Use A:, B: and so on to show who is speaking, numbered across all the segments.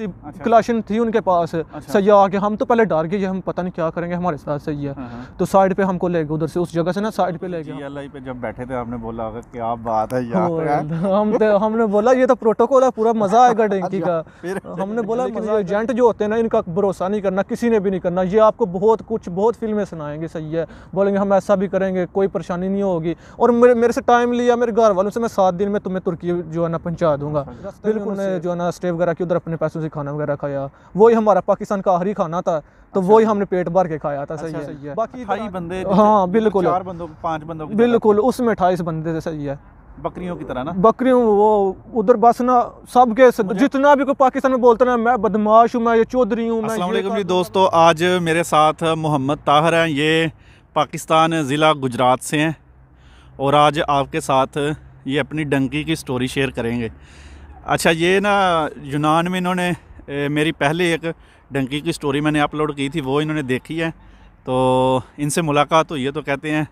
A: थी अच्छा। क्लाशन
B: थी उनके पास अच्छा। सैया आके हम तो पहले डर गए हम पता नहीं क्या करेंगे हमारे साथ सही है हाँ, हाँ। तो साइड पे हमको ले गए उधर से उस जगह से ना साइड
A: पे ले गए पे जब बैठे थे आपने बोला अगर क्या बात है यार हाँ। हम
B: तो- हमने बोला ये तो प्रोटोकॉल है पूरा मजा आएगा डेंकी का
A: अच्छा, हमने बोला
B: एजेंट तो- जो होते हैं ना इनका भरोसा नहीं करना किसी ने भी नहीं करना ये आपको बहुत कुछ बहुत फिल्में सुनाएंगे सही है बोलेंगे हम ऐसा भी करेंगे कोई परेशानी नहीं होगी और मेरे मेरे से टाइम लिया मेरे घर वालों से मैं सात दिन में तुम्हें तुर्की जो है ना पहुंचा दूंगा अच्छा। बिल्कुल जो है ना स्टे वगैरह की उधर अपने पैसों से खाना वगैरह खाया वही हमारा पाकिस्तान का आखिरी खाना था तो अच्छा, वही हमने पेट भर के खाया था सही, अच्छा, सही
A: है बाकी अठाई बंदे हाँ मतलब बिल्कुल चार बंदों पांच बंदों बिल्कुल
B: उसमें अठाईस बंदे थे सही है बकरियों की तरह ना बकरियों वो उधर बस ना सब के जितना भी कोई पाकिस्तान में बोलता ना मैं बदमाश हूँ मैं ये चौधरी हूँ
A: जी दोस्तों आज मेरे साथ मोहम्मद ताहर हैं ये पाकिस्तान ज़िला गुजरात से हैं और आज आपके साथ ये अपनी डंकी की स्टोरी शेयर करेंगे अच्छा ये ना यूनान में इन्होंने मेरी पहले एक डंकी की स्टोरी मैंने अपलोड की थी वो इन्होंने देखी है तो इनसे मुलाकात हुई है तो कहते हैं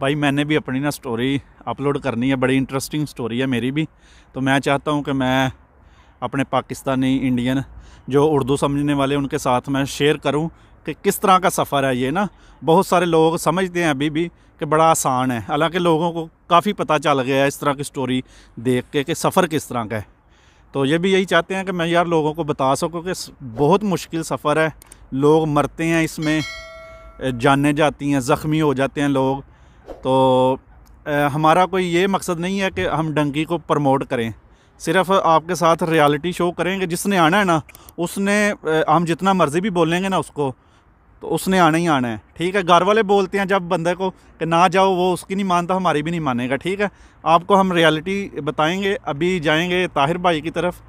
A: भाई मैंने भी अपनी ना स्टोरी अपलोड करनी है बड़ी इंटरेस्टिंग स्टोरी है मेरी भी तो मैं चाहता हूँ कि मैं अपने पाकिस्तानी इंडियन जो उर्दू समझने वाले उनके साथ मैं शेयर करूँ कि किस तरह का सफ़र है ये ना बहुत सारे लोग समझते हैं अभी भी कि बड़ा आसान है हालांकि लोगों को काफ़ी पता चल गया है इस तरह की स्टोरी देख के कि सफ़र किस तरह का है तो ये भी यही चाहते हैं कि मैं यार लोगों को बता सकूँ कि बहुत मुश्किल सफ़र है लोग मरते हैं इसमें जाने जाती हैं ज़ख्मी हो जाते हैं लोग तो हमारा कोई ये मकसद नहीं है कि हम डंकी को प्रमोट करें सिर्फ आपके साथ रियलिटी शो करेंगे जिसने आना है ना उसने हम जितना मर्ज़ी भी बोलेंगे ना उसको तो उसने आना ही आना है ठीक है घर वाले बोलते हैं जब बंदे को कि ना जाओ वो उसकी नहीं मानता हमारी भी नहीं मानेगा ठीक है आपको हम रियलिटी बताएंगे अभी जाएंगे ताहिर भाई की तरफ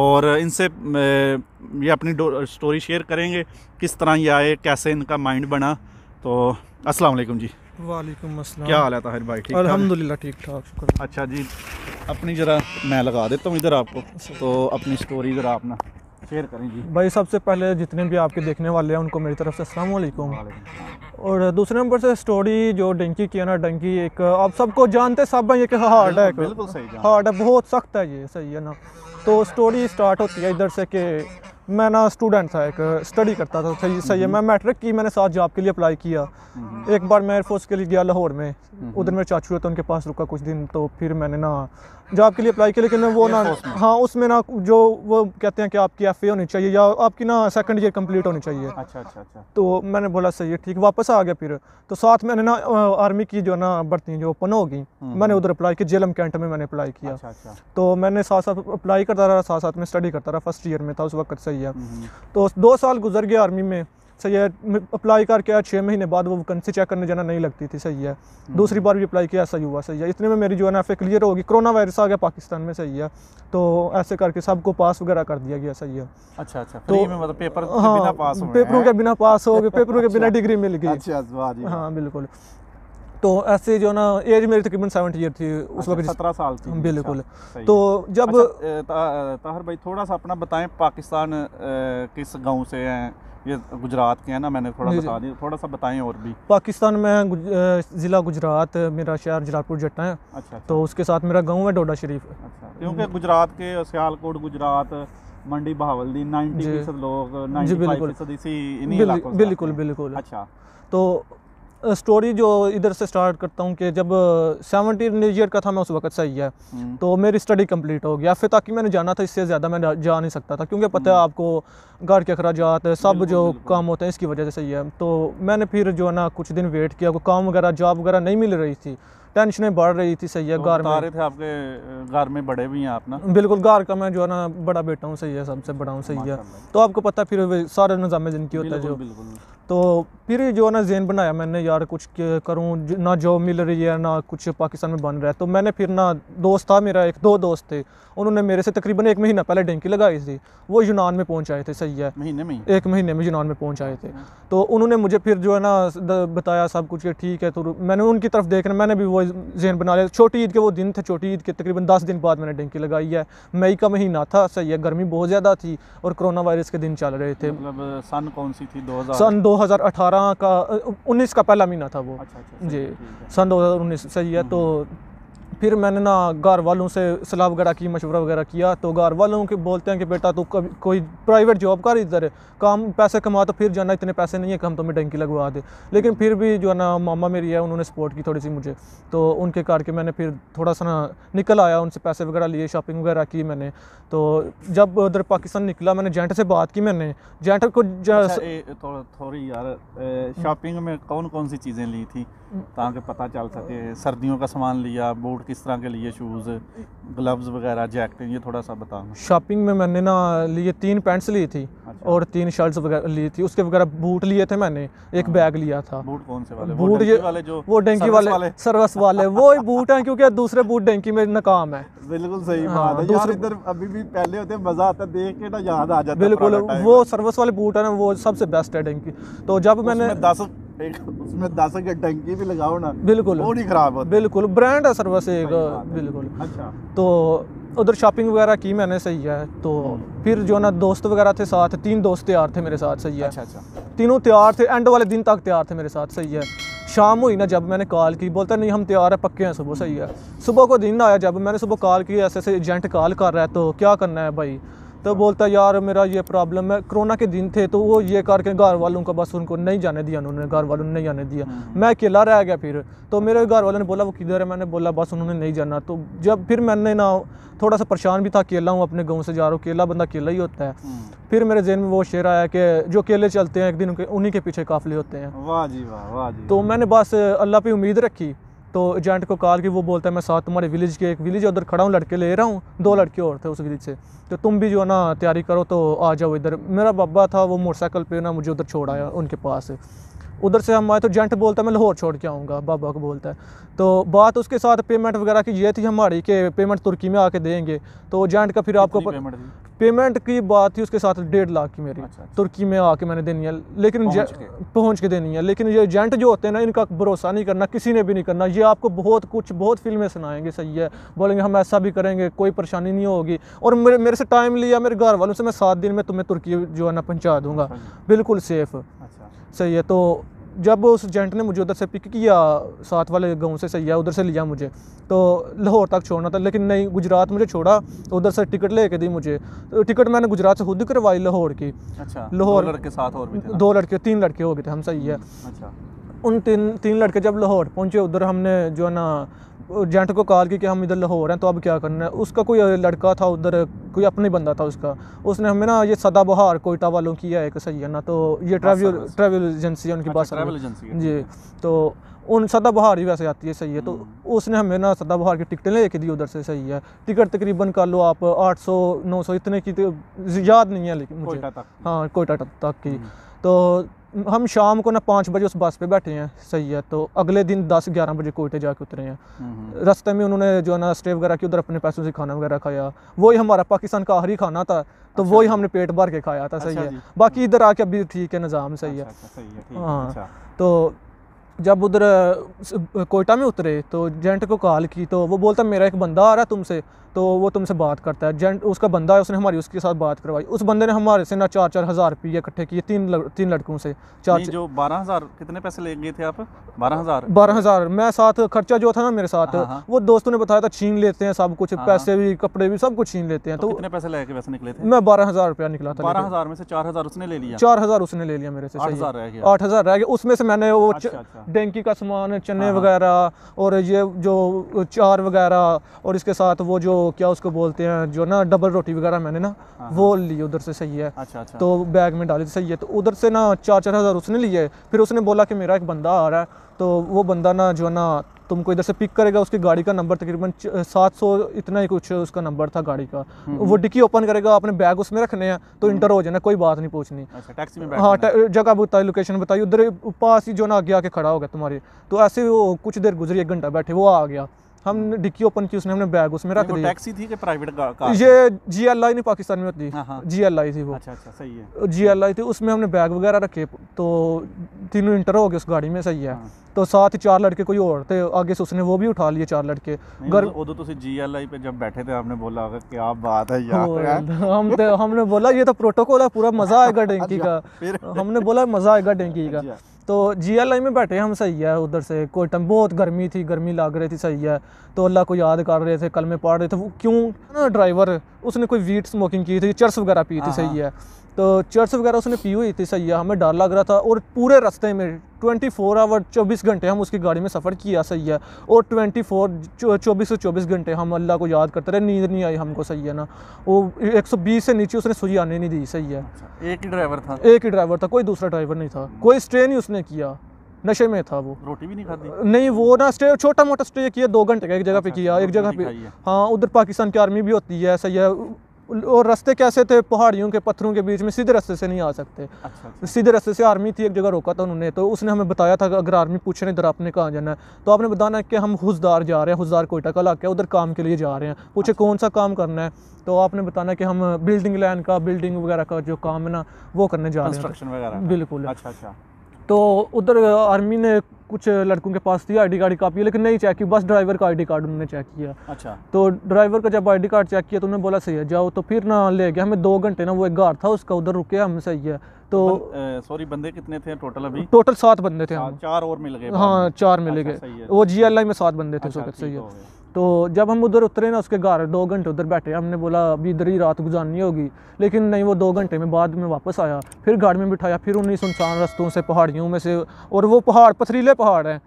A: और इनसे ये अपनी स्टोरी शेयर करेंगे किस तरह ये आए कैसे इनका माइंड बना तो अस्सलाम वालेकुम जी
B: वालेकुम अस्सलाम क्या हाल है ताहिर भाई ठीक अलहमदिल्ला ठीक ठाक
A: अच्छा जी अपनी ज़रा मैं लगा देता हूँ इधर आपको अच्छा। तो अपनी स्टोरी ज़रा आप ना शेयर करें जी
B: भाई सबसे पहले जितने भी आपके देखने वाले हैं उनको मेरी तरफ से असल और दूसरे नंबर से स्टोरी जो डंकी की है ना डंकी एक आप सबको जानते सब ये कि हार्ड है बिल्कुल सही हार्ड है बहुत सख्त है ये सही है ना तो स्टोरी स्टार्ट होती है इधर से कि मैं ना स्टूडेंट था एक स्टडी करता था सही सही है हम्म। मैं मैट्रिक की मैंने साथ जॉब के लिए अप्लाई किया हम्म। एक बार मैं एयरफोर्स के लिए गया लाहौर में हम्म। उधर मेरे चाचू हुए तो उनके पास रुका कुछ दिन तो फिर मैंने ना जॉब के लिए अप्लाई किया लेकिन वो ना हाँ उसमें ना जो वो कहते हैं कि आपकी एफ होनी चाहिए या आपकी ना सेकंड ईयर कम्प्लीट होनी चाहिए अच्छा अच्छा अच्छा तो मैंने बोला सही है ठीक वापस आ गया फिर तो साथ मैंने ना आर्मी की जो ना भर्ती जो ओपन होगी मैंने उधर अप्लाई की जेलम कैंट में मैंने अप्लाई किया अच्छा, अच्छा। तो मैंने साथ साथ अप्लाई करता रहा साथ साथ में स्टडी करता रहा फर्स्ट ईयर में था उस वक्त सही रही है हम्म। तो दो साल गुजर गया आर्मी में सही है अप्लाई करके आया छः महीने बाद वो वैकेंसी चेक करने जाना नहीं लगती थी सही है हम्म। दूसरी बार भी अप्लाई किया सही हुआ सही है इतने में मेरी जो है ना एफ क्लियर होगी कोरोना वायरस आ गया पाकिस्तान में सही है तो ऐसे करके सबको पास वगैरह कर दिया गया सही है
A: अच्छा अच्छा तो में मतलब पेपर हाँ पेपरों के
B: बिना पास हो गए पेपरों के बिना डिग्री अच्छा। मिल गई अच्छा, हाँ बिल्कुल तो ऐसे जो ना एज मेरी तकरीबन सेवेंटी ईयर थी उस अच्छा, वक्त सत्रह साल थी बिल्कुल अच्छा, तो
A: जब अच्छा, ताहर भाई थोड़ा सा अपना बताएं पाकिस्तान किस गांव से हैं ये गुजरात के हैं ना मैंने थोड़ा बता दिया थोड़ा सा बताएं और भी
B: पाकिस्तान में ज़िला गुजरात मेरा शहर जलालपुर जट्टा है अच्छा, अच्छा तो उसके साथ मेरा गाँव है डोडा शरीफ अच्छा क्योंकि
A: गुजरात के सियालकोट गुजरात मंडी बहावल दी नाइन्टी फीसद लोग बिल्कुल इसी बिल्कुल
B: बिल्कुल अच्छा तो स्टोरी जो इधर से स्टार्ट करता हूँ कि जब सेवनटीन ईयर का था मैं उस वक्त सही है हम्म। तो मेरी स्टडी कंप्लीट हो गया फिर ताकि मैंने जाना था इससे ज़्यादा मैं जा नहीं सकता था क्योंकि पता है हम्म। आपको घर के अखराज सब जो काम होते हैं इसकी वजह से सही है तो मैंने फिर जो है ना कुछ दिन वेट किया काम वगैरह जॉब वगैरह नहीं मिल रही थी टेंशनें बढ़ रही थी सही है तो में
A: थे आपके घर में बड़े भी हैं आप ना बिल्कुल
B: घर का मैं जो है ना बड़ा बेटा हूँ सही है सबसे बड़ा हूँ सही है तो आपको पता है फिर सारे निज़ाम ज़िंदगी होता है जो तो फिर जो है ना जेन बनाया मैंने यार कुछ करूँ ना जॉब मिल रही है ना कुछ पाकिस्तान में बन रहा है तो मैंने फिर ना दोस्त था मेरा एक दो दोस्त थे उन्होंने मेरे से तकरीबन एक महीना पहले डेंकी लगाई थी वो यूनान में पहुँच आए थे सही है महीने में एक महीने में यूनान में पहुँच आए थे हाँ। तो उन्होंने मुझे फिर जो है ना बताया सब कुछ ठीक है तो मैंने उनकी तरफ देखना मैंने भी वो जहन बना लिया छोटी ईद के वो दिन थे छोटी ईद के तकरीबन दस दिन बाद मैंने डेंकी लगाई है मई का महीना था सही है गर्मी बहुत ज़्यादा थी और कोरोना वायरस के दिन चल रहे थे सन
A: मतलब, कौन सी थी दो सन दो
B: 2018 का 19 का पहला महीना था वो अच्छा, अच्छा, जी सन 2019 सही है हम्म, तो हम्म। फिर मैंने ना घर वालों से सलाह वगैरह की मशवरा वगैरह किया तो घर वालों के बोलते हैं कि बेटा तू कभी कोई प्राइवेट जॉब कर इधर काम पैसे कमा तो फिर जाना इतने पैसे नहीं है कि हम तुम्हें डंकी लगवा दे लेकिन फिर भी जो है ना मामा मेरी है उन्होंने सपोर्ट की थोड़ी सी मुझे तो उनके कार के मैंने फिर थोड़ा सा ना निकल आया उनसे पैसे वगैरह लिए शॉपिंग वगैरह की मैंने तो जब उधर पाकिस्तान निकला मैंने जेंट से बात की मैंने जेंट को अच्छा,
A: थोड़ी यार शॉपिंग में कौन कौन सी चीज़ें ली थी ताकि पता चल सके सर्दियों का सामान लिया बूट किस तरह के लिए शूज़ ग्लव्स वगैरह जैकेट ये थोड़ा सा बता
B: शॉपिंग में मैंने ना लिए तीन पैंट्स ली थी अच्छा। और तीन शर्ट्स वगैरह ली थी उसके वगैरह बूट लिए थे मैंने एक हाँ। बैग लिया था बूट
A: कौन से वाले बूट ये वाले जो वो डेंकी वाले
B: सर्वस वाले वो ही बूट हैं क्योंकि दूसरे बूट डेंकी में नाकाम है बिल्कुल सही हाँ, बात है यार
A: इधर अभी भी पहले होते मज़ा आता देख के ना याद आ जाता बिल्कुल
B: वो सर्विस वाले बूट है ना वो सबसे बेस्ट है डेंकी तो जब तो मैंने दस
A: उसमें दासा की टंकी भी लगाओ ना
B: बिल्कुल वो नहीं खराब होता बिल्कुल ब्रांड है सर बस एक
A: बिल्कुल अच्छा
B: तो उधर शॉपिंग वगैरह की मैंने सही है तो हम्म। फिर जो ना दोस्त वगैरह थे साथ तीन दोस्त तैयार थे मेरे साथ सही है अच्छा अच्छा तीनों तैयार थे एंड वाले दिन तक तैयार थे मेरे साथ सही है शाम हुई ना जब मैंने कॉल की बोलता नहीं हम तैयार है पक्के हैं सुबह सही है सुबह को दिन आया जब मैंने सुबह कॉल की ऐसे ऐसे एजेंट कॉल कर रहा है तो क्या करना है भाई तो बोलता यार मेरा ये प्रॉब्लम है कोरोना के दिन थे तो वो ये करके घर वालों का बस उनको नहीं जाने दिया उन्होंने घर वालों ने नहीं जाने दिया हम्म। मैं अकेला रह गया फिर तो मेरे घर वालों ने बोला वो किधर है मैंने बोला बस उन्होंने नहीं जाना तो जब फिर मैंने ना थोड़ा सा परेशान भी था अकेला हूँ अपने गाँव से जा रहा हूँ अकेला बंदा अकेला ही होता है हम्म। फिर मेरे जहन में वो शेर आया कि जो अकेले चलते हैं एक दिन उनके उन्हीं के पीछे काफले होते हैं
A: वाह वाह
B: जी तो मैंने बस अल्लाह पर उम्मीद रखी तो एजेंट को कॉल की वो बोलता है मैं साथ तुम्हारे विलेज के एक विलेज उधर खड़ा हूँ लड़के ले रहा हूँ दो लड़के और थे उस विलेज से तो तुम भी जो है ना तैयारी करो तो आ जाओ इधर मेरा बब्बा था वो मोटरसाइकिल पे ना मुझे उधर छोड़ आया उनके पास उधर से हम आए तो जेंट बोलता है मैं लाहौर छोड़ के आऊँगा बाबा को बोलता है तो बात उसके साथ पेमेंट वगैरह की ये थी हमारी कि पेमेंट तुर्की में आके देंगे तो जेंट का फिर आपको पेमेंट पेमेंट की बात थी उसके साथ डेढ़ लाख की मेरी अच्छा, अच्छा। तुर्की में आके मैंने देनी है लेकिन पहुंच के देनी है लेकिन ये जेंट जो होते हैं ना इनका भरोसा नहीं करना किसी ने भी नहीं करना ये आपको बहुत कुछ बहुत फिल्में सुनाएंगे सही है बोलेंगे हम ऐसा भी करेंगे कोई परेशानी नहीं होगी और मेरे मेरे से टाइम लिया मेरे घर वालों से मैं सात दिन में तुम्हें तुर्की जो है ना पहुँचा दूंगा हाँ बिल्कुल सेफ़ सही है तो जब उस जेंट ने मुझे उधर से पिक किया साथ वाले गांव से सही है उधर से लिया मुझे तो लाहौर तक छोड़ना था लेकिन नहीं गुजरात मुझे छोड़ा तो उधर से टिकट लेके दी मुझे तो टिकट मैंने गुजरात से खुद करवाई लाहौर की
A: अच्छा लाहौर लड़के साथ और भी थे दो
B: लड़के तीन लड़के हो गए थे हम सही है अच्छा उन तीन तीन लड़के जब लाहौर पहुँचे उधर हमने जो है ना जेंट को कॉल की कि हम इधर लाहौर हैं तो अब क्या करना है उसका कोई लड़का था उधर कोई अपने बंदा था उसका उसने हमें ना ये सदा बहार कोयटा वालों की है एक सही है ना तो ये ट्रैवल ट्रैवल एजेंसी है उनकी अच्छा, बात जी तो उन सदा बहार ही वैसे आती है सही है तो हम्म। उसने हमें ना सदा बहार की टिकटें लेके दी उधर से सही है टिकट तकरीबन कर लो आप आठ सौ नौ सौ इतने की तो याद नहीं है लेकिन मुझे हाँ कोयटा तक की हम्म। तो हम शाम को ना पाँच बजे उस बस पे बैठे हैं सही है तो अगले दिन दस ग्यारह बजे कोयटे जाके उतरे हैं हम्म, हम्म। रास्ते में उन्होंने जो है ना स्टे वगैरह किया उधर अपने पैसों से खाना वगैरह खाया वही हमारा पाकिस्तान का आखिरी खाना था तो अच्छा वही हमने पेट भर के खाया था सही अच्छा है बाकी इधर आके अभी ठीक है निज़ाम सही है अच्छा, अच्छा, हाँ तो जब उधर कोयटा में उतरे तो जेंट को कॉल की तो वो बोलता मेरा एक बंदा आ रहा है तुमसे तो वो तुमसे बात करता है जेंट उसका बंदा है उसने हमारी उसके साथ बात करवाई उस बंदे ने हमारे से ना चार चार हज़ार रुपये इकट्ठे किए तीन लड़, तीन लड़कों से चार
A: जो बारह हज़ार कितने पैसे ले गए थे आप बारह हज़ार बारह
B: हज़ार मैं साथ खर्चा जो था ना मेरे साथ हाँ, हाँ। वो दोस्तों ने बताया था छीन लेते हैं सब कुछ हाँ, पैसे भी कपड़े भी सब कुछ छीन लेते हैं तो, तो कितने
A: पैसे लेके वैसे निकले थे मैं
B: बारह हज़ार रुपया निकला था बारह
A: हज़ार में से चार हज़ार उसने ले लिया चार
B: हज़ार उसने ले लिया मेरे से आठ हज़ार रह गया उसमें से मैंने वो अच्छा, अच्छा। डेंकी का सामान चने वगैरह और ये जो चार वगैरह और इसके साथ वो जो क्या उसको बोलते हैं जो ना डबल रोटी वगैरह मैंने ना हाँ, हाँ। वो ली उधर से सही है अच्छा, अच्छा। तो बैग में डाली सही है तो उधर से ना चार चार हज़ार उसने लिए फिर उसने बोला कि मेरा एक बंदा आ रहा है तो वो बंदा ना जो ना तुमको इधर से पिक करेगा उसकी गाड़ी का नंबर तकरीबन सात सौ इतना ही कुछ उसका नंबर था गाड़ी का हम्म, हम्म। वो डिक्की ओपन करेगा अपने बैग उसमें रखने हैं तो हम्म। इंटर हो जाना कोई बात नहीं पूछनी अच्छा,
A: टैक्सी में हाँ
B: जगह बताई लोकेशन बताई उधर पास ही जो ना आगे आके खड़ा हो गया तुम्हारी तो ऐसे वो कुछ देर गुजरी एक घंटा बैठे वो आ गया हम डिक्की ओपन की उसने हमने बैग उसमें रख दिया टैक्सी
A: थी कि प्राइवेट कार ये
B: जीएलआई नहीं पाकिस्तान में होती जीएलआई हाँ, हाँ। थी वो अच्छा
A: अच्छा सही है
B: जीएलआई थी उसमें हमने बैग वगैरह रखे तो तीनों इंटर हो गए उस गाड़ी में सही है हाँ। तो साथ ही चार लड़के कोई और थे आगे से उसने वो भी उठा लिए चार लड़के घर
A: उधर तो जीएलआई पे जब बैठे थे आपने बोला कि क्या बात है यार
B: हम तो हमने बोला ये तो प्रोटोकॉल है पूरा मजा आएगा अच्छा, डेंकी का हमने बोला मजा आएगा डेंकी का अच्छा। तो जीएलआई में बैठे हम सही है उधर से कोई टाइम बहुत गर्मी थी गर्मी लग रही थी सही है तो अल्लाह को याद कर रहे थे कल में पढ़ रहे थे वो क्यों ना ड्राइवर उसने कोई वीट स्मोकिंग की थी चर्स वगैरह पी थी हाँ, हाँ। सही है तो चर्च वगैरह उसने पी हुई थी सैया हमें डर लग रहा था और पूरे रास्ते में 24 फोर आवर चौबीस घंटे हम उसकी गाड़ी में सफ़र किया सही है और 24 फोर चौबीस से चौबीस घंटे हम अल्लाह को याद करते रहे नींद नहीं आई हमको सही है ना वो 120 से नीचे उसने सुई आने नहीं दी सही है अच्छा,
A: एक ही ड्राइवर था
B: एक ही ड्राइवर था कोई दूसरा ड्राइवर नहीं था कोई स्टे नहीं उसने किया नशे में था वो
A: रोटी भी नहीं खाती
B: नहीं वो ना स्टे छोटा मोटा स्टे किया दो घंटे का एक जगह पे अच्छा, किया एक जगह पे हाँ उधर पाकिस्तान की आर्मी भी होती है सही है और रास्ते कैसे थे पहाड़ियों के पत्थरों के बीच में सीधे रास्ते से नहीं आ सकते अच्छा, अच्छा, सीधे रास्ते से आर्मी थी एक जगह रोका था उन्होंने तो उसने हमें बताया था कि अगर आर्मी पूछ रहे इधर आपने कहाँ जाना है तो आपने बताना कि हम हुजदार जा रहे हैं हुजदार कोयटा का इलाका है उधर काम के लिए जा रहे हैं पूछे अच्छा। कौन सा काम करना है तो आपने बताना कि हम बिल्डिंग लाइन का बिल्डिंग वगैरह का जो काम है ना वो करने जा रहे
A: हैं बिल्कुल अच्छा अच्छा
B: तो उधर आर्मी ने कुछ लड़कों के पास थी आईडी कार्ड कापी लेकिन नहीं चेक की बस ड्राइवर का आईडी कार्ड उन्होंने चेक किया अच्छा तो ड्राइवर का जब आईडी कार्ड चेक किया तो उन्होंने बोला सही है जाओ तो फिर ना ले गया हमें दो घंटे ना वो एक घर था उसका उधर रुके हम सही है तो
A: सॉरी बंदे कितने थे टोटल अभी टोटल
B: सात बंदे थे हम
A: चार और मिल गए हाँ चार मिले अच्छा, गए वो
B: जी में सात बंदे थे अच्छा, सही है तो जब हम उधर उतरे ना उसके घर दो घंटे उधर बैठे हमने बोला अभी इधर ही रात गुजारनी होगी लेकिन नहीं वो दो घंटे में बाद में वापस आया फिर गाड़ी में बिठाया फिर उन्हीं सुनसान रस्तों से पहाड़ियों में से और वो पहाड़ पथरीले पहाड़ हैं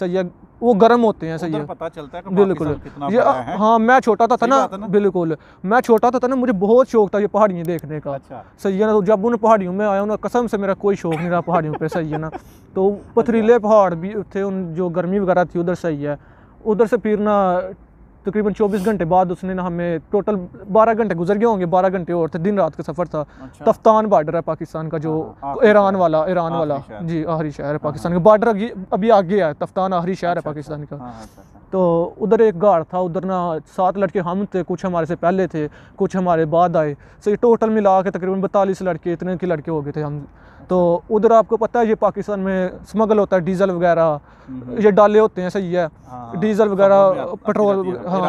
B: सैयद वो गर्म होते हैं सही है पता
C: चलता है बिल्कुल ये हाँ मैं छोटा था, था ना,
B: बिल्कुल मैं छोटा था, था ना मुझे बहुत शौक था ये पहाड़ियाँ देखने का अच्छा। सही है ना तो जब उन पहाड़ियों में आया उन कसम से मेरा कोई शौक नहीं रहा पहाड़ियों पे सही है ना तो पथरीले पहाड़ भी थे उन जो गर्मी वगैरह थी उधर सही है उधर से फिर ना तकरीबन 24 घंटे बाद उसने ना हमें टोटल 12 घंटे गुजर गए होंगे 12 घंटे और थे दिन रात का सफ़र था अच्छा। तफ्तान बॉर्डर है पाकिस्तान का जो हाँ, हाँ, ईरान वाला ईरान वाला जी आहरी शहर है हाँ, पाकिस्तान का बॉर्डर अभी आगे है तफ्तान आहरी शहर है अच्छा, अच्छा। पाकिस्तान का अच्छा, तो उधर एक गार्ड था उधर ना सात लड़के हम थे कुछ हमारे से पहले थे कुछ हमारे बाद आए सो ये टोटल मिला के तकरीबन बतालीस लड़के इतने के लड़के हो गए थे हम तो उधर आपको पता है ये पाकिस्तान में स्मगल होता है डीजल वगैरह ये डाले होते हैं सही है डीजल हाँ, हाँ। वगैरह पेट्रोल हाँ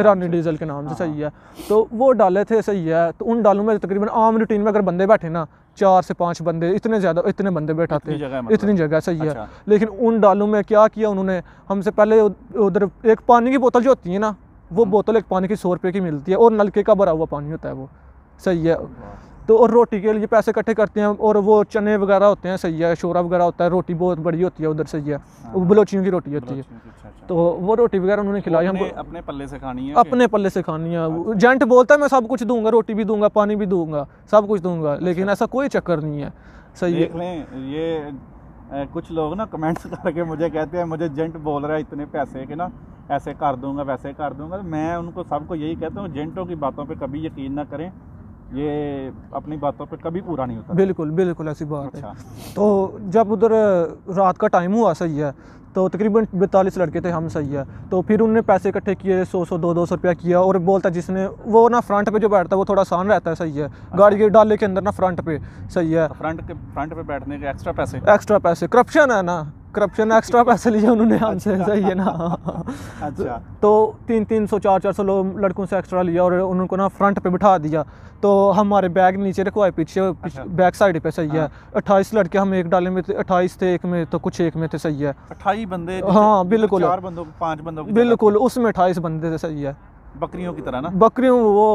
B: ईरानी डीजल के नाम से सही हाँ। है तो वो डाले थे सही है तो उन डालों में तकरीबन आम रूटीन में अगर बंदे बैठे ना चार से पाँच बंदे इतने ज़्यादा इतने बंदे बैठाते हैं मतलब। इतनी जगह सही है अच्छा। लेकिन उन डालों में क्या किया उन्होंने हमसे पहले उधर एक पानी की बोतल जो होती है ना वो बोतल एक पानी की सौ रुपये की मिलती है और नलके का भरा हुआ पानी होता है वो सही है तो और रोटी के लिए पैसे इकट्ठे करते हैं और वो चने वगैरह होते हैं सही है शोरा वगैरह होता है रोटी बहुत बड़ी होती है उधर सही है हाँ। वो बलोचियों की रोटी होती है अच्छा, अच्छा। तो वो रोटी वगैरह उन्होंने खिलाई हमको
A: अपने पल्ले से खानी है अपने
B: पल्ले से खानी है जेंट अच्छा। बोलता है मैं सब कुछ दूंगा रोटी भी दूंगा पानी भी दूंगा सब कुछ दूंगा लेकिन ऐसा कोई चक्कर नहीं है सही
A: है ये कुछ लोग ना कमेंट्स करके मुझे कहते हैं मुझे जेंट बोल रहा है इतने पैसे के ना ऐसे कर दूंगा वैसे कर दूंगा मैं उनको सबको यही कहता हूँ जेंटों की बातों पर कभी यकीन ना करें ये अपनी बातों पर कभी पूरा नहीं होता बिल्कुल
B: बिल्कुल ऐसी बात अच्छा। है तो जब उधर रात का टाइम हुआ सही है तो तकरीबन बैतालीस लड़के थे हम सही है तो फिर उनने पैसे इकट्ठे किए सौ सौ दो दो सौ रुपया किया और बोलता जिसने वो ना फ्रंट पे जो बैठता है वो थोड़ा आसान रहता है सही है अच्छा। गाड़ी के डाले के अंदर ना फ्रंट पे सही है
A: फ्रंट तो के फ्रंट पे बैठने के एक्स्ट्रा पैसे
B: एक्स्ट्रा पैसे करप्शन है ना करप्शन एक्स्ट्रा पैसे लिए उन्होंने हमसे हाँ, अच्छा। सही है ना अच्छा तो तीन तीन सौ चार चार सौ लोग लड़कों से एक्स्ट्रा लिया और उनको ना फ्रंट पे बिठा दिया तो हमारे बैग नीचे रखवाए पीछे अच्छा। बैक साइड पे सही है हाँ। अट्ठाईस लड़के हम एक डाले में थे अट्ठाईस थे एक में तो कुछ एक में थे सही है
A: अट्ठाईस बंदे हाँ बिल्कुल बिल्कुल
B: उसमें अट्ठाईस बंदे थे सही है बकरियों की तरह ना बकरियों वो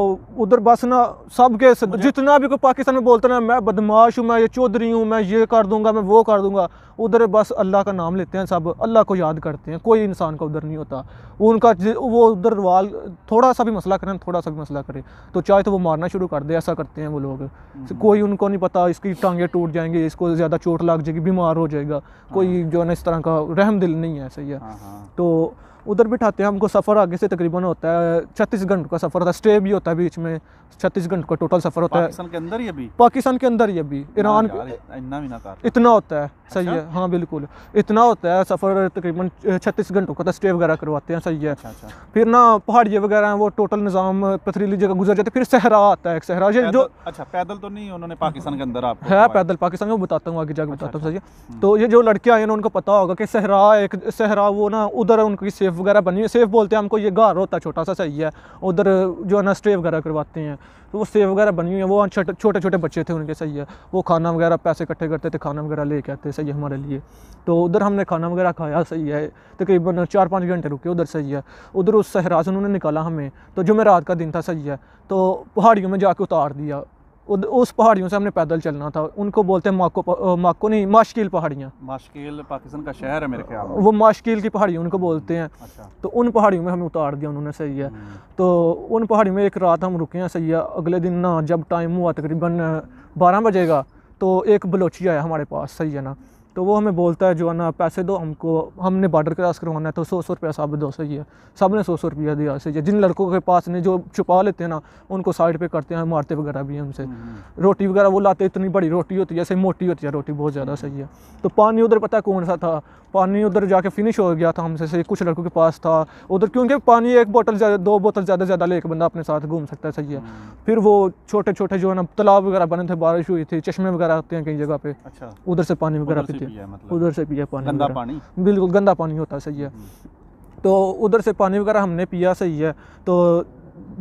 B: उधर बस ना सब के जितना भी कोई पाकिस्तान में बोलता ना मैं बदमाश हूँ मैं ये चौधरी हूँ मैं ये कर दूंगा मैं वो कर दूंगा उधर बस अल्लाह का नाम लेते हैं सब अल्लाह को याद करते हैं कोई इंसान का उधर नहीं होता उनका वो उधर वाल थोड़ा सा भी मसला करें थोड़ा सा भी मसला करें तो चाहे तो वो मारना शुरू कर दे ऐसा करते हैं वो लोग हम्म। कोई उनको नहीं पता इसकी टांगें टूट जाएंगे इसको ज़्यादा चोट लग जाएगी बीमार हो जाएगा कोई हाँ। जो है ना इस तरह का रहम दिल नहीं है सही है हाँ, हाँ। तो उधर बिठाते हैं हमको सफ़र आगे से तकरीबन होता है छत्तीस घंटे का सफ़र होता है स्टे भी होता है बीच में छत्तीस घंटे का टोटल सफ़र होता है पाकिस्तान के अंदर ही अभी पाकिस्तान के अंदर ईरान इतना होता है सही अच्छा? है हाँ बिल्कुल इतना होता है सफ़र तकरीबन छत्तीस घंटों का स्टे तो वगैरह करवाते हैं सही है अच्छा, अच्छा। फिर ना पहाड़ियाँ वगैरह वो टोटल निज़ाम पथरीली जगह गुजर जाते फिर सहरा आता है सहरा जो
A: अच्छा पैदल तो नहीं उन्होंने पाकिस्तान के अंदर आप
B: है पैदल पाकिस्तान में बताता हूँ आगे जाकर बताता हूँ सही है तो ये जो लड़के आए हैं उनको पता होगा कि सहरा एक सहरा वो ना उधर उनकी सेफ सेफ़ वगैरह बनी हुई सेफ़ बोलते हैं हमको ये घर होता है छोटा सा सही है उधर जो है ना स्टे वगैरह करवाते हैं तो वो सेफ़ वगैरह बनी हुई है वो छोटे छोटे बच्चे थे उनके सही है वो खाना वगैरह पैसे इकट्ठे करते थे खाना वगैरह लेके आते सही है हमारे लिए तो उधर हमने खाना वगैरह खाया सही है तकरीबन चार पाँच घंटे रुके उधर सही है उधर उस सहरा से उन्होंने निकाला हमें तो जुमेरात का दिन था सही है तो पहाड़ियों में जाके उतार दिया उस पहाड़ियों से हमने पैदल चलना था उनको बोलते हैं माको माको नहीं माशकील पहाड़ियाँ
A: माशकील पाकिस्तान का शहर है मेरे ख्याल वो
B: माशकील की पहाड़ी उनको बोलते हैं अच्छा। तो उन पहाड़ियों में हमें उतार दिया उन्होंने सही है हम्म। तो उन पहाड़ियों में एक रात हम रुके हैं सही है अगले दिन ना जब टाइम हुआ तकरीबन बारह बजे का तो एक बलोची आया हमारे पास सही है ना तो वो हमें बोलता है जो है ना पैसे दो हमको हमने बॉर्डर क्रॉस करवाना है तो सौ सौ रुपया साहब दो सही है सब ने सौ सौ रुपया दिया सही है जिन लड़कों के पास ने जो छुपा लेते हैं ना उनको साइड पे करते हैं मारते वगैरह भी हमसे हम्म, हम्म। रोटी वगैरह वो लाते इतनी बड़ी रोटी होती है ऐसे मोटी होती है रोटी बहुत ज़्यादा सही है तो पानी उधर पता है कौन सा था पानी उधर जाके फिनिश हो गया था हमसे से कुछ लड़कों के पास था उधर क्योंकि पानी एक बोतल ज़्यादा दो बोतल ज़्यादा ज़्यादा लेके बंदा अपने साथ घूम सकता है सही है हम्म। फिर वो छोटे छोटे जो है ना तालाब वगैरह बने थे बारिश हुई थी चश्मे वगैरह आते हैं कई जगह पे अच्छा उधर से पानी वगैरह पीते हैं मतलब। उधर से पिया पानी बिल्कुल गंदा पानी होता है सही है हम्म। तो उधर से पानी वगैरह हमने पिया सही है तो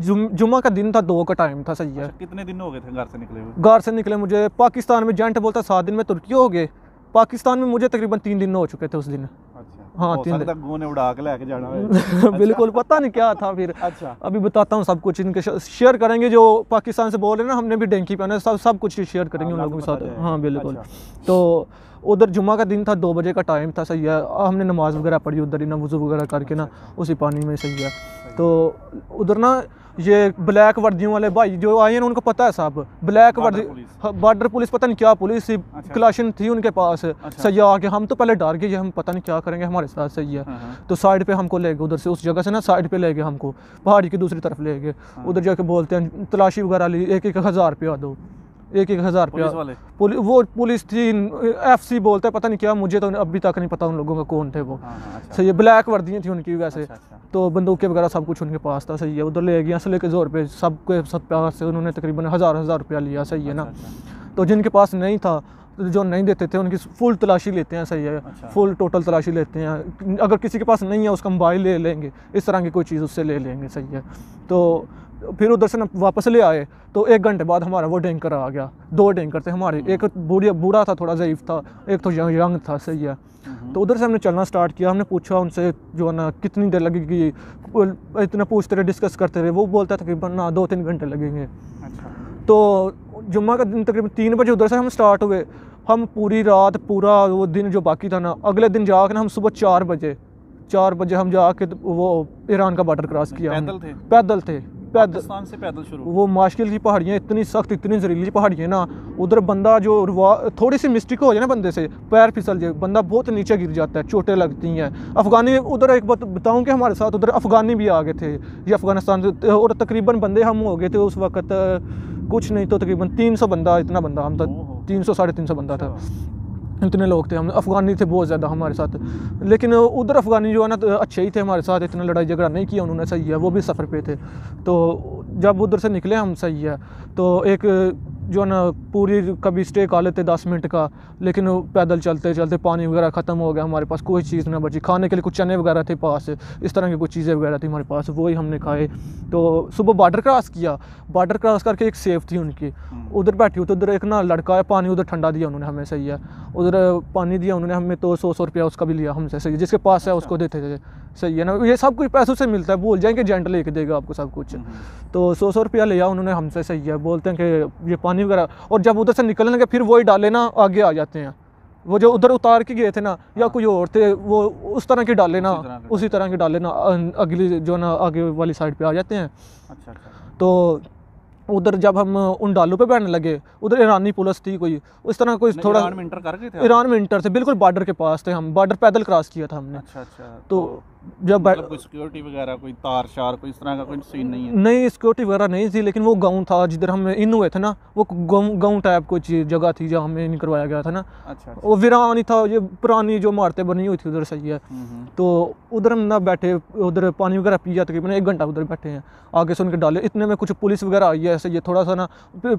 B: जुम, जुमा का दिन था दो का टाइम था सही है अच्छा,
A: कितने दिन हो गए थे घर से निकले
B: घर से निकले मुझे पाकिस्तान में जेंट बोलता सात दिन में तुर्की हो गए पाकिस्तान में मुझे तकरीबन तीन दिन हो चुके थे उस दिन अच्छा।
A: हाँ तीन दिन उड़ा के लेके जाना
B: अच्छा। बिल्कुल पता नहीं क्या था फिर अच्छा अभी बताता हूँ सब कुछ इनके शेयर करेंगे जो पाकिस्तान से बोल रहे ना हमने भी डेंकी पहना सब सब कुछ शेयर करेंगे हाँ, उन लोगों के साथ हाँ बिल्कुल अच्छा। तो उधर जुमा का दिन था दो बजे का टाइम था सही है हमने नमाज़ वगैरह पढ़ी उधर ही ना वज़ू वगैरह करके ना अच्छा, उसी पानी में सही है तो उधर ना ये ब्लैक वर्दियों वाले भाई जो आए हैं उनको पता है साहब ब्लैक वर्दी बॉर्डर पुलिस हाँ, पता नहीं क्या पुलिस अच्छा। क्लाशन थी उनके पास अच्छा। सही आके हम तो पहले डर गए हम पता नहीं क्या करेंगे हमारे साथ है हाँ, हाँ। तो साइड पे हमको ले गए उधर से उस जगह से ना साइड पे ले गए हमको पहाड़ी की दूसरी तरफ ले गए उधर जाके बोलते हैं तलाशी वगैरह ली एक एक हज़ार रुपया दो एक एक हज़ार रुपया पुलिस वो पुलिस थी एफ सी बोलते पता नहीं क्या मुझे तो अभी तक नहीं पता उन लोगों का कौन थे वो हाँ, हाँ, अच्छा। सही है ब्लैक वर्दियाँ थी उनकी वैसे अच्छा, अच्छा। तो बंदूकें वगैरह सब कुछ उनके पास था सही है उधर ले गया असले के जोर पे सबके सब प्यार से उन्होंने तकरीबन हज़ार हज़ार रुपया लिया सही है अच्छा, ना अच्छा। तो जिनके पास नहीं था जो नहीं देते थे उनकी फुल तलाशी लेते हैं सही है अच्छा। फुल टोटल तलाशी लेते हैं अगर किसी के पास नहीं है उसका मोबाइल ले लेंगे इस तरह की कोई चीज़ उससे ले लेंगे सही है तो फिर उधर से वापस ले आए तो एक घंटे बाद हमारा वो डेंकर आ गया दो डेंकर थे हमारे एक तो बूढ़िया बूढ़ा था थोड़ा ज़यीफ था एक तो यंग, यंग था सही है हम्म। तो उधर से हमने चलना स्टार्ट किया हमने पूछा उनसे जो है ना कितनी देर लगेगी इतना पूछते रहे डिस्कस करते रहे वो बोलता था कि ना दो तीन घंटे लगेंगे अच्छा। तो जुम्मा का दिन तकरीबन तीन बजे उधर से हम स्टार्ट हुए हम पूरी रात पूरा वो दिन जो बाकी था ना अगले दिन जाकर ना हम सुबह चार बजे चार बजे हम जाके वो ईरान का बॉर्डर क्रॉस किया पैदल थे पैदल थे पैदल से पैदल शुरू वो माशकिल की पहाड़ियाँ इतनी सख्त इतनी जहरीली पहाड़ियाँ ना उधर बंदा जो रुवा थोड़ी सी मिस्टेक हो जाए ना बंदे से पैर फिसल जाए बंदा बहुत नीचे गिर जाता है चोटें लगती हैं अफगानी उधर एक बात बताऊँ कि हमारे साथ उधर अफगानी भी आ गए थे ये अफगानिस्तान और तकरीबन बंदे हम हो गए थे उस वक्त कुछ नहीं तो तकरीबन तीन सौ बंदा इतना बंदा हम था तो तीन सौ साढ़े तीन सौ बंदा था अच्छा। इतने लोग थे हम अफ़गानी थे बहुत ज़्यादा हमारे साथ लेकिन उधर अफ़गानी जो है ना तो अच्छे ही थे हमारे साथ इतना लड़ाई झगड़ा नहीं किया उन्होंने सही है वो भी सफ़र पे थे तो जब उधर से निकले हम सही है तो एक जो है ना पूरी कभी स्टे कर लेते दस मिनट का लेकिन पैदल चलते चलते पानी वगैरह ख़त्म हो गया हमारे पास कोई चीज़ ना बची खाने के लिए कुछ चने वगैरह थे पास इस तरह की कुछ चीज़ें वगैरह थी हमारे पास वही हमने खाए तो सुबह बार्डर क्रॉस किया बार्डर क्रॉस करके एक सेफ थी उनकी हम्म। उधर बैठी हुई तो उधर एक ना लड़का है पानी उधर ठंडा दिया उन्होंने हमें सही है उधर पानी दिया उन्होंने हमें तो सौ सौ रुपया उसका भी लिया हमसे सही जिसके पास है अच्छा। उसको देते थे सही है ना ये सब कुछ पैसों से मिलता है बोल जाएंगे जेंट लेके देगा आपको सब कुछ हम्म। तो सौ सौ रुपया लिया उन्होंने हमसे सही है बोलते हैं कि ये पानी वगैरह और जब उधर से निकलेंगे फिर वही डाले ना आगे आ जाते हैं वो जो उधर उतार के गए थे ना या हाँ। कोई और थे वो उस तरह के डाले ना उसी तरह के डाले ना अगली जो ना आगे वाली साइड पे आ जाते हैं
A: अच्छा, अच्छा,
B: तो उधर जब हम उन डालों पे बैठने लगे उधर ईरानी पुलिस थी कोई उस तरह कोई थोड़ा ईरान में इंटर
A: कर थे ईरान में इंटर
B: थे बिल्कुल बॉर्डर के पास थे हम बॉर्डर पैदल क्रॉस किया था हमने अच्छा
A: अच्छा तो, तो जब मतलब कोई सिक्योरिटी वगैरह कोई तार शार कोई इस तरह का कोई सीन नहीं है
B: नहीं सिक्योरिटी वगैरह नहीं थी लेकिन वो गांव था जिधर हम इन हुए थे ना वो गांव टाइप कोई जगह थी जहाँ हमें इन करवाया गया था ना
C: अच्छा, अच्छा। वो
B: वीरान ही था ये पुरानी जो इमारतें बनी हुई थी उधर सही है हम्म, हम्म। तो उधर हम ना बैठे उधर पानी वगैरह पी पिया तकरीबन एक घंटा उधर बैठे हैं आगे से उनके डाले इतने में कुछ पुलिस वगैरह आई है ऐसे ये थोड़ा सा ना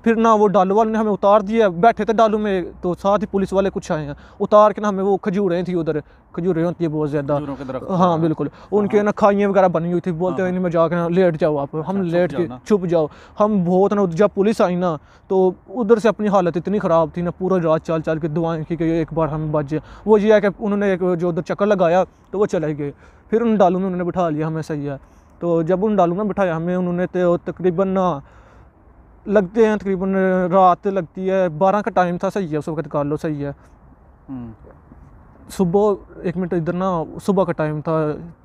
B: फिर ना वो डालू वाले ने हमें उतार दिया बैठे थे डालू में तो साथ ही पुलिस वाले कुछ आए हैं उतार के ना हमें वो खजूरें थी उधर खजूरें होती है बहुत ज़्यादा हाँ, हाँ बिल्कुल उनके ना खाइयाँ वगैरह बनी हुई थी बोलते हैं हाँ, हाँ। इनमें जाकर ना लेट जाओ आप हम अच्छा, लेट के छुप जाओ हम बहुत ना जब पुलिस आई ना तो उधर से अपनी हालत इतनी ख़राब थी ना पूरा रात चाल चाल के दुआएं की एक बार हम बच जाए वो ये है कि उन्होंने एक जो उधर चक्कर लगाया तो वो चले गए फिर उन डालू में उन्होंने बिठा लिया हमें सही है तो जब उन डालू में बिठाया हमें उन्होंने तो तकरीबन ना लगते हैं तकरीबन रात लगती है बारह का टाइम था सही है उस वक्त कर लो सही है हम्म। सुबह एक मिनट इधर ना सुबह का टाइम था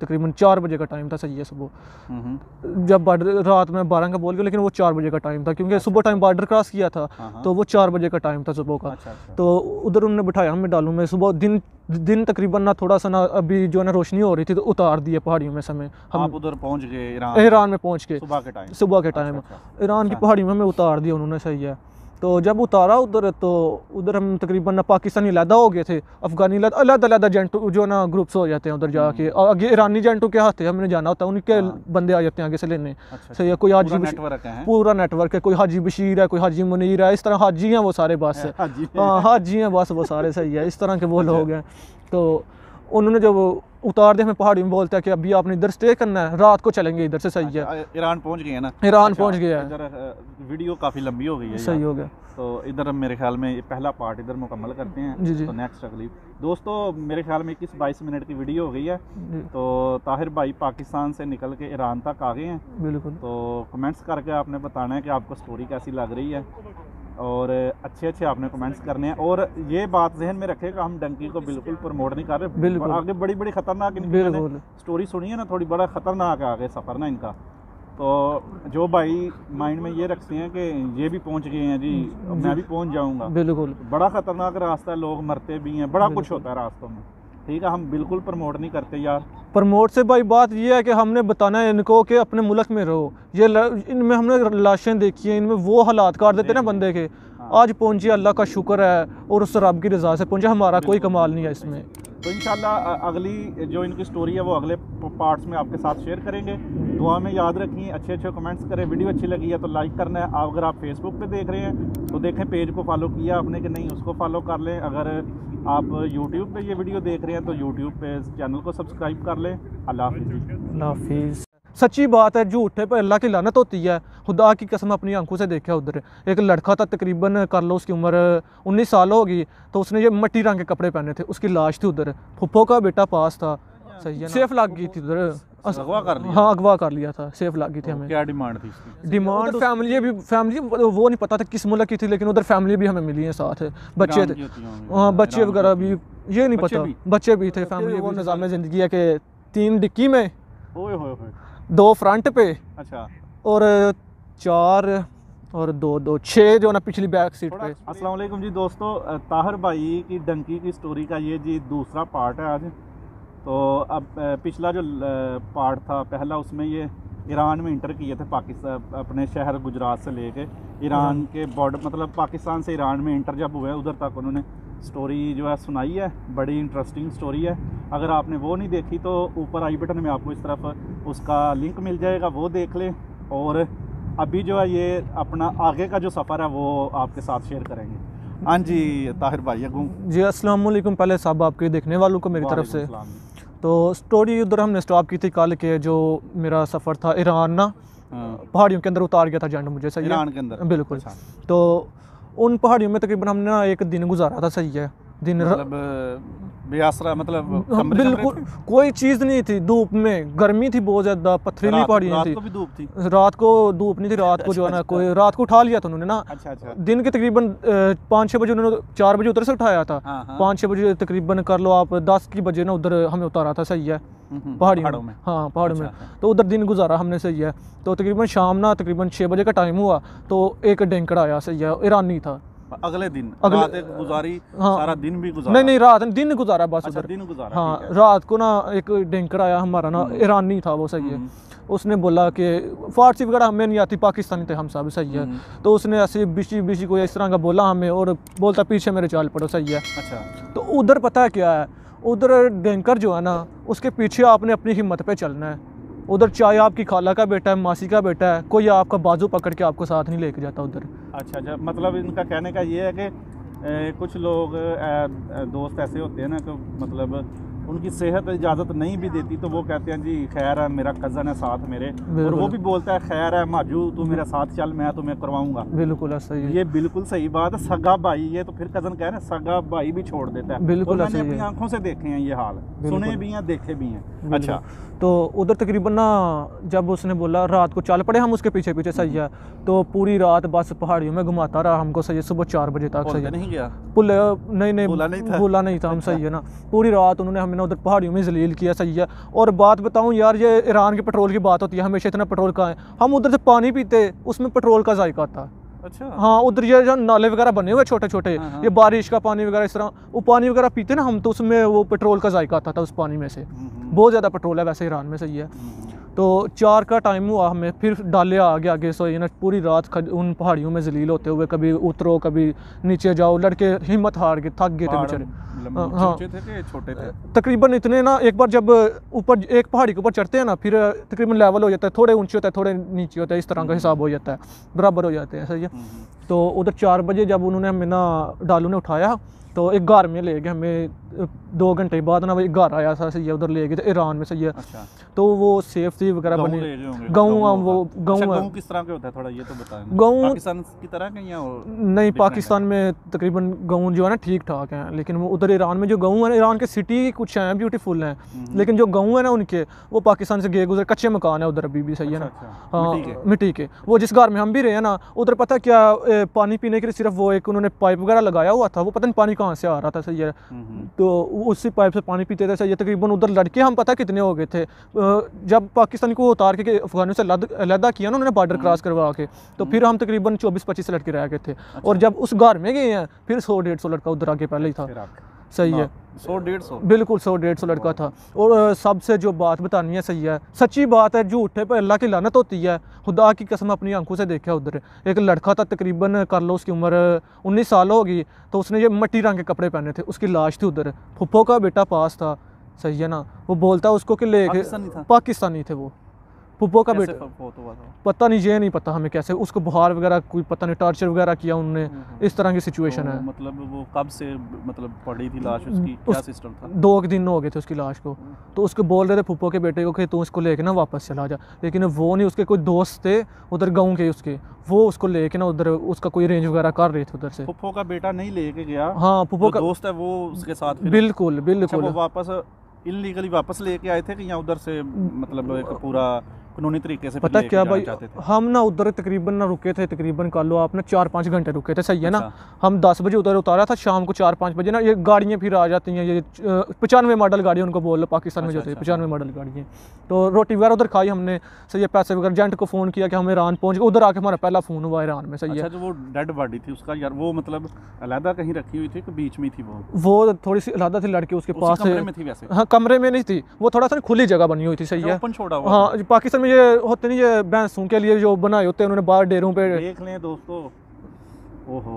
B: तकरीबन चार बजे का टाइम था सही है सुबह जब बार्डर रात में बारह का बोल गया लेकिन वो चार बजे का टाइम था क्योंकि अच्छा, सुबह टाइम बॉर्डर क्रॉस किया था हाँ, हाँ। तो वो चार बजे का टाइम था सुबह का अच्छा, अच्छा। तो उधर उन्होंने बिठाया हमें डालू में सुबह दिन दिन तकरीबन ना थोड़ा सा ना अभी जो है ना रोशनी हो रही थी तो उतार दिए पहाड़ियों में समय हम
A: उधर पहुंच गए
B: ईरान में पहुंच के सुबह के टाइम सुबह के टाइम ईरान की पहाड़ियों में हमें उतार दिया उन्होंने सही है तो जब उतारा उधर तो उधर हम तकरीबन ना पाकिस्तानी लैदा हो गए थे अफगानी लहदा अलग अलग जेंटू जो ना ग्रुप्स हो जाते हैं उधर जाके और हम्म। आगे ईरानी जेंटू के हाथ थे हमने जाना होता है उनके हाँ। बंदे आ जाते हैं आगे से लेने अच्छा, अच्छा। सही है कोई हाजी है पूरा नेटवर्क है कोई हाजी बशीर है कोई हाजी मुनीर है इस तरह हाजी हैं वो सारे बस हाँ हाजी हैं बस वो सारे सही है इस तरह के वो अच्छा। लोग हैं तो उन्होंने जब उतार दे हमें पहाड़ी में बोलता है कि अभी आपने इधर स्टे करना है रात को चलेंगे इधर से सही है
A: अच्छा, ईरान पहुंच गए ना ईरान अच्छा, पहुंच गया है वीडियो काफ़ी लंबी हो गई है सही हो गया तो इधर हम मेरे ख्याल में पहला पार्ट इधर मुकम्मल करते हैं जी जी तो नेक्स्ट अगली दोस्तों मेरे ख्याल में इक्कीस बाईस मिनट की वीडियो हो गई है तो ताहिर भाई पाकिस्तान से निकल के ईरान तक आ गए हैं बिल्कुल तो कमेंट्स करके आपने बताना है कि आपको स्टोरी कैसी लग रही है और अच्छे अच्छे आपने कमेंट्स करने हैं और ये बात जहन में रखेगा हम डंकी को बिल्कुल प्रमोट नहीं कर रहे बिल्कुल आगे बड़ी बड़ी खतरनाक इनकी स्टोरी सुनी है ना थोड़ी बड़ा खतरनाक है आगे सफ़र ना इनका तो जो भाई माइंड में ये रखते हैं कि ये भी पहुंच गए हैं जी मैं भी पहुंच जाऊंगा बिल्कुल बड़ा खतरनाक रास्ता है लोग मरते भी हैं बड़ा कुछ होता है रास्तों में ठीक है हम बिल्कुल प्रमोट नहीं करते यार
B: प्रमोट से भाई बात यह है कि हमने बताना है इनको कि अपने मुल्क में रहो ये इनमें हमने लाशें देखी हैं इनमें वो हालात काट देते ना बंदे के हाँ। आज पहुंचे अल्लाह का शुक्र है और उस रब की रजा से पहुंचे हमारा कोई कमाल नहीं है इसमें
A: तो इन अगली जो इनकी स्टोरी है वो अगले पार्ट्स में आपके साथ शेयर करेंगे दुआ में याद रखिए अच्छे अच्छे कमेंट्स करें वीडियो अच्छी लगी है तो लाइक करना है अगर आप फेसबुक पे देख रहे हैं तो देखें पेज को फॉलो किया आपने कि नहीं उसको फॉलो कर लें अगर आप यूट्यूब पे ये वीडियो देख रहे हैं तो यूट्यूब पे चैनल को सब्सक्राइब कर लें अल्लाह
B: हाफिज़ सच्ची बात है झूठे पर अल्लाह की लानत होती है खुदा की कसम अपनी आंखों से देखा उधर एक लड़का था तकरीबन कर लो उसकी उम्र उन्नीस साल होगी तो उसने ये मट्टी रंग के कपड़े पहने थे उसकी लाश थी उधर फुप्पो का बेटा पास था सही है सेफ लग गई थी उधर
A: अगवा कर लिया हाँ
B: अगवा कर लिया था सेफ लग गई थी तो हमें क्या डिमांड थी डिमांड फैमिली भी फैमिली वो नहीं पता था किस मुल्क की थी लेकिन उधर फैमिली भी हमें मिली है साथ बच्चे थे
C: हाँ बच्चे वगैरह
B: भी ये नहीं पता बच्चे भी थे फैमिली वो निज़ाम ज़िंदगी है कि तीन डिक्की में दो फ्रंट पे अच्छा और चार और दो दो छः जो ना पिछली बैक सीट
A: पे अस्सलाम वालेकुम जी दोस्तों ताहर भाई की डंकी की स्टोरी का ये जी दूसरा पार्ट है आज तो अब पिछला जो पार्ट था पहला उसमें ये ईरान में इंटर किए थे पाकिस्तान अपने शहर गुजरात से लेके ईरान हाँ। के बॉर्डर मतलब पाकिस्तान से ईरान में इंटर जब हुए उधर तक उन्होंने स्टोरी जो है सुनाई है बड़ी इंटरेस्टिंग स्टोरी है अगर आपने वो नहीं देखी तो ऊपर आई बटन में आपको इस तरफ उसका लिंक मिल जाएगा वो देख लें और अभी जो है ये अपना आगे का जो सफ़र है वो आपके साथ शेयर करेंगे हाँ जी ताहिर भाई
B: जी असलम पहले साहब आपके देखने वालों को मेरी तरफ से तो स्टोरी उधर हमने स्टॉप की थी कल के जो मेरा सफ़र था ईरान ना हाँ। पहाड़ियों के अंदर उतार गया था जेंड मुझे सही ईरान के अंदर बिल्कुल अच्छा। तो उन पहाड़ियों में तकरीबन हमने ना एक दिन गुजारा था सही है दिन मतलब
A: भी आसरा मतलब हाँ, बिल्कुल
B: कोई चीज़ नहीं थी धूप में गर्मी थी बहुत ज़्यादा पथरीली पहाड़ी थी धूप थी रात को धूप नहीं थी रात को अच्छा, जो है ना अच्छा। कोई रात को उठा लिया था उन्होंने ना अच्छा, दिन के तकरीबन पाँच छह बजे उन्होंने चार बजे उधर से उठाया था हाँ, हाँ। पाँच छह बजे तकरीबन कर लो आप दस की बजे ना उधर हमें उतारा था सही है
A: हम्म, हम्म, पहाड़ियों में
B: हाँ पहाड़ में तो उधर दिन गुजारा हमने सही है तो तकरीबन शाम ना तकरीबन छह बजे का टाइम हुआ तो एक डेंकड़ा आया सही है ईरानी था
A: अगले दिन अगले, रात एक गुजारी हाँ, सारा दिन भी गुजारा नहीं नहीं
B: रात दिन गुजारा बस अच्छा, दिन गुजारा हाँ रात को ना एक डेंकर आया हमारा ना हम्म। ईरानी था वो सही है हम्म। उसने बोला कि फारसी वगैरह हमें नहीं आती पाकिस्तानी थे हम सब सही है हम्म। तो उसने ऐसे बिशी बिशी को इस तरह का बोला हमें और बोलता पीछे मेरे चाल पड़ो सही है अच्छा तो उधर पता है क्या है उधर डेंकर जो है ना उसके पीछे आपने अपनी हिम्मत पे चलना है उधर चाहे आपकी खाला का बेटा है मासी का बेटा है कोई आपका बाजू पकड़ के आपको साथ नहीं लेके जाता उधर
A: अच्छा अच्छा मतलब इनका कहने का ये है कि ए, कुछ लोग ए, दोस्त ऐसे होते हैं ना कि तो मतलब उनकी सेहत इजाज़त नहीं भी देती तो वो कहते हैं जी खैर है मेरा कज़न है साथ मेरे और वो भी बोलता है खैर है माजू तू मेरा साथ चल मैं तुम्हें करवाऊंगा बिल्कुल सही ये बिल्कुल सही बात है सगा भाई ये तो फिर कज़न कह रहे हैं सगा भाई भी छोड़ देता है तो बिल्कुल मैंने अपनी आंखों से देखे हैं ये हाल सुने भी हैं देखे भी हैं अच्छा
B: तो उधर तकरीबन ना जब उसने बोला रात को चल पड़े हम उसके पीछे पीछे सही है हम्म। तो पूरी रात बस पहाड़ियों में घुमाता रहा हमको सही है सुबह चार बजे तक सही है नहीं गया नहीं नहीं बोला नहीं था हम सही अच्छा। है ना पूरी रात उन्होंने हमें मैंने उधर पहाड़ियों में जलील किया सही है और बात बताऊँ यार ये ईरान के पेट्रोल की बात होती है हमेशा इतना पेट्रोल कहाँ है हम उधर से पानी पीते उसमें पेट्रोल का जायका आता है अच्छा हाँ उधर ये जो नाले वगैरह बने हुए छोटे छोटे हाँ, हाँ। ये बारिश का पानी वगैरह इस तरह वो पानी वगैरह पीते ना हम तो उसमें वो पेट्रोल का जायका आता था उस पानी में से बहुत ज़्यादा पेट्रोल है वैसे ईरान में सही है तो चार का टाइम हुआ हमें फिर डाले आगे आगे सोए ना पूरी रात उन पहाड़ियों में जलील होते हुए कभी उतरो कभी नीचे जाओ लड़के हिम्मत हार गए थक गए थे बेचारे हाँ, हाँ।
C: छोटे थे
B: तकरीबन इतने ना एक बार जब ऊपर एक पहाड़ी के ऊपर चढ़ते हैं ना फिर तकरीबन लेवल हो जाता है थोड़े ऊंचे होता है थोड़े नीचे होता है इस तरह का हम्म। हिसाब हो जाता है बराबर हो जाते हैं सही है हम्म। तो उधर चार बजे जब उन्होंने हमें ना डालू ने उठाया तो एक घर में ले गए हमें दो घंटे बाद ना वो एक घर आया था सही है उधर ले गए थे तो ईरान में सही है अच्छा। तो वो सेफ्टी वगैरह बनी गाँव हम वो गाँव अच्छा, किस
A: तरह के होता है थोड़ा ये तो बताएं गाँव पाकिस्तान की तरह के या नहीं पाकिस्तान
B: में तकरीबन गाँव जो है ना ठीक ठाक हैं लेकिन वो उधर ईरान में जो गाँव है ईरान के सिटी कुछ हैं ब्यूटीफुल हैं हम्म। लेकिन जो गाँव है ना उनके वो पाकिस्तान से गए गुजर कच्चे मकान है उधर अभी भी सही है ना अच्छा, अच्छा। हाँ, मिट्टी के वो जिस घर में हम भी रहे हैं ना उधर पता क्या पानी पीने के लिए सिर्फ वो एक उन्होंने पाइप वगैरह लगाया हुआ था वो पता नहीं पानी कहाँ से आ रहा था सर ये
C: हम्म, हम्म।
B: तो उसी पाइप से पानी पीते थे सर ये तकरीबन उधर लड़के हम पता कितने हो गए थे जब पाकिस्तान को उतार के अफगानों से लदा किया ना उन्होंने बॉर्डर हम्म। क्रॉस करवा के तो फिर हम तकरीबन चौबीस पच्चीस लड़के रह गए थे और अच्छा। जब उस घर में गए हैं फिर सौ डेढ़ सौ लड़का उधर आगे पहले ही था सही हाँ, है सौ डेढ़ सौ बिल्कुल सौ डेढ़ सौ लड़का था और सबसे जो बात बतानी है सही है सच्ची बात है झूठे पर अल्लाह की लानत होती है खुदा की कसम अपनी आंखों से देखा उधर एक लड़का था तकरीबन कर लो उसकी उम्र उन्नीस साल होगी तो उसने ये मट्टी रंग के कपड़े पहने थे उसकी लाश थी उधर फुफो का बेटा पास था सही है ना वो बोलता उसको कि ले पाकिस्तानी थे वो फुप्पो का बेटा तो पता नहीं ये नहीं पता हमें कैसे उसको बुखार वगैरह कोई पता नहीं टॉर्चर वगैरह किया उन्होंने हम्म, हम्म। इस तरह की सिचुएशन तो है
A: मतलब वो कब से मतलब पड़ी थी लाश उसकी क्या सिस्टम था दो
B: दिन हो गए थे उसकी लाश को हम्म। तो उसको बोल रहे थे फुप्पो के बेटे को कि तू उसको लेके ना वापस चला जा लेकिन वो नहीं उसके कोई दोस्त थे उधर गाँव के उसके वो उसको लेके ना उधर उसका कोई रेंज वगैरह कर रहे थे उधर से
A: फुप्पो का बेटा नहीं लेके गया हाँ फुप्पो का दोस्त है वो उसके साथ बिल्कुल अच्छा, बिल्कुल वापस इलीगली वापस लेके आए थे कि यहाँ उधर से मतलब एक पूरा कानूनी तरीके से पता क्या भाई
B: हम ना उधर तकरीबन ना रुके थे तकरीबन कर लो आप चार पाँच घंटे रुके थे सही है ना अच्छा। हम दस बजे उधर उतारा था शाम को चार पाँच बजे ना ये गाड़ियाँ फिर आ जाती हैं ये पचानवे मॉडल गाड़ियाँ उनको बोल लो पाकिस्तान में जो अच्छा, थे अच्छा, पचानवे मॉडल गाड़ियाँ तो रोटी वगैरह उधर खाई हमने सही है पैसे वगैरह जेंट को फ़ोन किया कि हम ईरान पहुँच गए उधर आके हमारा पहला फ़ोन हुआ ईरान में सही है तो
A: वो डेड बॉडी थी उसका यार वो मतलब अलहदा कहीं रखी हुई थी बीच में थी वो
B: वो थोड़ी सी अलहदा थी लड़की उसके पास कमरे में थी वैसे हाँ कमरे में नहीं थी वो थोड़ा सा खुली जगह बनी हुई थी सही है हाँ पाकिस्तान में ये होते नहीं ये भैंसों के लिए जो बनाए होते हैं उन्होंने बाहर डेरों पे देख
A: लें दोस्तों ओहो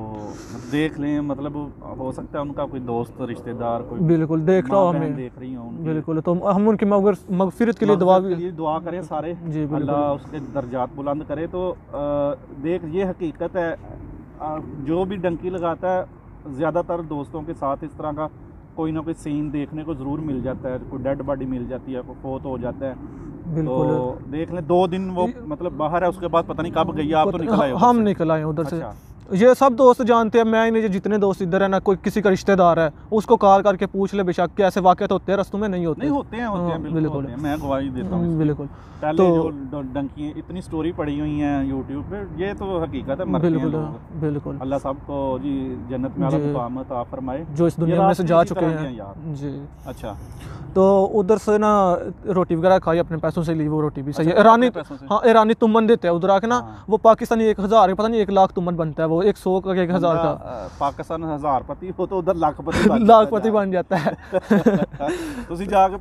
A: देख लें मतलब हो सकता है उनका कोई दोस्त रिश्तेदार कोई बिल्कुल देख रहा हूँ हमें देख रही हूँ बिल्कुल
B: तो हम उनकी मगर मगफिरत के लिए दुआ भी
A: ये दुआ करें सारे जी अल्लाह उसके दर्जात बुलंद करे तो आ, देख ये हकीकत है जो भी डंकी लगाता है ज़्यादातर दोस्तों के साथ इस तरह का कोई ना कोई सीन देखने को ज़रूर मिल जाता है कोई डेड बॉडी मिल जाती है कोई फोत हो जाता है
B: बिल्कुल तो
A: देख ले दो दिन वो मतलब बाहर है उसके बाद पता नहीं कब गई आप तो निकल आए हम
B: निकल आए उधर से अच्छा। ये सब दोस्त जानते हैं मैं इन्हें जितने दोस्त इधर है ना कोई किसी का रिश्तेदार है उसको कॉल करके पूछ ले बेशक कि ऐसे वाक़ तो होते हैं रस्तों में नहीं होते नहीं होते हैं हाँ, बिल्कुल मैं गवाही देता हूँ हाँ, बिल्कुल
A: पहले तो डंकी इतनी स्टोरी पड़ी हुई यूट्यूब पे ये तो हकीकत है बिल्कुल बिल्कुल अल्लाह साहब को जी जन्नत में फरमाए जो इस दुनिया में से जा चुके हैं जी अच्छा
B: तो उधर से ना रोटी वगैरह खाई अपने पैसों से ली वो रोटी भी सही अच्छा, है ईरानी हाँ ईरानी तुमन देते हैं उधर आके ना हाँ। वो पाकिस्तानी एक हज़ार पता नहीं एक लाख तुमन बनता है वो वो एक सौ का एक हज़ार का
A: पाकिस्तान हजार पति हो तो उधर लाख पति लाख पति बन जाता है ਤੁਸੀਂ जाके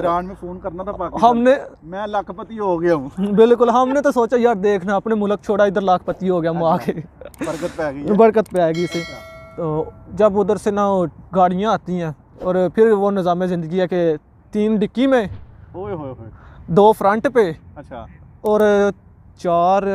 A: ईरान में फ़ोन करना था हमने मैं लाख पति हो गया हूँ बिल्कुल हमने तो सोचा यार
B: देखना अपने मुल्क छोड़ा इधर लाख पति हो गया हम आके अच्छा,
A: बरकत पे आ गई
B: बरकत पे आएगी इसे तो जब उधर से ना गाड़ियाँ आती हैं और फिर वो निज़ाम ज़िंदगी है कि तीन डिक्की में ओए दो फ्रंट पे अच्छा और चार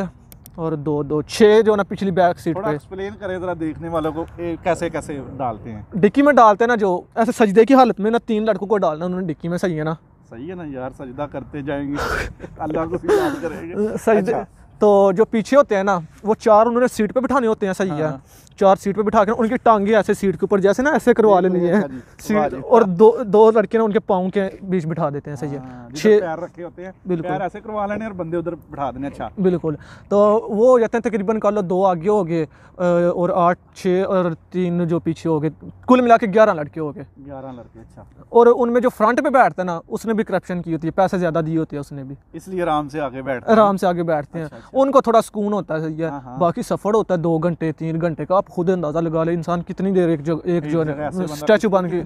B: और दो दो छः जो ना पिछली बैक सीट पे एक्सप्लेन
A: करें ज़रा देखने वालों को ए, कैसे कैसे डालते हैं
B: डिक्की में डालते हैं ना जो ऐसे सजदे की हालत में ना तीन लड़कों को डालना उन्होंने डिक्की में सही है ना
A: सही है ना यार सजदा करते जाएंगे अल्लाह को करेंगे सजदे अच्छा।
B: तो जो पीछे होते हैं ना वो चार उन्होंने सीट पे बिठाने होते हैं सही है हाँ। चार सीट पे बिठा कर उनकी टांगे ऐसे सीट के ऊपर जैसे ना ऐसे करवा लेनी है सीट और दो दो लड़के ना उनके पाँव के बीच बिठा देते हैं सही है हाँ, छह
A: रखे होते हैं बिल्कुल ऐसे करवा लेने और बंदे उधर बिठा देने अच्छा बिल्कुल
B: तो वो हो जाते हैं तकरीबन कर लो दो आगे हो गए और आठ छः और तीन जो पीछे हो गए कुल मिला के ग्यारह लड़के हो गए
A: ग्यारह लड़के अच्छा
B: और उनमें जो फ्रंट पे बैठते हैं ना उसने भी करप्शन की होती है पैसे ज़्यादा दिए होते हैं उसने भी
A: इसलिए आराम से आगे बैठ आराम
B: से आगे बैठते हैं अच्छा, अच्छा। उनको थोड़ा सुकून होता है सही है हाँ, हाँ। बाकी सफ़र होता है दो घंटे तीन घंटे का आप खुद अंदाज़ा लगा ले इंसान कितनी देर एक जो एक जो है स्टैचू बन के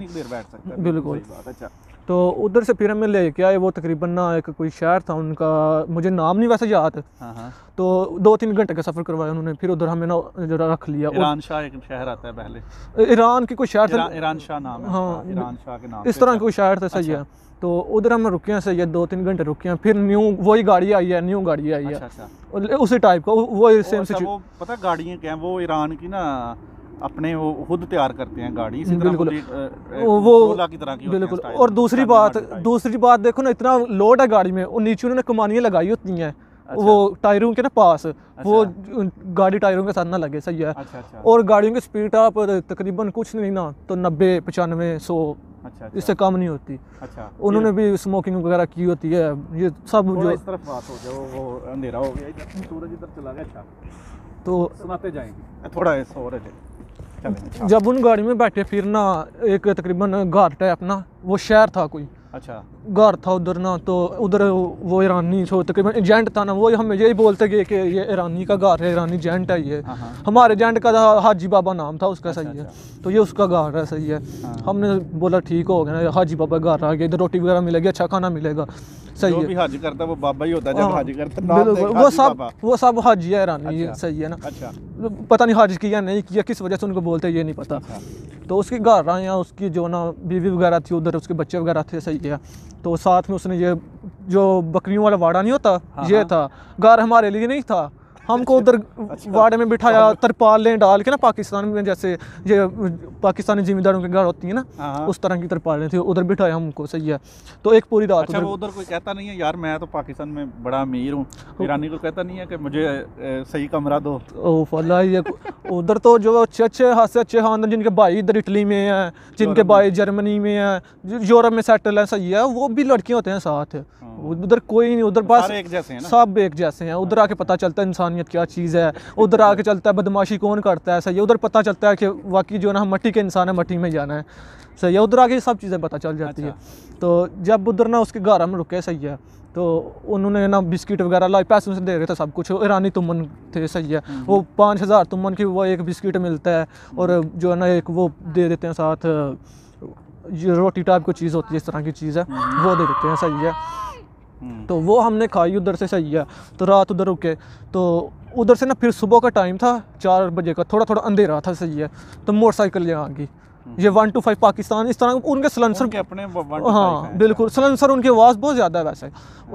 B: बिल्कुल अच्छा तो उधर से फिर हमें लेके आए वो तकरीबन ना एक कोई शहर था उनका मुझे नाम नहीं वैसे याद हाँ, हाँ। तो दो तीन घंटे का सफ़र करवाया उन्होंने फिर उधर हमें ना जो रख लिया ईरान
A: शाह एक शहर आता है पहले
B: ईरान के कोई शहर था
A: ईरान शाह नाम है हाँ ईरान शाह के नाम इस तरह
B: कोई शहर था सही है अच्छा। तो उधर हम रुके हैं सही है दो तीन घंटे रुके हैं फिर न्यू वही गाड़ी आई है न्यू गाड़ी आई है अच्छा, अच्छा। उसी टाइप का वही सेम सिचुएशन
A: पता गाड़ियाँ क्या वो ईरान की ना अपने वो खुद तैयार करते हैं गाड़ी इसी हम्म, तरह बिल्कुल वो की तरह की बिल्कुल और
B: दूसरी बात दूसरी बात देखो ना इतना लोड है गाड़ी में और नीचे उन्होंने कमानियाँ लगाई होती हैं अच्छा। वो टायरों के ना पास अच्छा। वो गाड़ी टायरों के साथ ना लगे सही है अच्छा, अच्छा। और गाड़ियों की स्पीड आप तकरीबन कुछ नहीं ना तो नब्बे पचानवे सौ अच्छा, अच्छा। इससे कम नहीं होती अच्छा उन्होंने भी स्मोकिंग वगैरह की होती है ये सब जो इस तरफ
A: बात हो जाओ वो वो अंधेरा हो गया सूरज इधर चला गया अच्छा तो सुनाते जाएंगे थोड़ा रहे थे
B: जब उन गाड़ी में बैठे फिर ना एक तकरीबन घर टाइप ना वो शहर था कोई अच्छा घर था उधर ना तो उधर वो ईरानी सो तकरीबन एजेंट था ना वो हमें यही बोलते गए कि ये ईरानी का घर है ईरानी जेंट है ये हाँ, हाँ। हमारे जेंट का हाजी बाबा नाम था उसका अच्छा, सही अच्छा। है तो ये उसका घर है सही है हाँ। हमने बोला ठीक हो गया हाजी बाबा घर आ गया इधर रोटी वगैरह मिलेगी अच्छा खाना मिलेगा सही
A: है करता वो बाबा ही होता है जब हाँ, करता तो वो सब
B: वो सब है अच्छा। सही है ना अच्छा पता नहीं हज किया नहीं किया किस वजह से उनको बोलते ये नहीं पता अच्छा। तो उसके घर आए या उसकी जो ना बीवी वगैरह थी उधर उसके बच्चे वगैरह थे सही है तो साथ में उसने ये जो बकरियों वाला वाड़ा नहीं होता हाँ, ये हाँ। था घर हमारे लिए नहीं था हमको अच्छा। उधर
C: अच्छा। वाड़े में बिठाया
B: तरपालें डाल के ना पाकिस्तान में जैसे ये पाकिस्तानी जिम्मेदारों के घर होती है ना हाँ। उस तरह की तरपालें थी उधर बिठाया हमको सही है तो एक पूरी रात अच्छा, उधर
A: कोई कहता नहीं है यार मैं तो पाकिस्तान में बड़ा अमीर हूँ ईरानी को कहता नहीं है कि मुझे सही कमरा दो
B: ये उधर तो जो अच्छे अच्छे हादसे अच्छे खानदान जिनके भाई इधर इटली में है जिनके भाई जर्मनी में है यूरोप में सेटल है सही है वो भी लड़के होते हैं साथ हाँ। उधर कोई नहीं उधर बस सब एक जैसे हैं उधर आके पता चलता है इंसान इंसानियत क्या चीज़ है उधर आके चलता है बदमाशी कौन करता है सही उधर पता चलता है कि वाकई जो ना हम मट्टी के इंसान है मट्टी में जाना है सही है उधर आके सब चीज़ें पता चल जाती है अच्छा। तो जब उधर ना उसके घर हम रुके सही है तो उन्होंने ना बिस्किट वगैरह लाए पैसे उसे दे रहे थे सब कुछ ईरानी तुमन थे सही है हम्म। वो पाँच हज़ार तुमन की वो एक बिस्किट मिलता है हम्म। और जो है ना एक वो दे देते हैं साथ रोटी टाइप की चीज़ होती है इस तरह की चीज़ है वो दे देते हैं सही है तो वो हमने खाई उधर से सही है तो रात उधर रुके तो उधर से ना फिर सुबह का टाइम था चार बजे का थोड़ा थोड़ा अंधेरा था सही है तो मोटरसाइकिल यहाँ आ गई ये वन टू फाइव पाकिस्तान इस तरह उनके सलंसर के अपने हाँ बिल्कुल सलंसर उनकी आवाज़ बहुत ज़्यादा है वैसे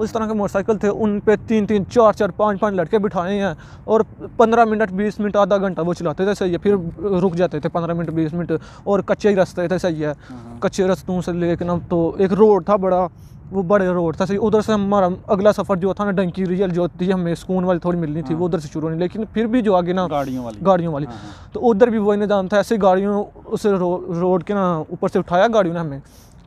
B: उस तरह के मोटरसाइकिल थे उन पर तीन तीन चार चार पाँच पाँच लड़के बिठाए हैं और पंद्रह मिनट बीस मिनट आधा घंटा वो चलाते थे सही है फिर रुक जाते थे पंद्रह मिनट बीस मिनट और कच्चे ही रास्ते थे सही है हाँ, हाँ। कच्चे रस्तों से लेकिन अब तो एक रोड था बड़ा वो बड़े रोड था सही उधर से हमारा अगला सफ़र जो था ना डंकी रियल जो थी हमें सुकून वाली थोड़ी मिलनी थी वो हाँ। उधर से शुरू होनी लेकिन फिर भी जो आगे ना गाड़ियों वाली गाड़ियों वाली हाँ, हाँ। तो उधर भी वो निज़ाम था ऐसे गाड़ियों उस रोड के ना ऊपर से उठाया गाड़ियों ने हमें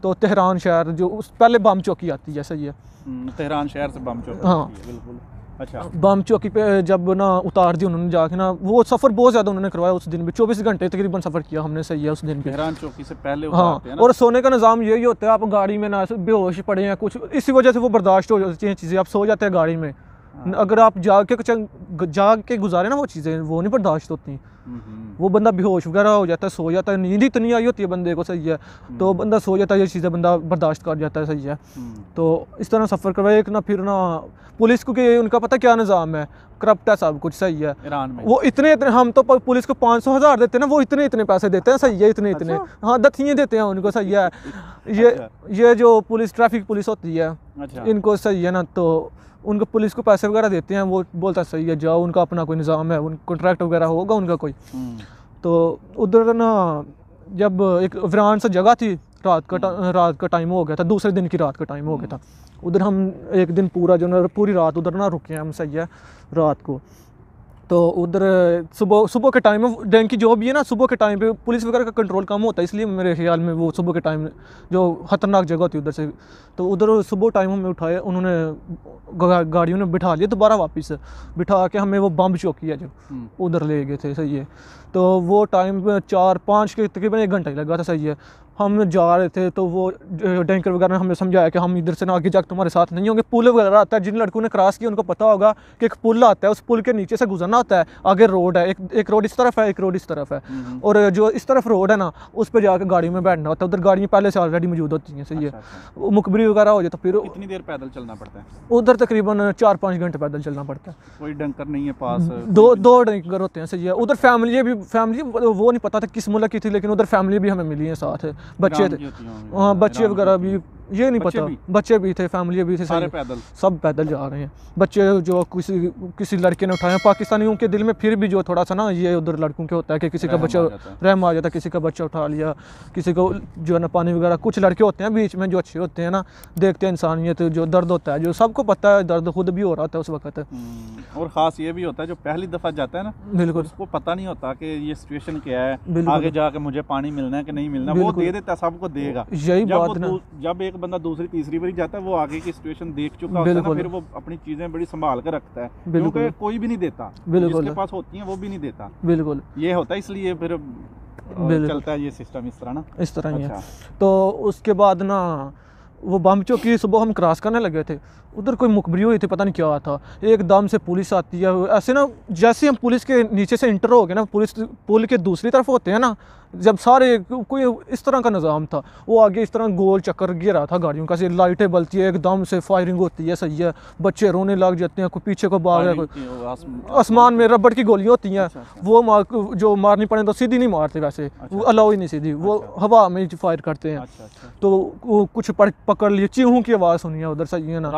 B: तो तेहरान शहर जो उस पहले बम चौकी आती है सही है
A: हम्म, तेहरान शहर से बम चौकी हाँ बिल्कुल अच्छा
B: बम चौकी पे जब ना उतार दी उन्होंने जाके ना वो सफ़र बहुत ज़्यादा उन्होंने करवाया उस दिन भी चौबीस घंटे तकरीबन सफ़र किया हमने सही है उस दिन भी चौकी से पहले हाँ और सोने का निज़ाम यही होता है आप गाड़ी में ना बेहोश पड़े हैं कुछ इसी वजह से वो बर्दाश्त हो जाती है चीज़ें आप सो जाते हैं गाड़ी में हाँ। अगर आप जाके जाके जाग के गुजारे ना वो चीज़ें वो नहीं बर्दाश्त होती वो बंदा बेहोश वगैरह हो जाता है सो जाता है नींद इतनी तो आई होती है बंदे को सही है हम्म। तो बंदा सो जाता है ये चीज़ें बंदा बर्दाश्त कर जाता है सही है हम्म। तो इस तरह सफ़र करवाए एक ना फिर ना पुलिस को कि उनका पता क्या निज़ाम है करप्ट है सब कुछ सही है ईरान में वो इतने इतने हम तो पुलिस को पाँच सौ हज़ार देते हैं ना वो इतने इतने पैसे देते हैं सही है इतने इतने अच्छा। हाँ दथियाँ देते हैं उनको सही है अच्छा। ये ये जो पुलिस ट्रैफिक पुलिस होती है अच्छा। इनको सही है ना तो उनको पुलिस को पैसे वगैरह देते हैं वो बोलता सही है जाओ उनका अपना कोई निज़ाम है उन कॉन्ट्रैक्ट वगैरह होगा उनका कोई हम्म। तो उधर ना जब एक वरान सा जगह थी रात का हम्म। रात का टाइम हो गया था दूसरे दिन की रात का टाइम हो गया था हम्म। उधर हम एक दिन पूरा जो ना पूरी रात उधर ना रुके हैं हम सही है रात को तो उधर सुबह सुबह के टाइम में डैम की जो भी है ना सुबह के टाइम पे पुलिस वगैरह का कंट्रोल कम होता है इसलिए मेरे ख्याल में वो सुबह के टाइम जो ख़तरनाक जगह होती है उधर से तो उधर सुबह टाइम हमें उठाए उन्होंने गाड़ियों ने बिठा लिया दोबारा वापस बिठा के हमें वो बम चौकी है जो उधर ले गए थे सही है तो वो टाइम चार पाँच के तकरीबन एक घंटा ही लगा था सही है हम जा रहे थे तो वो डेंकर वगैरह ने हमें समझाया कि हम इधर से ना आगे जाकर तुम्हारे साथ नहीं होंगे पुल वगैरह आता है जिन लड़कों ने क्रॉस किया उनको पता होगा कि एक पुल आता है उस पुल के नीचे से गुजरना होता है आगे रोड है एक एक रोड इस तरफ है एक रोड इस तरफ है हम्म। और जो इस तरफ रोड है ना उस पर जाकर गाड़ी में बैठना होता है उधर गाड़ियाँ पहले से ऑलरेडी मौजूद होती हैं सही है अच्छा, अच्छा। मुखबरी वगैरह
A: हो जाए तो फिर इतनी देर पैदल चलना पड़ता है
B: उधर तकरीबन चार पाँच घंटे पैदल चलना पड़ता है कोई डंकर नहीं है पास दो दो डंकर होते हैं सही है उधर फैमिली भी फैमिली वो नहीं पता था किस मुल्क की थी लेकिन उधर फैमिली भी हमें मिली है साथ बच्चे हाँ, हाँ, बच्चे वगैरह भी ये नहीं बच्चे पता भी? बच्चे भी थे फैमिली भी थे सारे पैदल सब पैदल जा रहे हैं बच्चे जो किसी किसी लड़के ने उठाए पाकिस्तानियों के दिल में फिर भी जो थोड़ा सा ना ये उधर लड़कों के होता है कि किसी का बच्चा रहम आ जाता है किसी का बच्चा उठा लिया किसी को जो है ना पानी वगैरह कुछ लड़के होते हैं बीच में जो अच्छे होते हैं ना देखते हैं इंसानियत जो दर्द होता है जो सबको पता है दर्द खुद भी हो रहा था उस वक्त हम्म,
A: और ख़ास ये भी होता है जो पहली दफ़ा जाता है ना बिल्कुल उसको पता नहीं होता कि ये सिचुएशन क्या है आगे जाके मुझे पानी मिलना है कि नहीं मिलना वो दे देता सबको देगा यही बात जब एक एक बंदा दूसरी तीसरी बार जाता है वो आगे की सिचुएशन देख चुका होता है फिर वो अपनी चीजें बड़ी संभाल कर रखता है क्योंकि कोई भी नहीं देता जिसके पास होती है वो भी नहीं देता बिल्कुल ये होता है इसलिए फिर चलता है ये सिस्टम इस तरह ना इस तरह ही है अच्छा।
B: तो उसके बाद ना वो बम चौकी सुबह हम क्रॉस करने लगे थे उधर कोई मुखबरी हुई थी पता नहीं क्या था एकदम से पुलिस आती है ऐसे ना जैसे हम पुलिस के नीचे से इंटर हो गए ना पुलिस पुल के दूसरी तरफ होते हैं ना जब सारे कोई इस तरह का निज़ाम था वो आगे इस तरह गोल चक्कर गिरा था गाड़ियों का से लाइटें बलती है एकदम से फायरिंग होती है सही है बच्चे रोने लग जाते हैं कोई पीछे को भाग कोई आसमान में रबड़ की गोलियाँ होती हैं अच्छा, अच्छा। वो जो मारनी पड़े तो सीधी नहीं मारते वैसे वो अच्छा। अलाउ ही नहीं सीधी वो हवा में फायर करते हैं तो वो कुछ पकड़ लिए चीहू की आवाज़ सुनी है उधर सही है ना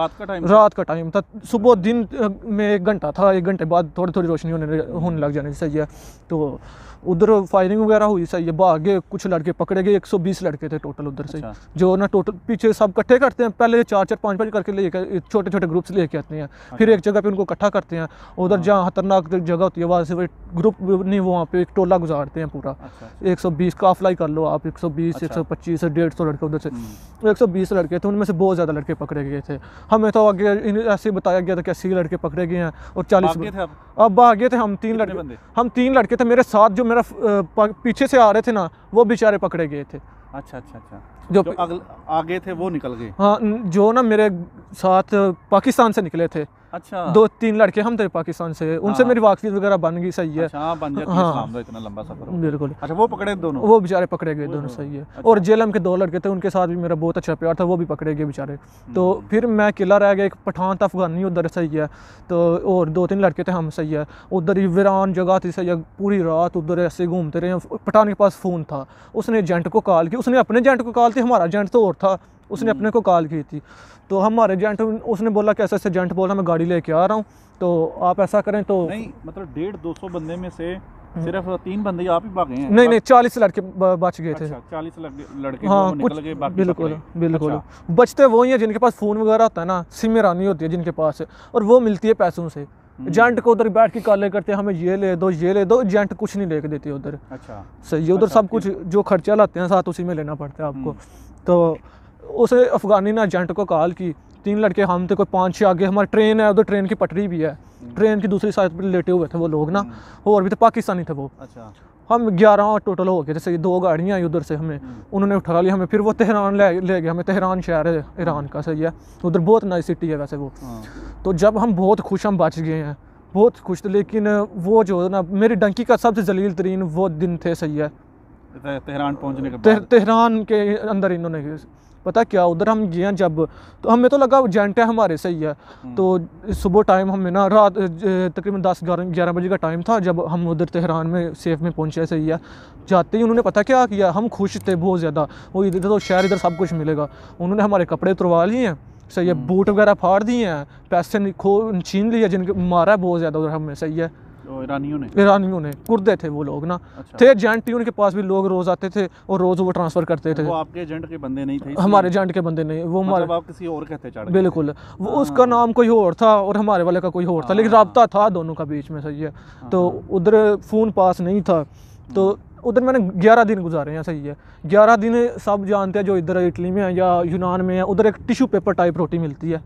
B: रात का टाइम था सुबह दिन में एक घंटा था एक घंटे बाद थोड़ी थोड़ी रोशनी होने होने लग जाने सही है तो उधर फायरिंग वगैरह हुई सही गए कुछ लड़के पकड़े गए 120 लड़के थे टोटल उधर से अच्छा। जो ना टोटल पीछे सब इकट्ठे करते हैं पहले चार चार पाँच पांच करके लेके छोटे छोटे ग्रुप्स लेके आते हैं अच्छा। फिर एक जगह पे उनको इकट्ठा करते हैं उधर हाँ। जहाँ खतरनाक जगह होती है वहाँ से ग्रुप नहीं वहाँ पे एक टोला गुजारते हैं पूरा अच्छा, अच्छा। एक सौ बीस काफला कर लो आप एक सौ बीस एक सौ पच्चीस डेढ़ सौ लड़के उधर हम्म। से एक सौ बीस लड़के थे उनमें से बहुत ज़्यादा लड़के पकड़े गए थे हमें तो आगे ऐसे बताया गया था कि अस्सी लड़के पकड़े गए हैं और चालीस अब आगे थे हम तीन लड़के हम तीन लड़के थे मेरे साथ जो मेरा पीछे से आ रहे थे ना वो बेचारे पकड़े गए थे
A: अच्छा अच्छा अच्छा जो, जो आगे थे वो निकल गए
B: हाँ जो ना मेरे साथ पाकिस्तान से निकले थे अच्छा दो तीन लड़के हम थे पाकिस्तान से उनसे हाँ। मेरी वाकफियत वगैरह बन गई सही है अच्छा, हाँ, बन हाँ तो इतना लंबा सफर बिल्कुल अच्छा वो पकड़े दोनों वो बेचारे पकड़े गए दोनों सही है अच्छा। और जेलम के दो लड़के थे उनके साथ भी मेरा बहुत अच्छा प्यार था वो भी पकड़े गए बेचारे तो हम्म। फिर मैं किला रह गया एक पठान था अफगानी उधर सही है तो और दो तीन लड़के थे हम सही है उधर ही वीरान जगह थी सही है पूरी रात उधर ऐसे घूमते रहे पठान के पास फ़ोन था उसने एजेंट को कॉल किया उसने अपने एजेंट को कॉल थी हमारा एजेंट तो और था उसने हम्म। अपने को कॉल की थी तो हमारे जेंट उसने बोला कि ऐसे ऐसे जेंट बोला मैं गाड़ी लेके आ रहा हूँ तो आप ऐसा करें तो नहीं
A: मतलब डेढ़ दो सौ बंदे में से हम्म। सिर्फ तीन बंदे आप ही भागे हैं नहीं नहीं चालीस
B: लड़के बच गए थे अच्छा,
A: चालीस लड़के हाँ कुछ बिल्कुल बिल्कुल अच्छा।
B: बचते बचते वही हैं जिनके पास फ़ोन वगैरह होता है ना सिमेरानी होती है जिनके पास और वो मिलती है पैसों से हम्म। जेंट को उधर बैठ के काले करते हैं हमें ये ले दो ये ले दो जेंट कुछ नहीं लेके देती उधर
C: अच्छा सही उधर अच्छा, सब कुछ
B: जो खर्चा लाते हैं साथ उसी में लेना पड़ता है आपको तो उस अफगानी ने एजेंट को कॉल की तीन लड़के हम थे तो कोई पाँच छः आगे हमारी ट्रेन है उधर ट्रेन की पटरी भी है ट्रेन हम्म। की दूसरी साइड पर लेटे हुए थे वो लोग ना हम्म। और भी थे तो पाकिस्तानी थे वो अच्छा हम ग्यारह टोटल हो गए जैसे दो गाड़ियाँ आई उधर से हमें हम्म। उन्होंने उठा लिया हमें फिर वो तेहरान ले ले गए हमें तेहरान शहर है ईरान का सही है उधर बहुत नाइस सिटी है वैसे वो हाँ। तो जब हम बहुत खुश हम बच गए हैं बहुत खुश थे लेकिन वो जो है ना मेरी डंकी का सबसे जलील तरीन वो दिन थे सही है
A: तेहरान पहुँचने का
B: तेहरान के अंदर इन्होंने पता क्या उधर हम गए जब तो हमें तो लगा जेंट है हमारे सही है हम्म। तो सुबह टाइम हमें ना रात तकरीबन दस ग्यारह ग्यारह बजे का टाइम था जब हम उधर तेहरान में सेफ में पहुंचे सही है जाते ही उन्होंने पता क्या किया हम खुश थे बहुत ज़्यादा वो इधर तो शहर इधर सब कुछ मिलेगा उन्होंने हमारे कपड़े उतरवा लिए हैं सही है हम्म। बूट वगैरह फाड़ दिए हैं पैसे खो छीन लिए जिनके मारा है बहुत ज़्यादा उधर हमें सही है ईरानियों ने ईरानियों ने कुर्दे थे वो लोग ना अच्छा। थे एजेंट थी उनके पास भी लोग रोज़ आते थे और रोज़ वो ट्रांसफ़र करते थे वो आपके
A: एजेंट के बंदे नहीं थे हमारे एजेंट
B: के बंदे नहीं वो मतलब हमारे मतलब
A: किसी और कहते चढ़
B: बिल्कुल वो हाँ। उसका नाम कोई और था और हमारे वाले का कोई और था लेकिन हाँ। रबता था दोनों का बीच में सही है हाँ, तो उधर फ़ोन पास नहीं था तो उधर मैंने ग्यारह दिन गुजारे हैं सही है ग्यारह दिन सब जानते हैं जो इधर इटली में है या यूनान में है उधर एक टिशू पेपर टाइप रोटी मिलती है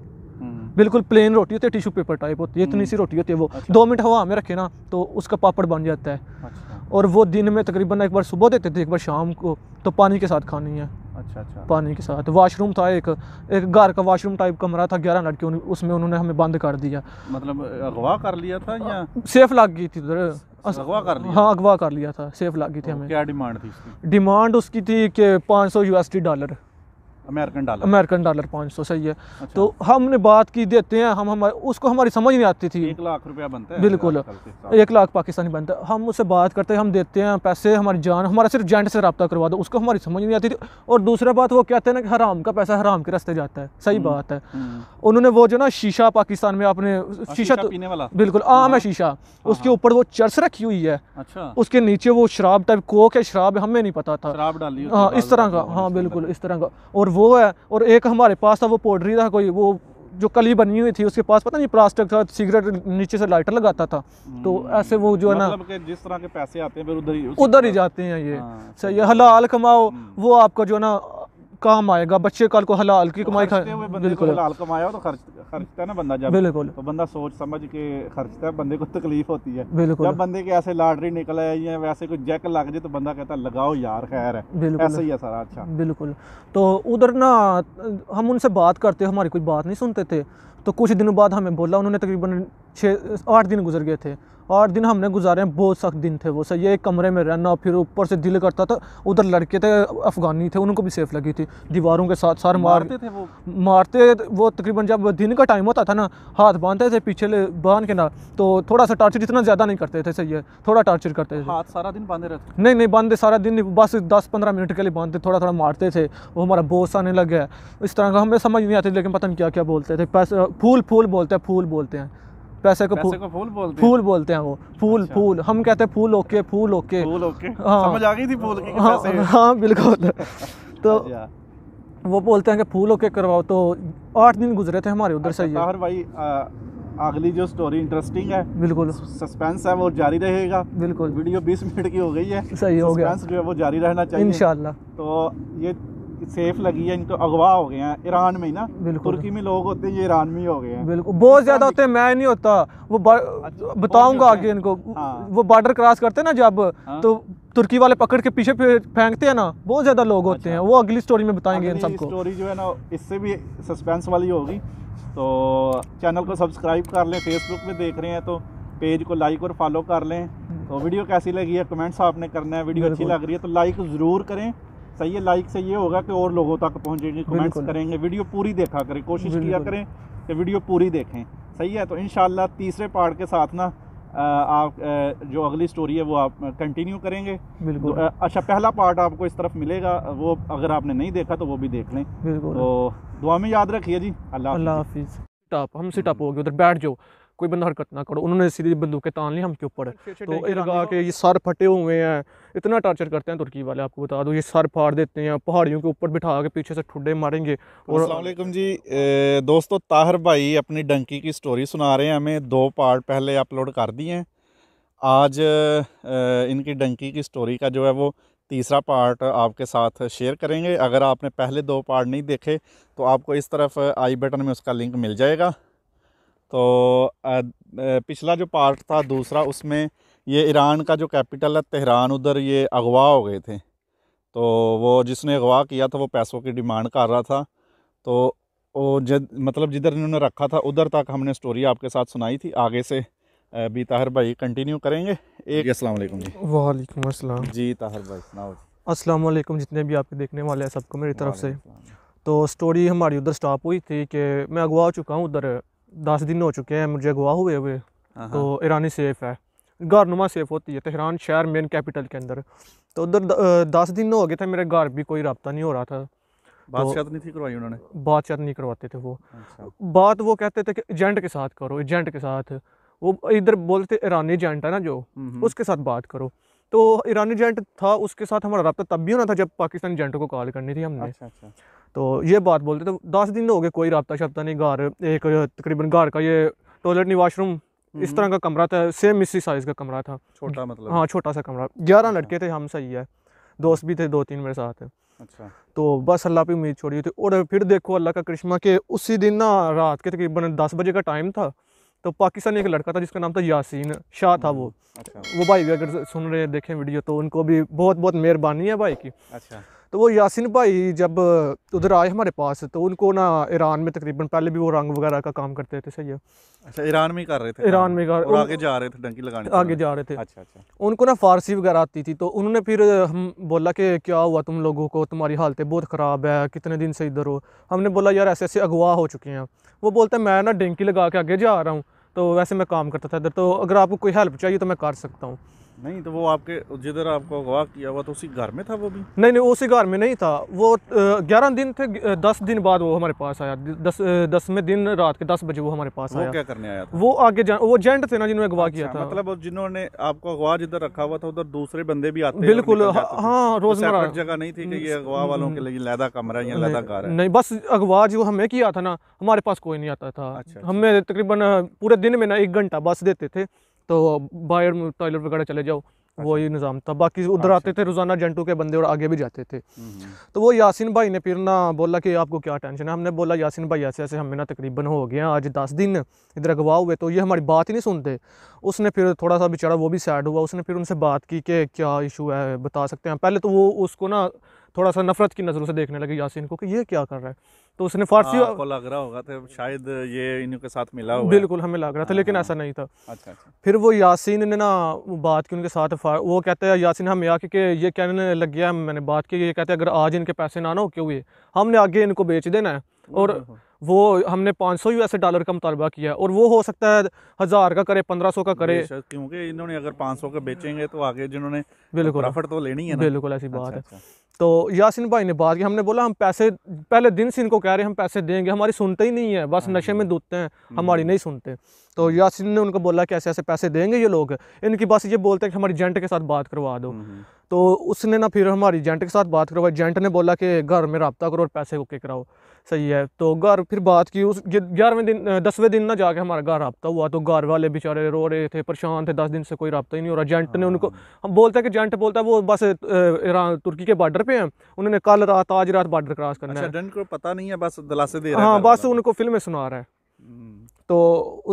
B: बिल्कुल प्लेन रोटी होती है टिश्यू पेपर टाइप होती है इतनी सी हम्म। रोटी होती है वो अच्छा। दो मिनट हवा में रखे ना तो उसका पापड़ बन जाता है अच्छा। और वो दिन में तकरीबन एक बार सुबह देते थे एक बार शाम को तो पानी के साथ खानी है अच्छा अच्छा पानी के साथ वाशरूम था एक एक घर का वाशरूम टाइप कमरा था ग्यारह लड़के उसमें उन्होंने हमें बंद कर दिया
A: मतलब अगवा कर लिया था या
B: सेफ लग गई थी उधर
A: अगवा कर लिया हाँ
B: अगवा कर लिया था सेफ लग गई थी तो हमें क्या डिमांड थी डिमांड उसकी थी कि पाँच सौ USD dollar American dollar American dollar पाँच सौ सही है अच्छा। तो हमने बात की देते हैं हम हमारे उसको हमारी समझ नहीं आती थी एक लाख रुपया बनता है बिल्कुल एक लाख पाकिस्तानी बनता है हम उससे बात करते हैं हम देते हैं पैसे हमारी जान हमारा सिर्फ जेंट से रबता करवा दो उसको हमारी समझ नहीं आती थी और दूसरा बात वो कहते हैं ना कि हराम का पैसा हराम के रास्ते जाता है सही हम्म, बात है हम्म। उन्होंने वो जो ना शीशा पाकिस्तान में आपने हाँ, शीशा तो पीने वाला बिल्कुल हाँ, आम है हाँ। शीशा उसके ऊपर वो चर्च रखी हुई है अच्छा। उसके नीचे वो शराब टाइप कोक है शराब हमें नहीं पता था शराब डाली हाँ इस तरह का हाँ बिल्कुल इस तरह का और वो है और एक हमारे पास था वो पोल्ट्री था कोई वो जो कली बनी हुई थी उसके पास पता नहीं प्लास्टिक था सिगरेट नीचे से लाइटर लगाता था तो हम्म। ऐसे वो जो है ना
A: मतलब जिस तरह के पैसे आते हैं फिर उधर ही
B: उधर ही जाते हैं ये हाँ, सही है हलाल कमाओ हम्म। वो आपका जो है ना काम आएगा बच्चे कल को हलाल की कमाई खा बिल्कुल हलाल
A: कमाया हो तो खर्च खर्चता है ना बंदा जब बिल्कुल तो बंदा सोच समझ के खर्चता है बंदे को तकलीफ होती है बिल्कुल जब बंदे के ऐसे लॉटरी निकल है या वैसे कोई जैक लग जाए तो बंदा कहता है लगाओ यार खैर है बिल्कुल ऐसा ही है सारा
B: अच्छा बिल्कुल तो उधर ना हम उनसे बात करते हमारी कोई बात नहीं सुनते थे तो कुछ दिनों बाद हमें बोला उन्होंने तकरीबन छः आठ दिन गुजर गए थे और दिन हमने गुजारे हैं बहुत सख्त दिन थे वो सर ये एक कमरे में रहना फिर ऊपर से दिल करता था उधर लड़के थे अफगानी थे उनको भी सेफ लगी थी दीवारों के साथ सार मारते थे वो मारते वो तकरीबन जब दिन का टाइम होता था ना हाथ बांधते थे पीछे बांध के ना तो थोड़ा सा टार्चर इतना ज़्यादा नहीं करते थे सही है थोड़ा टार्चर करते थे हाथ
A: सारा दिन बांधे रहते
B: नहीं नहीं बांधते सारा दिन बस दस पंद्रह मिनट के लिए बांधते थोड़ा थोड़ा मारते थे वो हमारा बोस आने लग गया इस तरह का हमें समझ नहीं आती लेकिन पता नहीं क्या क्या बोलते थे फूल फूल बोलते हैं फूल बोलते हैं पैसे को फूल
A: फूल बोलते फूल
B: बोलते हैं वो फूल अच्छा। फूल हम कहते हैं फूल ओके फूल ओके फूल ओके हाँ समझ आ गई थी फूल की हाँ, हाँ बिल्कुल तो वो बोलते हैं कि फूल ओके करवाओ तो आठ दिन गुजरे थे हमारे
A: उधर अच्छा, से ये भाई अगली जो स्टोरी इंटरेस्टिंग है बिल्कुल सस्पेंस है वो जारी रहेगा बिल्कुल वीडियो 20 मिनट की हो गई है सही हो गया सस्पेंस जो है वो जारी रहना चाहिए इंशाल्लाह तो ये सेफ लगी है इनको अगवा हो गए हैं ईरान में ना बिल्कुल तुर्की में लोग होते हैं ये ईरान में ही हो गए हैं बिल्कुल
B: बहुत ज्यादा होते हैं मैं नहीं होता वो अच्छा, बताऊंगा आगे इनको हाँ। वो बॉर्डर क्रॉस करते हैं ना जब हाँ। तो तुर्की वाले पकड़ के पीछे फेंकते हैं ना बहुत ज्यादा लोग होते अच्छा। हैं वो अगली स्टोरी में बताएंगे इन सबको
A: स्टोरी जो है ना इससे भी सस्पेंस वाली होगी तो चैनल को सब्सक्राइब कर लें फेसबुक में देख रहे हैं तो पेज को लाइक और फॉलो कर लें तो वीडियो कैसी लगी है कमेंट्स आपने करना है वीडियो अच्छी लग रही है तो लाइक ज़रूर करें सही है लाइक से ये होगा कि और लोगों तक पहुँचेंगे कमेंट्स करेंगे वीडियो पूरी देखा करें कोशिश किया करें कि वीडियो पूरी देखें सही है तो इन तीसरे पार्ट के साथ ना आप जो अगली स्टोरी है वो आप कंटिन्यू करेंगे बिल्कुल तो, अच्छा पहला पार्ट आपको इस तरफ मिलेगा वो अगर आपने नहीं देखा तो वो भी देख लें बिल्कुल तो दुआ में याद रखिए जी अल्लाह अल्लाह हाफिज़
B: टॉप हम सिटअप हो गए उधर बैठ जाओ कोई बंदा हरकत ना करो उन्होंने सीधी बंदूकें तान ली हम के ऊपर तो लगा के ये सर फटे हुए हैं इतना टॉर्चर करते हैं तुर्की वाले आपको बता दूँ ये सर फाड़ देते हैं पहाड़ियों के ऊपर बिठा के पीछे से ठुडे मारेंगे और असलम
A: जी दोस्तों ताहर भाई अपनी डंकी की स्टोरी सुना रहे हैं हमें दो पार्ट पहले अपलोड कर दिए हैं आज इनकी डंकी की स्टोरी का जो है वो तीसरा पार्ट आपके साथ शेयर करेंगे अगर आपने पहले दो पार्ट नहीं देखे तो आपको इस तरफ आई बटन में उसका लिंक मिल जाएगा तो पिछला जो पार्ट था दूसरा उसमें ये ईरान का जो कैपिटल है तेहरान उधर ये अगवा हो गए थे तो वो जिसने अगवा किया था वो पैसों की डिमांड कर रहा था तो वो जद मतलब जिधर इन्होंने रखा था उधर तक हमने स्टोरी आपके साथ सुनाई थी आगे से भी ताहिर भाई कंटिन्यू करेंगे एक अस्सलाम वालेकुम जी वालेकुम अस्सलाम जी ताहिर भाई सुनाओ
B: अस्सलाम वालेकुम जितने भी आपके देखने वाले हैं सबको मेरी तरफ से तो स्टोरी हमारी उधर स्टॉप हुई थी कि मैं अगवा हो चुका हूँ उधर दस दिन हो चुके हैं मुझे अगवा हुए हुए हाँ, हाँ। तो ईरानी सेफ़ है घर नुमा सेफ होती है तेहरान शहर मेन कैपिटल के अंदर तो उधर दस दिन हो गए थे मेरे घर भी कोई रबता नहीं हो रहा था तो बातचीत तो नहीं थी करवाई उन्होंने बातचीत तो नहीं करवाते थे वो अच्छा। बात वो कहते थे कि एजेंट के साथ करो एजेंट के साथ वो इधर बोलते ईरानी एजेंट है ना जो उसके साथ बात करो तो ईरानी एजेंट था उसके साथ हमारा रबता तब भी होना था जब पाकिस्तानी एजेंटों को कॉल करनी थी हमने अच्छा, अच्छा। तो ये बात बोलते थे दस दिन हो गए कोई रबता शबता नहीं घर एक तकरीबन घर का ये टॉयलेट नहीं वाशरूम इस हम्म। तरह का कमरा था सेम इसी साइज़ का कमरा था छोटा मतलब हाँ छोटा सा कमरा ग्यारह अच्छा। लड़के थे हम सही है दोस्त भी थे दो तीन मेरे साथ अच्छा तो बस अल्लाह पे उम्मीद छोड़ी थी और फिर देखो अल्लाह का करिश्मा के उसी दिन ना रात के तकरीबन दस बजे का टाइम था तो पाकिस्तानी एक लड़का था जिसका नाम था यासीन शाह था वो हम्म, अच्छा। वो भाई भी अगर सुन रहे हैं देखें वीडियो तो उनको भी बहुत बहुत मेहरबानी है भाई की अच्छा तो वो यासिन भाई जब उधर आए हमारे पास तो उनको ना ईरान में तकरीबन पहले भी वो रंग वगैरह का काम करते थे सही है
A: अच्छा ईरान में कर रहे थे ईरान में कर आगे जा रहे थे डंकी लगाने आगे जा रहे थे अच्छा अच्छा
B: उनको ना फारसी वगैरह आती थी तो उन्होंने फिर हम बोला कि क्या हुआ तुम लोगों को तुम्हारी हालतें बहुत ख़राब है कितने दिन से इधर हो हमने बोला यार ऐसे ऐसे अगवा हो चुके हैं वो बोलते हैं मैं ना डंकी लगा के आगे जा रहा हूँ तो वैसे मैं काम करता था इधर तो अगर आपको कोई हेल्प चाहिए तो मैं कर सकता हूँ
A: नहीं तो वो आपके जिधर आपको अगवा किया हुआ तो उसी घर में था वो भी
B: नहीं नहीं उसी घर में नहीं था वो ग्यारह दिन थे दस दिन बाद वो हमारे पास आया दस दसवें दिन रात के दस बजे वो हमारे पास वो आया क्या करने आया था वो आगे जा, वो जेंट थे ना जिन्होंने अगवा अच्छा, किया था
A: मतलब जिन्होंने आपको अगवा जिधर रखा हुआ था उधर दूसरे बंदे भी आते बिल्कुल हाँ, हाँ रोजमर्रा जगह नहीं थी कि ये अगवा हम्म, वालों हम्म। के लिए लैदा कमरा या लैदा कार
B: नहीं बस अगवा जो हमें किया था ना हमारे पास कोई नहीं आता था अच्छा, हमें अच्छा। तकरीबन पूरे दिन में ना एक घंटा बस देते थे तो बाहर टॉयलेट वगैरह चले जाओ अच्छा। वही निज़ाम था बाकी उधर हाँ, आते अच्छा। थे रोज़ाना जेंटू के बंदे और आगे भी जाते थे हम्म। तो वो यासिन भाई ने फिर ना बोला कि आपको क्या टेंशन है हमने बोला यासिन भाई ऐसे ऐसे हमें ना तकरीबन हो गया आज दस दिन इधर अगवा हुए तो ये हमारी बात ही नहीं सुनते उसने फिर थोड़ा सा बेचारा वो भी सैड हुआ उसने फिर उनसे बात की कि क्या इशू है बता सकते हैं पहले तो वो उसको ना थोड़ा सा नफरत की नज़रों से देखने लगे यासिन को कि ये क्या कर रहा है तो उसने फारसी आ, हाँ, आपको लग
A: रहा होगा तो शायद ये इनके साथ मिला हुआ बिल्कुल हमें लग रहा था हाँ, लेकिन हाँ। ऐसा नहीं था अच्छा अच्छा फिर वो
B: यासिन ने ना बात की उनके साथ वो कहते हैं यासिन हम यहाँ के ये कहने लग गया मैंने बात की ये कहते हैं अगर आज इनके पैसे ना ना हो क्यों ये हमने आगे इनको बेच देना है और वो हमने पाँच सौ यू डॉलर का मुतालबा किया और वो हो सकता है हज़ार का करे पंद्रह सौ का करे
A: क्योंकि इन्होंने अगर पाँच सौ का बेचेंगे तो आगे जिन्होंने बिल्कुल प्रॉफिट तो लेनी है बिल्कुल ऐसी बात अच्छा, है अच्छा।
B: तो यासिन भाई ने बात की हमने बोला हम पैसे पहले दिन से इनको
A: कह रहे हैं हम पैसे देंगे हमारी सुनते
B: ही नहीं है बस हाँ नशे में दूधते हैं हम्म। हमारी नहीं सुनते तो हम्म। यासिन ने उनको बोला कि ऐसे ऐसे पैसे देंगे ये लोग इनकी बस ये बोलते हैं कि हमारी जेंट के साथ बात करवा दो हम्म, तो उसने ना फिर हमारी जेंट के साथ बात करवाई जेंट ने बोला कि घर में रबता करो और पैसे ओके कराओ सही है तो घर फिर बात की उस ग्यारहवें दिन दसवें दिन ना जाके हमारा घर रबता हुआ तो घर वाले बेचारे रो रहे थे परेशान थे दस दिन से कोई रबता ही नहीं हो रहा जेंट ने उनको हाँ। हम बोलते हैं कि जेंट बोलता है वो बस ईरान तुर्की के बॉर्डर पे हैं उन्होंने कल रात आज रात बॉर्डर क्रॉस करना अच्छा,
A: है को पता नहीं है बस दिलासे दे हाँ
B: बस उनको फिल्में सुना रहा है
A: हम्म।
B: तो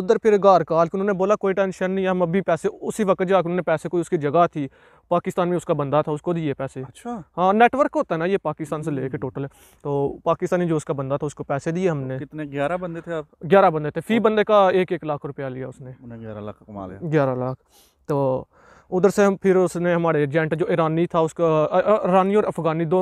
B: उधर फिर घर काल के उन्होंने बोला कोई टेंशन नहीं हम अभी पैसे उसी वक्त जाकर उन्होंने पैसे कोई उसकी जगह थी पाकिस्तान में उसका बंदा था उसको दिए पैसे अच्छा हाँ नेटवर्क होता है ना ये पाकिस्तान से लेके टोटल हम्म। है तो पाकिस्तानी जो उसका बंदा था उसको पैसे दिए हमने तो कितने ग्यारह बंदे थे आप ग्यारह बंदे थे फी बंदे का एक एक लाख रुपया लिया उसने
A: ग्यारह लाख कमा लिया ग्यारह
B: लाख तो उधर से हम फिर उसने हमारे एजेंट जो ईरानी था उसका ईरानी और अफगानी दो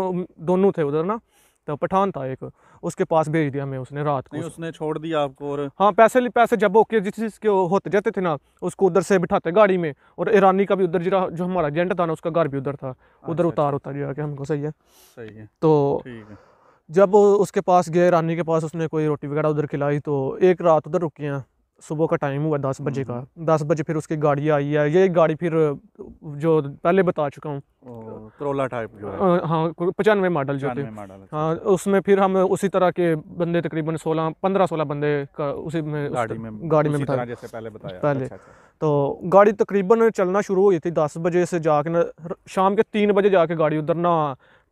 B: दोनों थे उधर ना तो पठान था एक उसके पास भेज दिया हमें उसने रात को उसने
A: छोड़ दिया आपको और
B: हाँ पैसे पैसे जब ओके जिस चीज़ के होते जाते थे ना उसको उधर से बिठाते गाड़ी में और ईरानी का भी उधर जरा जो हमारा एजेंट था ना उसका घर भी उधर था उधर अच्छा, उतार अच्छा। उतार कि हमको सही है सही है तो जब उसके पास गए रानी के पास उसने कोई रोटी वगैरह उधर खिलाई तो एक रात उधर रुकी हैं सुबह का टाइम हुआ दस बजे का हम्म। दस बजे फिर उसकी गाड़ी आई है ये गाड़ी फिर जो पहले बता चुका हूँ टाइप जो हाँ पचानवे मॉडल जो थे अच्छा। हाँ उसमें फिर हम उसी तरह के बंदे तकरीबन सोलह पंद्रह सोलह बंदे का उसी में गाड़ी में गाड़ी में बताया जैसे पहले बताया पहले अच्छा, अच्छा। तो गाड़ी तकरीबन चलना शुरू हुई थी दस बजे से जाके ना शाम के तीन बजे जाके गाड़ी उधर ना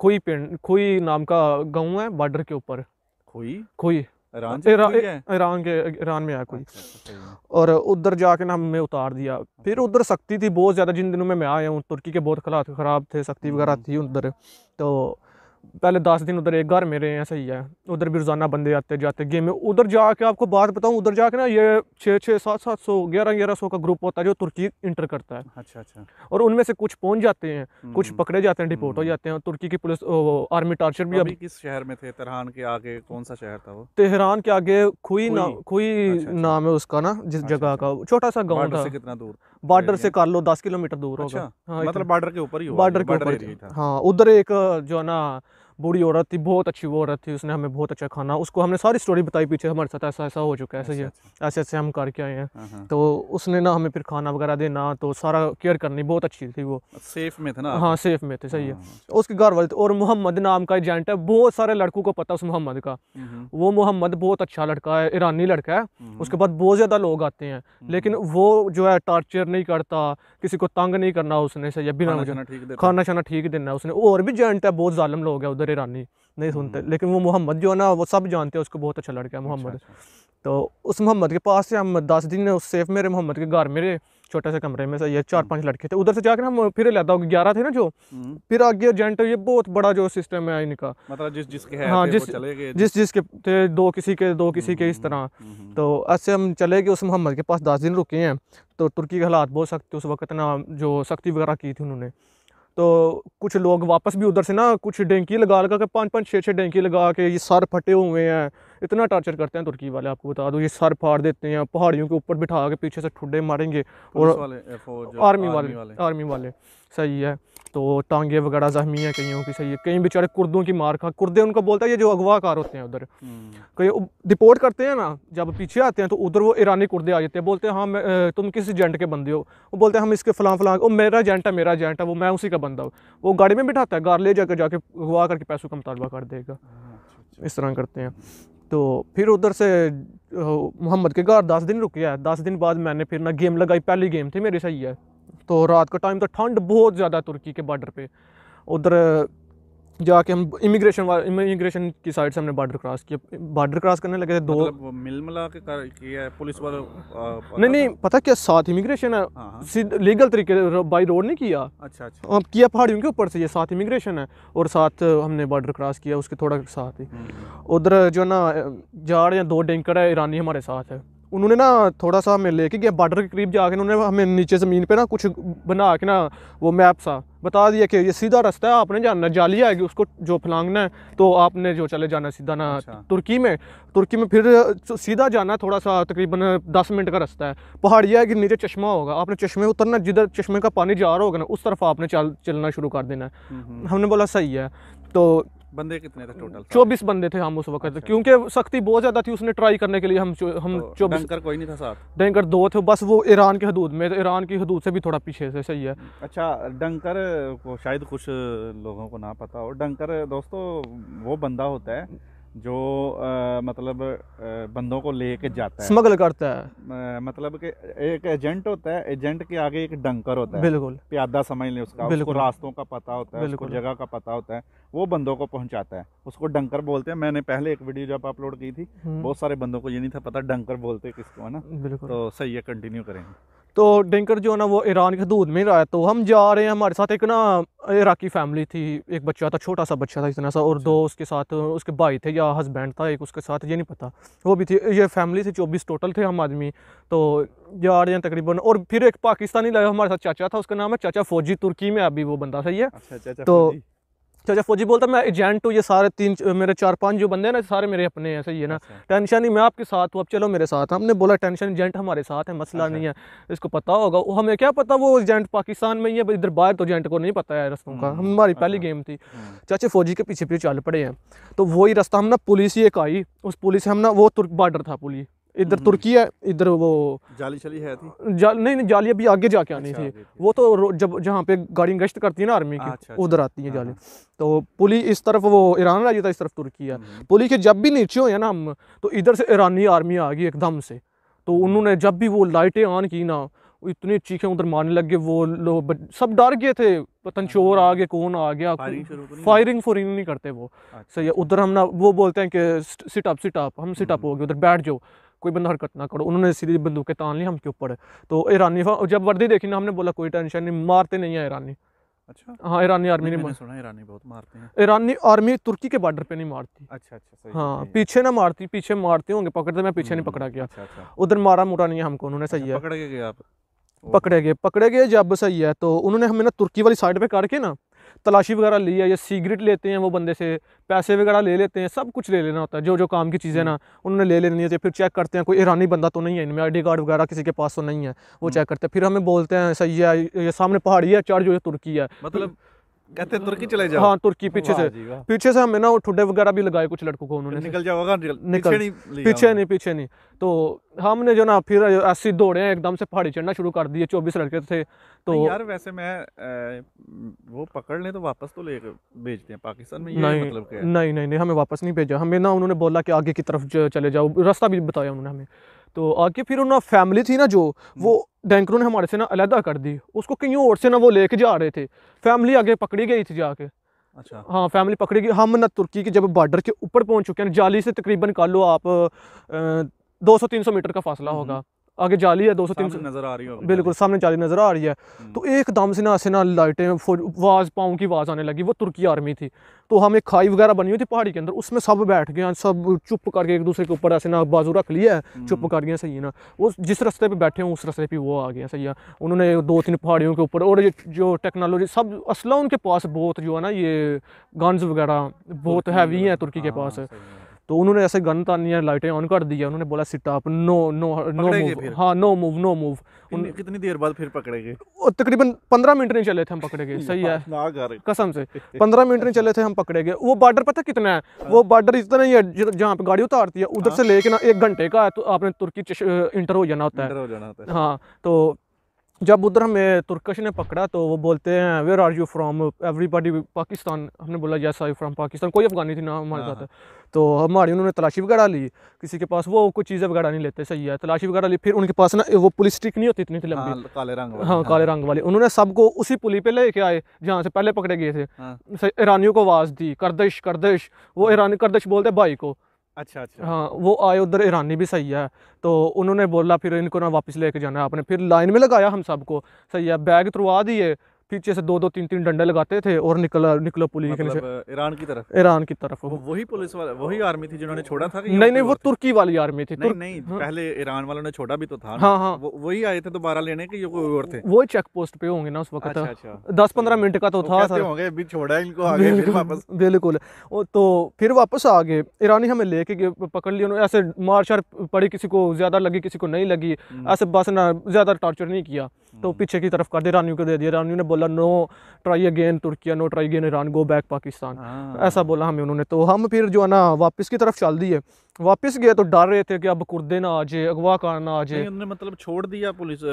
B: खोई पिंड खोई नाम का गाँव है बॉर्डर के ऊपर खोई खोई ईरान के ईरान में आया कोई अच्छा, अच्छा, और उधर जाके ना हमें उतार दिया अच्छा। फिर उधर सख्ती थी बहुत ज़्यादा जिन दिनों में मैं आया हूँ तुर्की के बहुत हालात ख़राब थे सख्ती हम्म, वगैरह हम्म। थी उधर तो पहले दस दिन उधर एक घर में रहे हैं सही है उधर भी रोज़ाना बंदे आते जाते गेम में उधर जाके आपको बात बताऊँ उधर जाके ना ये छः छः सात सात सौ ग्यारह ग्यारह सौ का ग्रुप होता है जो तुर्की इंटर करता है अच्छा अच्छा और उनमें से कुछ पहुँच जाते हैं कुछ हम्म। पकड़े जाते हैं डिपोर्ट हो हम्म। जाते हैं तुर्की की पुलिस आर्मी टार्चर भी अभी
A: किस शहर में थे तेहरान के आगे कौन सा शहर था वो
B: तेहरान के आगे खुई नाम खुई अच्छा, अच्छा। नाम है उसका ना जिस अच्छा, जगह का छोटा सा गाँव था कितना दूर बॉर्डर से कर लो दस किलोमीटर दूर अच्छा, होगा हाँ, मतलब बॉर्डर के ऊपर ही बॉर्डर के ऊपर हाँ उधर एक जो ना बूढ़ी औरत थी बहुत अच्छी वो औरत थी उसने हमें बहुत अच्छा खाना उसको हमने सारी स्टोरी बताई पीछे हमारे साथ ऐसा ऐसा हो चुका है ऐसे ही अच्छा, अच्छा। ऐसे ऐसे हम करके आए हैं हाँ, हाँ। तो उसने ना हमें फिर खाना वगैरह देना तो सारा केयर करनी बहुत अच्छी थी वो सेफ अच्छा, में था ना हाँ सेफ में थे सही है हाँ, उसके घर वाले और मोहम्मद नाम का एजेंट है बहुत सारे लड़कों को पता उस मोहम्मद का हम्म, हम्म। वो मोहम्मद बहुत अच्छा लड़का है ईरानी लड़का है हम्म, उसके बाद बहुत ज़्यादा लोग आते हैं लेकिन वो जो है टार्चर नहीं करता किसी को तंग नहीं करना उसने सही है बिना खाना शाना ठीक देना उसने और भी जेंट है बहुत ालम लोग है उधर सदर ईरानी नहीं हम्म, सुनते हम्म। लेकिन वो मोहम्मद जो है ना वो सब जानते हैं उसको बहुत अच्छा लड़का है अच्छा, मोहम्मद अच्छा। तो उस मोहम्मद के पास से हम दस दिन उस सेफ मेरे मोहम्मद के घर मेरे छोटे से कमरे में से ये चार हम्म। पांच लड़के थे उधर से जाकर हम फिर लेता हूँ ग्यारह थे ना जो फिर आगे जेंट ये बहुत बड़ा जो सिस्टम है इनका
A: मतलब जिस जिसके है हाँ जिस चले गए जिस
B: जिसके थे दो किसी के दो किसी के इस तरह तो ऐसे हम चले गए उस मोहम्मद के पास दस दिन रुके हैं तो तुर्की के हालात बहुत सख्त उस वक्त ना जो सख्ती वगैरह की थी उन्होंने तो कुछ लोग वापस भी उधर से ना कुछ डेंकी लगा लगा के पाँच पाँच छः छः डेंकी लगा के ये सर फटे हुए हैं इतना टॉर्चर करते हैं तुर्की वाले आपको बता दो ये सर फाड़ देते हैं पहाड़ियों के ऊपर बिठा के पीछे से ठुडे मारेंगे और वाले, आर्मी, आर्मी वाले आर्मी वाले सही है तो टांगे वगैरह जहमी है कईयों की सही है कई बेचारे कुर्दों की मार खा कुर्दे उनको बोलता है ये जो अगवाकार होते हैं उधर हम्म। कई डिपोर्ट करते हैं ना जब पीछे आते हैं तो उधर वो ईरानी कुर्दे आ जाते हैं बोलते हैं हाँ तुम किस एजेंट के बंदे हो वो बोलते हैं हम इसके फलां फलां वो मेरा एजेंट है मेरा एजेंट है वो मैं उसी का बंदा हूँ वो गाड़ी में बिठाता है गार ले जाकर जाके अगवा करके पैसों का मुतालबा कर देगा अच्छा, इस तरह अच्छा। करते हैं तो फिर उधर से मोहम्मद के घर दस दिन रुके है दस दिन बाद मैंने फिर ना गेम लगाई पहली गेम थी मेरी सही है तो रात का टाइम तो ठंड बहुत ज़्यादा तुर्की के बॉर्डर पे उधर जाके हम इमिग्रेशन वाले इमिग्रेशन की साइड से हमने बॉर्डर क्रॉस किया बॉर्डर क्रॉस करने लगे थे दो
A: मतलब मिल मिला के कर किया पुलिस वाले नहीं नहीं
B: पता क्या साथ इमिग्रेशन है लीगल हाँ, हाँ। तरीके बाई रोड नहीं किया अच्छा अच्छा हम किया पहाड़ियों के ऊपर से ये साथ इमिग्रेशन है और साथ हमने बॉर्डर क्रॉस किया उसके थोड़ा साथ ही हम्म। उधर जो ना जाड़ या दो डेंकर है ईरानी हमारे साथ है उन्होंने ना थोड़ा सा हमें लेके गया बॉर्डर के करीब जाके उन्होंने हमें नीचे ज़मीन पे ना कुछ बना के ना वो मैप सा बता दिया कि ये सीधा रास्ता है आपने जाना जाली आएगी उसको जो फलांगना है तो आपने जो चले जाना सीधा ना अच्छा। तुर्की में तुर्की में फिर सीधा जाना थोड़ा सा तकरीबन दस मिनट का रास्ता है पहाड़ी आएगी नीचे चश्मा होगा आपने चश्मे उतरना जिधर चश्मे का पानी जा रहा होगा ना उस तरफ आपने चल चलना शुरू कर देना है हम्म, हम्म। हमने बोला सही है तो बंदे कितने थे टोटल चौबीस बंदे थे हम उस वक्त अच्छा। क्योंकि सख्ती बहुत ज़्यादा थी उसने ट्राई करने के लिए हम चो, हम तो चौबीस कोई नहीं था साथ डैंकर दो थे बस वो ईरान की हदूद में ईरान की हदूद से भी थोड़ा पीछे से सही है
A: अच्छा डंकर को शायद कुछ लोगों को ना पता हो डंकर दोस्तों वो बंदा होता है जो आ, मतलब आ, बंदों को लेके जाता है स्मगल करता है आ, मतलब कि एक एजेंट होता है एजेंट के आगे एक डंकर होता है बिल्कुल प्यादा समझ ले उसका उसको रास्तों का पता होता है उसको जगह का पता होता है वो बंदों को पहुंचाता है उसको डंकर बोलते हैं मैंने पहले एक वीडियो जब अपलोड की थी हम्म। बहुत सारे बंदों को ये नहीं था पता डंकर बोलते किसको है ना तो सही है कंटिन्यू करेंगे
B: तो डेंकर जो है ना वो ईरान के हदूद में रहा है तो हम जा रहे हैं हमारे साथ एक ना इराकी फैमिली थी एक बच्चा था छोटा सा बच्चा था इतना सा और अच्छा। दो उसके साथ उसके भाई थे या हस्बैंड था एक उसके साथ ये नहीं पता वो भी थी ये फैमिली से चौबीस टोटल थे हम आदमी तो जा रहे हैं तकरीबन और फिर एक पाकिस्तानी लगा हमारे साथ चाचा था उसका नाम है चाचा फौजी तुर्की में अभी वो बंदा सही है अच्छा, तो चाचा अच्छा, फौजी बोलता मैं एजेंट हूँ ये सारे तीन मेरे चार पांच जो बंदे हैं ना सारे मेरे अपने हैं सही है ना अच्छा। टेंशन नहीं मैं आपके साथ हूँ अब चलो मेरे साथ हमने बोला टेंशन एजेंट हमारे साथ है मसला अच्छा। नहीं है इसको पता होगा वो हमें क्या पता वो एजेंट पाकिस्तान में ही है इधर बाहर तो एजेंट को नहीं पता है रस्तों का हम्म, हमारी पहली गेम थी हम्म। चाचे फौजी के पीछे पीछे चल पड़े हैं तो वही रास्ता हम ना पुलिस ही एक आई उस पुलिस से हम ना वो तुर्क बॉर्डर था पुलिस इधर हम्म। तुर्की है इधर वो
A: जाली चली है थी
B: जा, नहीं नहीं जाली अभी आगे जाके आनी अच्छा, थी।, वो तो जब जहाँ पे गाड़ी गश्त करती है ना आर्मी की अच्छा, अच्छा। उधर आती है हाँ, जाली हाँ। तो पुली इस तरफ वो ईरान राज्य था इस तरफ तुर्की है हम्म। पुली के जब भी नीचे हुए ना हम तो इधर से ईरानी आर्मी आ गई एकदम से तो हम्म। उन्होंने जब भी वो लाइटें ऑन की ना इतनी चीखें उधर मारने लग गए वो लोग सब डर गए थे पतन हाँ, चोर आ गए कौन आ गया फायरिंग तो फोरिंग नहीं करते वो अच्छा, सही है अच्छा। उधर हम ना वो बोलते हैं कि सिट अप सिट अप हम सिट अप हो गए उधर बैठ जाओ कोई बंदा हरकत ना करो उन्होंने सीधी बंदूकें तान ली हम के ऊपर तो ईरानी जब वर्दी देखी ना हमने बोला कोई टेंशन नहीं मारते नहीं है ईरानी
A: अच्छा हाँ ईरानी आर्मी नहीं, सुना ईरानी बहुत मारते हैं ईरानी
B: आर्मी तुर्की के बॉर्डर पे नहीं मारती
A: अच्छा अच्छा सही हाँ
B: पीछे ना मारती पीछे मारते होंगे पकड़ते मैं पीछे नहीं हम्म, पकड़ा गया अच्छा, अच्छा। उधर मारा मुरा नहीं है हमको उन्होंने सही अच्छा, है पकड़े गए पकड़े गए पकड़े गए जब सही है तो उन्होंने हमें ना तुर्की वाली साइड पे करके ना तलाशी वगैरह ली है या सिगरेट लेते हैं वो बंदे से पैसे वगैरह ले लेते हैं सब कुछ ले लेना होता है जो जो काम की चीज़ें ना हम्म। उन्होंने ले लेनी होती है तो फिर चेक करते हैं कोई ईरानी बंदा तो नहीं है इनमें आई कार्ड वगैरह किसी के पास तो नहीं है वो चेक हम्म। करते हैं फिर हमें बोलते हैं सही है ये सामने पहाड़ी है चढ़ जो है तुर्की है
A: मतलब कहते तुर्की चले जाओ हाँ तुर्की पीछे से
B: पीछे से हमें ना ठुडे वगैरह भी लगाए कुछ लड़कों को उन्होंने निकल
A: जाओगा निकल पीछे नहीं पीछे नहीं
B: पीछे नहीं तो हमने जो ना फिर ऐसी दौड़े एकदम से पहाड़ी चढ़ना शुरू कर दिए चौबीस लड़के
A: थे तो यार वैसे मैं वो पकड़ ले तो वापस तो ले भेजते हैं पाकिस्तान में नहीं मतलब क्या नहीं
B: नहीं नहीं हमें वापस नहीं भेजा हमें ना उन्होंने बोला कि आगे की तरफ चले जाओ रास्ता भी बताया उन्होंने हमें तो आगे फिर उन्होंने फैमिली थी ना जो वो हम्म। डेंकरू ने हमारे से ना अलहदा कर दी उसको कहीं और से ना वो लेके जा रहे थे फैमिली आगे पकड़ी गई थी जाके अच्छा हाँ फैमिली पकड़ी गई हम ना तुर्की के जब बॉर्डर के ऊपर पहुंच चुके हैं जाली से तकरीबन कर लो आप दो सौ तीन सौ मीटर का फासला हम्म, होगा आगे जाली है दो सौ तीन सौ
A: नजर आ रही है
B: बिल्कुल हाँ सामने जाली नजर आ रही है हम्म। तो एकदम से ना ऐसे ना लाइटें आवाज पाओ की आवाज़ आने लगी वो तुर्की आर्मी थी तो हम एक खाई वगैरह बनी हुई थी पहाड़ी के अंदर उसमें सब बैठ गए सब चुप करके एक दूसरे के ऊपर ऐसे ना बाजू रख लिया है हम्म। चुप कर गया सही ना वो जिस रास्ते पे बैठे हैं उस रास्ते पे वो आ गया सही है उन्होंने दो तीन पहाड़ियों के ऊपर और ये जो टेक्नोलॉजी सब असला उनके पास बहुत जो है ना ये गन्स वगैरह बहुत हैवी हैं तुर्की के हाँ, पास तो उन्होंने ऐसे गन तानिया लाइटें ऑन कर दी है उन्होंने बोला sit up no no no move हाँ नो मूव नो मूव
A: कितनी देर बाद फिर पकड़े गए
B: तकरीबन पंद्रह मिनट नहीं चले थे हम पकड़े गए सही है कसम से पंद्रह मिनट नहीं चले थे हम पकड़े गए वो बॉर्डर पता कितना है हाँ। वो बॉर्डर इतना ही है जहाँ पे गाड़ी उतारती है उधर हाँ। से लेके ना एक घंटे का है तो आपने तुर्की इंटर हो जाना होता है हाँ तो जब उधर हमें तुर्कश ने पकड़ा तो वो बोलते हैं where are you from everybody Pakistan हमने बोला यस आई फ्राम पाकिस्तान कोई अफगानी थी ना हमारे हाँ, साथ हाँ। तो हमारी उन्होंने तलाशी वगैरह ली किसी के पास वो कोई चीज़ें वगैरह नहीं लेते सही है तलाशी वगैरह ली फिर उनके पास ना वो पुलिस स्टिक नहीं होती इतनी थी लंबी काले रंग वाले हाँ काले रंग वाले हाँ, उन्होंने सबको उसी पुली पे लेके आए जहाँ से पहले पकड़े गए
C: थे
B: ईरानियों को आवाज़ दी करदश करदश वो ईरानी करदश बोलते भाई को अच्छा अच्छा हाँ वो आए उधर ईरानी भी सही है तो उन्होंने बोला फिर इनको ना वापस लेके जाना है आपने फिर लाइन में लगाया हम सबको सही है बैग तुरवा दिए पीछे से दो दो तीन तीन डंडे लगाते थे और निकला निकला पुलिस मतलब के
A: ईरान की तरफ ईरान
B: की तरफ वही
A: पुलिस वाला वही आर्मी थी जिन्होंने छोड़ा था नहीं नहीं वो
B: तुर्की वाली आर्मी थी
A: नहीं नहीं हाँ। पहले ईरान वालों ने छोड़ा भी तो था हाँ हाँ वही आए थे दोबारा लेने के कोई और थे वो
B: चेक पोस्ट पे होंगे ना उस वक्त अच्छा, अच्छा। दस पंद्रह मिनट का तो था छोड़ा इनको बिल्कुल तो फिर वापस आ गए ईरानी हमें लेके पकड़ लिया ऐसे मार शार पड़ी किसी को ज्यादा लगी किसी को नहीं लगी हम्म। ऐसे बस ना ज्यादा टॉर्चर नहीं किया तो hmm. पीछे की तरफ कर दे ईरानियों को दे दिया ईरानियों ने बोला no try again Turkiye no try again Iran go back Pakistan ऐसा बोला हमें उन्होंने तो हम फिर जो है ना वापस की तरफ चल दिए वापस गए तो डर रहे थे कि अब कुर्दे ना आ जाए अगवा कार ना आ जाए
A: मतलब छोड़ दिया पुलिस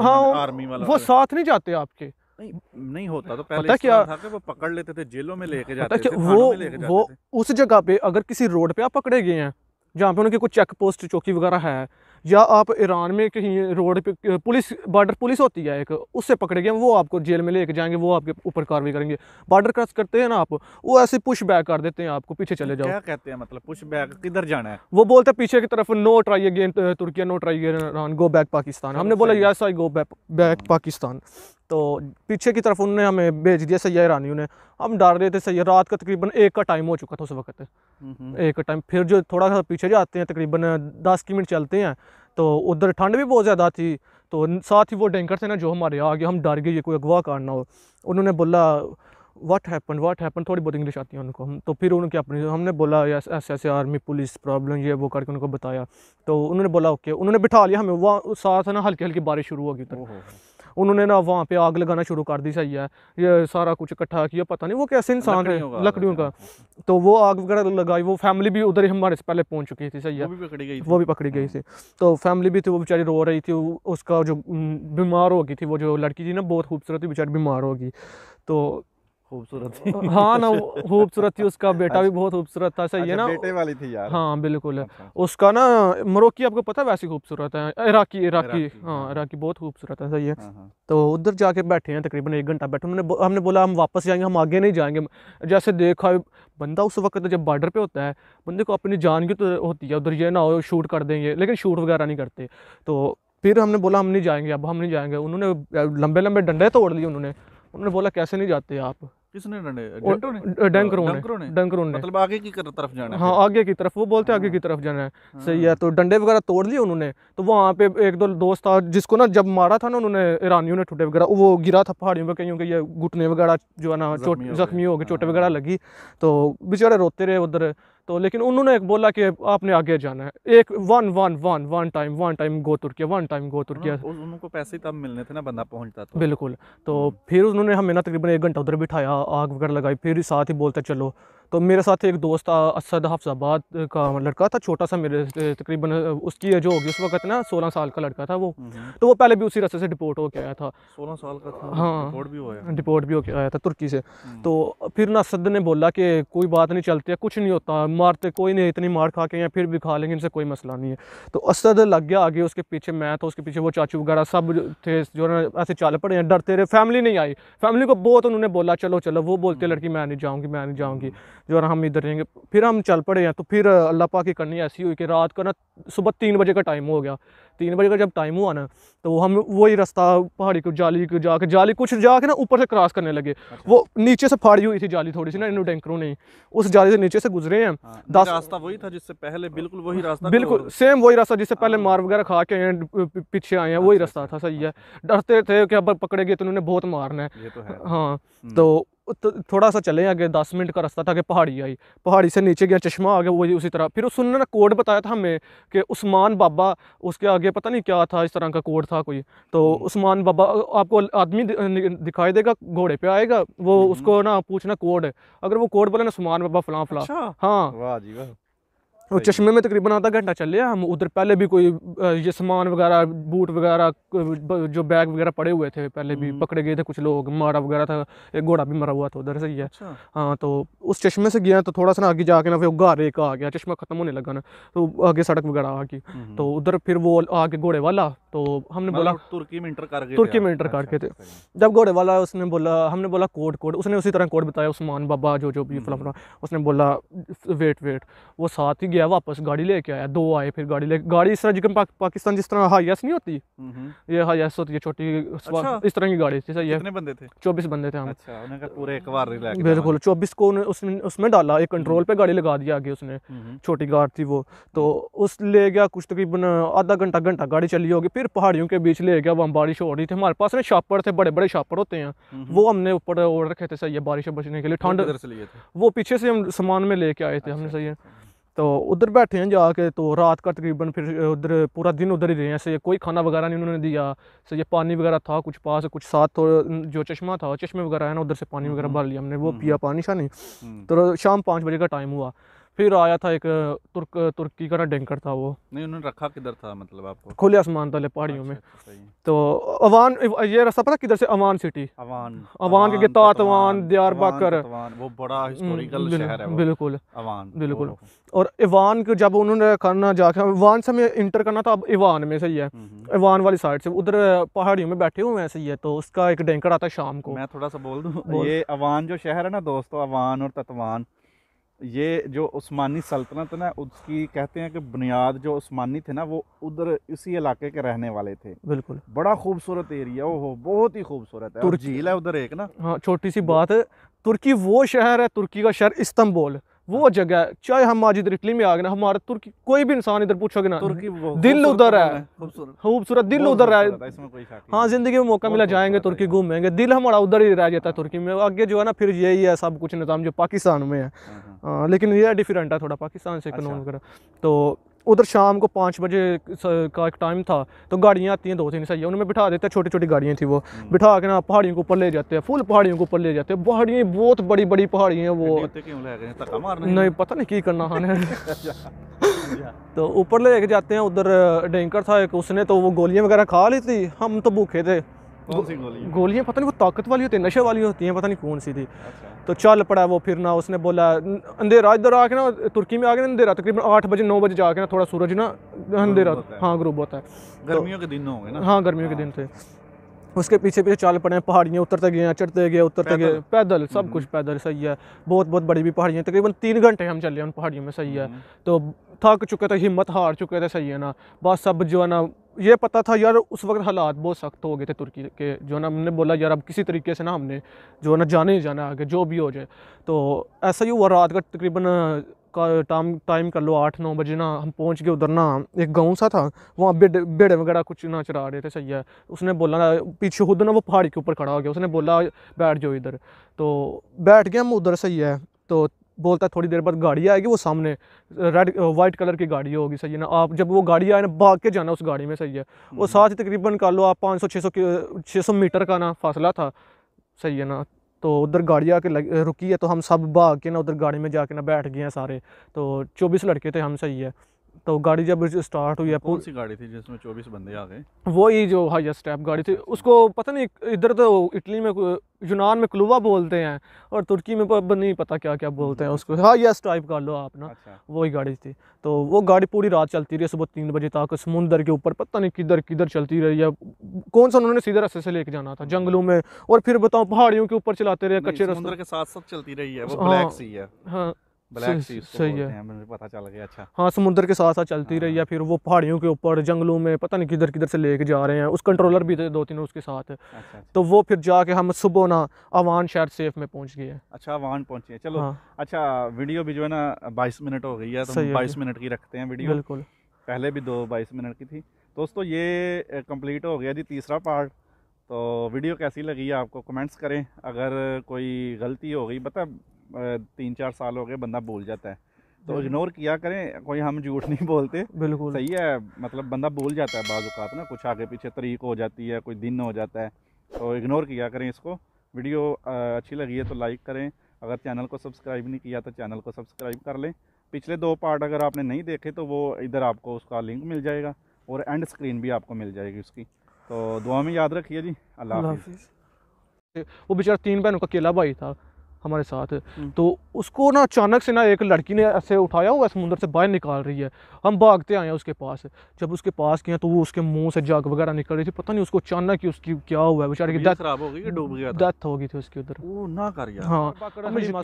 A: हाँ आर्मी वाला वो
B: साथ नहीं जाते आपके नहीं, नहीं होता तो पहले क्या था
A: कि वो पकड़ लेते थे जेलों में लेके जाते थे वो में लेके जाते वो
B: थे। उस जगह पे अगर किसी रोड पे आप पकड़े गए हैं जहाँ पे उनकी कुछ चेक पोस्ट चौकी वगैरह है या आप ईरान में कहीं रोड पे पुलिस बॉर्डर पुलिस होती है एक उससे पकड़े गए वो आपको जेल में लेके जाएंगे वो आपके ऊपर कार्रवाई करेंगे बॉर्डर क्रॉस करते हैं ना आप वो ऐसे पुश बैक कर देते हैं आपको पीछे चले जाओ क्या
A: कहते हैं मतलब पुश बैक किधर जाना है
B: वो बोलते हैं पीछे की तरफ no try again Turkiye no try Iran go back Pakistan हमने बोला yes I go back Pakistan तो पीछे की तरफ उन्होंने हमें भेज दिया सैया रानी ने हम डर रहे थे सैया रात का तकरीबन एक का टाइम हो चुका था उस वक्त एक का टाइम फिर जो थोड़ा सा पीछे जाते हैं तकरीबन दस की मिनट चलते हैं तो उधर ठंड भी बहुत ज़्यादा थी तो साथ ही वो डेंकर थे ना जो हमारे आ गए हम डर गए ये कोई अगवा कार हो उन्होंने बोला वाट हैपन वट हैपन थोड़ी बहुत इंग्लिश आती है उनको हम तो फिर उनके अपने हमने बोला ऐसे ऐसे आर्मी पुलिस प्रॉब्लम ये वो करके उनको बताया तो उन्होंने बोला ओके उन्होंने बिठा लिया हमें वहाँ साथ ना हल्की हल्की बारिश शुरू होगी तो उन्होंने ना वहाँ पे आग लगाना शुरू कर दी सही है ये सारा कुछ इकट्ठा किया पता नहीं वो कैसे इंसान है लकड़ियों का अच्छा। तो वो आग वगैरह लगाई वो फैमिली भी उधर ही हमारे से पहले पहुँच चुकी थी सही है वो
A: भी
B: पकड़ी गई थी हाँ। तो फैमिली भी थी वो बेचारी रो रही थी उसका जो बीमार हो गई थी वो जो लड़की थी ना बहुत खूबसूरत थी बेचारी बीमार होगी तो खूबसूरत थी हाँ ना खूबसूरत थी उसका बेटा अच्छा। भी बहुत खूबसूरत था सही है अच्छा, ना बेटे वाली थी यार हाँ बिल्कुल अच्छा। उसका ना मरोकी आपको पता है वैसे खूबसूरत है इराकी इराकी हाँ, हाँ इराकी बहुत खूबसूरत है सही है हाँ, हाँ। तो उधर जाके बैठे हैं तकरीबन एक घंटा बैठे उन्होंने हमने बोला हम वापस जाएंगे हम आगे नहीं जाएंगे जैसे देखा बंदा उस वक्त जब बॉर्डर पे होता है बंदे को अपनी जान की तो होती है उधर ये ना हो शूट कर देंगे लेकिन शूट वगैरह नहीं करते तो फिर हमने बोला हम नहीं जाएंगे अब हम नहीं जाएंगे उन्होंने लंबे लंबे डंडे तोड़ लिए उन्होंने उन्होंने बोला कैसे नहीं जाते आप
A: डंडे मतलब आगे की तरफ जाना है
B: हाँ, हाँ। हाँ। सही है तो डंडे वगैरह तोड़ लिए उन्होंने तो वहाँ पे एक दो दोस्त था जिसको ना जब मारा था ना उन्होंने ईरानियों ने ठुटे वगैरह वो गिरा था पहाड़ियों पर कहीं ये घुटने वगैरह जो है ना चोट जख्मी हो गए चोटे वगैरह लगी तो बेचारे रोते रहे उधर तो लेकिन उन्होंने एक बोला कि आपने आगे जाना है एक one one one one time one time go Turkiye one time go Turkiye
A: उनको पैसे तब मिलने थे ना बंदा पहुंचता तो
B: बिल्कुल तो हम्म। फिर उन्होंने हमें ना तकरीबन एक घंटा उधर बिठाया आग वगैरह लगाई फिर साथ ही बोलते चलो तो मेरे साथ एक दोस्त था असद हफ्साबाद का लड़का था छोटा सा मेरे तकरीबन उसकी जो होगी उस वक्त ना सोलह साल का लड़का था वो हम्म, हम्म। तो वो पहले भी उसी रस्ते से डिपोर्ट होके आया था सोलह
A: साल का था हाँ डिपोर्ट भी होया डिपोर्ट
B: भी होके आया था तुर्की से तो फिर ना असद ने बोला कि कोई बात नहीं चलती है कुछ नहीं होता मारते कोई नहीं इतनी मार खा के या फिर भी खा लेंगे इनसे कोई मसला नहीं है तो असद लग गया आगे उसके पीछे मैं था तो उसके पीछे वो चाचू वगैरह सब थे जो है ऐसे चल पड़े हैं डरते रहे फैमिली नहीं आई फैमिली को बहुत उन्होंने बोला चलो चलो वो बोलते हम्म। लड़की मैं नहीं जाऊँगी मैं नहीं हम्म। जाऊँगी जो है हम इधर रहेंगे फिर हम चल पड़े हैं तो फिर अल्लाह पा की करनी ऐसी हुई कि रात को ना सुबह तीन बजे का टाइम हो गया तीन बजे का जब टाइम हुआ ना तो हम वही रास्ता पहाड़ी को जाली को जाके जाली कुछ जाके ना ऊपर से क्रॉस करने लगे अच्छा। वो नीचे से फाड़ी हुई थी जाली थोड़ी सी ना इन टैंकरों ने उस जाली से नीचे से गुजरे हैं हाँ, दस रास्ता
A: वही था जिससे पहले बिल्कुल वही रास्ता बिल्कुल
B: सेम वही रास्ता जिससे पहले हाँ। मार वगैरह खा के पीछे आए हैं वही अच्छा, रास्ता अच्छा, था सही है अच्छा। डरते थे कि अब पकड़े गए तो उन्होंने बहुत मारना है तो हाँ हम्म। तो थोड़ा सा चले आगे दस मिनट का रास्ता था कि पहाड़ी आई पहाड़ी से नीचे गया चश्मा आ गया वही उसी तरह फिर उसने ना कोड बताया था हमें कि उस्मान बाबा उसके आगे पता नहीं क्या था इस तरह का कोड था कोई तो हम्म। उस्मान बाबा आपको आदमी दिखाई देगा घोड़े पे आएगा वो हम्म। उसको ना पूछना कोड अगर वो कोड बोले ना उस्मान बाबा फलां फला अच्छा। हाँ और चश्मे में तकरीबन आधा घंटा चल लिया हम उधर पहले भी कोई ये सामान वगैरह बूट वगैरह जो बैग वगैरह पड़े हुए थे पहले भी हम्म। पकड़े गए थे कुछ लोग मारा वगैरह था एक घोड़ा भी मरा हुआ था उधर से ही है अच्छा। हाँ तो उस चश्मे से गया तो थोड़ा सा ना आगे जाके ना फिर घर एक आ गया चश्मा खत्म होने लगा ना तो आगे सड़क वगैरह आ गई हम्म, तो हम्म। उधर फिर वो आगे घोड़े वाला तो हमने बोला
A: तुर्की में इंटर कर तुर्की में इंटर
B: करके अच्छा, थे जब घोड़े वाला उसने बोला हमने बोला कोड कोड उसने उसी तरह कोड बताया उस्मान बाबा जो जो भी फला उसने बोला वेट वेट वो साथ ही गया वापस गाड़ी लेके आया दो आए फिर गाड़ी लेके गाड़ी इस तरह जिकन पा, पाकिस्तान जिस तरह हाईएस नहीं होती ये हाईएस होती है छोटी अच्छा। इस तरह की गाड़ी जैसे ये कितने बंदे थे चौबीस बंदे थे हम
A: अच्छा, बिल्कुल
B: चौबीस को उसमें डाला एक कंट्रोल हम्म। पे गाड़ी लगा दिया आगे उसने छोटी गाड़ी थी वो तो उस ले गया कुछ तकरीबन आधा घंटा घंटा गाड़ी चली होगी फिर पहाड़ियों के बीच ले गया वहाँ बारिश हो रही थी हमारे पास ना छापड़ थे बड़े बड़े छापड़ होते हैं वो हमने ऊपर ओढ़ रखे थे सही है बारिश बचने के लिए ठंड वो पीछे से हम सामान में लेके आए थे हमने अच्छा, सही है अच्छा, तो उधर बैठे हैं जाके तो रात का तकरीबन फिर उधर पूरा दिन उधर ही रहे हैं सही कोई खाना वगैरह नहीं उन्होंने दिया से ये पानी वगैरह था कुछ पास कुछ साथ तो जो चश्मा था चश्मे वगैरह है ना उधर से पानी वगैरह हम्म, भर लिया हमने वो हम्म, पिया हम्म। पानी शानी तो शाम पाँच बजे का टाइम हुआ फिर आया था एक तुर्क तुर्की का ना डेंकर था वो
A: नहीं उन्होंने रखा किधर था मतलब आपको खुले
B: आसमान तले पहाड़ियों में अच्छा, तो अवान ये रास्ता पता किधर से अवान सिटी अवान अवान के तात अवान दियार बाकर
A: वो बड़ा हिस्टोरिकल हम्म, शहर है बिल्कुल अवान
B: बिल्कुल और इवान के जब उन्होंने करना जाके इवान से हमें इंटर करना था अब इवान में सही है इवान हम्म, हम्म। वाली साइड से उधर पहाड़ियों में बैठे हुए हैं सही है तो उसका एक डेंकर आता है शाम को मैं थोड़ा सा बोल दूँ ये
A: अवान जो शहर है ना दोस्तों अवान और ततवान ये जो उस्मानी सल्तनत ना उसकी कहते हैं कि बुनियाद जो उस्मानी थे ना वो उधर इसी इलाके के रहने वाले थे बिल्कुल बड़ा खूबसूरत एरिया हो बहुत ही खूबसूरत है
B: झील है उधर एक ना हाँ छोटी सी बात है तुर्की वो शहर है तुर्की का शहर इस्तंबुल वो जगह चाहे हम आज इधर इटली में आ गए ना हमारा तुर्की कोई भी इंसान इधर पूछोगे ना तुर्की
C: दिल उधर है खूबसूरत दिल उधर है
B: हाँ जिंदगी में मौका मिला जाएंगे तुर्की घूमेंगे दिल हमारा उधर ही रह जाता है तुर्की में आगे जो है ना फिर यही है सब कुछ निज़ाम जो पाकिस्तान में है हाँ, हाँ। हाँ, लेकिन ये डिफरेंट है थोड़ा पाकिस्तान से कानून अच्छा। वगैरह तो उधर शाम को पाँच बजे का एक टाइम था तो गाड़ियाँ आती हैं दो तीन सही उनमें बिठा देते हैं छोटी छोटी गाड़ियाँ थी वो हम्म। बिठा के ना पहाड़ियों के ऊपर ले जाते हैं फुल पहाड़ियों के ऊपर ले जाते हैं पहाड़ियाँ बहुत बड़ी बड़ी पहाड़ी हैं वो
A: नहीं पता
B: नहीं की करना हाँ तो ऊपर ले जाते हैं उधर डेंकर था एक उसने तो वो गोलियाँ वगैरह खा ली थी हम तो भूखे थे कौन सी गोलियाँ पता नहीं वो ताकत वाली होती है नशे वाली होती हैं पता नहीं कौन सी थी अच्छा। तो चल पड़ा वो फिर ना उसने बोला अंधेरा इधर आके ना तुर्की में आके ना अंधेरा तकरीबन आठ बजे नौ बजे जाके ना थोड़ा सूरज ना अंधेरा हाँ ग्रुप होता है हाँ, तो गर्मियों के दिन होंगे ना हाँ गर्मियों के दिन थे उसके पीछे पीछे चल पड़े पहाड़ियाँ उतरते गए चढ़ते गए उतरते गए पैदल सब हम्म। कुछ पैदल सही है बहुत बहुत बड़ी भी पहाड़ियाँ तकरीबन तीन घंटे हम चले उन पहाड़ियों में सही है हम्म। तो थक चुके थे हिम्मत हार चुके थे सही है ना बस सब जो है ना ये पता था यार उस वक्त हालात बहुत सख्त हो गए थे तुर्की के जो ना हमने बोला यार अब किसी तरीके से ना हमने जो ना जाने ही जाना आगे जो भी हो जाए तो ऐसा ही हुआ रात का तकरीबन का टाइम टाइम कर लो आठ नौ बजे ना हम पहुंच गए उधर ना एक गांव सा था वहाँ बेड़े बेड़े वगैरह कुछ ना चरा रहे थे सही है उसने बोला ना पीछे खुद ना वो पहाड़ी के ऊपर खड़ा हो गया उसने बोला बैठ जाओ इधर तो बैठ गए हम उधर सही है तो बोलता है थोड़ी देर बाद गाड़ी आएगी वो सामने रेड वाइट कलर की गाड़ी होगी सही है ना आप जब वो गाड़ी आए ना भाग के जाना उस गाड़ी में सही है और हम्म। साथ ही तकरीबन कर लो आप पाँच सौ छः सौ छः सौ मीटर का ना फासला था सही है ना तो उधर गाड़ी आके लग रुकी है तो हम सब भाग के ना उधर गाड़ी में जाके ना बैठ गए हैं सारे तो चौबीस लड़के थे हम सही है तो गाड़ी जब स्टार्ट हुई कौन सी
A: गाड़ी थी जिसमें 24 बंदे आ गए
B: वही जो हाईएस्ट टैप गाड़ी थी अच्छा, उसको पता नहीं इधर तो इटली में यूनान में क्लुवा बोलते हैं और तुर्की में पर नहीं पता क्या क्या बोलते हैं उसको हाईएस्ट टाइप कर लो आप ना अच्छा। वही गाड़ी थी तो वो गाड़ी पूरी रात चलती रही सुबह तीन बजे तक समुंदर के ऊपर पता नहीं किधर किधर चलती रही है कौन सा उन्होंने सीधे रस्ते से लेके जाना था जंगलों में और फिर बताओ पहाड़ियों के ऊपर चलाते रहे कच्चे रस्ते के
A: साथ साथ चलती रही है हाँ, है हाँ अच्छा।
B: हाँ समुद्र के साथ साथ चलती रही या हाँ। फिर वो पहाड़ियों के ऊपर जंगलों में पता नहीं किधर किधर से लेके जा रहे हैं उस कंट्रोलर भी थे दो तीन उसके साथ अच्छा, अच्छा। तो वो फिर जाके हम सुबह ना अवान शहर सेफ में पहुंच गए
A: अच्छा अवान पहुंचे चलो हाँ। अच्छा वीडियो भी जो है ना बाईस मिनट हो गई है तो बाईस मिनट की रखते हैं वीडियो बिल्कुल पहले भी दो बाईस मिनट की थी दोस्तों ये कम्प्लीट हो गया जी तीसरा पार्ट तो वीडियो कैसी लगी है आपको कमेंट्स करें अगर कोई गलती हो गई मतलब तीन चार साल हो गए बंदा भूल जाता है तो इग्नोर किया करें कोई हम झूठ नहीं बोलते बिल्कुल सही है मतलब बंदा भूल जाता है बाजूकात ना कुछ आगे पीछे तरीक हो जाती है कोई दिन हो जाता है तो इग्नोर किया करें इसको वीडियो अच्छी लगी है तो लाइक करें अगर चैनल को सब्सक्राइब नहीं किया तो चैनल को सब्सक्राइब कर लें पिछले दो पार्ट अगर आपने नहीं देखे तो वो इधर आपको उसका लिंक मिल जाएगा और एंड स्क्रीन भी आपको मिल जाएगी उसकी तो दुआ में याद रखिए जी अल्लाह हाफिज़ वो बेचारा तीन बहनों का अकेला भाई था हमारे साथ हम्म।
B: तो उसको ना अचानक से ना एक लड़की ने ऐसे उठाया हुआ समुंदर से बाहर निकाल रही है हम भागते आए हैं उसके पास जब उसके पास गए तो वो उसके मुंह से जाग वगैरह निकल रही थी पता नहीं उसको अचानक ही उसकी क्या हुआ है बेचारे की डेथ खराब
A: हो गई डूब गया
B: डेथ हो गई थी उसके उधर
A: वो ना कर गया हाँ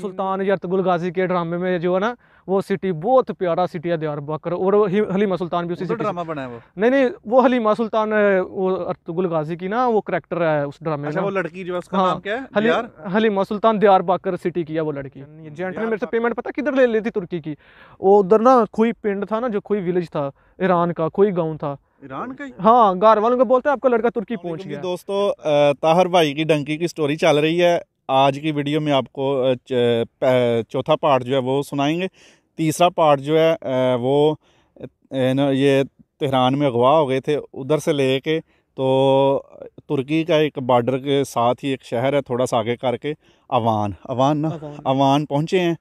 B: सुल्तान हाँ। यार तबुल गाजी के ड्रामे में जो है ना वो सिटी बहुत प्यारा सिटी है दियार बकर और हलीमा सुल्तान भी उसी सिटी ड्रामा बनाया वो नहीं नहीं वो हलीमा सुल्तान वो अर्तुगुल गाजी की ना वो करेक्टर है उस ड्रामे अच्छा, वो लड़की
A: जो है उसका हाँ, नाम क्या है हली,
B: हलीमा सुल्तान दियार बकर सिटी की है वो लड़की जेंट ने मेरे से पेमेंट पता किधर ले ली थी तुर्की की वो उधर ना कोई पिंड था ना जो कोई विलेज था ईरान का कोई गाँव था ईरान का हाँ घर वालों को बोलते हैं आपका लड़का तुर्की हाँ, पहुंच गया
A: दोस्तों ताहर भाई की डंकी की स्टोरी चल रही है आज की वीडियो में आपको चौथा पार्ट जो है वो सुनाएंगे तीसरा पार्ट जो है वो ये तेहरान में अगवा हो गए थे उधर से ले के तो तुर्की का एक बॉर्डर के साथ ही एक शहर है थोड़ा सा आगे करके अवान अवान ना अवान, पहुँचे हैं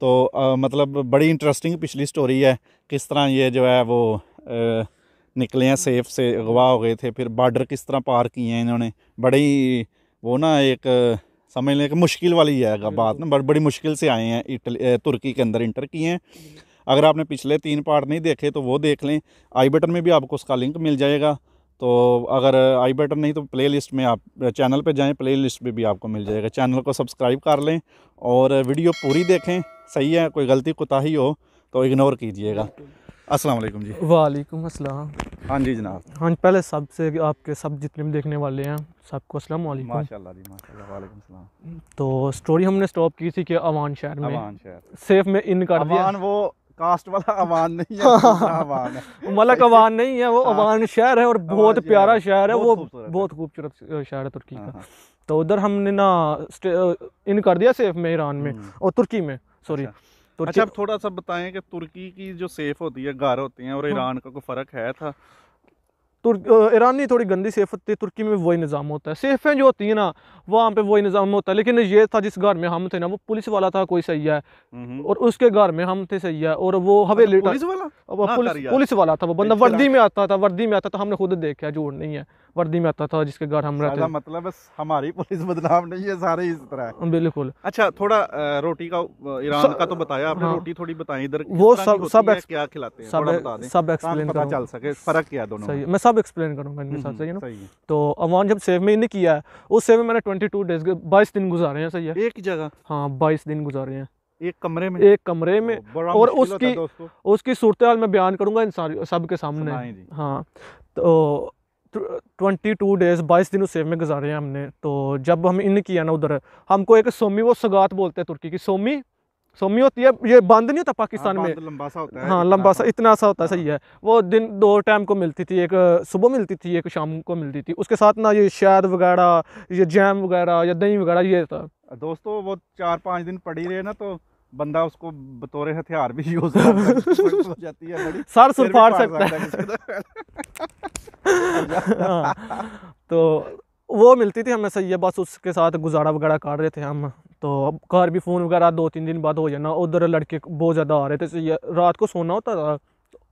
A: तो आ, मतलब बड़ी इंटरेस्टिंग पिछली स्टोरी है किस तरह ये जो है वो आ, निकले हैं सेफ से अगवा हो गए थे फिर बॉर्डर किस तरह पार किए हैं इन्होंने बड़ी वो ना एक समझ लें कि मुश्किल वाली है बात ना बट बड़ी मुश्किल से आए हैं इटली तुर्की के अंदर इंटर किए हैं अगर आपने पिछले तीन पार्ट नहीं देखे तो वो देख लें आई बटन में भी आपको उसका लिंक मिल जाएगा तो अगर आई बटन नहीं तो प्लेलिस्ट में आप चैनल पे जाएं प्लेलिस्ट में भी आपको मिल जाएगा चैनल को सब्सक्राइब कर लें और वीडियो पूरी देखें सही है कोई गलती कोताही हो तो इग्नोर कीजिएगा असलम जी
B: वालेकुम अस्सलाम हाँ जी जनाब हाँ जी पहले सबसे आपके सब जितने भी देखने वाले हैं सबको अस्सलाम
A: माशाल्लाह जी माशाल्लाह
B: तो स्टोरी हमने स्टॉप की थी कि अवान शहर में अवान शहर सेफ में इन कर दिया
A: वो कास्ट वाला अवान नहीं है मलक अवान
B: नहीं है वो हाँ। अवान शहर है और बहुत प्यारा शहर है वो बहुत खूबसूरत शहर है तुर्की का हाँ, हाँ। तो उधर हमने ना इन कर दिया सेफ में ईरान में हम्म। और तुर्की में सॉरी
A: अच्छा आप थोड़ा सा बताएं कि तुर्की की जो सेफ होती है गार होती हैं और हाँ। ईरान का कोई फ़र्क है था
B: ईरानी थोड़ी गंदी सियाफत थी तुर्की में वही निज़ाम होता है सेफें जो होती हैं ना वहाँ पे वही निज़ाम होता है लेकिन ये था जिस घर में हम थे ना वो पुलिस वाला था कोई सही है हम्म। और उसके घर में हम थे सही है और वो हवेली अच्छा, पुलिस वाला पुलिस, पुलिस वाला था वो बंदा वर्दी में आता था वर्दी में आता था हमने खुद देखा जोड़ नहीं है वर्दी में आता था जिसके घर हम रहते
A: मतलब हमारी पुलिस बदनाम नहीं है सारे इस तरह बिल्कुल अच्छा थोड़ा रोटी का ईरान का तो बताया आपने हाँ। रोटी थोड़ी बताई इधर वो सब सब क्या खिलाते हैं सब सब एक्सप्लेन कर चल सके फर्क क्या दोनों मैं
B: सब एक्सप्लेन करूंगा इनके साथ हम्म, सही है ना तो अवान जब सेव में इन्हें किया है उस सेव में मैंने ट्वेंटी टू डेज बाईस दिन गुजारे हैं सही है एक जगह हाँ बाईस दिन गुजारे हैं एक कमरे में एक कमरे में और उसकी उसकी सूरत हाल मैं बयान करूंगा इन सारी सब के सामने हाँ तो ट्वेंटी टू डेज बाईस दिन उस सेव में गुजारे हैं हमने तो जब हम इन किया ना उधर हमको एक सोमी वो सगात बोलते हैं तुर्की की सोमी होती तो है ये बंद नहीं होता पाकिस्तान हाँ, में
A: लंबा सा होता है हाँ
B: लंबा सा इतना सा होता है हाँ। सही है वो दिन दो टाइम को मिलती थी एक सुबह मिलती थी एक शाम को मिलती थी उसके साथ ना ये शहद वगैरह ये जैम वगैरह या दही वगैरह ये था
A: दोस्तों वो चार पाँच दिन पड़ी रहे ना तो बंदा उसको बतौर हथियार भी यूज हो जाती है सर सुर फाड़ सकता है
B: हाँ। तो वो मिलती थी हमें सही है बस उसके साथ गुजारा वगैरह कर रहे थे हम तो अब घर भी फ़ोन वगैरह दो तीन दिन बाद हो जाना उधर लड़के बहुत ज़्यादा आ रहे थे सही है रात को सोना होता था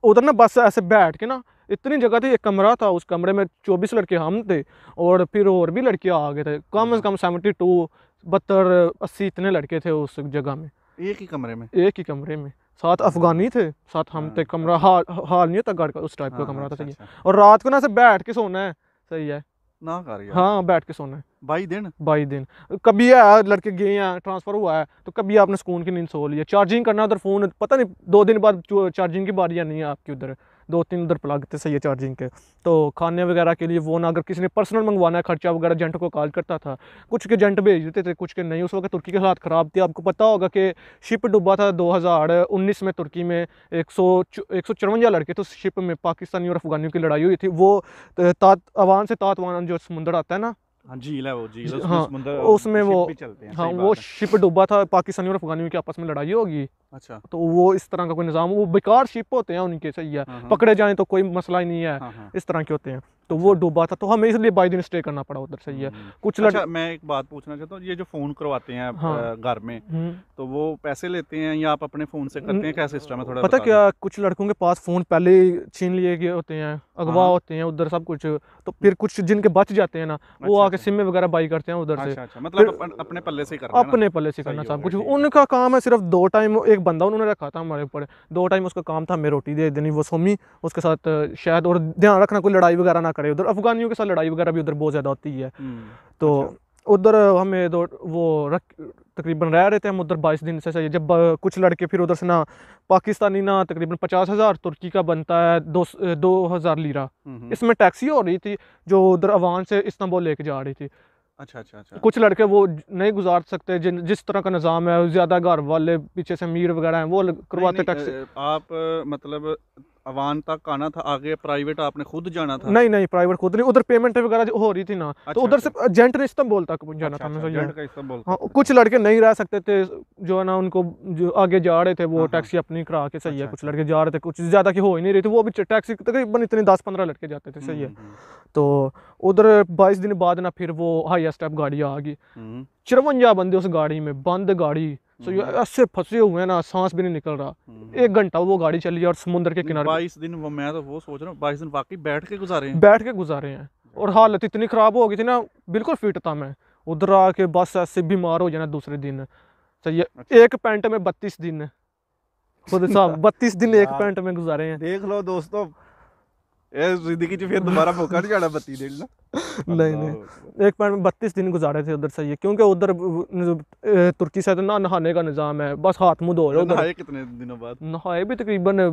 B: उधर ना बस ऐसे बैठ के ना इतनी जगह थी एक कमरा था उस कमरे में चौबीस लड़के हम थे और फिर और भी लड़के आ गए थे कम अज़ कम सेवेंटी टू बहत्तर अस्सी इतने लड़के थे उस जगह में एक ही कमरे में एक ही कमरे में साथ अफगानी थे साथ हम थे हाँ, कमरा अच्छा। हाल हाल नहीं होता गाड़ का उस टाइप का हाँ, कमरा था अच्छा, सही है अच्छा। और रात को ना ऐसे बैठ के सोना है सही है ना कर यार हाँ बैठ के सोना है बाई दिन बाई दिन कभी है लड़के गए हैं ट्रांसफ़र हुआ है तो कभी आपने सुकून की नींद सो ली है चार्जिंग करना उधर फ़ोन पता नहीं दो दिन बाद चार्जिंग की बारी आनी है आपकी उधर दो तीन उधर प्लग थे सही है चार्जिंग के तो खाने वगैरह के लिए वो ना अगर किसी ने पर्सनल मंगवाना है खर्चा वगैरह जेंट को कॉल करता था कुछ के जेंट भेज देते थे कुछ के नहीं उस वक्त तुर्की के हालात ख़राब थे आपको पता होगा कि शिप डूबा था दो में तुर्की में एक सौ लड़के उस शिप में पाकिस्तानी और अफगानियों की लड़ाई हुई थी वो तात अवान से तातवान जो समुंदर आता है ना
A: हाँ झील वो झील हाँ उसमें वो हाँ वो
B: शिप डूबा था पाकिस्तानी और अफगानियों की आपस में लड़ाई होगी अच्छा तो वो इस तरह का कोई निज़ाम वो बेकार शिप होते हैं उनके सही है हाँ, हाँ। पकड़े जाए तो कोई मसला ही नहीं है हाँ, इस तरह के होते हैं तो वो डूबा था तो हमें इसलिए बाई दिन स्टे करना पड़ा उधर से है हम्म। कुछ अच्छा, लड़...
A: मैं एक बात पूछना चाहता हूँ ये जो फोन करवाते हैं हाँ। घर हाँ। में हम्म। तो वो पैसे लेते हैं या आप अपने फोन से करते हैं क्या सिस्टम हम्म। है थोड़ा पता
B: क्या कुछ लड़कों के पास फोन पहले छीन लिए गए होते हैं अगवा हाँ। होते हैं उधर सब कुछ तो फिर कुछ जिनके बच जाते हैं ना वो अच्छा, आके अच्छा। सिम वगैरह बाई करते हैं उधर से अच्छा, मतलब
A: अपने पल्ले से करना अपने पल्ले से करना सब कुछ
B: उनका काम है सिर्फ दो टाइम एक बंदा उन्होंने रखा था हमारे ऊपर दो टाइम उसका काम था हमें रोटी दे देनी वो सोमी उसके साथ शायद और ध्यान रखना कोई लड़ाई वगैरह ना करें उधर अफगानियों के साथ लड़ाई वगैरह भी उधर बहुत ज़्यादा होती है हम्म, तो अच्छा। उधर हमें दो वो रख तकरीबन रह रहे थे हम उधर बाईस दिन से सही जब कुछ लड़के फिर उधर से ना पाकिस्तानी ना तकरीबन पचास हज़ार तुर्की का बनता है दो दो हज़ार लीरा हम्म, हम्म। इसमें टैक्सी हो रही थी जो उधर अवान से इस्तांबुल लेके जा रही थी
A: अच्छा अच्छा अच्छा कुछ लड़के
B: वो नहीं गुजार सकते जिन जिस तरह का निज़ाम है ज़्यादा घर वाले पीछे से अमीर वगैरह हैं वो करवाते टैक्सी
A: आप मतलब अवान तक आना था आगे प्राइवेट आपने खुद जाना था नहीं
B: नहीं प्राइवेट खुद नहीं उधर पेमेंट वगैरह हो रही थी ना तो अच्छा, तो उधर अच्छा। से जेंट ने इस्तंबुल तक जाना अच्छा, था मैं अच्छा, हाँ कुछ लड़के नहीं रह सकते थे जो है ना उनको जो आगे जा रहे थे वो टैक्सी हाँ, हाँ। अपनी करा के सही है कुछ लड़के जा रहे थे कुछ ज़्यादा की हो ही नहीं रही थी वो भी टैक्सी तकरीबन इतने दस पंद्रह लड़के जाते थे सही है हम्म, हम्म, हम्म। तो उधर बाईस दिन बाद ना फिर वो हाई स्टेप गाड़ी आ गई चरवंजा बंदे उस गाड़ी में बंद गाड़ी सो so, ऐसे फंसे हुए हैं ना सांस भी नहीं निकल रहा हम्म। एक घंटा वो गाड़ी चली और समुद्र के किनारे बाईस
A: दिन वो मैं तो वो सोच रहा हूँ बाईस दिन वाकई बैठ के गुजारे हैं बैठ
B: के गुजारे हैं और हालत इतनी ख़राब हो गई थी ना बिल्कुल फिट था मैं उधर आके बस ऐसे बीमार हो जाना दूसरे दिन सही तो अच्छा। एक पेंट में बत्तीस दिन खुद साहब बत्तीस दिन एक पेंट में गुजारे हैं देख लो दोस्तों
A: जिंदगी फिर दोबारा मौका नहीं जाना बत्ती दिन नहीं नहीं
B: एक पॉइंट में बत्तीस दिन गुजारे थे उधर सही है क्योंकि उधर तुर्की से ना नहाने का निज़ाम है बस हाथ मुँह धो रहे नहाए
A: कितने दिनों बाद
B: नहाए भी तकरीबन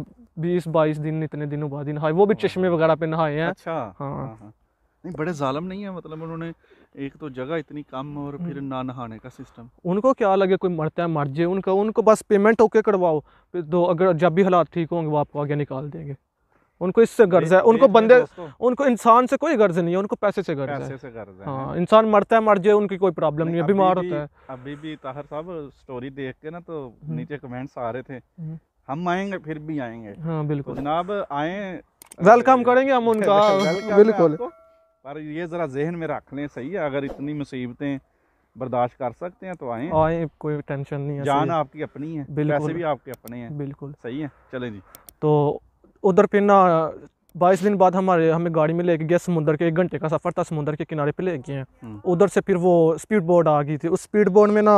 B: बीस बाईस दिन इतने दिनों बाद ही नहाए वो भी चश्मे वगैरह पे नहाए हैं अच्छा हाँ
A: नहीं बड़े जालम नहीं है मतलब उन्होंने एक तो जगह इतनी कम और फिर ना नहाने का सिस्टम
B: उनको क्या लगे कोई मरता है मर जाए उनको उनको बस पेमेंट ओके करवाओ फिर दो अगर जब भी हालात ठीक होंगे वो आपको आगे निकाल देंगे उनको इससे गर्ज है उनको बंदे उनको इंसान से कोई गर्ज नहीं है उनको पैसे से गर्ज है, है। हाँ इंसान मरता है मर जाए उनकी कोई प्रॉब्लम नहीं है बीमार होता
A: है अभी भी ताहर साहब स्टोरी देख के ना तो हम्म। नीचे कमेंट्स आ रहे थे हम्म। हम आएंगे फिर भी आएंगे हाँ बिल्कुल तो जनाब आए वेलकम करेंगे हम उनका बिल्कुल पर ये जरा जहन में रख लें सही है अगर इतनी मुसीबतें बर्दाश्त कर सकते हैं तो आए आए
B: कोई टेंशन नहीं है जान आपकी अपनी है बिल्कुल पैसे भी
A: आपके अपने हैं बिल्कुल सही है चले जी
B: तो उधर फिर ना बाईस दिन बाद हमारे हमें गाड़ी में लेके गया समुद्र के एक घंटे का सफ़र था समुद्र के किनारे पे ले गए हम्म। उधर से फिर वो स्पीड बोर्ड आ गई थी उस स्पीड बोर्ड में ना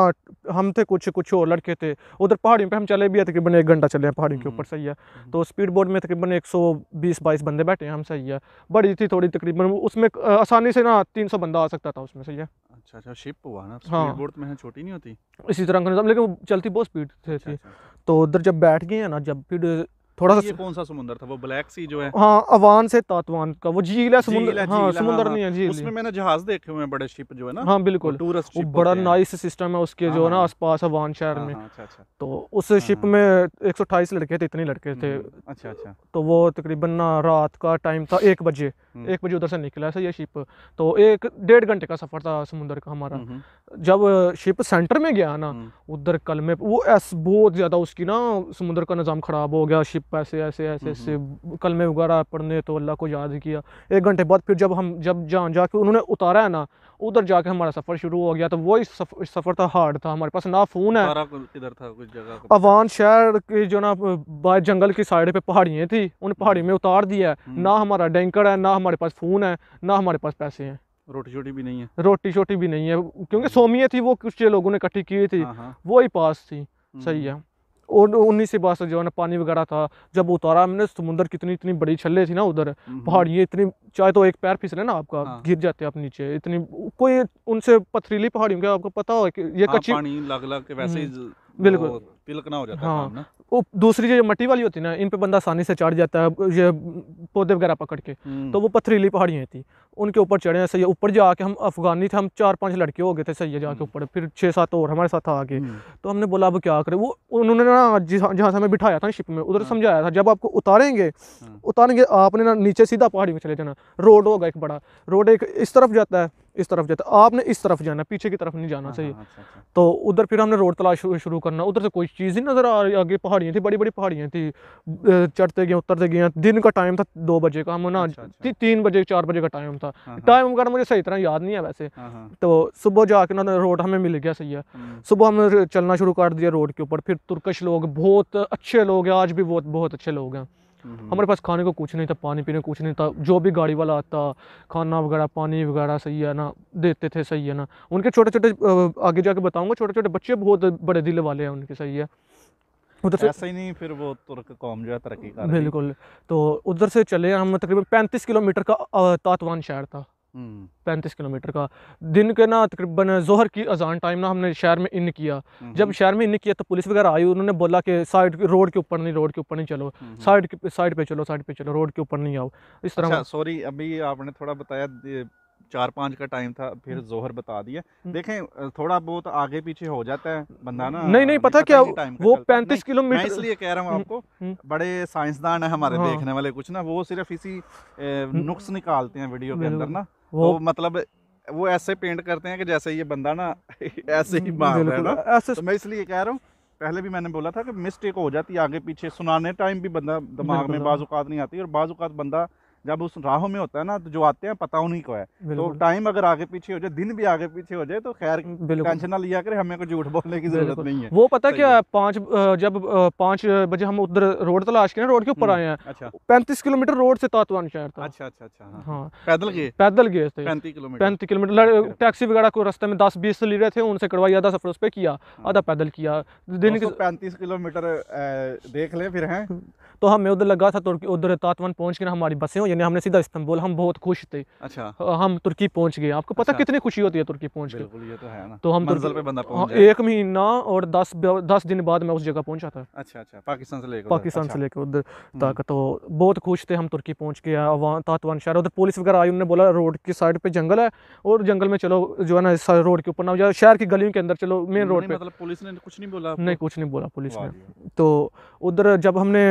B: हम थे कुछ कुछ और लड़के थे उधर पहाड़ियों पे हम चले भी तकरीबन एक घंटा चले हैं पहाड़ियों के ऊपर हम्म। सही है हम्म। तो स्पीड बोर्ड में तकरीबन एक सौ बीस बाईस बंदे बैठे हैं हम सही है बड़ी थी थोड़ी तकरीबन उसमें आसानी से ना तीन सौ बंदा आ सकता था उसमें सही है
A: अच्छा अच्छा शिप हुआ ना हाँ बोर्ड में छोटी नहीं होती इसी
B: तरह लेकिन चलती बहुत स्पीड से अच्छा, थी अच्छा, अच्छा। तो उधर जब बैठ गए हैं ना जब फिर थोड़ा सा
A: कौन सा समुंदर था वो ब्लैक सी जो है हाँ
B: अवान से तातवान का वो झील है हाँ, समुंदर हाँ समुंदर नहीं है हाँ। झील उसमें
A: मैंने जहाज देखे हुए हैं बड़े शिप जो है ना हाँ बिल्कुल टूरिस्ट वो बड़ा नाइस सिस्टम है उसके हाँ, जो है ना आसपास अवान शहर में अच्छा, अच्छा। तो
B: उस शिप में एक लड़के थे इतने लड़के थे हम्म, अच्छा अच्छा तो वो तकरीबन ना रात का टाइम था एक बजे हम्म। एक बजे उधर से निकला था ये शिप तो एक डेढ़ घंटे का सफर था समुंदर का हमारा हम्म, जब शिप सेंटर में गया ना उधर कल में वो ऐसा बहुत ज्यादा उसकी ना समुद्र का निज़ाम खराब हो गया शिप पैसे ऐसे ऐसे ऐसे कल में वगैरह पढ़ने तो अल्लाह को याद किया एक घंटे बाद फिर जब हम जब जहाँ जाके उन्होंने उतारा है ना उधर जाके हमारा सफ़र शुरू हो गया तो वही सफ़र सफर था हार्ड था हमारे पास ना फ़ोन है
A: इधर था कुछ जगह अवान
B: शहर के जो ना बाय जंगल की साइड पे पहाड़ियाँ थी उन हम्म। पहाड़ी में उतार दिया है हम्म। ना हमारा डेंकर है ना हमारे पास फ़ोन है ना हमारे पास पैसे हैं
A: रोटी छोटी भी नहीं है
B: रोटी छोटी भी नहीं है क्योंकि हम्म। सोमिया थी वो कुछ लोगों ने इकट्ठी की थी हाँ, हाँ। वो ही पास थी सही है और उन्नीस से बासठ जो है ना पानी वगैरह था जब उतारा मैंने समुद्र कितनी इतनी बड़ी छल्ले थी ना उधर हम्म, हम्म। पहाड़ियाँ इतनी चाहे तो एक पैर फिसले ना आपका हाँ। गिर जाते आप नीचे इतनी कोई उनसे पथरीली पहाड़ियों का आपको पता हो कि ये हाँ, कच्ची पानी
A: लग लग के वैसे ही हम्म, बिल्कुल पिलकना हो जाता हाँ, है
B: वो दूसरी जो मट्टी वाली होती है ना इन पे बंदा आसानी से चढ़ जाता है ये पौधे वगैरह पकड़ के तो वो पथरीली पहाड़ियाँ थी उनके ऊपर चढ़े हैं सैया ऊपर जाके हम अफगानी थे हम चार पांच लड़के हो गए थे सैया जाके हम्म। ऊपर फिर छः सात और हमारे साथ आके हम्म। तो हमने बोला अब क्या करें वो उन्होंने ना जहाँ से हमें बिठाया था शिप में उधर हाँ। समझाया था जब आपको उतारेंगे हाँ। उतारेंगे आपने ना नीचे सीधा पहाड़ी में चले जाना रोड होगा एक बड़ा रोड एक इस तरफ जाता है इस तरफ जाता आपने इस तरफ जाना पीछे की तरफ नहीं जाना हाँ, हाँ, चाहिए अच्छा, अच्छा। तो उधर फिर हमने रोड तलाश शुरू करना उधर से कोई चीज़ ही नज़र आ रही आगे पहाड़ियाँ थी बड़ी बड़ी पहाड़ियाँ थी चढ़ते गए उतरते गए दिन का टाइम था दो बजे का हम ना अच्छा, तीन बजे चार बजे का टाइम था टाइम हाँ, वगैरह मुझे सही तरह याद नहीं है वैसे तो सुबह जाके ना रोड हमें मिल गया सही है हम्म। सुबह हमने चलना शुरू कर दिया रोड के ऊपर फिर तुर्कश लोग बहुत अच्छे लोग हैं आज भी बहुत बहुत अच्छे लोग हैं हम्म। हमारे पास खाने को कुछ नहीं था पानी पीने को कुछ नहीं था जो भी गाड़ी वाला आता खाना वगैरह पानी वगैरह सही है ना देते थे सही है ना उनके छोटे छोटे आगे जाके बताऊंगा छोटे छोटे बच्चे बहुत बड़े दिल वाले हैं उनके सही है उधर से ऐसा
A: ही नहीं फिर वो तुर्क तो कौम जो है तरक्की कर बिल्कुल
B: तो उधर से चले हम तकरीबन पैंतीस किलोमीटर का तातवान शहर था पैंतीस किलोमीटर का दिन के ना तकरीबन जोहर की अजान टाइम ना हमने शहर में इन किया जब हम्म। शहर में इन किया तो पुलिस वगैरह आई उन्होंने बोला कि साइड रोड के ऊपर नहीं रोड के ऊपर नहीं चलो हम्म। साइड साइड पे चलो साइड पे चलो रोड के ऊपर नहीं आओ इस तरह अच्छा,
A: सॉरी अभी आपने थोड़ा बताया चार पाँच का टाइम था फिर हम्म। जोहर बता दिया देखें थोड़ा बहुत आगे पीछे हो जाता है बंदा ना नहीं नहीं पता, क्या टाइम वो पैंतीस किलोमीटर इसलिए कह रहा हूँ आपको बड़े साइंसदान है हमारे हाँ। देखने वाले कुछ ना वो सिर्फ इसी नुक्स निकालते हैं वीडियो के अंदर ना वो तो मतलब वो ऐसे पेंट करते हैं कि जैसे ये बंदा ना ऐसे ही मार रहा है ना ऐसे तो मैं इसलिए कह रहा हूँ पहले भी मैंने बोला था कि मिस्टेक हो जाती है आगे पीछे सुनाने टाइम भी बंदा दिमाग में बाजूकात नहीं आती और बाजूकात बंदा जब उस राहों में होता है ना तो जो आते हैं पता उन्हीं को है तो टाइम अगर आगे पीछे हो जाए दिन भी आगे पीछे हो जाए तो खैर टेंशन ना लिया करे हमें झूठ बोलने की जरूरत नहीं है वो पता
B: क्या पांच जब पांच बजे हम उधर रोड तलाश के रोड के ऊपर हम्म, आए हैं अच्छा। पैंतीस किलोमीटर रोड से तातवान शहर
A: था अच्छा अच्छा अच्छा हाँ।,
B: हाँ पैदल गए पैदल गए थे पैंतीस किलोमीटर टैक्सी वगैरह को रास्ते में दस बीस ले रहे थे उनसे कटवाई आधा सफर उस पर किया हाँ। आधा पैदल किया दिन के
A: पैंतीस किलोमीटर देख ले फिर है
B: तो हमें उधर लगा था तो उधर तातवान पहुंच के हमारी बसें ने हमने सीधा इस्तांबुल हम बहुत खुश थे अच्छा हम तुर्की पहुंच गए आपको पता अच्छा। कितनी खुशी होती है तुर्की पहुंच के
C: तो है ना तो हम पे बंदा हाँ, पहुंच एक
B: महीना और दस दस दिन बाद मैं उस जगह पहुंचा था अच्छा अच्छा पाकिस्तान से लेकर पाकिस्तान अच्छा। से लेकर उधर हम्म। तक तो बहुत खुश थे हम तुर्की पहुंच गए वहाँ तातवान शहर उधर पुलिस वगैरह आई उन्होंने बोला रोड की साइड पे जंगल है और जंगल में चलो जो है ना रोड के ऊपर ना शहर की गलियों के अंदर चलो मेन रोड पे मतलब
A: पुलिस ने कुछ नहीं बोला नहीं कुछ नहीं बोला पुलिस ने
B: तो उधर जब हमने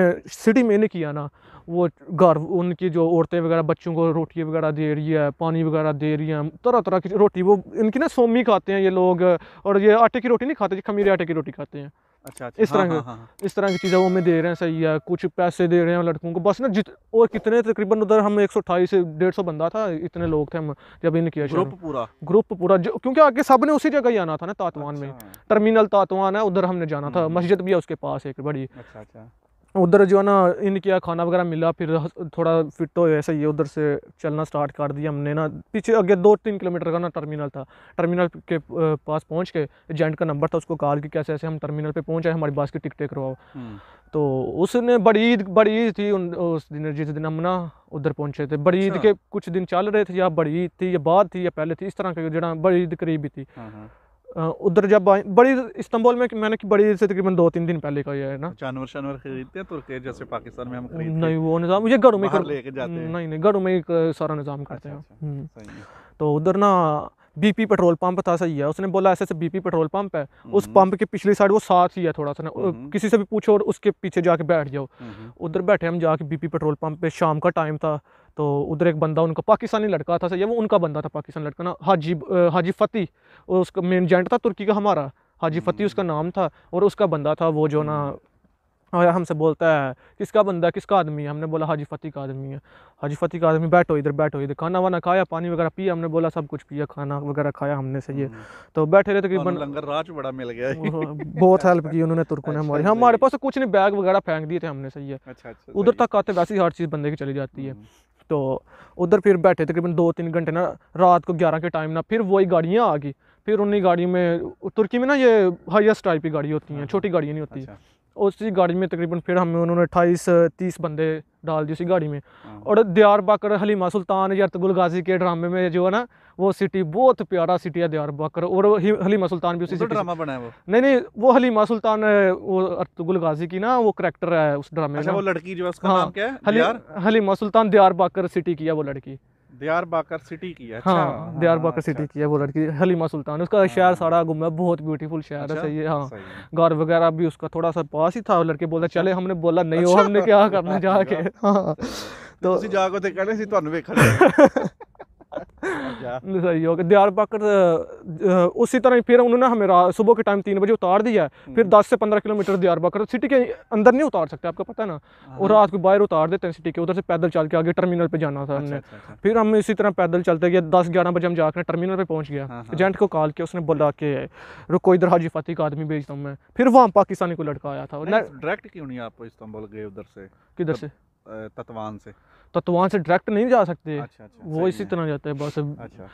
B: सिटी में नहीं किया ना वो घर उनकी जो औरतें वगैरह बच्चों को रोटी वगैरह दे रही है पानी वगैरह दे रही है तरह तरह की रोटी वो इनकी ना सोमी खाते हैं ये लोग और ये आटे की रोटी नहीं खाते खमीरे आटे की रोटी खाते हैं
C: अच्छा, अच्छा इस हाँ, तरह हाँ, हाँ, हाँ।
B: इस तरह की चीज़ें वो हमें दे रहे हैं सही है कुछ पैसे दे रहे हैं लड़कों को बस ना जित और कितने तकरीबन उधर हम एक सौ अट्ठाईस डेढ़ सौ बंदा था इतने लोग थे हम जब इन किया ग्रुप पूरा ग्रुप पूरा जो क्योंकि आगे सब ने उसी जगह ही आना था ना तातवान अच्छा। में टर्मिनल तातवान है उधर हमने जाना था हम्म। मस्जिद भी है उसके पास एक बड़ी अच्छा अच्छा उधर जो है ना इन किया खाना वगैरह मिला फिर थोड़ा फिट हो तो ऐसा ये उधर से चलना स्टार्ट कर दिया हमने ना पीछे आगे दो तीन किलोमीटर का ना टर्मिनल था टर्मिनल के पास पहुंच के एजेंट का नंबर था उसको कॉल की कैसे ऐसे हम टर्मिनल पे आए हमारी बस की टिकटें करवाओ हम्म। तो उसने बड़ी ईद बड़ी ईद थी उस दिन जिस दिन हम ना उधर पहुंचे थे बड़ी ईद अच्छा। के कुछ दिन चल रहे थे या बड़ी ईद थी या बाद थी या पहले थी इस तरह का जो बड़ी ईद करीब थी हाँ, हाँ। उधर जब बड़ी इस्तांबुल में मैंने की बड़ी से तकरीबन दो तीन दिन पहले का ये है ना
A: जानवर शानवर खरीदते हैं तुर्की जैसे पाकिस्तान में हम खरीदते नहीं वो निज़ाम मुझे घरों में लेके जाते हैं नहीं नहीं
B: घरों में एक सारा निज़ाम अच्छा, करते हैं अच्छा, हम्म। तो उधर ना बीपी पेट्रोल पंप था सही है उसने बोला ऐसे ऐसे बीपी पेट्रोल पंप है उस हम्म। पंप के पिछली साइड वो साथ ही है थोड़ा सा ना हम्म। किसी से भी पूछो और उसके पीछे जाके बैठ जाओ उधर बैठे हम जाके बीपी पेट्रोल पंप पे शाम का टाइम था तो उधर एक बंदा उनका पाकिस्तानी लड़का था ये वो उनका बंदा था पाकिस्तानी लड़का ना हाजी हाजी फ़तेह उसका मेन जेंट था तुर्की का हमारा हाजी फ़तेह हम्म। उसका नाम था और उसका बंदा था वो जो ना और हमसे बोलता है किसका बंदा किसका आदमी है हमने बोला हाजी फ़तेह का आदमी है हाजी फ़तेह का आदमी बैठो इधर बैठो इधर खाना वाना खाया पानी वगैरह पिया हमने बोला सब कुछ पिया खाना वगैरह खाया हमने से ये हम्म। तो बैठे रहे तकरीबन
A: लंगर राज बड़ा मिल गया बहुत हेल्प
B: की उन्होंने तुर्कों ने अच्छा हमारी हाँ, हमारे पास तो कुछ नहीं बैग वगैरह फेंक दिए थे हमने से ये अच्छा, अच्छा, उधर तक आते ही हर चीज़ बंदे की चली जाती है हम्म। तो उधर फिर बैठे तकरीबन दो तीन घंटे ना रात को ग्यारह के टाइम ना फिर वही गाड़ियाँ आ गई फिर उन्हीं गाड़ियों में तुर्की में ना ये हाईएस्ट टाइप की गाड़ी होती हैं छोटी गाड़ियाँ नहीं होती अच्छा। उसी गाड़ी में तकरीबन फिर हमें उन्होंने अट्ठाईस तीस बंदे डाल दिए उसी गाड़ी में हाँ। और दियार बाकर हलीमा सुल्तान या अर्तगुल गाजी के ड्रामे में जो है ना वो सिटी बहुत प्यारा सिटी है दियार बकर और हलीमा सुल्तान भी उसी सिटी ड्रामा बनाया वो नहीं नहीं वो हलीमा सुल्तान वो अर्तुगुल गाजी की ना वो करेक्टर है उस ड्रामे अच्छा, वो लड़की जो है उसका हाँ, नाम क्या है हली, हलीमा सुल्तान दियार बकर सिटी की है वो लड़की
A: दयारबाकर सिटी की है अच्छा, हाँ दयारबाकर
B: अच्छा। सिटी की है अच्छा, वो लड़की अच्छा। हलीमा सुल्तान उसका हाँ, शहर सारा घूमा बहुत ब्यूटीफुल शहर अच्छा, है सही है हाँ घर वगैरह भी उसका थोड़ा सा पास ही था लड़के बोला अच्छा। चले हमने बोला नहीं अच्छा, हो हमने क्या करना जाके
A: हाँ तो, तो जाकर कहने सी ਤੁਹਾਨੂੰ ਵੇਖਣ
B: सही हो गया दयाल पाकर उसी तरह फिर उन्होंने हमें सुबह के टाइम तीन बजे उतार दिया फिर दस से पंद्रह किलोमीटर दयाल पाकर सिटी के अंदर नहीं उतार सकते आपको पता है ना और रात को बाहर उतार देते हैं सिटी के उधर से पैदल चल के आगे टर्मिनल पर जाना था हमने फिर हम इसी तरह पैदल चलते गए दस ग्यारह बजे हम जाकर टर्मिनल पर पहुँच गया एजेंट को कॉल किया उसने बुला के रुको इधर हाजी फतेह का आदमी भेजता हूँ मैं फिर वहाँ पाकिस्तानी को लड़का आया था
A: डायरेक्ट क्यों नहीं आप इस्तांबुल गए उधर से किधर से तत्वान से
B: तत्वान से डायरेक्ट नहीं जा सकते अच्छा, अच्छा, वो इसी तरह जाते हैं बस अच्छा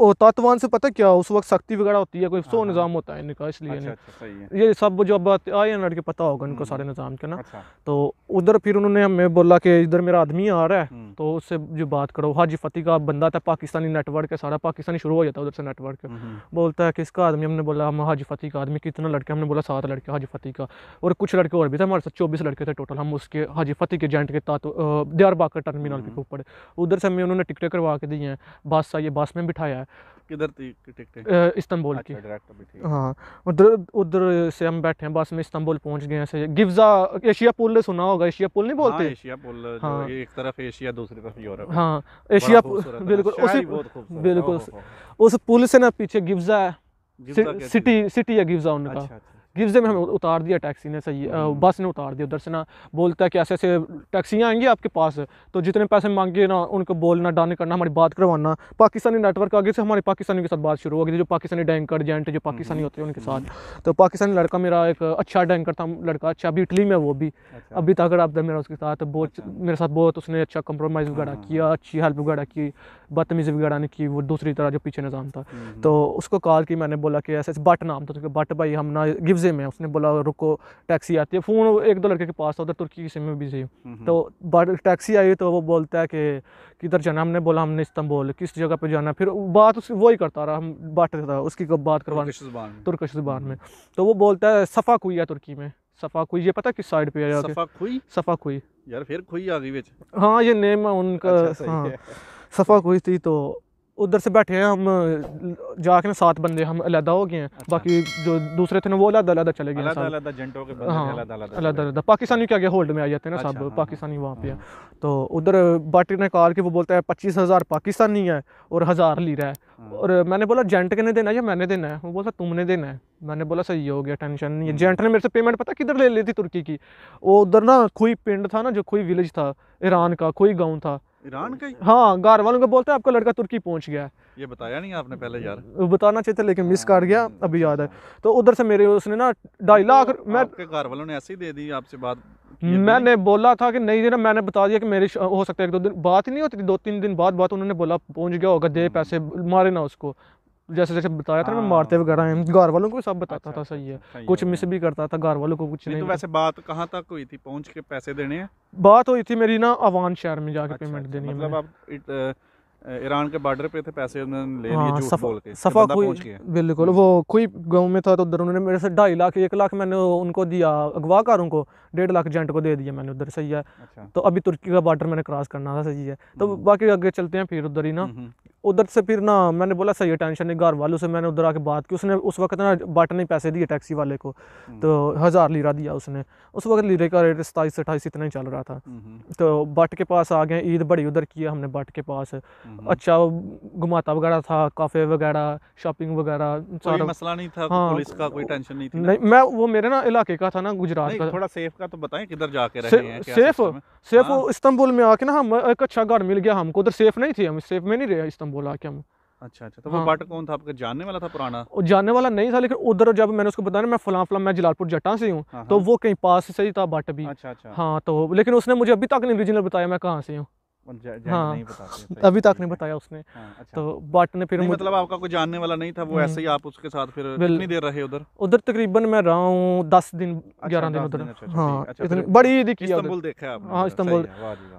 B: होता तातवान से पता क्या उस वक्त शक्ति वगैरह होती है कोई हाँ, सो हाँ। निज़ाम होता है इनका इसलिए अच्छा, अच्छा, ये सब जो अब आए हैं लड़के पता होगा इनको हम्म। सारे निज़ाम के ना अच्छा। तो उधर फिर उन्होंने हमें बोला कि इधर मेरा आदमी आ रहा है हम्म। तो उससे जो बात करो हाजी फतेह का बंदा था पाकिस्तानी नेटवर्क है सारा पाकिस्तानी शुरू हो जाता है उधर से नेटवर्क हम्म, बोलता है किसका आदमी हमने बोला हम हाजी फतेह का आदमी कितना लड़के हमने बोला सात लड़के हाजी फतेह का और कुछ लड़के और भी थे हमारे साथ चौबीस लड़के थे टोटल हम उसके हाजी फतेह के जेंट के तातो दियार का टर्मिनल के ऊपर उधर से हमें उन्होंने टिकटें करवा के दी हैं बस आइए बस में बिठाया है किधर थी इस्तांबुल अच्छा, की हाँ उधर उधर से हम बैठे हैं बस में इस्तांबुल पहुंच गए ऐसे गिवजा एशिया पुल ने सुना होगा एशिया पुल नहीं बोलते हाँ, एशिया पुल हाँ,
A: एक तरफ एशिया दूसरी तरफ यूरोप हाँ एशिया बिल्कुल उसी बिल्कुल
B: उस पुल से ना पीछे गिवजा है सिटी सिटी है गिवजा उनका अच्छा, अच्छा। गिरजे में हमें उतार दिया टैक्सी ने सही हम्म। बस ने उतार दिया उधर से ना बोलता है कि ऐसे ऐसे टैक्सियाँ आएंगी आपके पास तो जितने पैसे मांगे ना उनको बोलना डन करना हमारी बात करवाना पाकिस्तानी नेटवर्क आगे से हमारे पाकिस्तानी के साथ बात शुरू हो गई जो पाकिस्तानी डैंकर जेंट जो पाकिस्तानी हम्म। होते हैं उनके हम्म। साथ तो पाकिस्तानी लड़का मेरा एक अच्छा डैंकर था लड़का अच्छा अभी इटली में वो भी अच्छा। अभी तक आप मेरा उसके साथ बहुत अच्छा। मेरे साथ बहुत उसने अच्छा कम्प्रोमाइज़ हाँ, वगैरह हाँ, हाँ। किया अच्छी हेल्प वगैरह की बदतमीज़ वगैरह ने की वो दूसरी तरह जो पीछे निज़ाम था तो उसको कॉल की मैंने बोला कि ऐसे बट नाम था बट भाई हम ना कब्जे में उसने बोला रुको टैक्सी आती है फ़ोन एक दो लड़के के पास था उधर तुर्की की सिम में बिजी तो टैक्सी आई तो वो बोलता है कि किधर जाना हमने बोला हमने इस्तंबुल किस जगह पे जाना फिर बात उस वही करता रहा हम बांटता रहा उसकी बात करवा तुर्कश जुबान में हम्म। तो वो बोलता है सफ़ा कोई है तुर्की में सफा कोई ये पता किस साइड पे है सफा कोई सफा कोई
A: यार फिर कोई आ गई
B: हाँ ये नेम है उनका अच्छा, हाँ सफा कोई थी तो उधर से बैठे हैं हम जाके ना सात बंदे हम अलहदा हो गए हैं अच्छा। बाकी जो दूसरे थे ना वो अलहदा अलहदा चले गए हाँ, पाकिस्तानी क्या गया होल्ड में आ जाते हैं ना अच्छा, सब हाँ, हाँ। पाकिस्तानी वहाँ पे तो उधर बाटी ने कहा कि वो बोलता है पच्चीस हज़ार पाकिस्तानी है और हज़ार ली रहा है हाँ। और मैंने बोला जेंट के ने देना है या मैंने देना है वो बोला तुमने देना है मैंने बोला सही हो गया टेंशन नहीं है जेंट हम्म। ने मेरे से पेमेंट पता किधर ले ली थी तुर्की की वो उधर ना कोई पिंड था ना जो कोई विलेज था ईरान का कोई गाँव था ईरान का ही? हाँ घर वालों को बोलते हैं आपका लड़का तुर्की पहुंच गया है
A: ये बताया नहीं आपने पहले यार
B: बताना चाहिए लेकिन मिस कर गया हम्म, अभी याद है अच्छा। तो उधर से मेरे उसने ना ढाई लाख तो मैं
A: घर वालों ने ऐसे ही दे दी आपसे बात
B: मैंने बोला था कि नहीं देना मैंने बता दिया कि मेरे हो सकता है एक दो दिन बात ही नहीं होती दो तीन दिन बाद बात उन्होंने बोला पहुंच गया होगा दे हम्म। पैसे मारे ना उसको जैसे जैसे बताया था मैं हाँ। मारते वगैरह हैं घर वालों को भी सब बताता अच्छा, था अच्छा, सही है सही कुछ मिस भी करता था घर वालों को कुछ नहीं तो वैसे
A: बात कहाँ तक हुई थी पहुँच के पैसे देने हैं
B: बात हुई थी मेरी ना अवान शहर में जाके अच्छा, पेमेंट अच्छा, देनी मतलब
A: आप ईरान के बॉर्डर पे थे पैसे ले लिए हाँ, बोल के सफा कोई
B: बिल्कुल हम्म। वो कोई गांव में था तो उधर उन्होंने मेरे से ढाई लाख एक लाख मैंने उनको दिया अगवाकारों को डेढ़ लाख जेंट को दे दिया मैंने उधर सही है अच्छा। तो अभी तुर्की का बॉर्डर मैंने क्रॉस करना था सही है तो हम्म। बाकी आगे चलते हैं फिर उधर ही ना हम्म, उधर से फिर ना मैंने बोला सही है टेंशन नहीं घर वालों से मैंने उधर आके बात की उसने उस वक्त ना बाट नहीं पैसे दिए टैक्सी वाले को हम्म। तो हज़ार लीरा दिया उसने उस वक्त लीरे का रेट सताईस अट्ठाईस इतना ही चल रहा था हम्म, हम्म। तो बट के पास आ गए ईद बड़ी उधर की है हमने बट के पास अच्छा घुमाता वगैरह था काफ़े वगैरह शॉपिंग वगैरह सारा मसला नहीं था हाँ, पुलिस का कोई टेंशन नहीं था नहीं मैं वो मेरे ना इलाके का था ना गुजरात का थोड़ा सेफ
A: का तो बताएं किधर जाके रहे हैं सेफ सेफ
B: इस्तांबुल में आके ना हम एक अच्छा घर मिल गया हमको उधर सेफ नहीं थे हम सेफ में नहीं रहे इस्तांबुल बोला क्या
A: अच्छा अच्छा तो हाँ। वो बट कौन था आपका जानने वाला था पुराना
B: जानने वाला नहीं था लेकिन उधर जब मैंने उसको बताया मैं फलां फलां मैं जलालपुर जटा से हूँ हाँ, तो हाँ। वो कहीं पास से ही था बट भी अच्छा अच्छा हाँ तो लेकिन उसने मुझे अभी तक नहीं ओरिजिनल बताया मैं कहाँ से हूँ हाँ, अभी तक नहीं बताया उसने हाँ, अच्छा। तो बट ने फिर मतलब आपका कोई जानने वाला नहीं था वो हम्म। ऐसे ही आप उसके साथ
A: फिर कितनी देर रहे उधर
B: उधर तकरीबन मैं रहा हूँ दस दिन अच्छा, ग्यारह दिन उधर अच्छा, अच्छा, हाँ बड़ी दिखी इस्तांबुल देखा इस्तांबुल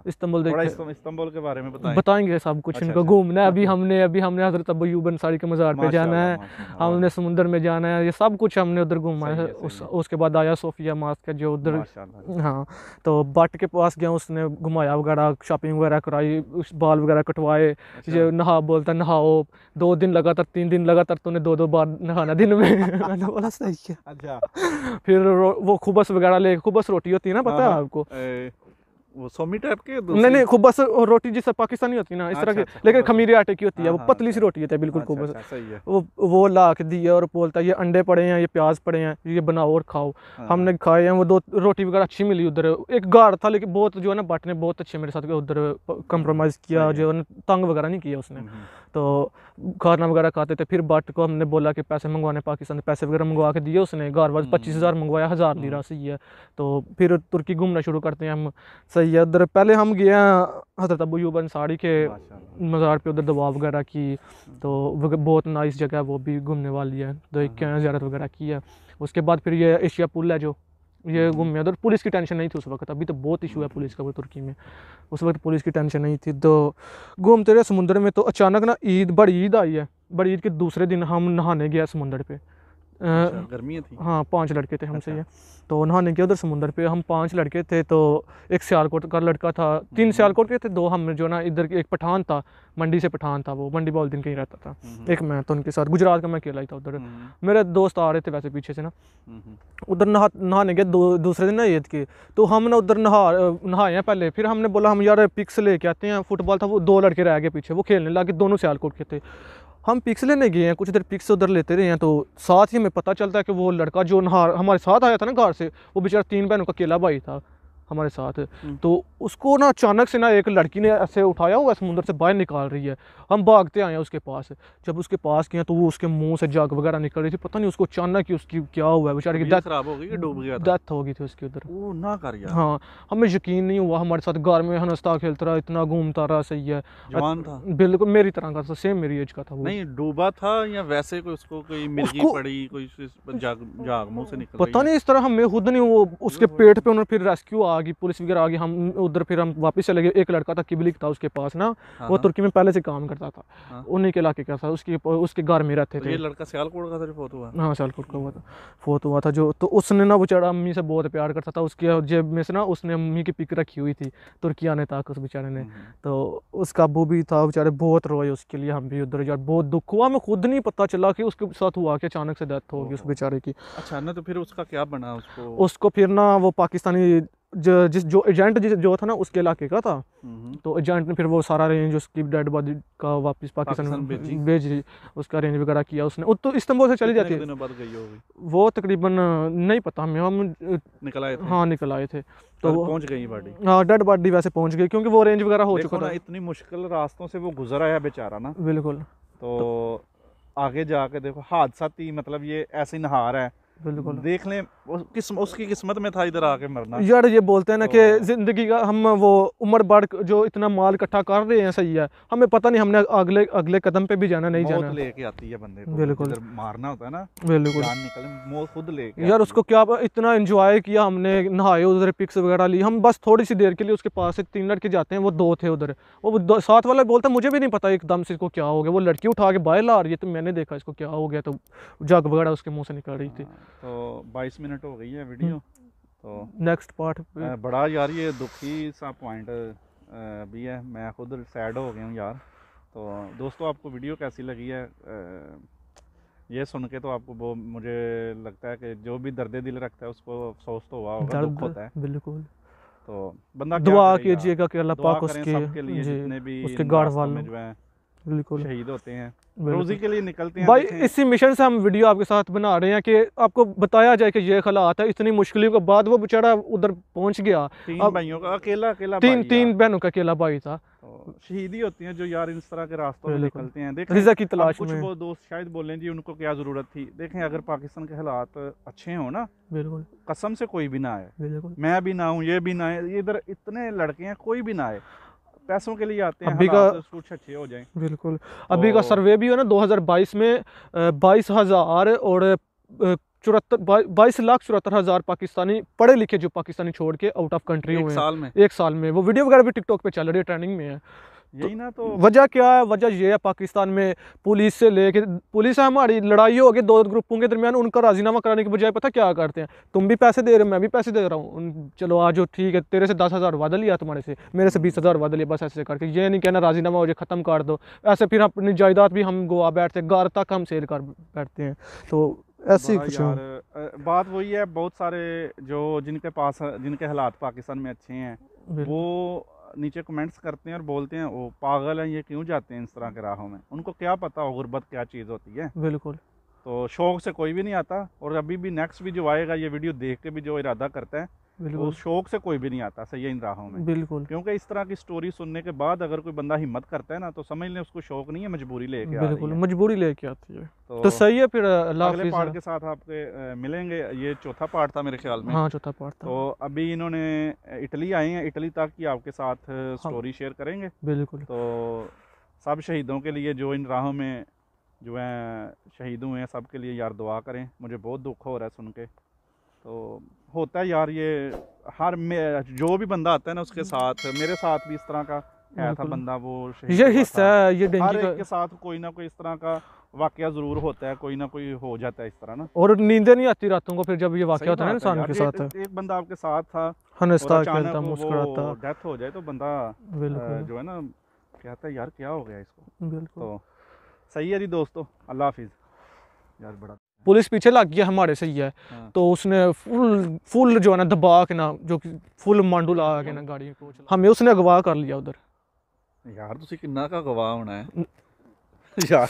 B: इस्तांबुल इस्तांबुल के बारे में बताएंगे सब कुछ इनको घूमना है अभी हमने अभी हमने हजरत अबूब के मज़ार पे जाना है हमने समुद्र में जाना है ये सब कुछ हमने उधर घूमा है उसके बाद आया सोफिया मास्क जो उधर हाँ तो बट के पास गया उसने घुमाया वगैरह शॉपिंग वगैरह वगैरह कराई बाल वगैरह कटवाए अच्छा। जो नहा बोलता नहाओ दो दिन लगातार तीन दिन लगातार तूने दो दो बार नहाना दिन में मैंने बोला सही है अच्छा फिर वो खुबस वगैरह ले खुबस रोटी होती है ना पता है हाँ। आपको
A: वो सोमी टाइप के नहीं नहीं खूब
B: बस रोटी जैसे पाकिस्तानी होती है ना इस तरह अच्छा, की अच्छा, लेकिन खमीरे आटे की होती है वो हाँ, हाँ, पतली सी अच्छा। रोटी होती है बिल्कुल खूब वो वो ला के दिए और बोलता है ये अंडे पड़े हैं ये प्याज पड़े हैं ये बनाओ और खाओ हाँ। हमने खाए हैं वो दो रोटी वगैरह अच्छी मिली उधर एक गार था लेकिन बहुत जो है ना बट ने बहुत अच्छे मेरे साथ उधर कम्प्रोमाइज़ किया जो है तंग वगैरह नहीं किया उसने हम्म, हम्म। तो खाना वगैरह खाते थे फिर बट को हमने बोला कि पैसे मंगवाने पाकिस्तान से पैसे वगैरह मंगवा के दिए उसने घर बार हम्म। पच्चीस हज़ार मंगवाया हज़ार दी हम्म। सही है तो फिर तुर्की घूमना शुरू करते हैं हम सही है उधर पहले हम गए हैं हजरत अबूब अंसारी के मज़ार पे उधर दवा वगैरह की तो बहुत नाइस जगह है वो भी घूमने वाली है तो एक क्या ज़्यारत वगैरह की है उसके बाद फिर ये एशिया पुल है जो ये गुम हम्म। गया उधर पुलिस की टेंशन नहीं थी उस वक्त अभी तो बहुत इशू है पुलिस का तुर्की में उस वक्त पुलिस की टेंशन नहीं थी तो घूमते रहे समुंदर में तो अचानक ना ईद बड़ी ईद आई है बड़ी ईद के दूसरे दिन हम नहाने गया समुंदर पर अच्छा, थी हाँ पांच लड़के थे हमसे अच्छा। ये तो नहाने के उधर समुंदर पे हम पांच लड़के थे तो एक सियालकोट का लड़का था तीन हम्म। सियालकोट के थे दो हम जो ना इधर एक पठान था मंडी से पठान था वो मंडी बॉल दिन कहीं रहता था हम्म। एक मैं तो उनके साथ गुजरात का मैं अकेला ही था उधर हम्म। मेरे दोस्त आ रहे थे वैसे पीछे से ना उधर नहा नहाने गए दूसरे दिन ना ईद के तो हम ना उधर नहा नहाए हैं पहले फिर हमने बोला हम यार पिक्स लेके आते हैं फुटबॉल था वो दो लड़के रह गए पीछे वो खेलने लगे दोनों सियालकोट के थे हम पिक्स लेने गए हैं कुछ देर पिक्स उधर लेते रहे हैं तो साथ ही हमें पता चलता है कि वो लड़का जो नहार हमारे साथ आया था ना घर से वो बेचारा तीन बहनों का अकेला भाई था हमारे साथ हम्म। तो उसको ना अचानक से ना एक लड़की ने ऐसे उठाया हुआ समुंदर से बाहर निकाल रही है हम भागते आए हैं उसके पास जब उसके पास गया तो वो उसके मुंह से जाग वगैरह निकल रही थी पता नहीं उसको अचानक ही उसकी क्या हुआ है बेचारे की डेथ खराब हो गई डूब गया डेथ हो गई थी उसकी उधर वो
A: ना कर गया हाँ
B: हमें यकीन नहीं हुआ हमारे साथ घर में हंसता खेलता रहा इतना घूमता रहा सही है जवान था बिल्कुल मेरी तरह का था सेम मेरी एज का था वो नहीं
A: डूबा था या वैसे कोई उसको कोई मिर्गी पड़ी कोई जाग जाग मुंह से निकल पता नहीं इस
B: तरह हमें खुद नहीं वो उसके पेट पे उन्होंने फिर रेस्क्यू आ आ गई पुलिस वगैरह आ गई हम उधर फिर हम वापस चले गए एक लड़का था किबलिक था उसके पास ना हाँ, वो हाँ। तुर्की में पहले से काम करता था हाँ। उन्हीं के इलाके का था उसकी उसके घर में रहते तो थे लड़का सियालकोट का था जो फोत हुआ हाँ सियालकोट का हुआ था फोत हुआ था जो तो उसने ना बेचारा अम्मी से बहुत प्यार करता था उसके जेब में से ना उसने अम्मी की पिक रखी हुई थी तुर्की आने तक उस बेचारे ने हम्म, हम्म। तो उसका अबू भी था बेचारे बहुत रोए उसके लिए हम भी उधर यार बहुत दुख हुआ हमें खुद नहीं पता चला कि उसके साथ हुआ कि अचानक से डेथ हो गई उस बेचारे की
A: अच्छा ना तो फिर उसका क्या बना उसको
B: उसको फिर ना वो पाकिस्तानी जिस जो एजेंट जिस जो था ना उसके इलाके का था हम्म। तो एजेंट ने फिर वो सारा रेंज उसकी डेड बॉडी का वापस पाकिस्तान में भेज दी उसका रेंज वगैरह किया उसने तो इस्तंबुल से चली जाती है वो तकरीबन नहीं पता हमें हम निकल आए हाँ निकल आए थे तो पहुंच गई बॉडी हाँ डेड बॉडी वैसे पहुंच गई क्योंकि वो रेंज वगैरह हो चुका था
A: इतनी मुश्किल रास्तों से वो गुजरा है बेचारा ना बिल्कुल तो आगे जाके देखो हादसा थी मतलब ये ऐसे नहार है बिल्कुल देख लें किस, उसकी किस्मत में था इधर आके मरना यार
B: ये बोलते हैं ना तो कि ज़िंदगी का हम वो उम्र बढ़ जो इतना माल इकट्ठा कर रहे हैं सही है हमें पता नहीं हमने अगले अगले कदम पे भी जाना नहीं जाना
A: लेके आती है बंदे को बिल्कुल मारना होता है ना बिल्कुल मौत खुद लेके यार
B: उसको क्या इतना इंजॉय किया हमने नहाए उधर पिक्स वगैरह ली हम बस थोड़ी सी देर के लिए उसके पास से तीन लड़के जाते हैं वो दो थे उधर वो साथ वाला बोलता मुझे भी नहीं पता एकदम से इसको क्या हो गया वो लड़की उठा के बाहर ला रही है तो मैंने देखा इसको क्या हो गया तो जग वगैरह उसके मुँह से निकल रही थी हाँ।
A: तो 22 मिनट हो गई है वीडियो तो नेक्स्ट पार्ट बड़ा यार ये दुखी सा पॉइंट भी है मैं खुद सैड हो गया हूँ यार तो दोस्तों आपको वीडियो कैसी लगी है ये सुन के तो आपको वो मुझे लगता है कि जो भी दर्द दिल रखता है उसको अफसोस तो हुआ होगा दुख होता है बिल्कुल तो बंदा दुआ कीजिएगा कि अल्लाह पाक उसके लिए जितने भी उसके गार्ड वालों में जो है
B: बिल्कुल शहीद होते हैं रोजी के लिए निकलते हैं भाई इसी मिशन से हम वीडियो आपके साथ बना रहे हैं कि आपको बताया जाए कि ये हालात है इतनी मुश्किलों के बाद वो बेचारा उधर पहुंच गया तीन अब, भाइयों का
A: अकेला अकेला तीन तीन
B: बहनों का अकेला भाई था
A: शहीदी होती हैं जो यार इस तरह के रास्तों में निकलते हैं देखें रिजा की तलाश कुछ वो दोस्त शायद बोले जी उनको क्या ज़रूरत थी देखें अगर पाकिस्तान के हालात अच्छे हो ना बिल्कुल कसम से कोई भी ना आए बिल्कुल मैं भी ना हूँ ये भी ना आए इधर इतने लड़के हैं कोई भी ना आए पैसों के लिए आते हैं अभी का कुछ अच्छे हो जाए
B: बिल्कुल अभी का तो- सर्वे भी है ना 2022 में बाईस हज़ार और चौहत्तर बाईस लाख चौहत्तर हज़ार पाकिस्तानी पढ़े लिखे जो पाकिस्तानी छोड़ के आउट ऑफ कंट्री हुए साल में एक साल में वो वीडियो वगैरह भी टिकटॉक पे चल रही है ट्रेंडिंग में है तो यही ना तो वजह क्या है वजह यह है पाकिस्तान में पुलिस से लेके पुलिस है हमारी लड़ाई होगी दो ग्रुपों के दरमियान उनका राजीनामा कराने की बजाय पता क्या करते हैं तुम भी पैसे दे रहे हो मैं भी पैसे दे रहा हूँ चलो आज ठीक है तेरे से दस हज़ार वादा लिया तुम्हारे से मेरे से बीस हज़ार वादा लिया बस ऐसे करके ये नहीं कहना राजीनामा हो जाए ख़त्म कर दो ऐसे फिर अपनी जायदाद भी हम गोवा बैठते हैं घर तक हम सेल कर बैठते हैं तो ऐसी कुछ
A: बात वही है बहुत सारे जो जिनके पास जिनके हालात पाकिस्तान में अच्छे हैं वो नीचे कमेंट्स करते हैं और बोलते हैं वो पागल हैं ये क्यों जाते हैं इस तरह के राहों में उनको क्या पता हो गुर्बत क्या चीज़ होती है बिल्कुल तो शौक से कोई भी नहीं आता और अभी भी नेक्स्ट भी जो आएगा ये वीडियो देख के भी जो इरादा करता है वो शौक से कोई भी नहीं आता सही इन राहों में बिल्कुल क्योंकि इस तरह की स्टोरी सुनने के बाद अगर कोई बंदा हिम्मत करता है ना तो समझ लें उसको शौक नहीं है मजबूरी लेके बिल्कुल
B: मजबूरी लेके आती है तो, तो सही है फिर अगले पार्ट
A: के साथ आपके मिलेंगे ये चौथा पार्ट था मेरे ख्याल में हाँ चौथा पार्ट था तो अभी इन्होंने इटली आए हैं इटली तक ही आपके साथ स्टोरी शेयर हाँ। करेंगे बिल्कुल तो सब शहीदों के लिए जो इन राहों में जो है शहीद हुए हैं सबके लिए यार दुआ करें मुझे बहुत दुख हो रहा है सुन के तो होता है यार ये हर जो भी बंदा आता है ना उसके साथ मेरे साथ भी इस तरह का था बंदा वो ये हिस्सा ये हर एक के साथ कोई ना कोई इस तरह का वाकया जरूर होता है कोई ना कोई हो जाता है इस तरह ना
B: और नींद नहीं आती रातों को फिर जब ये वाकया होता है इंसान के साथ
A: एक बंदा आपके साथ था हंसता हाँ, खेलता मुस्कुराता डेथ हो जाए तो बंदा जो है ना कहता है यार क्या हो गया इसको बिल्कुल तो, सही है जी दोस्तों अल्लाह हाफिज़ यार बड़ा
B: पुलिस पीछे लग गया हमारे से ही है हाँ। तो उसने फुल फुल जो है ना दबा के ना जो कि फुल मांडू ला के ना हाँ। गाड़ी को हमें उसने अगवा कर लिया उधर
A: यार तुसी कितना का ਗਵਾ होना है
B: यार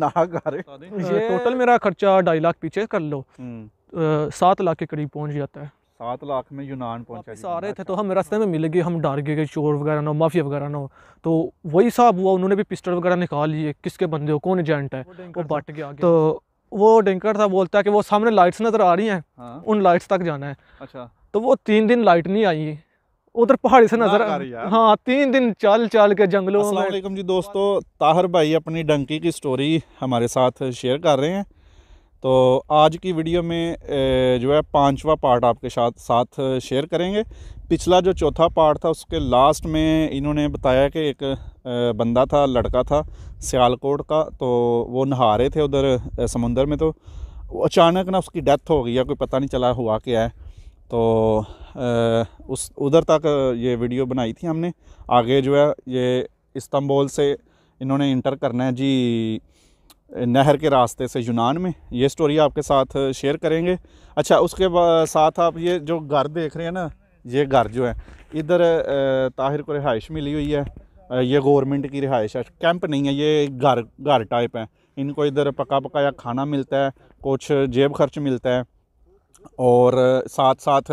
B: ना कर ये टोटल मेरा खर्चा ढाई लाख पीछे कर लो हम्म। सात लाख के करीब पहुंच जाता है
A: सात लाख में यूनान पहुंचा
B: सारे थे तो अच्छा। हम रास्ते में मिल गए हम डर गए कि चोर वगैरह ना माफिया वगैरह ना तो वही साहब हुआ उन्होंने भी पिस्टल वगैरह निकाल लिए किसके बंदे हो कौन एजेंट है वो बट गया तो वो डिंकर साहब बोलता है कि वो सामने लाइट्स नज़र आ रही हैं हाँ। उन लाइट्स तक जाना है अच्छा तो वो तीन दिन लाइट नहीं आई उधर पहाड़ी से नजर आ रही है हाँ तीन दिन चल चल के जंगलों
A: में जी दोस्तों ताहर भाई अपनी डंकी की स्टोरी हमारे साथ शेयर कर रहे हैं तो आज की वीडियो में जो है पांचवा पार्ट आपके साथ साथ शेयर करेंगे पिछला जो चौथा पार्ट था उसके लास्ट में इन्होंने बताया कि एक बंदा था लड़का था सियालकोट का तो वो नहा रहे थे उधर समुंदर में तो अचानक ना उसकी डेथ हो गई या कोई पता नहीं चला हुआ क्या है तो उस उधर तक ये वीडियो बनाई थी हमने आगे जो है ये इस्तांबुल से इन्होंने इंटर करना है जी नहर के रास्ते से यूनान में ये स्टोरी आपके साथ शेयर करेंगे अच्छा उसके साथ आप ये जो घर देख रहे हैं ना ये घर जो है इधर ताहिर को रिहाइश मिली हुई है ये गवर्नमेंट की रिहाइश है कैंप नहीं है ये घर घर टाइप है इनको इधर पका पकाया खाना मिलता है कुछ जेब खर्च मिलता है और साथ साथ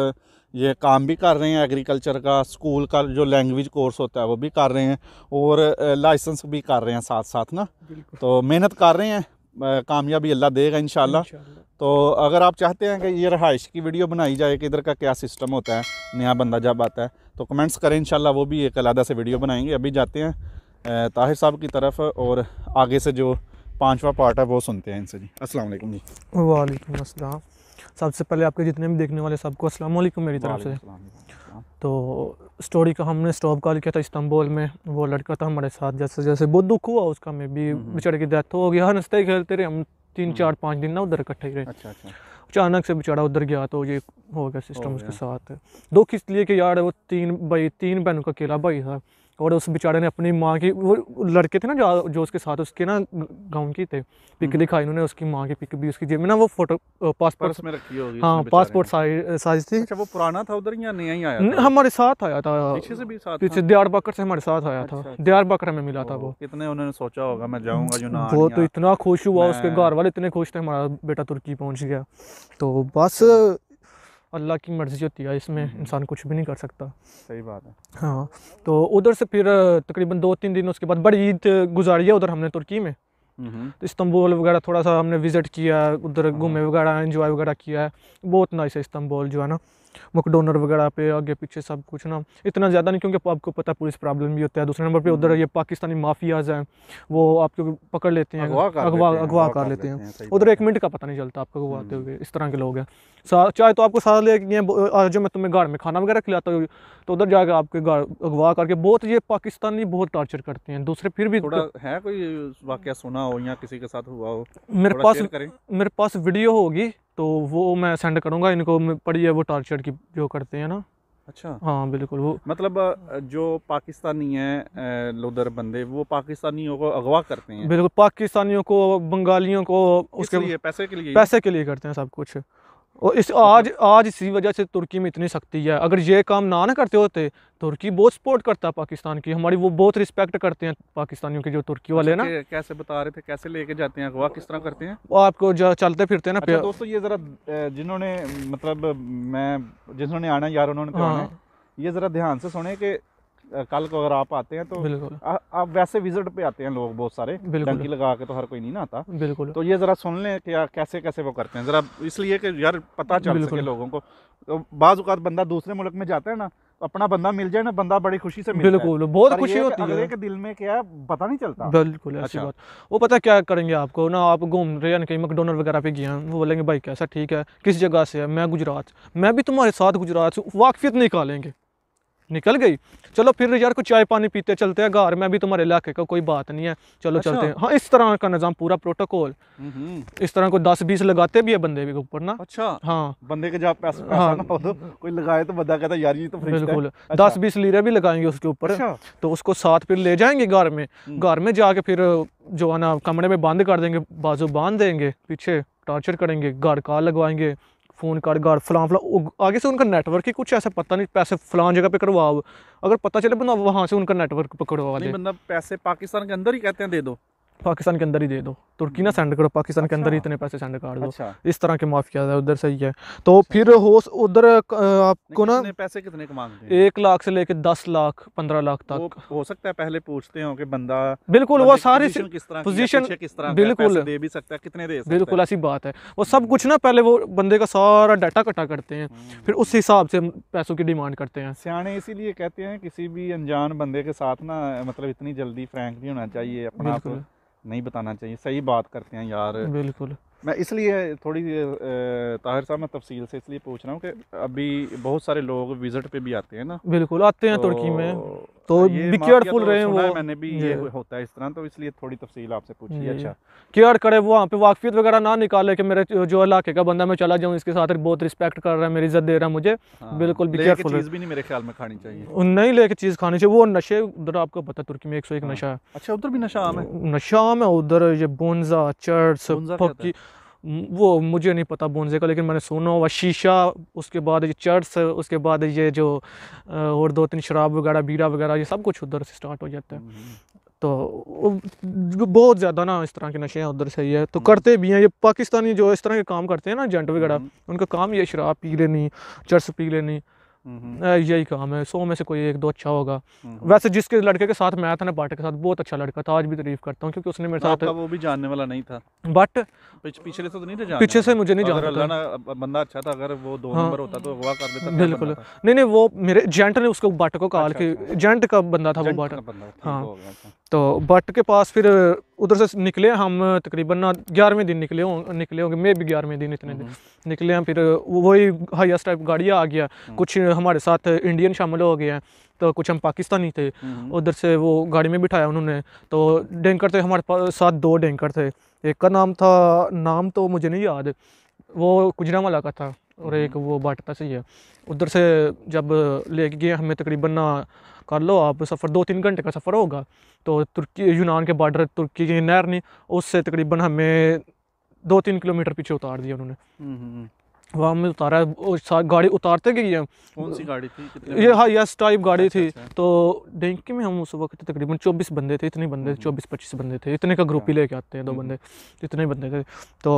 A: ये काम भी कर रहे हैं एग्रीकल्चर का स्कूल का जो लैंग्वेज कोर्स होता है वो भी कर रहे हैं और लाइसेंस भी कर रहे हैं साथ साथ ना तो मेहनत कर रहे हैं कामयाबी अल्लाह देगा इन तो अगर आप चाहते हैं कि ये रहाइश की वीडियो बनाई जाए कि इधर का क्या सिस्टम होता है नया बंदा जब आता है तो कमेंट्स करें इन वो भी एक अलहदा से वीडियो बनाएंगे अभी जाते हैं ताहिर साहब की तरफ और आगे से जो पांचवा पार्ट है वो सुनते हैं इनसे जी असल जी
B: वालेकाम सबसे पहले आपके जितने भी देखने वाले सबको अस्सलाम वालेकुम मेरी तरफ से तो स्टोरी का हमने स्टॉप कॉल किया था इस्तांबुल में वो लड़का था हमारे साथ जैसे जैसे बहुत दुख हुआ उसका में भी हम्म, हम्म। बेचारे की डेथ हो गया हर हंसते खेलते रहे हम तीन हम्म। चार पाँच दिन ना उधर इकट्ठे ही रहे अच्छा, अच्छा। अचानक से बेचारा उधर गया तो ये हो गया सिस्टम उसके साथ दुख इसलिए कि यार वो तीन भाई तीन बहनों का अकेला भाई था और उस बेचारे ने अपनी माँ की वो लड़के थे ना जो जो उसके साथ उसके ना गाँव के थे पिक हम्म। दिखाई उन्होंने उसकी माँ की पिक भी उसकी जेब में ना वो फोटो पासपोर्ट में रखी होगी हाँ पासपोर्ट साइज थी अच्छा वो
A: पुराना था उधर या नया ही आया हमारे साथ आया था पीछे से भी साथ पीछे दियार
B: बकर से हमारे साथ आया था दियार बकर में मिला था
A: वो कितने उन्होंने सोचा होगा मैं जाऊँगा यूनान वो तो इतना खुश हुआ उसके घर
B: वाले इतने खुश थे हमारा बेटा तुर्की पहुँच गया तो बस अच्छा। अल्लाह की मर्ज़ी होती है इसमें हम्म, हम्म। इंसान कुछ भी नहीं कर सकता सही बात है हाँ तो उधर से फिर तकरीबन दो तीन दिन उसके बाद बड़ी ईद गुजारी है उधर हमने तुर्की में हम्म, तो इस्तंबुल वगैरह थोड़ा सा हमने विज़िट किया उधर हाँ, घूमे हाँ। वगैरह इन्जॉय वगैरह किया है बहुत नाइस है इस्तंबुल जो है ना मकडोनर वगैरह पे आगे पीछे सब कुछ ना इतना ज़्यादा नहीं क्योंकि आपको पता पुलिस प्रॉब्लम भी होता है दूसरे नंबर पे उधर ये पाकिस्तानी माफियाज हैं वो आपको पकड़ लेते हैं अगवा अगवा कर लेते हैं उधर एक मिनट का पता नहीं चलता आपको अगवाते हम्म। हुए इस तरह के लोग हैं चाहे तो आपको साथ ले जो मैं तुम्हें गाड़ में खाना वगैरह खिलाता हूँ तो उधर जाकर आपके अगवा करके बहुत ये पाकिस्तानी बहुत टॉर्चर करते हैं दूसरे फिर भी
A: है कोई वाक्य सुना हो या किसी के साथ हुआ हो मेरे पास मेरे
B: पास वीडियो होगी तो वो मैं सेंड करूँगा इनको पड़ी है वो टॉर्चर की जो करते हैं ना अच्छा
A: हाँ बिल्कुल वो मतलब जो पाकिस्तानी है लोदर बंदे वो पाकिस्तानियों को अगवा करते हैं बिल्कुल
B: पाकिस्तानियों को बंगालियों को उसके लिए पैसे के लिए पैसे के लिए करते हैं सब कुछ और इस आज आज इसी वजह से तुर्की में इतनी सख्ती है अगर ये काम ना ना करते होते तुर्की बहुत सपोर्ट करता है पाकिस्तान की हमारी वो बहुत रिस्पेक्ट करते हैं पाकिस्तानियों के जो तुर्की वाले ना अच्छा,
A: कैसे बता रहे थे कैसे लेके जाते हैं अगवा किस तरह करते हैं
B: वो आपको चलते फिरते ना अच्छा,
A: दोस्तों ये ज़रा जिन्होंने मतलब मैं जिन्होंने आना यार उन्होंने हाँ। ये ज़रा ध्यान से सुने के कल को अगर आप आते हैं तो आप वैसे विजिट पे आते हैं लोग बहुत सारे टंकी लगा के तो हर कोई नहीं ना आता बिल्कुल तो ये जरा सुन लें कि यार कैसे कैसे वो करते हैं जरा इसलिए कि यार पता चल सके लोगों को तो बाज़ात बंदा दूसरे मुल्क में जाता है ना तो अपना बंदा मिल जाए ना बंदा बड़ी खुशी से बिल्कुल बहुत खुशी होती है के दिल में क्या पता नहीं चलता बिल्कुल अच्छी बात
B: वो पता क्या करेंगे आपको ना आप घूम रहे हैं कहीं मकडोनल वगैरह पे गए हैं वो बोलेंगे भाई कैसा ठीक है किस जगह से है मैं गुजरात मैं भी तुम्हारे साथ गुजरात से वाकफियत निकालेंगे निकल गई चलो फिर यार कुछ चाय पानी पीते चलते हैं घर में भी तुम्हारे इलाके का कोई बात नहीं है चलो अच्छा। चलते हैं हाँ इस तरह का निज़ाम पूरा प्रोटोकॉल इस तरह को दस बीस लगाते भी है बंदे के ऊपर ना अच्छा हाँ बंदे के जब पैसा, पैसा हाँ
A: तो कोई लगाए तो बंदा कहता यार
B: ये तो बिल्कुल अच्छा। दस बीस लीरे भी लगाएंगे उसके ऊपर अच्छा। तो उसको साथ फिर ले जाएंगे घर में हम्म। घर में जाके फिर जो है ना कमरे में बंद कर देंगे बाजू बांध देंगे पीछे टॉर्चर करेंगे घर का लगवाएंगे फ़ोन कर गार्ड फलां फलां आगे से उनका नेटवर्क ही कुछ ऐसा पता नहीं पैसे फलां जगह पे करवाओ अगर पता चले बंदा वहाँ से उनका नेटवर्क पकड़वा दे बंदा
A: पैसे पाकिस्तान के अंदर ही कहते हैं दे दो
B: पाकिस्तान के अंदर ही दे दो तुर्की ना सेंड करो पाकिस्तान अच्छा। के अंदर ही अच्छा। इतने पैसे सेंड कर दो अच्छा। इस तरह के माफिया है उधर सही है तो अच्छा। फिर हो उधर आपको ना
A: पैसे कितने मांगते हैं एक लाख से लेके दस लाख पंद्रह लाख तक हो सकता है पहले पूछते हो कि बंदा बिल्कुल वो सारी पोजिशन किस तरह बिल्कुल दे भी सकता है कितने दे बिल्कुल ऐसी
B: बात है वो सब
A: कुछ ना पहले वो बंदे का सारा डाटा इकट्ठा करते हैं हम्म।
B: फिर उस हिसाब से पैसों की डिमांड
A: करते हैं सियाने इसीलिए कहते हैं किसी भी अनजान बंदे के साथ ना मतलब इतनी जल्दी फ्रेंक नहीं होना चाहिए अपना नहीं बताना चाहिए सही बात करते हैं यार बिल्कुल मैं इसलिए थोड़ी ताहिर साहब मैं तफसील से इसलिए पूछ रहा हूँ कि अभी बहुत सारे लोग विजिट पे भी आते हैं ना बिल्कुल आते हैं तुर्की तो में तो भी केयरफुल रहे हैं वो मैंने भी ये होता है इस तरह तो इसलिए थोड़ी तफसील आपसे पूछी अच्छा
B: केयर करे वो वहाँ पे वाकफियत वगैरह ना निकाले कि मेरे जो इलाके का बंदा मैं चला जाऊँ इसके साथ बहुत रिस्पेक्ट कर रहा है मेरी इज्जत दे रहा है मुझे हाँ, बिल्कुल भी केयरफुल चीज़ भी
A: नहीं मेरे ख्याल में खानी चाहिए
B: नहीं लेके चीज़ खानी चाहिए वो नशे उधर आपको पता तुर्की में एक सौ एक हाँ। नशा है
A: अच्छा उधर भी नशा आम है
B: नशा आम है उधर ये बोनजा चर्च वो मुझे नहीं पता बोनजे का लेकिन मैंने सोना हुआ शीशा उसके बाद ये चर्च उसके बाद ये जो और दो तीन शराब वगैरह बीड़ा वगैरह ये सब कुछ उधर से स्टार्ट हो जाता है हम्म, हम्म। तो बहुत ज़्यादा ना इस तरह के नशे हैं उधर से ही है तो करते भी हैं ये पाकिस्तानी जो इस तरह के काम करते हैं ना जेंट वगैरह हम्म। उनका काम ये शराब पी लेनी चर्च पी लेनी हम्म। यही काम है सौ में से कोई एक दो अच्छा होगा हम्म। वैसे जिसके लड़के के साथ मैं था ना पार्टी के साथ बहुत अच्छा लड़का था आज भी तारीफ करता हूँ क्योंकि उसने मेरे साथ वो
A: भी जानने वाला नहीं था बट पिछले से तो नहीं था पीछे से मुझे नहीं जाना बंदा अच्छा था अगर वो दो हाँ। नंबर होता तो अगवा कर देता बिल्कुल
B: नहीं नहीं वो मेरे जेंट ने उसको बट को कहा अच्छा, कि अच्छा, अच्छा। जेंट का बंदा था वो बट हाँ तो बट के पास फिर उधर से निकले हम तकरीबन ना ग्यारहवें दिन निकले हों निकले होंगे मे भी ग्यारहवें दिन इतने दिन हम्म। निकले हम फिर वही हाइस्ट टाइप गाड़ियाँ आ गया हम्म। कुछ हमारे साथ इंडियन शामिल हो गए हैं तो कुछ हम पाकिस्तानी थे हम्म, उधर से वो गाड़ी में बिठाया उन्होंने तो डेंकर थे हमारे पास साथ दो डेंकर थे एक का नाम था नाम तो मुझे नहीं याद वो गुजरावाला का था और एक वो बाटता से ही है उधर से जब ले गए हमें तकरीबन ना कर लो आप सफ़र दो तीन घंटे का सफ़र होगा तो तुर्की यूनान के बॉर्डर तुर्की की नहर नहीं उससे तकरीबन हमें दो तीन किलोमीटर पीछे उतार दिया उन्होंने
A: हम्म, हम्म, हम्म।
B: वहाँ में उतारा गाड़ी उतारते गई है कौन सी गाड़ी थी ये हाँ यस टाइप गाड़ी अच्छा, थी अच्छा, अच्छा। तो डेंकी में हम उस वक्त तकरीबन चौबीस बंदे थे इतने बंदे चौबीस पच्चीस बंदे थे इतने का ग्रुप ही लेके आते हैं दो बंदे इतने बंदे थे तो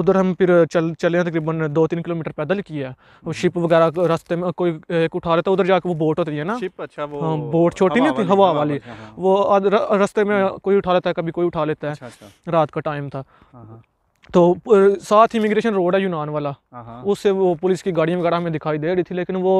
B: उधर हम फिर चल चले हैं तकरीबन दो तीन किलोमीटर पैदल किया वो शिप वगैरह रास्ते में कोई एक उठा लेता उधर जाके वो बोट होती है ना शिप अच्छा वो हाँ, बोट छोटी नहीं थी हवा वाली हाँ, हाँ। वो रास्ते में कोई उठा लेता है कभी कोई उठा लेता है अच्छा, अच्छा। रात का टाइम था हाँ, तो साथ ही इमिग्रेशन रोड है यूनान वाला उससे वो पुलिस की गाड़ियाँ वगैरह हमें दिखाई दे रही थी लेकिन वो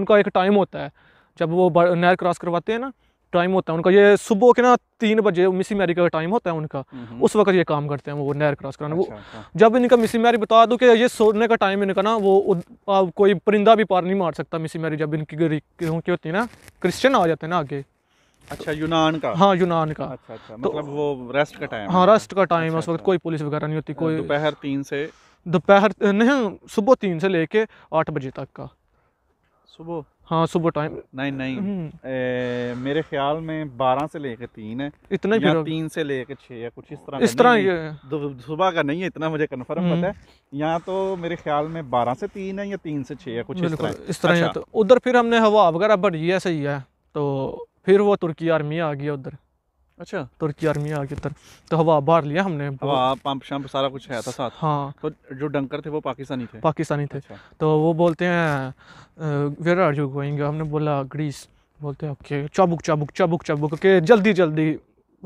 B: उनका एक टाइम होता है जब वो नहर क्रॉस करवाते हैं ना टाइम होता है उनका ये सुबह के ना तीन बजे मिसी मैरी का टाइम होता है उनका उस वक्त ये काम करते हैं वो नहर क्रॉस कराने अच्छा, वो अच्छा। जब इनका मिसी मैरी बता दो कि ये सोने का टाइम इनका ना वो उद, आ, कोई परिंदा भी पार नहीं मार सकता मिसी मैरी जब इनकी की होती है ना क्रिश्चियन आ जाते हैं ना आगे
A: अच्छा यूनान का हाँ यूनान का अच्छा अच्छा तो, मतलब वो रेस्ट का टाइम हाँ रेस्ट
B: का टाइम है अच्छा, उस वक्त अच्छा। कोई पुलिस वगैरह नहीं होती हाँ, कोई दोपहर तीन से दोपहर नहीं सुबह तीन से लेके आठ बजे तक का
A: सुबह हाँ सुबह टाइम नहीं नहीं हम्म। ए, मेरे ख्याल में बारह से लेके तीन है इतना या तीन से लेके छह या कुछ इस तरह इस तरह सुबह का नहीं है इतना मुझे कन्फर्म हम्म। पता है यहाँ तो मेरे ख्याल में बारह से तीन है या तीन से छह या कुछ इस तरह इस तरह अच्छा। तो उधर फिर हमने
B: हवा वगैरह बढ़ी है सही है तो फिर वो तुर्की आर्मी आ गया उधर अच्छा तुर्की आर्मी आगे तर तो हवा बार लिया हमने हवा
A: पंप शंप सारा कुछ है था साथ हाँ तो जो डंकर थे वो पाकिस्तानी थे पाकिस्तानी थे अच्छा।
B: तो वो बोलते हैं वेर आर यू गोइंग हमने बोला ग्रीस बोलते हैं ओके चाबुक चाबुक चाबुक चाबुक के जल्दी जल्दी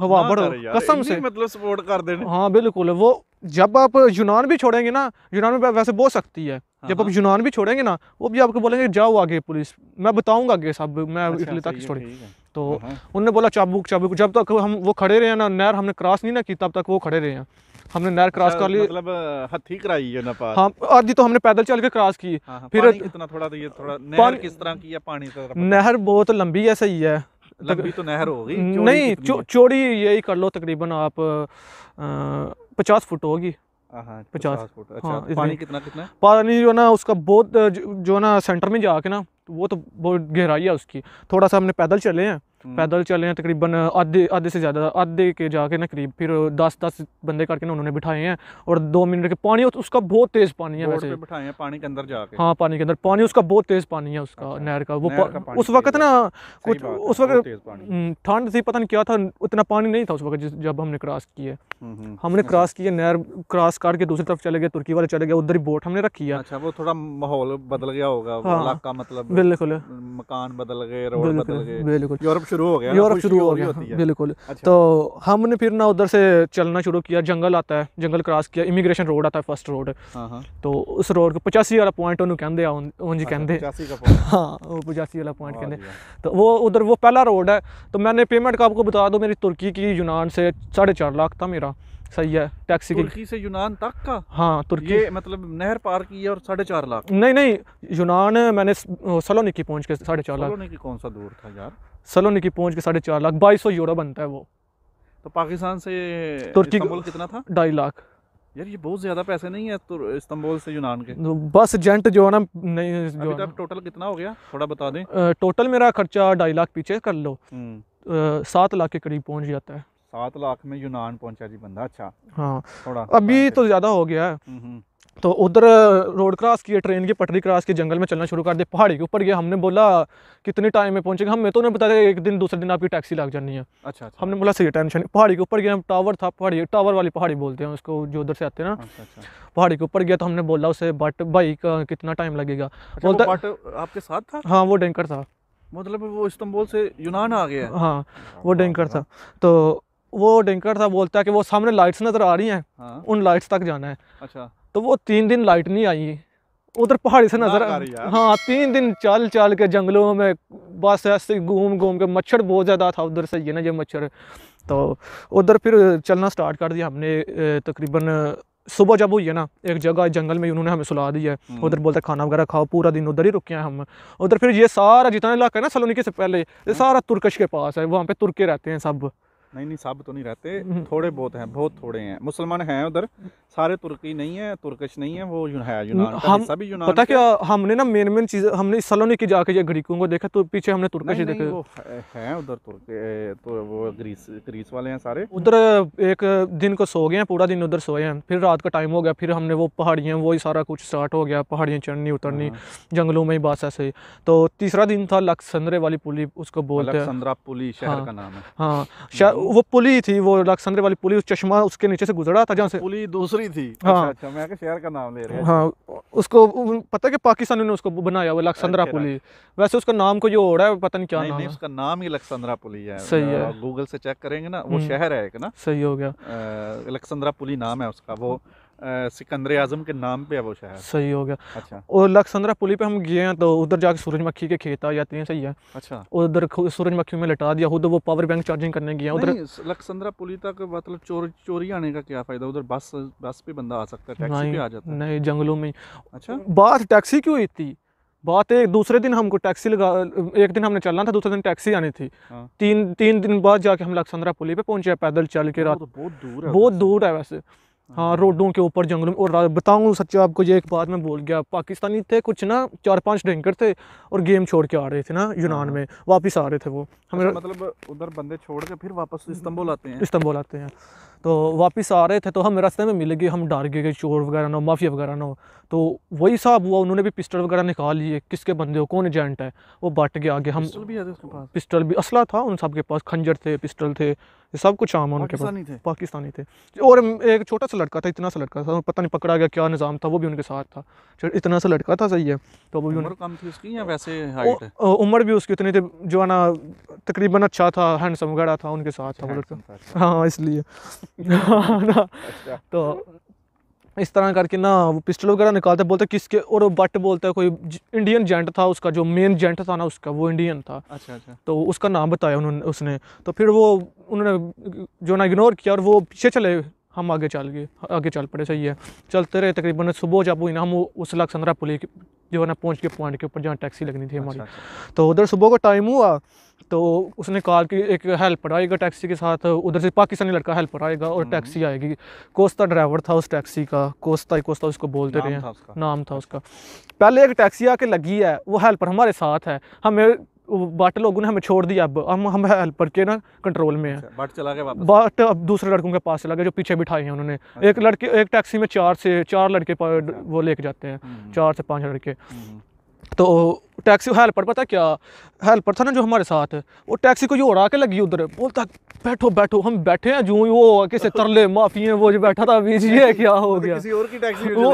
B: हवा बढ़ो कसम से मतलब सपोर्ट कर देने हाँ बिल्कुल वो जब आप यूनान भी छोड़ेंगे ना यूनान में वैसे बो सकती है हाँ, जब आप हाँ। यूनान भी छोड़ेंगे ना वो भी आपको बोलेंगे जाओ आगे पुलिस मैं बताऊंगा आगे सब मैं इटली तक छोड़ी तो हाँ, उन्होंने बोला चाबुक चाबुक जब तक हम वो खड़े रहे हैं ना नहर हमने क्रॉस नहीं ना की तब तक वो खड़े रहे हैं हमने नहर अच्छा, क्रॉस कर ली
A: मतलब हथी कराई है ना हाँ
B: आधी तो हमने पैदल चल के क्रॉस की फिर इतना थोड़ा तो ये थोड़ा नहर किस तरह
A: की है पानी नहर
B: बहुत लंबी है सही है लंबी तो नहर होगी नहीं चौड़ी यही कर लो तकरीबन आप पचास फुट होगी पचास फुट अच्छा हाँ, पानी कितना कितना पानी जो ना उसका बहुत जो ना सेंटर में जाके ना तो वो तो बहुत गहराई है उसकी थोड़ा सा हमने पैदल चले हैं हम्म। पैदल चले हैं तकरीबन आधे आधे से ज़्यादा आधे के जाके ना करीब फिर दस दस बंदे करके ना उन्होंने बिठाए हैं और दो मिनट के पानी उसका बहुत तेज़ पानी है वैसे
A: बिठाए हैं पानी के अंदर जाके हाँ
B: पानी के अंदर पानी उसका बहुत तेज़ पानी है उसका अच्छा, नहर का वो उस वक्त ना कुछ उस वक्त हम्म, ठंड थी पता नहीं क्या था उतना पानी नहीं था उस वक्त जब हमने क्रॉस किए हम्म, हमने अच्छा। क्रॉस किए नहर क्रॉस करके दूसरी तरफ चले गए तुर्की वाले चले गए उधर ही बोट हमने
A: रखी है अच्छा वो थोड़ा माहौल बदल गया होगा हाँ, मतलब बिल्कुल मकान बदल गए रोड बिल्कुल यूरोप शुरू हो गया यूरोप शुरू हो गया बिल्कुल
B: अच्छा। तो हमने फिर ना उधर से चलना शुरू किया जंगल आता है जंगल क्रॉस किया इमिग्रेशन रोड आता है फर्स्ट रोड हाँ, हाँ। तो उस रोड को पचासी वाला पॉइंट ਉਹਨੂੰ ਕਹਿੰਦੇ अच्छा, हाँ वो पचासी वाला पॉइंट ਕਹਿੰਦੇ तो वो उधर वो पहला रोड है तो मैंने पेमेंट का आपको बता दो मेरी तुर्की की यूनान से साढ़े चार लाख था मेरा सही है टैक्सी तुर्की
A: की से यूनान तक का हाँ तुर्की ये मतलब नहर पार की है और साढ़े चार लाख
B: नहीं नहीं यूनान मैंने सलोनिकी पहुंच के साढ़े चार लाख
A: सलोनिकी कौन सा दूर था यार
B: की पहुंच के साढ़े चार लाख बाईस सौ यूरो बनता है वो
A: तो पाकिस्तान से तुर्की कितना था ढाई लाख यार ये बहुत ज्यादा पैसे नहीं है तो इस्तांबुल से यूनान के
B: तो बस जेंट जो है ना नहीं जो अभी तक
A: टोटल कितना हो गया थोड़ा बता दें
B: टोटल मेरा खर्चा ढाई लाख पीछे कर लो हम्म। सात लाख के करीब पहुंच जाता है
A: सात लाख में यूनान पहुंचा जी बंदा अच्छा
B: हाँ थोड़ा अभी तो ज्यादा हो गया है हम्म, हम्म। तो उधर रोड क्रॉस किए ट्रेन की पटरी क्रॉस की जंगल में चलना शुरू कर दिया पहाड़ी के ऊपर गया हमने बोला कितने टाइम में पहुंचेगा हमें तो उन्हें बताया एक दिन दूसरे दिन आपकी टैक्सी लग जानी है अच्छा, अच्छा हमने बोला सही टेंशन पहाड़ी के ऊपर गया हम टावर था पहाड़ी टावर वाली पहाड़ी बोलते हैं उसको जो उधर से आते हैं ना अच्छा, अच्छा। पहाड़ी के ऊपर गया तो हमने बोला उसे बट भाई कितना टाइम लगेगा अच्छा, बोलता
A: आपके साथ था हाँ
B: वो डेंकर था
A: मतलब वो इस्तंबुल से यूनान आ गया
B: हाँ वो डेंकर था तो वो डेंकर था बोलता है कि वो सामने लाइट्स नज़र आ रही हैं हाँ। उन लाइट्स तक जाना है अच्छा तो वो तीन दिन लाइट नहीं आई उधर पहाड़ी से नजर हाँ तीन दिन चल चल के जंगलों में बस ऐसे घूम घूम के मच्छर बहुत ज़्यादा था उधर से ये ना ये मच्छर तो उधर फिर चलना स्टार्ट कर दिया हमने तकरीबन सुबह जब हुई है ना एक जगह जंगल में उन्होंने हमें सुला दी है हम्म। उधर बोलते खाना वगैरह खाओ पूरा दिन उधर ही रुके हैं हम उधर फिर ये सारा जितना इलाका है ना सलोनिकी से पहले ये हम्म। सारा तुर्कश के पास है वहाँ पे तुर्के रहते हैं सब
A: नहीं नहीं सब तो नहीं रहते हम्म। थोड़े बहुत हैं बहुत थोड़े हैं मुसलमान हैं उधर सारे तुर्की नहीं है तुर्कश नहीं है वो यून है यूनान हम सभी यूनान पता
B: क्या हमने ना मेन मेन चीज़ हमने सलोनी की जाके ग्रीकों को देखा तो पीछे हमने तुर्कश ही देखे वो
A: हैं उधर तुर्क तो वो ग्रीस ग्रीस वाले हैं सारे उधर
B: एक दिन को सो गए हैं पूरा दिन उधर सोए हैं फिर रात का टाइम हो गया फिर हमने वो पहाड़ियाँ वो सारा कुछ स्टार्ट हो गया पहाड़ियाँ चढ़नी उतरनी हाँ। जंगलों में ही बस ऐसे तो तीसरा दिन था लक्संद्रे वाली पुली उसको बोलते हैं पुली शहर का नाम है हाँ वो पुली थी वो लाखसंद्रे वाली पुली उस चश्मा उसके नीचे से गुजरा था जहाँ से पुली दूसरी थी हाँ अच्छा,
A: अच्छा मैं शहर का नाम ले रहा हाँ
B: उसको पता है कि पाकिस्तानियों ने उसको बनाया वो लखसंद्रा अच्छा, पुली वैसे उसका नाम को जो हो रहा है पता नहीं
A: क्या नहीं, नाम है उसका नाम ही लखसंद्रा पुली है सही है गूगल से चेक करेंगे ना वो हम्म। शहर है एक ना सही हो गया लखसंद्रा पुली नाम है उसका वो सिकंदर आजम के नाम पे है वो शहर सही हो गया अच्छा
B: और लखसंदरा पुली पे हम गए हैं तो उधर जाके सूरज मक्खी के खेत आ जाते हैं सही है अच्छा उधर सूरज मक्खी में लटा दिया उधर वो पावर बैंक चार्जिंग करने गया उधर
A: लखसंदरा पुली तक मतलब चोर चोरी आने का क्या फ़ायदा उधर बस बस पे बंदा आ सकता है टैक्सी पे आ जाता है
B: नहीं जंगलों में अच्छा बात टैक्सी क्यों हुई थी बात एक दूसरे दिन हमको टैक्सी लगा एक दिन हमने चलना था दूसरे दिन टैक्सी आनी थी हाँ। तीन तीन दिन बाद जाके हम लखसंदरा पुली पे पहुंचे पैदल चल के रात तो बहुत दूर है बहुत दूर है वैसे हाँ रोडों के ऊपर जंगलों में और बताऊँ सच्चा आपको ये एक बात मैं बोल गया पाकिस्तानी थे कुछ ना चार पांच ड्रिंकर थे और गेम छोड़ के आ रहे थे ना यूनान हाँ। में वापस आ रहे थे वो अच्छा, हमें अच्छा,
A: मतलब उधर बंदे छोड़ के फिर वापस इस्तंबुल आते हैं इस्तंबुल
B: आते हैं तो वापस आ रहे थे तो हम रास्ते में मिल गए हम डर गए चोर वगैरह ना माफिया वगैरह ना हो तो वही साहब हुआ उन्होंने भी पिस्टल वगैरह निकाल लिए किसके बंदे हो कौन एजेंट है वो बट के आगे हम पिस्टल भी असला था उन सब के पास खंजर थे पिस्टल थे ये सब कुछ आम उनके पास थे पाकिस्तानी थे और एक छोटा सा लड़का था इतना सा लड़का था पता नहीं पकड़ा गया क्या निज़ाम था वो भी उनके साथ था इतना सा लड़का था सही है तो वो भी उम्र
A: कम थी उसकी या वैसे
B: उम्र भी उसकी उतनी थी जो है ना तकरीबन अच्छा था हैंडसम वगैरह था उनके साथ था वो लड़का अच्छा। हाँ इसलिए हाँ अच्छा। तो इस तरह करके ना वो पिस्टल वगैरह निकालते बोलते किसके और बट बोलता है कोई इंडियन जेंट था उसका जो मेन जेंट था ना उसका वो इंडियन था अच्छा अच्छा तो उसका नाम बताया उन्होंने उसने तो फिर वो उन्होंने जो ना इग्नोर किया और वो पीछे चले हम आगे चल गए आगे चल पड़े सही है चलते रहे तकरीबन सुबह जब हुई ना हम उस लाख पुलिस जो है ना पहुँच के पॉइंट के ऊपर जहाँ टैक्सी लगनी थी अच्छा, हमारी अच्छा। तो उधर सुबह का टाइम हुआ तो उसने कहा कि एक हेल्पर आएगा टैक्सी के साथ उधर से पाकिस्तानी लड़का हेल्पर आएगा और टैक्सी हम्म। आएगी कोस्ता ड्राइवर था उस टैक्सी का कोस्ता ही कोस्ता उसको बोलते रहे नाम था उसका पहले एक टैक्सी आके लगी है वो हेल्पर हमारे साथ है हमें बट लोगों ने हमें छोड़ दिया अब हम हम हेल्पर के ना कंट्रोल में है अच्छा, बट चला गया वापस बट अब दूसरे लड़कों के पास चला गया जो पीछे बिठाए हैं उन्होंने अच्छा। एक लड़के एक टैक्सी में चार से चार लड़के अच्छा। वो लेके जाते हैं हम्म। चार से पाँच लड़के हम्म। तो टैक्सी हेल्पर पता क्या हेल्पर था ना जो हमारे साथ वो टैक्सी को जो उड़ा के लगी उधर बोलता बैठो बैठो हम बैठे हैं जो वो किसे तरले माफी है वो जो बैठा था अभी ये क्या हो गया किसी और
A: की टैक्सी वो,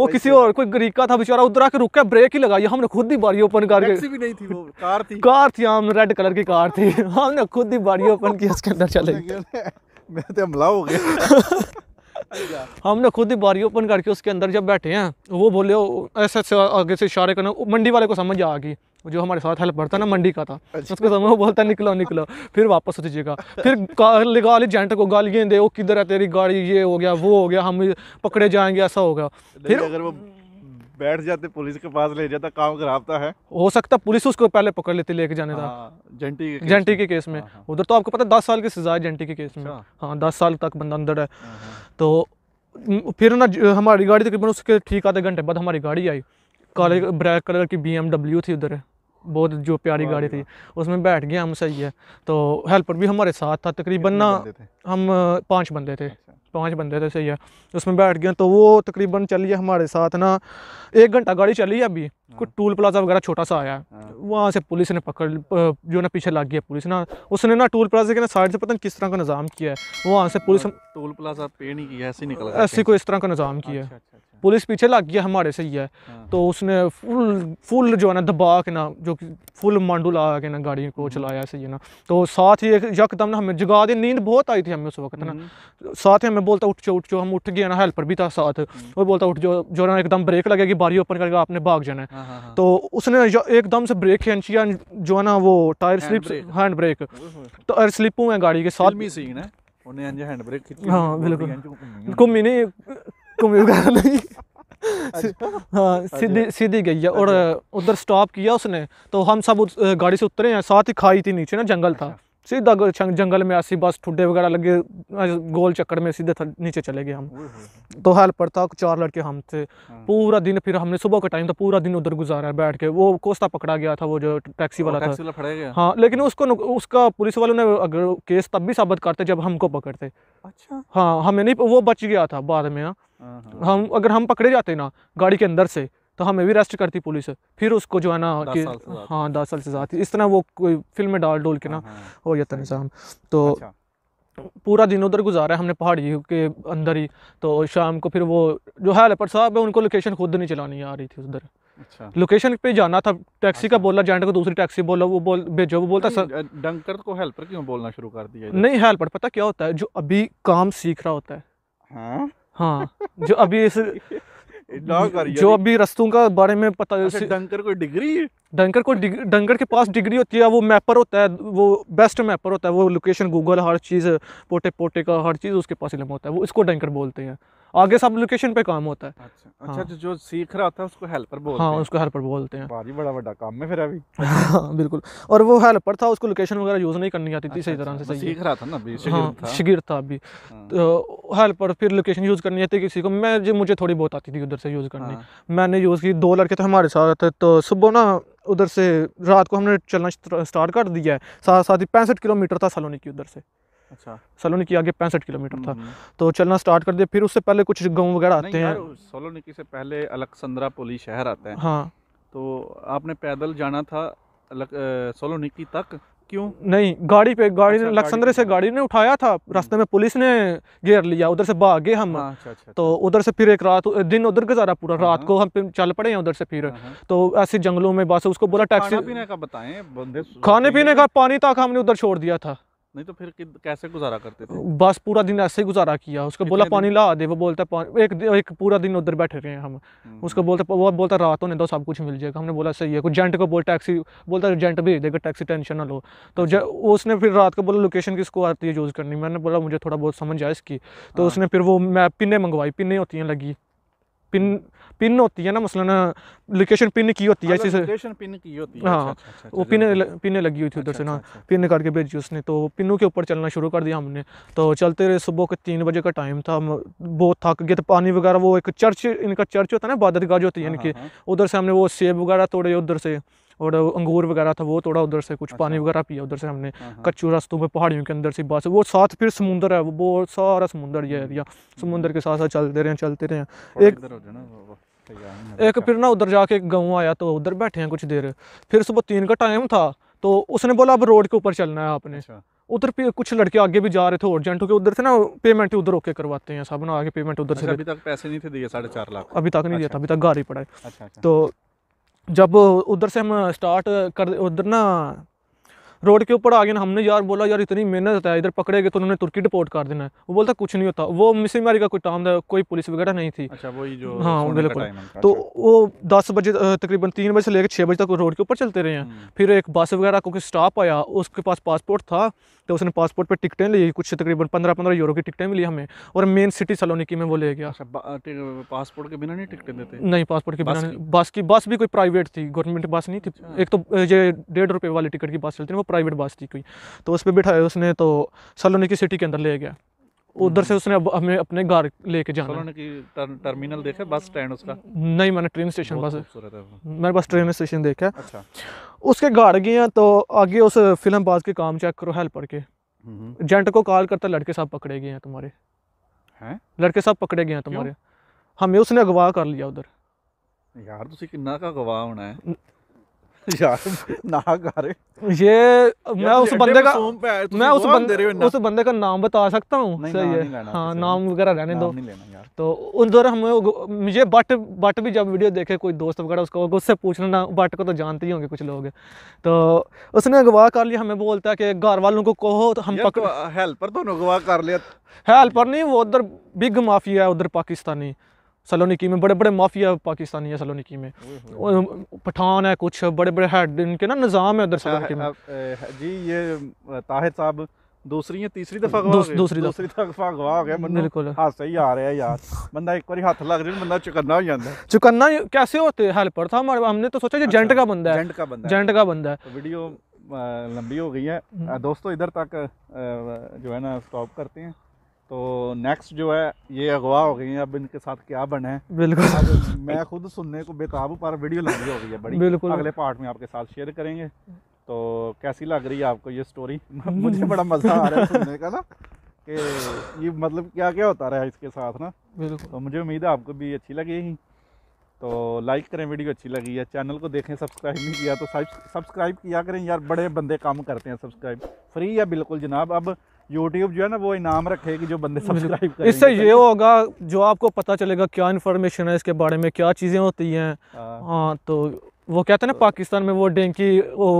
B: वो किसी और कोई गरीब का था बेचारा उधर आके रुक के ब्रेक ही लगाई हमने खुद ही बारी ओपन करके भी नहीं थी वो कार थी कार थी हम हाँ, रेड कलर की कार थी हमने खुद ही बारी ओपन किया उसके अंदर चले
A: गए मैं तो हमला हो गया
B: अच्छा। हमने खुद ही बारी ओपन करके उसके अंदर जब बैठे हैं वो बोले ऐसे ऐसे आगे से इशारे करना मंडी वाले को समझ आ गई जो हमारे साथ हेल्प करता ना मंडी का था अच्छा। उसके समय वो बोलता निकलो निकलो फिर वापस जाएगा फिर गाली जेंट को गालियाँ दे वो किधर है तेरी गाड़ी ये हो गया वो हो गया हम पकड़े जाएंगे ऐसा होगा फिर अगर
A: वो बैठ जाते पुलिस के पास ले जाता काम खराब था है
B: हो सकता पुलिस उसको पहले पकड़ लेती लेके जाने था हाँ, जेंटी के जेंटी के केस में हाँ, हाँ। उधर तो आपको पता दस साल की सजा है जेंटी के केस में अच्छा। हाँ दस साल तक बंदा अंदर है तो फिर ना हमारी गाड़ी तो तकरीबन उसके ठीक आधे घंटे बाद हमारी गाड़ी आई काले ब्लैक कलर की बी थी उधर बहुत जो प्यारी गाड़ी थी उसमें बैठ गया हम सही है तो हेल्पर भी हमारे साथ था तकरीबन ना हम पांच बंदे थे अच्छा। पाँच बंदे थे सही है उसमें बैठ गए तो वो तकरीबन चली है हमारे साथ ना एक घंटा गाड़ी चली है अभी हाँ। कुछ टूल प्लाजा वगैरह छोटा सा आया है हाँ। वहाँ से पुलिस ने पकड़ जो ना पीछे लग गया पुलिस ना उसने ना टूल प्लाजा के ना साइड से पता नहीं किस तरह का निज़ाम किया है वहाँ से हाँ, पुलिस
A: टूल प्लाजा पे नहीं किया ऐसे निकला ऐसे कोई इस तरह
B: का निज़ाम किया है अच्छा, अच्छा, अच्छा। पुलिस पीछे लग गया हमारे से ही है हाँ। तो उसने फुल फुल जो है ना दबा के ना जो कि फुल मांडू ला के ना गाड़ी को हम्म। चलाया सही है ना तो साथ ही एक यकदम ना हमें जगा दी नींद बहुत आई थी हमें उस वक्त ना हम्म। साथ ही हमें बोलता उठ जाओ उठ जाओ हम उठ गए ना हेल्पर भी था साथ हम्म। वो बोलता उठ जाओ जो ना एकदम ब्रेक लगेगी बारी ओपन करके आपने भाग जाना है हाँ, हाँ, तो उसने एकदम से ब्रेक खींचिया जो है ना वो tyre slip hand brake tyre तो स्लिप हुए गाड़ी के साथ भी सही ना हाँ बिल्कुल घूमी नहीं कुमिल नहीं अच्छा। हाँ अच्छा। सीधी सीधी गई है और अच्छा। उधर स्टॉप किया उसने तो हम सब उस गाड़ी से उतरे हैं साथ ही खाई थी नीचे ना जंगल था सीधा जंगल में ऐसी बस ठुडे वगैरह लगे गोल चक्कर में सीधे नीचे चले गए हम तो हेल्पर था चार लड़के हम थे हाँ। पूरा दिन फिर हमने सुबह का टाइम था पूरा दिन उधर गुजारा बैठ के वो कोस्ता पकड़ा गया था वो जो टैक्सी वाला था हाँ लेकिन उसको उसका पुलिस वालों ने अगर केस तब भी साबित करते जब हमको पकड़ते अच्छा हाँ हमें नहीं वो बच गया था बाद में हाँ। हाँ। हम अगर हम पकड़े जाते ना गाड़ी के अंदर से तो हमें भी अरेस्ट करती पुलिस फिर उसको जो है ना कि हाँ दस साल से ज़्यादा इस तरह वो कोई फिल्म में डाल डोल के ना हो हाँ, हाँ। तो जाता निज़ाम तो अच्छा। पूरा दिन उधर गुजारा है हमने पहाड़ी के अंदर ही तो शाम को फिर वो जो है लेपर साहब है उनको लोकेशन खुद नहीं चलानी आ रही थी उधर अच्छा। लोकेशन पे जाना था टैक्सी अच्छा। का बोला जेंट को दूसरी टैक्सी बोला वो बोल भेजो वो बोलता
A: सर डंकर को हेल्पर क्यों बोलना शुरू कर दिया नहीं हेल्पर
B: पता क्या होता है जो अभी काम सीख रहा होता है हाँ? हाँ जो अभी इस जो अभी रस्तों का बारे में पता है अच्छा, डंकर को डिग्री डंकर को डंकर के पास डिग्री होती है वो मैपर होता है वो बेस्ट मैपर होता है वो लोकेशन गूगल हर चीज़ पोटे पोटे का हर चीज़ उसके पास इलम होता है वो इसको डंकर बोलते हैं आगे सब लोकेशन पे काम होता है अच्छा अच्छा हाँ।
A: जो, सीख रहा होता है उसको हेल्पर बोलते हाँ हैं उसको हेल्पर बोलते हैं भाजी बड़ा बड़ा काम है फिर अभी हाँ
B: बिल्कुल और वो हेल्पर था उसको लोकेशन वगैरह यूज़ नहीं करनी आती थी सही अच्छा, तरह से अच्छा, सीख रहा था ना अभी हाँ, शिगिर था अभी हाँ। तो हेल्पर फिर लोकेशन यूज़ करनी आती किसी को मैं जो मुझे थोड़ी बहुत आती थी उधर से यूज़ करनी हाँ। मैंने यूज़ की दो लड़के थे हमारे साथ तो सुबह ना उधर से रात को हमने चलना स्टार्ट कर दिया है साथ साथ ही पैंसठ किलोमीटर था सलोनी की उधर से अच्छा सलोनी की आगे पैंसठ किलोमीटर था हम्म, हम्म। तो चलना स्टार्ट कर दिया फिर उससे पहले कुछ गाँव वगैरह आते हैं
A: सोलोनिकी से पहले अलकसंद्रा पोली शहर आते हैं हाँ तो आपने पैदल जाना था सोलोनिकी तक क्यों
B: नहीं गाड़ी पे गाड़ी अच्छा, ने लक्संद्रे से गाड़ी ने उठाया था हम्म। रास्ते में पुलिस ने घेर लिया उधर से भागे हम हाँ, अच्छा, अच्छा, तो अच्छा। उधर से फिर एक रात दिन उधर गुजारा पूरा हाँ, रात हाँ। को हम चल पड़े हैं उधर से फिर तो ऐसे जंगलों में बस उसको बोला अच्छा, टैक्सी खाने
A: पीने का बताएं खाने पीने
B: का पानी तक हमने उधर छोड़ दिया था
A: नहीं तो फिर कैसे गुजारा करते थे
B: बस पूरा दिन ऐसे ही गुजारा किया उसको बोला पानी ला दे वो बोलता पानी एक एक पूरा दिन उधर बैठे रहे हम हम्म। उसको बोलता वो बोलता रात होने दो तो सब कुछ मिल जाएगा हमने बोला सही है कुछ जेंट को बोल टैक्सी बोलता जेंट भेज देगा टैक्सी टेंशन ना लो तो अच्छा। उसने फिर रात को बोला लोकेशन किसको आती है यूज़ करनी मैंने बोला मुझे थोड़ा बहुत समझ आया इसकी तो हाँ। उसने फिर वो मैं पिन्ने मंगवाई पिन्ने होती हैं लगी पिन पिन होती है ना मसलन लोकेशन पिन की होती है ऐसी लोकेशन पिन की होती है हाँ अच्छा, अच्छा, अच्छा वो पिन अच्छा, पिन लगी हुई थी उधर से अच्छा, ना पिन करके भेजी उसने तो पिनों के ऊपर चलना शुरू कर दिया हमने तो चलते रहे सुबह के तीन बजे का टाइम था बहुत थक गए तो पानी वगैरह वो एक चर्च इनका चर्च होता है ना बादत जो होती है हाँ, इनकी हाँ, हाँ। उधर से हमने वो सेब वगैरह तोड़े उधर से और अंगूर वगैरह था वो थोड़ा उधर से कुछ अच्छा। पानी वगैरह पिया उधर से हमने हाँ, हाँ। कच्चू रास्तों में पहाड़ियों के अंदर से बस वो साथ फिर समुंदर है वो बहुत सारा समुंदर ये हम्म। एरिया समुंदर के साथ साथ चलते रहे चलते रहे एक एक फिर ना उधर जाके एक गाँव आया तो उधर बैठे हैं कुछ देर फिर सुबह तीन का टाइम था तो उसने बोला अब रोड के ऊपर चलना है आपने अच्छा। उधर पे कुछ लड़के आगे भी जा रहे थे अर्जेंट होकर उधर से ना पेमेंट उधर होके करवाते हैं सब ना आगे पेमेंट उधर से अच्छा, अभी
A: तक पैसे नहीं थे दिए साढ़े चार लाख अभी तक नहीं अच्छा, दिया था अभी तक गाड़ी पड़ा अच्छा, है अच्छा,
B: तो ਜਦੋਂ ਉਧਰ ਸੇ ਹਮ ਸਟਾਰਟ ਕਰ ਉਧਰ ਨਾ रोड के ऊपर आ गया ना हमने यार बोला यार इतनी मेहनत है इधर पकड़े गए तो उन्होंने तुर्की डिपोर्ट कर देना है वो बोलता कुछ नहीं होता वो मिसमारी का कोई टाइम था कोई पुलिस वगैरह नहीं थी अच्छा वही जो हाँ बिल्कुल तो अच्छा। वो दस बजे तकरीबन तीन बजे से लेकर छः बजे तक रोड के ऊपर चलते रहे हैं हम्म। फिर एक बस वगैरह क्योंकि कोई स्टाफ आया उसके पास पासपोर्ट था तो उसने पासपोर्ट पर टिकटें ली कुछ तकरीबन पंद्रह पंद्रह यूरो की टिकटें मिली हमें और मेन सिटी सलोनिकी में वो ले गया
A: पासपोर्ट अच्छा, के बिना नहीं टिकटें देते नहीं पासपोर्ट के बिना
B: बस की बस भी कोई प्राइवेट थी गवर्नमेंट बस नहीं थी अच्छा। एक तो ये डेढ़ रुपये वाली टिकट की बस चलती है वो प्राइवेट बस थी कोई तो उस पर बिठाया उसने तो सलोनिकी सिटी के अंदर ले गया उधर से हम्म। उसने हमें अपने घर लेके
A: जाना टर्मिनल देखे बस स्टैंड उसका
B: नहीं मैंने ट्रेन स्टेशन बस मैंने बस ट्रेन स्टेशन देखा अच्छा उसके घर गए तो आगे उस फिल्म बाज के काम चेक करो हेल्पर के जेंट को कॉल करता लड़के साहब पकड़े गए हैं तुम्हारे है? लड़के साहब पकड़े गए हैं तुम्हारे हमें उसने अगवा कर लिया उधर
A: यार तुसी किन्ना का अगवा होना है
B: यार ना कर ये
A: मैं उस बंदे का मैं उस बंदे उस
B: बंदे का नाम बता सकता हूँ सही है हाँ नाम वगैरह रहने दो तो उन दौरान हमें मुझे बट बट भी जब वीडियो देखे कोई दोस्त वगैरह उसको उससे पूछ लेना बट को तो जानते ही होंगे कुछ लोग तो उसने अगवा कर लिया हमें बोलता है कि घर वालों को कहो तो हम पकड़ तो हेल्पर तो अगवा कर लिया हेल्पर नहीं वो उधर बिग माफिया है उधर पाकिस्तानी सलोनिकी में बड़े बड़े माफिया पाकिस्तानी है सलोनिकी में पठान है कुछ बड़े बड़े हेड इनके ना निज़ाम है उधर सलोनिकी अच्छा,
A: में जी ये ताहिर साहब दूसरी या तीसरी दफा दूस, दूसरी दूसरी दफा गवा गया बिल्कुल हादसा ही आ रहा है यार बंदा एक बार हाथ लग रहा बंदा चुकन्ना हो जाता है
B: चुकन्ना कैसे होते हेल्पर था हमारे हमने तो सोचा जेंट अच्छा, का बंदा है जेंट का बंदा जेंट का
A: बंदा है वीडियो लंबी हो गई है हम्म। दोस्तों इधर तक जो है ना स्टॉप करते हैं तो नेक्स्ट जो है ये अगवा हो गई है अब इनके साथ क्या बने बिल्कुल मैं खुद सुनने को बेकाबू पर वीडियो लंबी हो गई है बड़ी बिल्कुल अगले पार्ट में आपके साथ शेयर करेंगे तो कैसी लग रही है आपको ये स्टोरी मुझे बड़ा मज़ा आ रहा है सुनने का ना कि ये मतलब क्या क्या होता रहा है इसके साथ ना बिल्कुल तो मुझे उम्मीद है आपको भी अच्छी लगेगी तो लाइक करें वीडियो अच्छी लगी है चैनल को देखें सब्सक्राइब नहीं किया तो सब्सक्राइब किया करें यार बड़े बंदे काम करते हैं सब्सक्राइब फ्री है बिल्कुल जनाब अब यूट्यूब जो है ना वो इनाम रखेगी जो बंदे सब्सक्राइब इससे ये
B: होगा जो आपको पता चलेगा क्या इन्फॉर्मेशन है इसके बारे में क्या चीज़ें होती हैं हाँ।, हाँ तो वो कहते हैं ना पाकिस्तान में वो डेंकी वो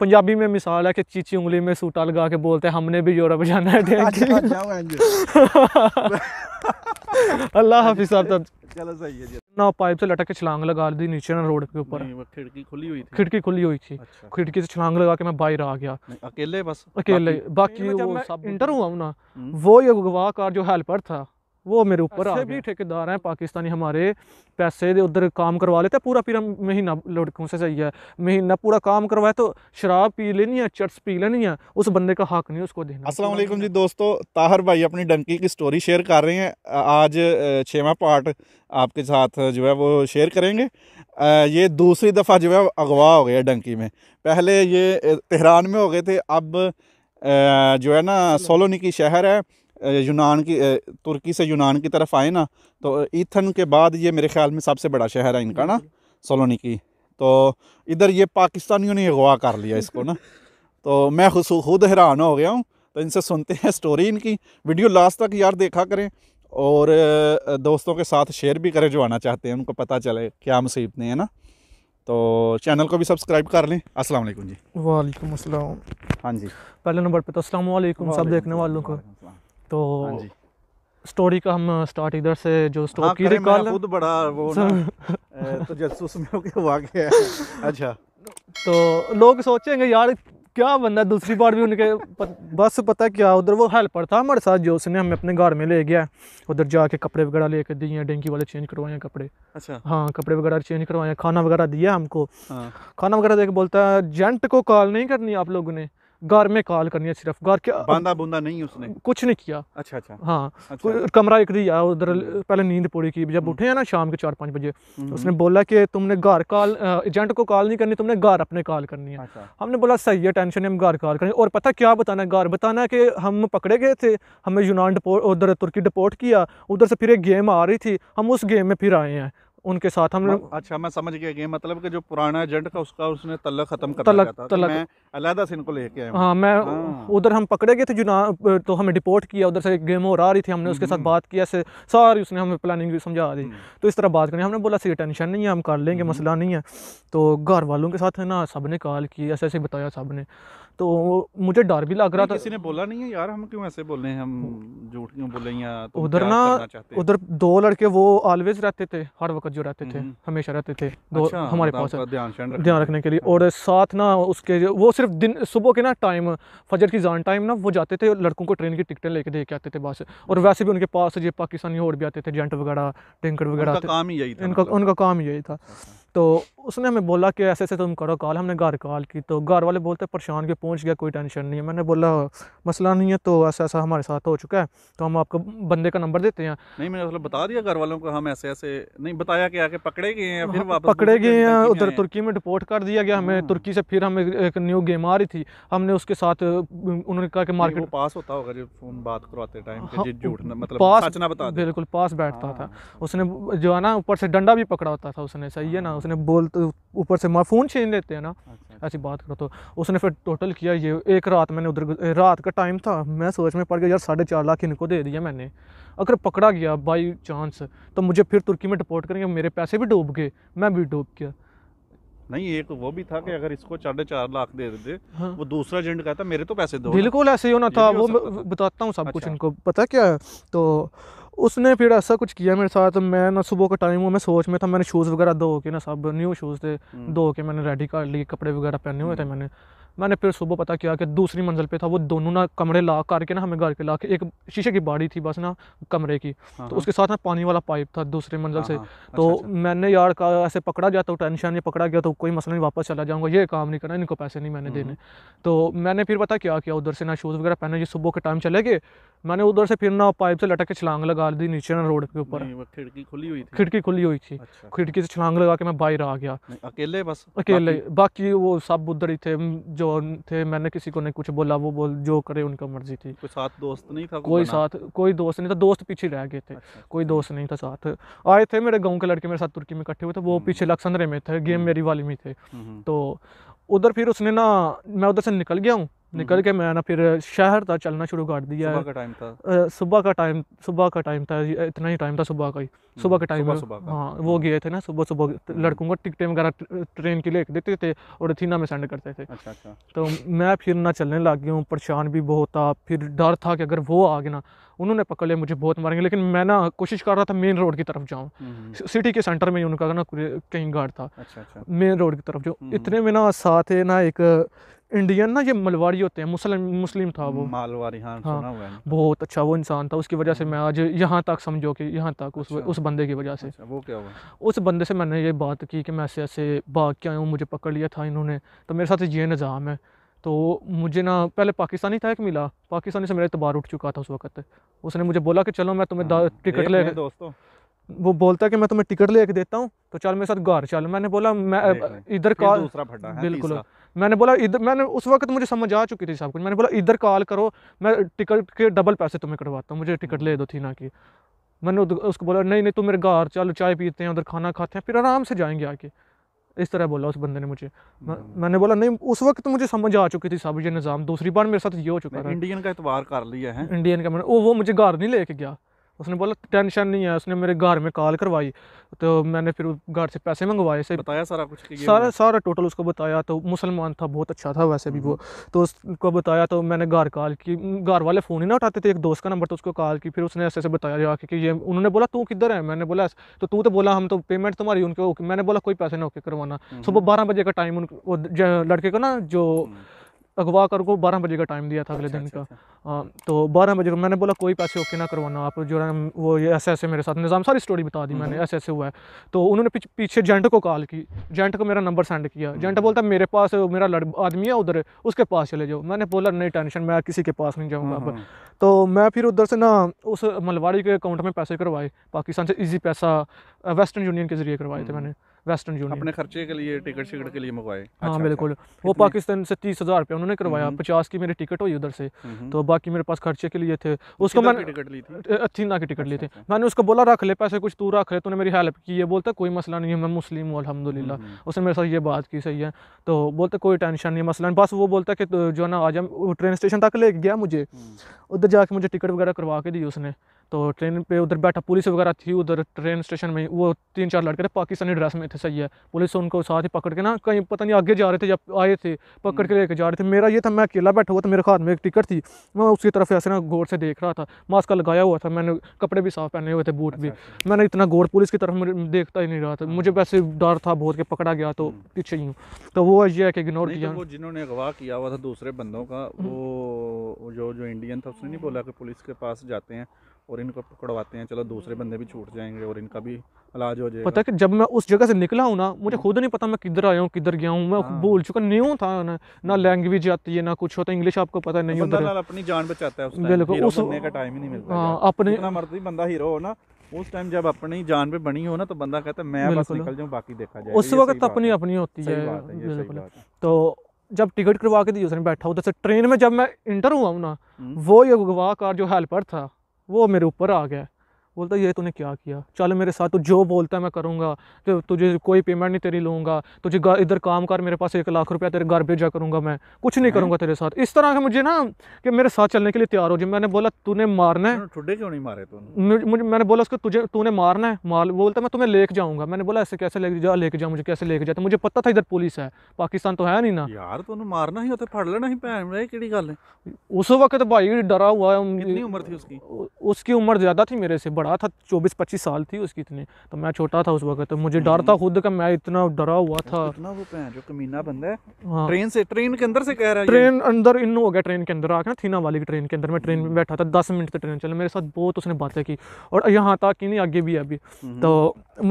B: पंजाबी में मिसाल है कि चीची उंगली में सूटा लगा के बोलते हैं हमने भी यूरोप जाना है अच्छा,
A: डेंकी
B: अल्लाह हाफिज साहब
A: चलो सही है
B: ना पाइप से लटक के छलांग लगा दी नीचे ना रोड के ऊपर खिड़की खुली हुई थी खिड़की खुली हुई थी अच्छा। खिड़की से छलांग लगा के मैं बाहर आ गया अकेले बस अकेले बाकी, बाकी वो सब इंटर हुआ ना हम्म। वो ये अगवा कार जो हेल्पर था वो मेरे ऊपर आ भी ठेकेदार हैं पाकिस्तानी हमारे पैसे दे उधर काम करवा लेते हैं पूरा पीरा महीना लड़कों से सही है महीना पूरा काम करवाए तो शराब पी लेनी है चट्स पी लेनी है उस बंदे का हक नहीं उसको देना असलम
A: जी दोस्तों ताहर भाई अपनी डंकी की स्टोरी शेयर कर रहे हैं आज छवा पार्ट आपके साथ जो है वो शेयर करेंगे ये दूसरी दफ़ा जो है अगवा हो गया डंकी में पहले ये तेहरान में हो गए थे अब जो है ना सोलोनी की शहर है यूनान की तुर्की से यूनान की तरफ आए ना तो ईथन के बाद ये मेरे ख्याल में सबसे बड़ा शहर है इनका ना सोलोनी की तो इधर ये पाकिस्तानियों ने अगवा कर लिया इसको ना तो मैं खुद हैरान हो गया हूँ तो इनसे सुनते हैं स्टोरी इनकी वीडियो लास्ट तक यार देखा करें और दोस्तों के साथ शेयर भी करें जो आना चाहते हैं उनको पता चले क्या मुसीबतें हैं ना तो चैनल को भी सब्सक्राइब कर लें अस्सलाम वालेकुम जी
B: वालेकुम अस्सलाम हाँ जी पहले नंबर पे तो अस्सलाम वालेकुम सब देखने वालों को तो स्टोरी हाँ का हम स्टार्ट uh, इधर से जो स्टोरी हाँ, की खुद बड़ा वो ना तो जसूस में हो गया अच्छा तो लोग सोचेंगे यार क्या बंदा दूसरी बार भी उनके प, बस पता क्या उधर वो हेल्पर था हमारे साथ जो उसने हमें अपने घर में ले गया उधर जाके कपड़े वगैरह लेके दिए डेंकी वाले चेंज करवाए कपड़े अच्छा हाँ कपड़े वगैरह चेंज करवाए खाना वगैरह दिया हमको हाँ। खाना वगैरह देख बोलता है जेंट को कॉल नहीं करनी आप लोगों ने घर में कॉल करनी है सिर्फ घर के बांधा बूंदा नहीं उसने कुछ नहीं किया अच्छा अच्छा हाँ अच्छा। कमरा एक दिया उधर पहले नींद पूरी की जब हम्म। उठे हैं ना शाम के चार पाँच बजे हम्म। उसने बोला कि तुमने घर कॉल एजेंट को कॉल नहीं करनी तुमने घर अपने कॉल करनी है अच्छा। हमने बोला सही है टेंशन हम घर कॉल करें और पता क्या बताना है घर बताना है कि हम पकड़े गए थे हमें यूनान उधर तुर्की डिपोर्ट किया उधर से फिर एक गेम आ रही थी हम उस गेम में फिर आए हैं उनके साथ हम
A: अच्छा मैं समझ गया मतलब कि जो पुराना एजेंट का उसका उसने तल्ला खत्म कर तल्ला, तल्ला, मैं अलहदा से इनको लेके आए हाँ मैं
B: हाँ। उधर हम पकड़े गए थे जुना तो हमें डिपोर्ट किया उधर से गेम और आ रही थी हमने उसके साथ हम्म। बात किया से सारी उसने हमें प्लानिंग भी समझा दी हम्म। तो इस तरह बात करनी हमने बोला सी टेंशन नहीं है हम कर लेंगे हम्म। मसला नहीं है तो घर वालों के साथ है ना सब ने कॉल की ऐसे ऐसे बताया सब ने तो मुझे डर भी लग रहा था किसी
A: ने बोला नहीं है यार हम क्यों ऐसे बोल रहे हैं हम झूठ क्यों बोले या उधर ना उधर
B: दो लड़के वो ऑलवेज रहते थे हर वक्त जो रहते थे हमेशा रहते थे दो अच्छा, हमारे मतलब पास ध्यान रखने के लिए और साथ ना उसके वो सिर्फ दिन सुबह के ना टाइम फजर की जान टाइम ना वो जाते थे लड़कों को ट्रेन की टिकटें लेके दे के आते थे बस और वैसे भी उनके पास ये पाकिस्तानी और भी आते थे जेंट वगैरह टेंकर वगैरह काम ही यही था उनका मतलब। उनका काम यही था अच्छा। तो उसने हमें बोला कि ऐसे ऐसे तुम करो कॉल हमने घर कॉल की तो घर वाले बोलते परेशान के पहुंच गया कोई टेंशन नहीं है मैंने बोला मसला नहीं है तो ऐसा ऐसा हमारे साथ हो चुका है तो हम आपको बंदे का नंबर देते हैं
A: नहीं मैंने मतलब बता दिया घर वालों को हम ऐसे ऐसे नहीं बताया कि आके पकड़े गए हैं फिर हाँ, वापस पकड़े गए हैं उधर
B: तुर्की में रिपोर्ट कर दिया गया हमें हाँ। तुर्की से फिर हमें एक न्यू गेम आ रही थी हमने उसके साथ उन्होंने कहा कि मार्केट
A: पास होता होगा जो फोन बात करवाते टाइम हाँ, झूठ मतलब पास
B: बिल्कुल पास बैठता था उसने जो है ना ऊपर से डंडा भी पकड़ा होता था उसने सही है ना उसने बोल तो ऊपर से फ़ोन छीन लेते हैं ना अच्छा, अच्छा। ऐसी बात करो तो उसने फिर टोटल किया ये एक रात मैंने उधर रात का टाइम था मैं सोच में पड़ गया यार साढ़े चार लाख इनको दे दिया मैंने अगर पकड़ा गया बाई चांस तो मुझे फिर तुर्की में डिपोर्ट करेंगे मेरे पैसे भी डूब गए मैं भी डूब गया
A: नहीं एक वो भी था कि अगर इसको साढ़े चार लाख दे देते हाँ। वो दूसरा एजेंट कहता मेरे तो पैसे दो बिल्कुल ऐसे ही होना था वो
B: बताता हूँ सब अच्छा। कुछ इनको पता क्या है तो उसने फिर ऐसा कुछ किया मेरे साथ मैं ना सुबह का टाइम हुआ मैं सोच में था मैंने शूज़ वगैरह धो के ना सब न्यू शूज़ थे हम्म। धो के मैंने रेडी कर लिए कपड़े वगैरह पहने हुए थे हम्म। मैंने मैंने फिर सुबह पता किया कि दूसरी मंजिल पे था वो दोनों ना कमरे ला करके ना हमें घर के ला के एक शीशे की बाड़ी थी बस ना कमरे की हाँ, तो हाँ। उसके साथ ना पानी वाला पाइप था दूसरी मंजिल हाँ, से तो अच्छा, अच्छा, मैंने यार का ऐसे पकड़ा गया तो टेंशन ये पकड़ा गया तो कोई मसला नहीं वापस चला जाऊँगा ये काम नहीं करना इनको पैसे नहीं मैंने हम्म। देने तो मैंने फिर पता क्या किया उधर से ना शूज़ वगैरह पहने ये सुबह के टाइम चले गए मैंने उधर से फिर ना पाइप से लटक के छलांग लगा दी नीचे ना रोड के ऊपर खिड़की खुली हुई थी खिड़की खुली हुई थी अच्छा। खिड़की से छलांग लगा के मैं बाहर आ गया अकेले बस अकेले बाकी, बाकी वो सब उधर ही थे जो थे मैंने किसी को नहीं कुछ बोला वो बोल जो करे उनका मर्जी थी कोई साथ दोस्त नहीं था कोई साथ कोई दोस्त नहीं था दोस्त पीछे रह गए थे अच्छा, कोई अच्छा। दोस्त नहीं था साथ आए थे मेरे गाँव के लड़के मेरे साथ तुर्की में इकट्ठे हुए थे वो हम्म। पीछे लक्संदरे में थे गेम हम्म। मेरी वाली में थे हम्म। तो उधर फिर उसने ना मैं उधर से निकल गया हूँ निकल हम्म। के मैं ना फिर शहर तक चलना शुरू कर दिया सुबह का टाइम था सुबह का टाइम सुबह का टाइम था इतना ही टाइम था सुबह का ही हम्म, सुबह के टाइम हाँ वो हाँ। गए थे ना सुबह सुबह हम्म। लड़कों को टिकटें वगैरह ट्रेन के लिए देते थे और अथीना में सेंड करते थे अच्छा अच्छा तो मैं फिर ना चलने लग गया हूँ परेशान भी बहुत था फिर डर था कि अगर वो आ गए ना उन्होंने पकड़ लिया मुझे बहुत मारेंगे लेकिन मैं ना कोशिश कर रहा था मेन रोड की तरफ जाऊँ सिटी के सेंटर में उनका ना कहीं गार्ड था मेन अच्छा, रोड अच्छा। की तरफ जाऊँ इतने में ना साथ ना एक इंडियन ना ये मलवाड़ी होते हैं मुस्लिम मुस्लिम था वो मालवाड़ी हाँ, हाँ सुना हुआ बहुत अच्छा वो इंसान था उसकी वजह से हाँ। मैं आज यहाँ तक समझो कि यहाँ तक उस अच्छा, उस बंदे की वजह से अच्छा, वो क्या हुआ उस बंदे से मैंने ये बात की कि मैं ऐसे ऐसे भाग के आया हूँ मुझे पकड़ लिया था इन्होंने तो मेरे साथ ये निज़ाम है तो मुझे ना पहले पाकिस्तानी था एक मिला पाकिस्तानी से मेरा इतबार उठ चुका था उस वक्त उसने मुझे बोला कि चलो मैं तुम्हें हाँ, टिकट ले दोस्तों वो बोलता है कि मैं तुम्हें टिकट लेके देता हूँ तो चल मेरे साथ घर चल मैंने बोला मैं इधर कॉल दूसरा फटा है बिल्कुल मैंने बोला इधर मैंने उस वक्त मुझे समझ आ चुकी थी सब कुछ मैंने बोला इधर कॉल करो मैं टिकट के डबल पैसे तुम्हें कटवाता हूँ मुझे टिकट ले दो थी ना कि मैंने उसको बोला नहीं नहीं तुम मेरे घर चलो चाय पीते हैं उधर खाना खाते हैं फिर आराम से जाएंगे आके इस तरह बोला उस बंदे ने मुझे हम्म। मैंने बोला नहीं उस वक्त मुझे समझ आ चुकी थी सब ये निज़ाम दूसरी बार मेरे साथ ये हो चुका है इंडियन
A: का इतवार कर लिया है
B: इंडियन का मैंने वो वो मुझे घर नहीं लेके गया उसने बोला टेंशन नहीं है उसने मेरे घर में कॉल करवाई तो मैंने फिर घर से पैसे मंगवाए से बताया सारा कुछ सारा सारा टोटल उसको बताया तो मुसलमान था बहुत अच्छा था वैसे भी वो हम्म। तो उसको बताया तो मैंने घर कॉल की घर वाले फ़ोन ही ना उठाते थे एक दोस्त का नंबर तो उसको कॉल की फिर उसने ऐसे ऐसे बताया जाके कि ये उन्होंने बोला तू किधर है मैंने बोला तो तू तो बोला हम तो पेमेंट तुम्हारी उनके ओके मैंने बोला कोई पैसे ना ओके करवाना हम्म। सुबह बारह बजे का टाइम उन लड़के को ना जो हम्म। अगवा कर को बारह बजे का टाइम दिया था अगले अच्छा, दिन अच्छा, का अच्छा। हाँ, तो बारह बजे का मैंने बोला कोई पैसे ओके ना करवाना आप जो है वो ये ऐसे ऐसे मेरे साथ निज़ाम सारी स्टोरी बता दी मैंने हम्म। ऐसे ऐसे हुआ है तो उन्होंने पीछे जेंट को कॉल की जेंट को मेरा नंबर सेंड किया जेंट हम्म। बोलता मेरे पास मेरा आदमी है उधर उसके पास चले जाओ मैंने बोला नहीं टेंशन मैं किसी के पास नहीं जाऊँगा अब हम्म, तो मैं फिर उधर से ना उस मलवाड़ी के अकाउंट में पैसे करवाए पाकिस्तान से ईजी पैसा वेस्टर्न यूनियन के ज़रिए करवाए थे मैंने वेस्टर्न यूनियन अपने
A: खर्चे के लिए टिकट शिकट के लिए मंगवाए हाँ अच्छा, बिल्कुल अच्छा। वो
B: पाकिस्तान से तीस हज़ार रुपया उन्होंने करवाया हम्म। पचास की मेरी टिकट हुई उधर से हम्म। तो बाकी मेरे पास खर्चे के लिए थे उसको मैंने टिकट ली थी थीना की टिकट ली थी अच्छा, अच्छा। मैंने उसको बोला रख ले पैसे कुछ तू रख ले तो मेरी हेल्प की ये बोलता कोई मसला नहीं है मैं मुस्लिम हूँ अलहमदिल्ला हम्म, उसने मेरे साथ ये बात की सही है तो बोलता कोई टेंशन नहीं मसला बस वो बोलता कि तो जो है ना आज हम ट्रेन स्टेशन तक ले गया मुझे उधर जाके मुझे टिकट वगैरह करवा के दी उसने तो ट्रेन पे उधर बैठा पुलिस वगैरह थी उधर ट्रेन स्टेशन में वो तीन चार लड़के थे पाकिस्तानी ड्रेस में थे सही है पुलिस उनको साथ ही पकड़ के ना कहीं पता नहीं आगे जा रहे थे या आए थे पकड़ के हम्म। लेके जा रहे थे मेरा ये था मैं अकेला बैठा हुआ था मेरे हाथ में एक टिकट थी मैं उसकी तरफ ऐसे ना गौर से देख रहा था मास्क लगाया हुआ था मैंने कपड़े भी साफ पहने हुए थे बूट भी अच्छा, अच्छा। मैंने इतना गौर पुलिस की तरफ देखता ही नहीं रहा था हाँ। मुझे वैसे डर था बहुत के पकड़ा गया तो हम्म। पीछे ही हूँ तो वो ये है कि इग्नोर तो किया
A: जिन्होंने अगवा किया हुआ था दूसरे बंदों का हम्म। वो जो जो इंडियन था उसने नहीं बोला कि पुलिस के पास जाते हैं और इनको पकड़वाते हैं चलो दूसरे बंदे भी छूट जाएंगे और इनका भी इलाज हो जाएगा पता है
B: कि जब मैं उस जगह से निकला हूँ ना मुझे खुद नहीं पता मैं किधर आया हूँ किधर गया हूँ मैं हाँ। बोल चुका न्यू था ना ना लैंग्वेज आती है ना कुछ होता है इंग्लिश आपको पता है नहीं होता अपनी जान बचाता है बिल्कुल उस का टाइम ही नहीं मिलता हाँ, अपने
A: मर्जी बंदा हीरो हो ना उस टाइम जब अपनी जान पे बनी हो ना तो बंदा कहता है मैं बस निकल जाऊँ बाकी देखा जाए उस वक्त अपनी अपनी होती है
B: तो जब टिकट करवा के दी उसने बैठा उधर से ट्रेन में जब मैं इंटर हुआ हूँ ना हम्म। वो ये गवाह कार जो हेल्पर था वो मेरे ऊपर आ गया बोलता ये तूने क्या किया चल मेरे साथ तू जो बोलता है मैं करूँगा तो तुझे कोई पेमेंट नहीं तेरी लूँगा तुझे इधर काम कर मेरे पास एक लाख रुपया तेरे घर भेजा करूँगा मैं कुछ नहीं करूँगा तेरे साथ इस तरह का मुझे ना कि मेरे साथ चलने के लिए तैयार हो जाए मैंने बोला तूने मारना है क्यों नहीं मारे मुझे मैंने बोला उसको तुझे तूने मारना है मार बोलता मैं तुम्हें लेके जाऊँगा मैंने बोला ऐसे कैसे लेके जा लेके जा मुझे कैसे लेके जाता तो मुझे पता था इधर पुलिस है पाकिस्तान तो है नहीं ना यार तू मारना ही फड़ लेना ही भैन कि उस वक्त तो भाई डरा हुआ उसकी उम्र ज़्यादा थी मेरे से बड़ा बड़ा था चौबीस पच्चीस साल थी उसकी इतनी तो मैं छोटा था उस वक्त तो मुझे डर था हम्म। खुद का मैं इतना डरा हुआ था
A: इतना वो तो जो कमीना बंदा है हाँ। ट्रेन से ट्रेन के अंदर से कह रहा है ट्रेन
B: अंदर इन हो गया ट्रेन के अंदर आके ना थीना वाली की ट्रेन के अंदर मैं ट्रेन में हम्म। बैठा था दस मिनट तक ट्रेन चले मेरे साथ बहुत उसने बातें की और यहाँ तक कि नहीं आगे भी अभी हम्म। तो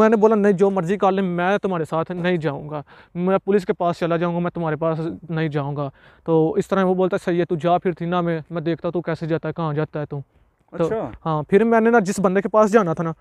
B: मैंने बोला नहीं जो मर्जी कर ले मैं तुम्हारे साथ नहीं जाऊँगा मैं पुलिस के पास चला जाऊँगा मैं तुम्हारे पास नहीं जाऊँगा तो इस तरह वो बोलता सही है तू जा फिर थीना में मैं देखता तू कैसे जाता है कहाँ जाता है तू तो अच्छा। हाँ फिर मैंने ना जिस बंदे के पास जाना था ना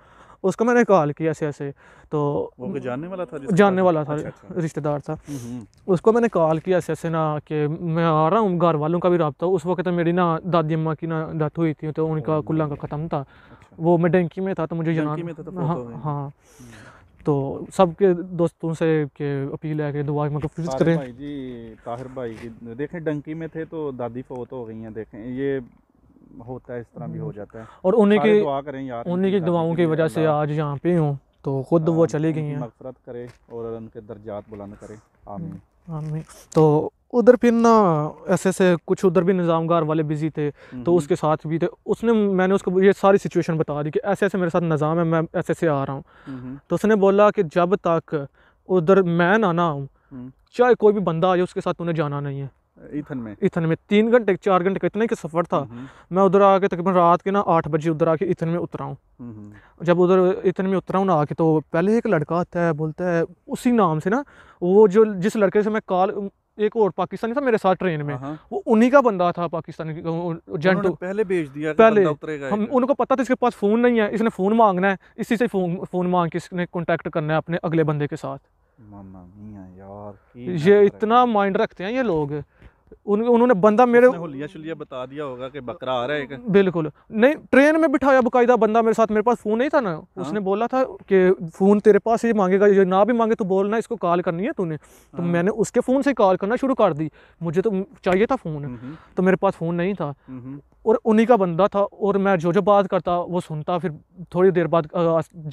B: उसको मैंने कॉल किया ऐसे ऐसे तो वो जानने वाला था जानने वाला था अच्छा, अच्छा। रिश्तेदार था हम्म, हम्म। उसको मैंने कॉल किया ऐसे ऐसे ना कि मैं आ रहा हूँ घर वालों का भी रबता उस वक्त तो मेरी ना दादी अम्मा की ना डेथ हुई थी तो उनका कुल्ला का ख़त्म था अच्छा। वो मैं डेंकी में था तो मुझे जाना तो हाँ हाँ हम्म। तो सबके दोस्तों से के अपील है कि दुआ मतलब फिर करें भाई
A: जी ताहिर भाई की देखें डंकी में थे तो दादी फोत हो गई हैं देखें ये होता है इस तरह भी हो हम्म। जाता है और उन्हीं की दुआ करें यार उन्हीं की दुआओं की
B: वजह से आज यहाँ पे हूँ तो खुद वो हाँ, चली गई हैं नफरत
A: करे और उनके दर्जात बुलंद करे आमीन
B: हम्म। आमीन तो उधर फिर ना ऐसे ऐसे कुछ उधर भी निज़ामगार वाले बिज़ी थे तो हम्म। उसके साथ भी थे उसने मैंने उसको ये सारी सिचुएशन बता दी कि ऐसे ऐसे मेरे साथ निज़ाम है मैं ऐसे ऐसे आ रहा हूँ तो उसने बोला कि जब तक उधर मैं ना ना आऊँ चाहे कोई भी बंदा आ जाए उसके साथ उन्हें जाना नहीं है इथन में इथन में तीन घंटे चार घंटे का इतना ही सफ़र था हम्म, हम्म। मैं उधर आके तकरीबन रात के ना आठ बजे उधर आके इथन में उतरा हूँ
C: हम्म,
B: जब उधर इथन में उतरा हूँ ना आके तो पहले एक लड़का आता है बोलता है उसी नाम से ना वो जो जिस लड़के से मैं कॉल एक और पाकिस्तानी था मेरे साथ ट्रेन में हाँ, हाँ। वो उन्हीं का बंदा था पाकिस्तानी जेंटो पहले भेज दिया पहले हम उनको पता था इसके पास फ़ोन नहीं है इसने फ़ोन मांगना है इसी से फ़ोन फ़ोन मांग के इसने कॉन्टैक्ट करना है अपने अगले बंदे के साथ
A: यार ये
B: इतना माइंड रखते हैं ये लोग उन्होंने बंदा मेरे
A: शुलिया बता दिया होगा कि बकरा आ रहा है बिल्कुल
B: नहीं ट्रेन में बिठाया बकायदा बंदा मेरे साथ मेरे पास फ़ोन नहीं था ना हाँ? उसने बोला था कि फ़ोन तेरे पास ही मांगेगा ये ना भी मांगे तो बोलना इसको कॉल करनी है तूने तो हाँ? तो मैंने उसके फ़ोन से कॉल करना शुरू कर दी मुझे तो चाहिए था फ़ोन तो मेरे पास फ़ोन नहीं था और उन्हीं का बंदा था और मैं जो जो बात करता वो सुनता फिर थोड़ी देर बाद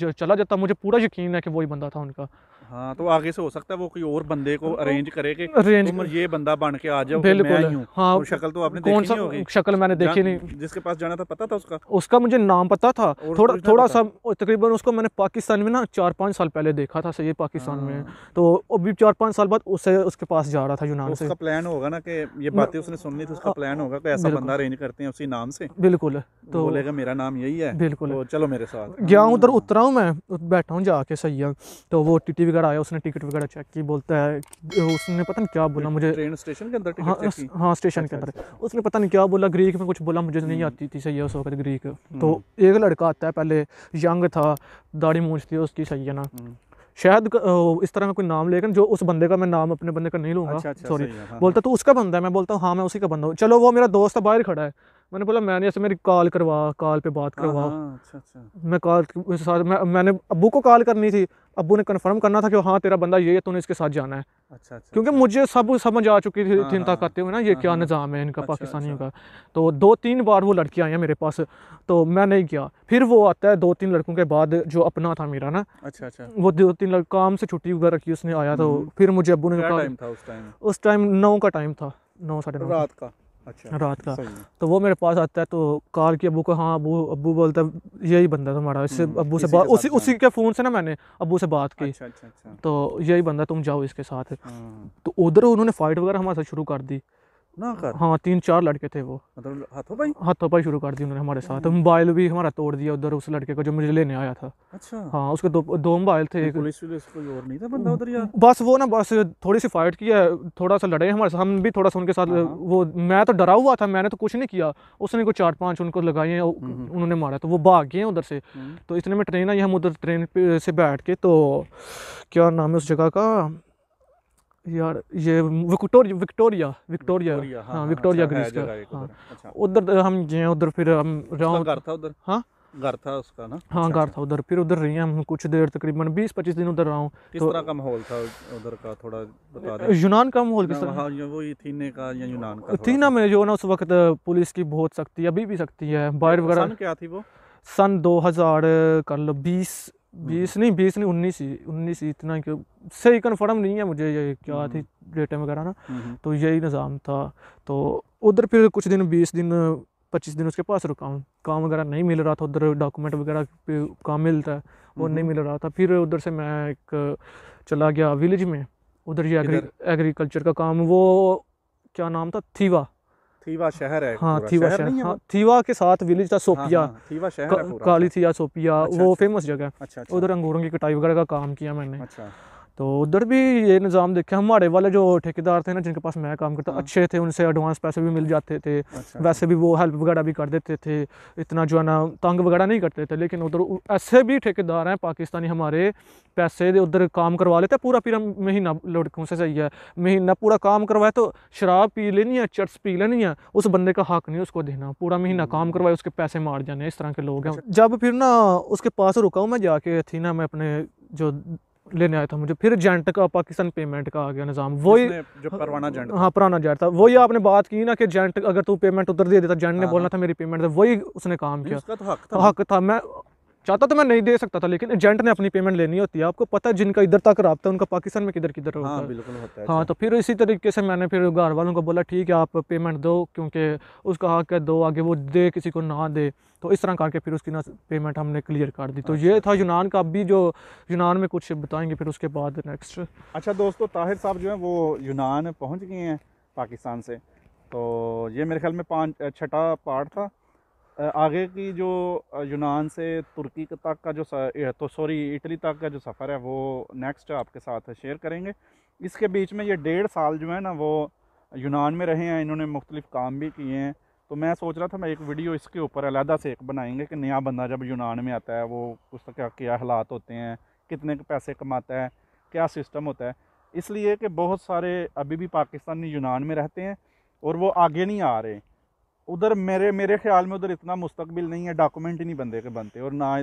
B: चला जाता मुझे पूरा यकीन है कि वही बंदा था उनका
A: हाँ तो आगे से हो सकता है वो कोई और बंदे को अरेंज करे के अरेंज तो ये बंदा बन के आ जाओ बिल्कुल हाँ तो शक्ल तो आपने कौन सा शक्ल मैंने देखी नहीं जिसके पास जाना था पता था उसका
B: उसका मुझे नाम पता था थोड़ा थोड़ा सा तकरीबन उसको मैंने पाकिस्तान में ना चार पाँच साल पहले देखा था सही पाकिस्तान में हाँ। तो अभी चार पाँच साल बाद उससे उसके पास जा रहा था यूनान तो से उसका
A: प्लान होगा ना कि ये बातें उसने सुन ली थी उसका प्लान हाँ, होगा कि ऐसा बंदा अरेंज करते हैं उसी नाम से बिल्कुल तो बोलेगा मेरा नाम यही है बिल्कुल तो चलो मेरे साथ गया उधर हाँ।
B: उतरा हूँ मैं बैठा हूँ जाके सही तो वो टी वगैरह आया उसने टिकट वगैरह चेक की बोलता है उसने पता नहीं क्या बोला मुझे ट्रेन स्टेशन के अंदर हाँ हाँ स्टेशन के अंदर अच्छा, अच्छा। उसने पता नहीं क्या बोला ग्रीक में कुछ बोला मुझे नहीं हम्म। आती थी सही है उस वक्त ग्रीक हम्म। तो एक लड़का आता है पहले यंग था दाढ़ी मूछ थी उसकी सही है ना हम्म। शायद इस तरह का कोई नाम लेकिन जो उस बंदे का मैं नाम अपने बंदे का नहीं लूँगा अच्छा, अच्छा, सॉरी हाँ, हाँ। बोलता तो उसका बंदा है मैं बोलता हूँ हाँ मैं उसी का बंदा हूँ चलो वो मेरा दोस्त बाहर खड़ा है मैंने बोला मैंने ऐसे मेरी कॉल करवा कॉल पे बात हाँ, करवा हाँ, अच्छा अच्छा मैं कॉल उसके साथ मैं मैंने अबू को कॉल करनी थी अबू ने कंफर्म करना था कि हाँ तेरा बंदा ये है तूने इसके साथ जाना है अच्छा अच्छा क्योंकि अच्छा। मुझे सब समझ आ चुकी थी हाँ, चिंता करते हुए ना ये क्या निज़ाम है इनका अच्छा, पाकिस्तानियों अच्छा। का तो दो तीन बार वो लड़कियाँ आई हैं मेरे पास तो मैं नहीं गया फिर वो आता है दो तीन लड़कों के बाद जो अपना था मेरा ना अच्छा अच्छा वो दो तीन लड़का काम से छुट्टी वगैरह की उसने आया तो फिर मुझे अबू ने उस टाइम नौ का टाइम था नौ साढ़े नौ रात का अच्छा रात का तो वो मेरे पास आता है तो कार की अबू को हाँ अबू अबू बोलता है यही बंदा तुम्हारा इससे हम्म, अबू से बात उसी उसी के फ़ोन से ना मैंने अबू से बात की अच्छा, अच्छा, अच्छा। तो यही बंदा तुम जाओ इसके साथ हाँ। तो उधर उन्होंने फ़ाइट वगैरह हमारे साथ शुरू कर दी ना कर हाँ तीन चार लड़के थे वो मतलब हाथों पाई हाथों पाई शुरू कर दी उन्होंने हमारे साथ मोबाइल भी हमारा तोड़ दिया उधर उस लड़के का जो मुझे लेने आया था अच्छा हाँ उसके दो दो मोबाइल थे पुलिस
A: कोई और नहीं था बंदा उधर यार
B: बस वो ना बस थोड़ी सी फाइट किया थोड़ा सा लड़े हमारे साथ हम भी थोड़ा सा उनके साथ हाँ, हाँ। वो मैं तो डरा हुआ था मैंने तो कुछ नहीं किया उसने कुछ चार पाँच उनको लगाई हम्म, हम्म। उन्होंने मारा तो वो भाग गए उधर से हम्म। तो इतने में ट्रेन आई हम उधर ट्रेन से बैठ के तो क्या नाम है उस जगह का यार ये विक्टोरिया विक्टोरिया विक्टोरिया हाँ, हाँ, हाँ विक्टोरिया ग्रीस अच्छा, का हाँ। अच्छा। उधर हम गए उधर फिर हम रहा घर था उधर हाँ घर था उसका ना हाँ अच्छा, घर था उधर फिर उधर रही हम कुछ देर तकरीबन बीस पच्चीस दिन उधर रहा हूँ किस तो तरह
A: का माहौल था उधर का थोड़ा बता दें यूनान का माहौल किस तरह वो थीने का या यूनान का थीना में
B: जो ना उस वक्त पुलिस की बहुत सख्ती अभी भी सख्ती है बाहर वगैरह क्या थी वो सन दो हजार कर लो बीस बीस हम्म। नहीं बीस नहीं उन्नीस ही उन्नीस ही इतना क्यों सही कन्फर्म नहीं है मुझे ये क्या हम्म। थी डेटा वगैरह ना हम्म। तो यही निज़ाम था तो उधर फिर कुछ दिन बीस दिन पच्चीस दिन उसके पास रुका हूँ काम वगैरह नहीं मिल रहा था उधर डॉक्यूमेंट वगैरह काम मिलता है वो नहीं मिल रहा था फिर उधर से मैं एक चला गया विलेज में उधर ये एग्रीकल्चर का काम वो क्या नाम था थीवा
A: थीवा शहर है हाँ थीवा शहर, शहर हाँ
B: थीवा के साथ विलेज था हाँ, सोपिया हाँ, हाँ, थीवा शहर का, है काली थीवा सोपिया अच्छा, वो अच्छा, फेमस जगह है अच्छा, अच्छा, उधर अंगूरों की कटाई वगैरह का काम किया मैंने अच्छा तो उधर भी ये निज़ाम देखे हमारे वाले जो ठेकेदार थे ना जिनके पास मैं काम करता हाँ। अच्छे थे उनसे एडवांस पैसे भी मिल जाते थे अच्छा, वैसे भी वो हेल्प वगैरह भी कर देते थे इतना जो है ना तंग वगैरह नहीं करते थे लेकिन उधर ऐसे भी ठेकेदार हैं पाकिस्तानी हमारे पैसे उधर काम करवा लेते पूरा पीरा महीना लड़कों से सही है महीना पूरा काम करवाए तो शराब पी लेनी है चट्स पी लेनी है उस बंदे का हक नहीं उसको देना पूरा महीना काम हम्म। करवाए उसके पैसे मार जाने इस तरह के लोग हैं अच्छा। जब फिर ना उसके पास रुका हूँ मैं जाके थी ना मैं अपने जो लेने आया था मुझे फिर जेंट का पाकिस्तान पेमेंट का आ गया निज़ाम वही जो पुराना जेंट हाँ पुराना जेंट था वही आपने बात की ना कि जेंट अगर तू पेमेंट उधर दे देता जेंट ने हाँ, बोलना हाँ। था मेरी पेमेंट तो वही उसने काम किया तो हक था हक था मैं चाहता तो मैं नहीं दे सकता था लेकिन एजेंट ने अपनी पेमेंट लेनी होती है आपको पता है जिनका इधर तक रहा उनका पाकिस्तान में किधर किधर होता हाँ, बिल्कुल होता है हाँ तो फिर इसी तरीके से मैंने फिर घर वालों को बोला ठीक है आप पेमेंट दो क्योंकि उसका हक है दो आगे वो दे किसी को ना दे तो इस तरह करके फिर उसकी ना पेमेंट हमने क्लियर कर दी तो ये अच्छा। था यूनान का अभी जो यूनान में कुछ बताएंगे फिर उसके बाद
A: नेक्स्ट अच्छा दोस्तों ताहिर साहब जो है वो यूनान पहुँच गए हैं पाकिस्तान से तो ये मेरे ख्याल में पाँच छठा पार्ट था आगे की जो यूनान से तुर्की तक का जो तो सॉरी इटली तक का जो सफ़र है वो नेक्स्ट आपके साथ शेयर करेंगे इसके बीच में ये डेढ़ साल जो है ना वो यूनान में रहे हैं इन्होंने मुख्तलिफ़ काम भी किए हैं तो मैं सोच रहा था मैं एक वीडियो इसके ऊपर अलहदा से एक बनाएंगे कि नया बंदा जब यूनान में आता है वो उसका क्या क्या हालात होते हैं कितने पैसे कमाता है क्या सिस्टम होता है इसलिए कि बहुत सारे अभी भी पाकिस्तानी यूनान में रहते हैं और वो आगे नहीं आ रहे उधर मेरे मेरे ख्याल में उधर इतना मुस्तकबिल नहीं है डॉक्यूमेंट ही नहीं बंदे के बनते और ना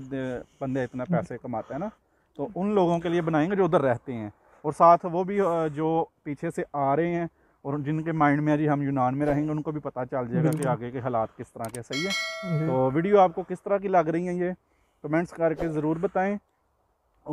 A: बंदे इतना पैसे कमाते हैं ना तो उन लोगों के लिए बनाएंगे जो उधर रहते हैं और साथ वो भी जो पीछे से आ रहे हैं और जिनके माइंड में अभी हम यूनान में रहेंगे उनको भी पता चल जाएगा कि आगे के हालात किस तरह के सही है तो वीडियो आपको किस तरह की लग रही है ये कमेंट्स करके ज़रूर बताएं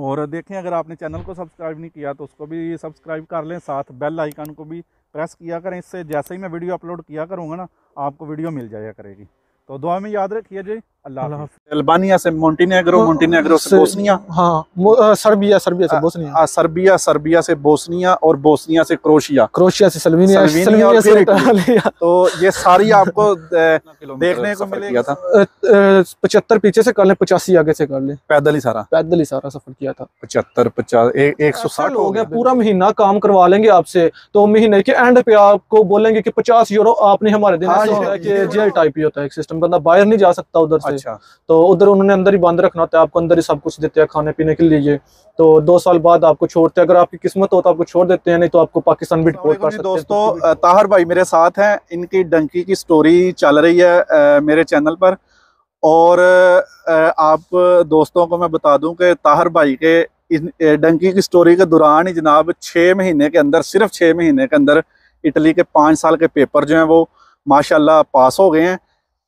A: और देखें अगर आपने चैनल को सब्सक्राइब नहीं किया तो उसको भी सब्सक्राइब कर लें साथ बेल आइकन को भी प्रेस किया करें इससे जैसे ही मैं वीडियो अपलोड किया करूँगा ना आपको वीडियो मिल जाया करेगी तो दुआ में याद रखिए जी अल्बानिया से मोन्टीनेग्रो मोन्टीनेग्रो से, से बोस्निया हाँ सर्बिया सर्बिया से बोस्निया हाँ, सर्बिया सर्बिया से बोस्निया और बोस्निया से क्रोशिया क्रोशिया से सल्वीनिया सल्वीनिया से तो ये सारी आपको देखने को मिलेगा था
B: पचहत्तर पीछे
A: से कर ले पचासी आगे से कर ले पैदल ही सारा पैदल ही सारा सफर किया था पचहत्तर पचास एक सौ
B: साठ हो गया पूरा महीना काम करवा लेंगे आपसे तो महीने के एंड पे आपको बोलेंगे की पचास यूरो आपने हमारे दिन टाइप हाँ हाँ ही होता है सिस्टम बंदा बाहर नहीं जा सकता उधर से अच्छा। तो उधर उन्होंने अंदर ही बंद रखना होता है आपको अंदर ही सब कुछ देते हैं खाने पीने के लिए तो दो साल बाद आपको छोड़ते हैं अगर आपकी किस्मत हो तो आपको छोड़ देते हैं नहीं तो आपको पाकिस्तान भी डिपोर्ट कर सकते
A: दोस्तों ताहर भाई मेरे साथ हैं इनकी डंकी की स्टोरी चल रही है मेरे चैनल पर और आप दोस्तों को मैं बता दूं कि ताहर भाई के डंकी की स्टोरी के दौरान ही जनाब छः महीने के अंदर सिर्फ छः महीने के अंदर इटली के पाँच साल के पेपर जो हैं वो माशाल्लाह पास हो गए हैं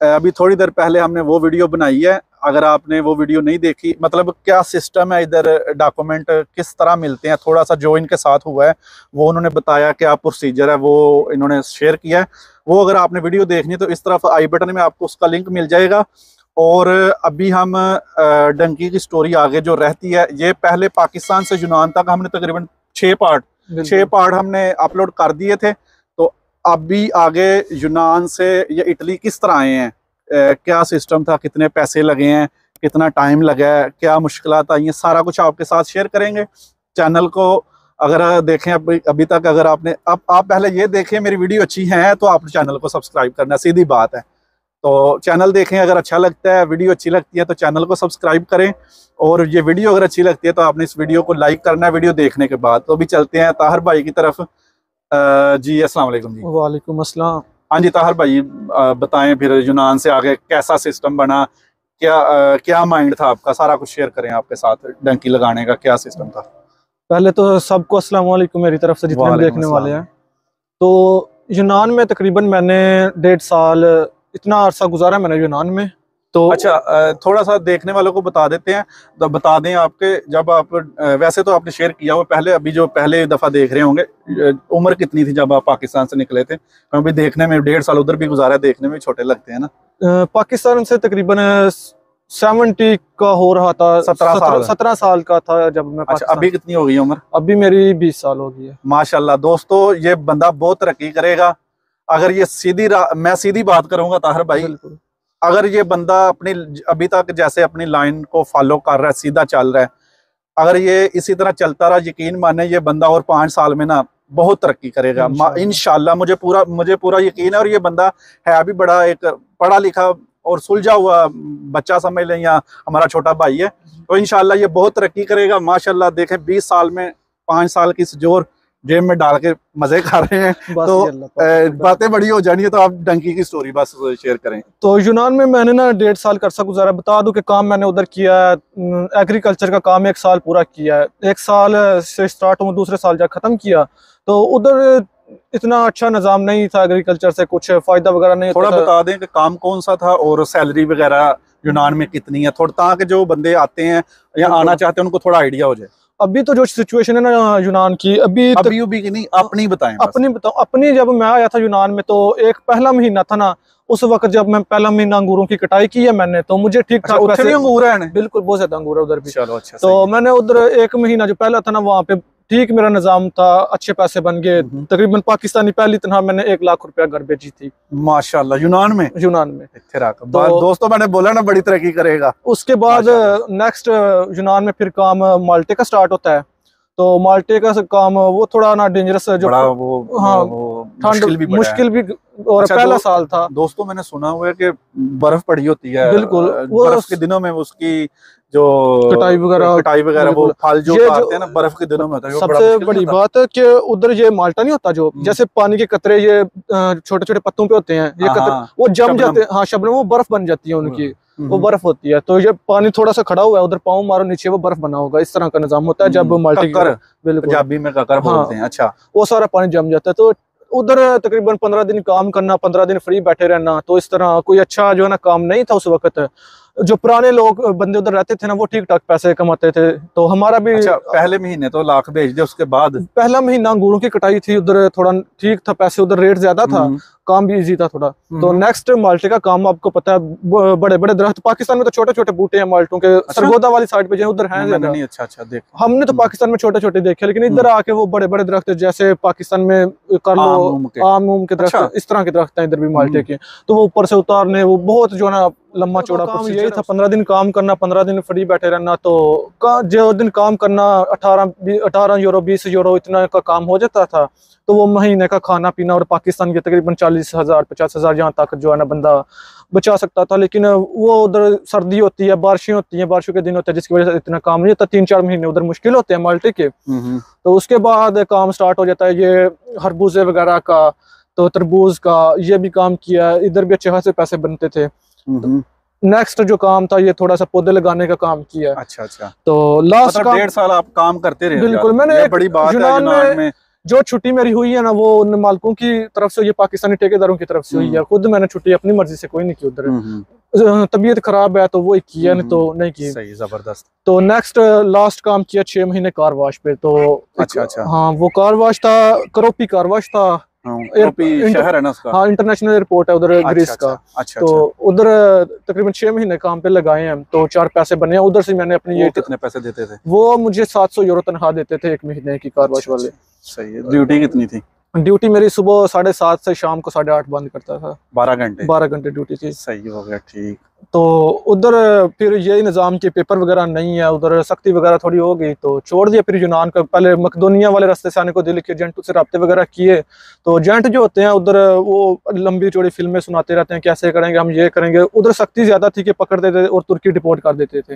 A: अभी थोड़ी देर पहले हमने वो वीडियो बनाई है अगर आपने वो वीडियो नहीं देखी मतलब क्या सिस्टम है इधर डॉक्यूमेंट किस तरह मिलते हैं थोड़ा सा जो इनके साथ हुआ है वो उन्होंने बताया क्या प्रोसीजर है वो इन्होंने शेयर किया है वो अगर आपने वीडियो देखनी है तो इस तरफ आई बटन में आपको उसका लिंक मिल जाएगा और अभी हम डंकी की स्टोरी आगे जो रहती है ये पहले पाकिस्तान से यूनान तक हमने तकरीबन छः पार्ट छः पार्ट हमने अपलोड कर दिए थे अब भी आगे यूनान से या इटली किस तरह आए हैं क्या सिस्टम था कितने पैसे लगे हैं कितना टाइम लगा है क्या मुश्किल आई हैं सारा कुछ आपके साथ शेयर करेंगे चैनल को अगर देखें अभी अभी तक अगर आपने अब आप पहले ये देखें मेरी वीडियो अच्छी है तो आप चैनल को सब्सक्राइब करना सीधी बात है तो चैनल देखें अगर अच्छा लगता है वीडियो अच्छी लगती है तो चैनल को सब्सक्राइब करें और ये वीडियो अगर अच्छी लगती है तो आपने इस वीडियो को लाइक करना है वीडियो देखने के बाद तो अभी चलते हैं ताहर भाई की तरफ जी अस्सलाम जी वालेकुम हाँ जी ताहर भाई बताएं फिर यूनान से आगे कैसा सिस्टम बना क्या आ, क्या माइंड था आपका सारा कुछ शेयर करें आपके साथ डंकी लगाने का क्या सिस्टम था पहले तो
B: सबको असला मेरी तरफ से जितने देखने वाले हैं तो यूनान में तकरीबन मैंने डेढ़ साल इतना अरसा गुजारा मैंने यूनान में
A: तो अच्छा थोड़ा सा देखने वालों को बता देते हैं तो बता दें आपके जब आप वैसे तो आपने शेयर किया हुआ पहले अभी जो पहले दफ़ा देख रहे होंगे उम्र कितनी थी जब आप पाकिस्तान से निकले थे क्योंकि देखने में डेढ़ साल उधर भी गुजारा देखने में छोटे लगते हैं
B: ना पाकिस्तान से तकरीबन सेवेंटी का हो रहा था
A: सत्रह साल सत्रह
B: साल का था जब मैं अच्छा, अभी
A: कितनी हो गई उम्र अभी मेरी बीस साल हो गई है माशाल्लाह दोस्तों ये बंदा बहुत तरक्की करेगा अगर ये सीधी मैं सीधी बात करूंगा ताहर भाई अगर ये बंदा अपनी अभी तक जैसे अपनी लाइन को फॉलो कर रहा है सीधा चल रहा है अगर ये इसी तरह चलता रहा यकीन माने ये बंदा और पांच साल में ना बहुत तरक्की करेगा इन मुझे पूरा मुझे पूरा यकीन है और ये बंदा है अभी बड़ा एक पढ़ा लिखा और सुलझा हुआ बच्चा समझ लें या हमारा छोटा भाई है तो इनशाला ये बहुत तरक्की करेगा माशाला देखें बीस साल में पाँच साल की जोर जेब में डाल के मजे खा रहे हैं तो बातें बड़ी हो जानी है तो आप डंकी की स्टोरी बस शेयर करें
B: तो यूनान में मैंने ना डेढ़ साल सा गुजारा बता दूं कि काम मैंने उधर किया है एग्रीकल्चर का काम एक साल पूरा किया है एक साल से स्टार्ट हुआ दूसरे साल जा ख़त्म किया तो उधर इतना अच्छा निज़ाम नहीं था एग्रीकल्चर से कुछ फ़ायदा वगैरह नहीं थोड़ा बता
A: दें कि काम कौन सा था और सैलरी वगैरह यूनान में कितनी है थोड़ा ताकि जो बंदे आते हैं या आना चाहते हैं उनको थोड़ा आइडिया हो जाए
B: अभी तो जो सिचुएशन है ना यूनान की अभी तो- अभी तक, अभी की नहीं अपनी बताएं अपनी बताओ अपनी जब मैं आया था यूनान में तो एक पहला महीना था ना उस वक्त जब मैं पहला महीना अंगूरों की कटाई की है मैंने तो मुझे ठीक अच्छा, ठाक अच्छा, अंगूर है बिल्कुल बहुत ज्यादा अंगूर है उधर भी चलो अच्छा तो मैंने उधर एक महीना जो पहला था ना वहाँ पे ठीक मेरा निज़ाम था अच्छे पैसे बन गए हम्म। तकरीबन पाकिस्तानी पहली तनहा मैंने एक लाख रुपया घर भेजी थी माशाल्लाह यूनान में यूनान में तो, दोस्तों मैंने बोला ना बड़ी तरक्की करेगा उसके बाद नेक्स्ट यूनान में फिर काम माल्टे का स्टार्ट होता है तो माल्टे का काम वो थोड़ा ना डेंजरस जो वो, हाँ वो,
A: ठंड मुश्किल भी, मुश्किल भी और अच्छा, पहला साल था दोस्तों मैंने सुना हुआ है कि बर्फ पड़ी होती है बिल्कुल बर्फ के दिनों में उसकी जो कटाई वगैरह कटाई वगैरह वो फल जो काटते हैं ना बर्फ के दिनों में सबसे बड़ी बात
B: है कि उधर ये माल्टा नहीं होता जो हम्म। जैसे पानी के कतरे ये छोटे छोटे पत्तों पे होते हैं ये हाँ, कतरे हाँ। वो जम जाते हैं हाँ शबनम वो बर्फ बन जाती है हम्म। उनकी वो हम्म। बर्फ होती है तो ये पानी थोड़ा सा खड़ा हुआ है उधर पाओ मारो नीचे वो बर्फ बना होगा इस तरह का निजाम होता है जब माल्टी बिल्कुल
A: में हाँ, हैं अच्छा
B: वो सारा पानी जम जाता है तो उधर तकरीबन पंद्रह दिन काम करना पंद्रह दिन फ्री बैठे रहना तो इस तरह कोई अच्छा जो है ना काम नहीं था उस वक्त जो पुराने लोग बंदे उधर रहते थे ना वो ठीक ठाक पैसे कमाते थे तो हमारा भी अच्छा,
A: पहले महीने तो लाख भेज दे उसके बाद
B: पहला महीना अंगूरों की कटाई थी उधर थोड़ा ठीक था पैसे उधर रेट ज्यादा था हम्म। काम भी इजी था थोड़ा तो नेक्स्ट हम्म। माल्टे का काम आपको पता है बड़े बड़े दरख्त पाकिस्तान में तो छोटे छोटे बूटे हैं माल्टों के अच्छा? सरगोदा वाली साइड पे जो उधर है
A: अच्छा अच्छा देख
B: हमने तो हम्म। पाकिस्तान में छोटे छोटे देखे लेकिन इधर हम्म। आके वो बड़े बड़े दरख्त जैसे पाकिस्तान में कर लो आम उम के दरख्त अच्छा। इस तरह के दरख्त है इधर भी माल्टे के तो वो ऊपर से उतारने वो बहुत जो है लंबा चौड़ा काम यही था पंद्रह दिन काम करना पंद्रह दिन फ्री बैठे रहना तो जो दिन काम करना अठारह अठारह यूरो बीस यूरो इतना का काम हो जाता था तो वो महीने का खाना पीना और पाकिस्तान के तकरीबन चालीस हज़ार पचास हज़ार यहाँ तक जो है ना बंदा बचा सकता था लेकिन वो उधर सर्दी होती है बारिशें होती हैं बारिशों के दिन होते हैं जिसकी वजह से इतना काम नहीं होता तीन चार महीने उधर मुश्किल होते हैं माल्टे के तो उसके बाद काम स्टार्ट हो जाता है ये हरबूजे वगैरह का तो तरबूज का ये भी काम किया इधर भी अच्छे खासे पैसे बनते थे नेक्स्ट जो काम था ये थोड़ा सा पौधे लगाने का काम किया अच्छा अच्छा
A: तो लास्ट मतलब डेढ़ साल आप काम करते रहे बिल्कुल मैंने एक बड़ी बात है में, में
B: जो छुट्टी मेरी हुई है ना वो उन मालकों की तरफ से हुई है पाकिस्तानी ठेकेदारों की तरफ से हुई है हम्म। खुद मैंने छुट्टी अपनी मर्जी से कोई नहीं की उधर हम्म, हम्म। तबीयत खराब है तो वो किया नहीं तो नहीं की
A: सही जबरदस्त
B: तो नेक्स्ट लास्ट काम किया छह महीने कार वॉश पे तो अच्छा, अच्छा अच्छा हाँ वो कार वॉश था करोपी कार वॉश था
A: हाँ, शहर है ना उसका हाँ
B: इंटरनेशनल एयरपोर्ट है उधर अच्छा, ग्रीस का अच्छा, अच्छा, तो अच्छा। उधर तकरीबन छह महीने काम पे लगाए हैं तो चार पैसे बने हैं उधर से मैंने
A: अपनी ये कितने पैसे देते थे
B: वो मुझे सात सौ यूरो तनखा देते थे एक महीने की
A: कार वाश अच्छा, वाले सही है ड्यूटी तो- कितनी थी
B: ड्यूटी मेरी सुबह साढ़े सात से शाम को साढ़े आठ बंद करता था
A: बारह घंटे बारह घंटे ड्यूटी थी सही हो गया ठीक
B: तो उधर फिर यही निज़ाम के पेपर वगैरह नहीं है उधर सख्ती वगैरह थोड़ी हो गई तो छोड़ दिया फिर यूनान का पहले मकदोनिया वाले रास्ते से आने को दिल के जेंट से रबते वगैरह किए तो जेंट जो होते हैं उधर वो लंबी चौड़ी फिल्में सुनाते रहते हैं कैसे करेंगे हम ये करेंगे उधर सख्ती ज़्यादा थी कि पकड़ देते और तुर्की डिपोर्ट कर
A: देते थे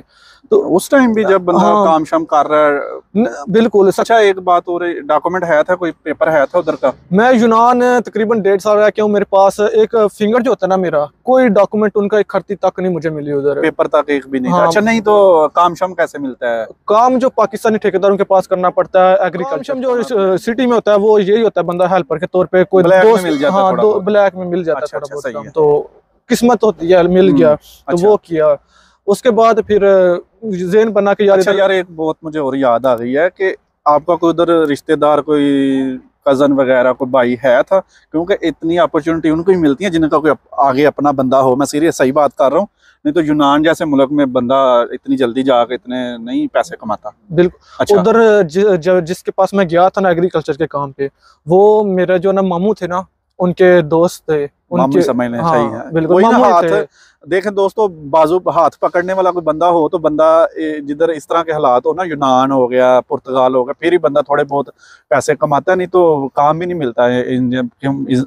A: तो उस टाइम भी जब बंदा हाँ, काम शाम कर रहा है बिल्कुल अच्छा एक बात और डॉक्यूमेंट है था कोई पेपर है था उधर का
B: मैं यूनान तकरीबन डेढ़ साल रहा क्यों मेरे पास एक फिंगर जो होता है ना मेरा कोई डॉक्यूमेंट उनका एक खर्ती तक तक नहीं मुझे मिली उधर पेपर
A: तक भी नहीं हाँ, अच्छा नहीं
B: तो काम शम कैसे मिलता है काम जो पाकिस्तानी ठेकेदारों के पास करना पड़ता है एग्रीकल्चर जो हाँ। सिटी में होता है वो यही होता है बंदा हेल्पर के तौर पर कोई हाँ, ब्लैक में मिल
A: जाता अच्छा, अच्छा, है तो किस्मत होती है मिल हम्म, गया तो अच्छा। वो किया उसके बाद फिर जेन बना के यार अच्छा यार एक बहुत मुझे और याद आ गई है कि आपका कोई उधर रिश्तेदार कोई कज़न वगैरह कोई भाई है था क्योंकि इतनी अपॉर्चुनिटी उनको ही मिलती है जिनका कोई आगे अपना बंदा हो मैं सीरियस सही बात कर रहा हूँ नहीं तो यूनान जैसे मुल्क में बंदा इतनी जल्दी जाकर इतने नहीं पैसे कमाता
B: बिल्कुल अच्छा उधर जिसके पास मैं गया था ना एग्रीकल्चर के काम पे वो मेरे जो ना मामू थे ना उनके दोस्त थे
A: उनके समझ लें हाँ, सही है बिल्कुल देखें दोस्तों बाजू हाथ पकड़ने वाला कोई बंदा हो तो बंदा जिधर इस तरह के हालात हो ना यूनान हो गया पुर्तगाल हो गया फिर ही बंदा थोड़े बहुत पैसे कमाता नहीं तो काम भी नहीं मिलता है इन,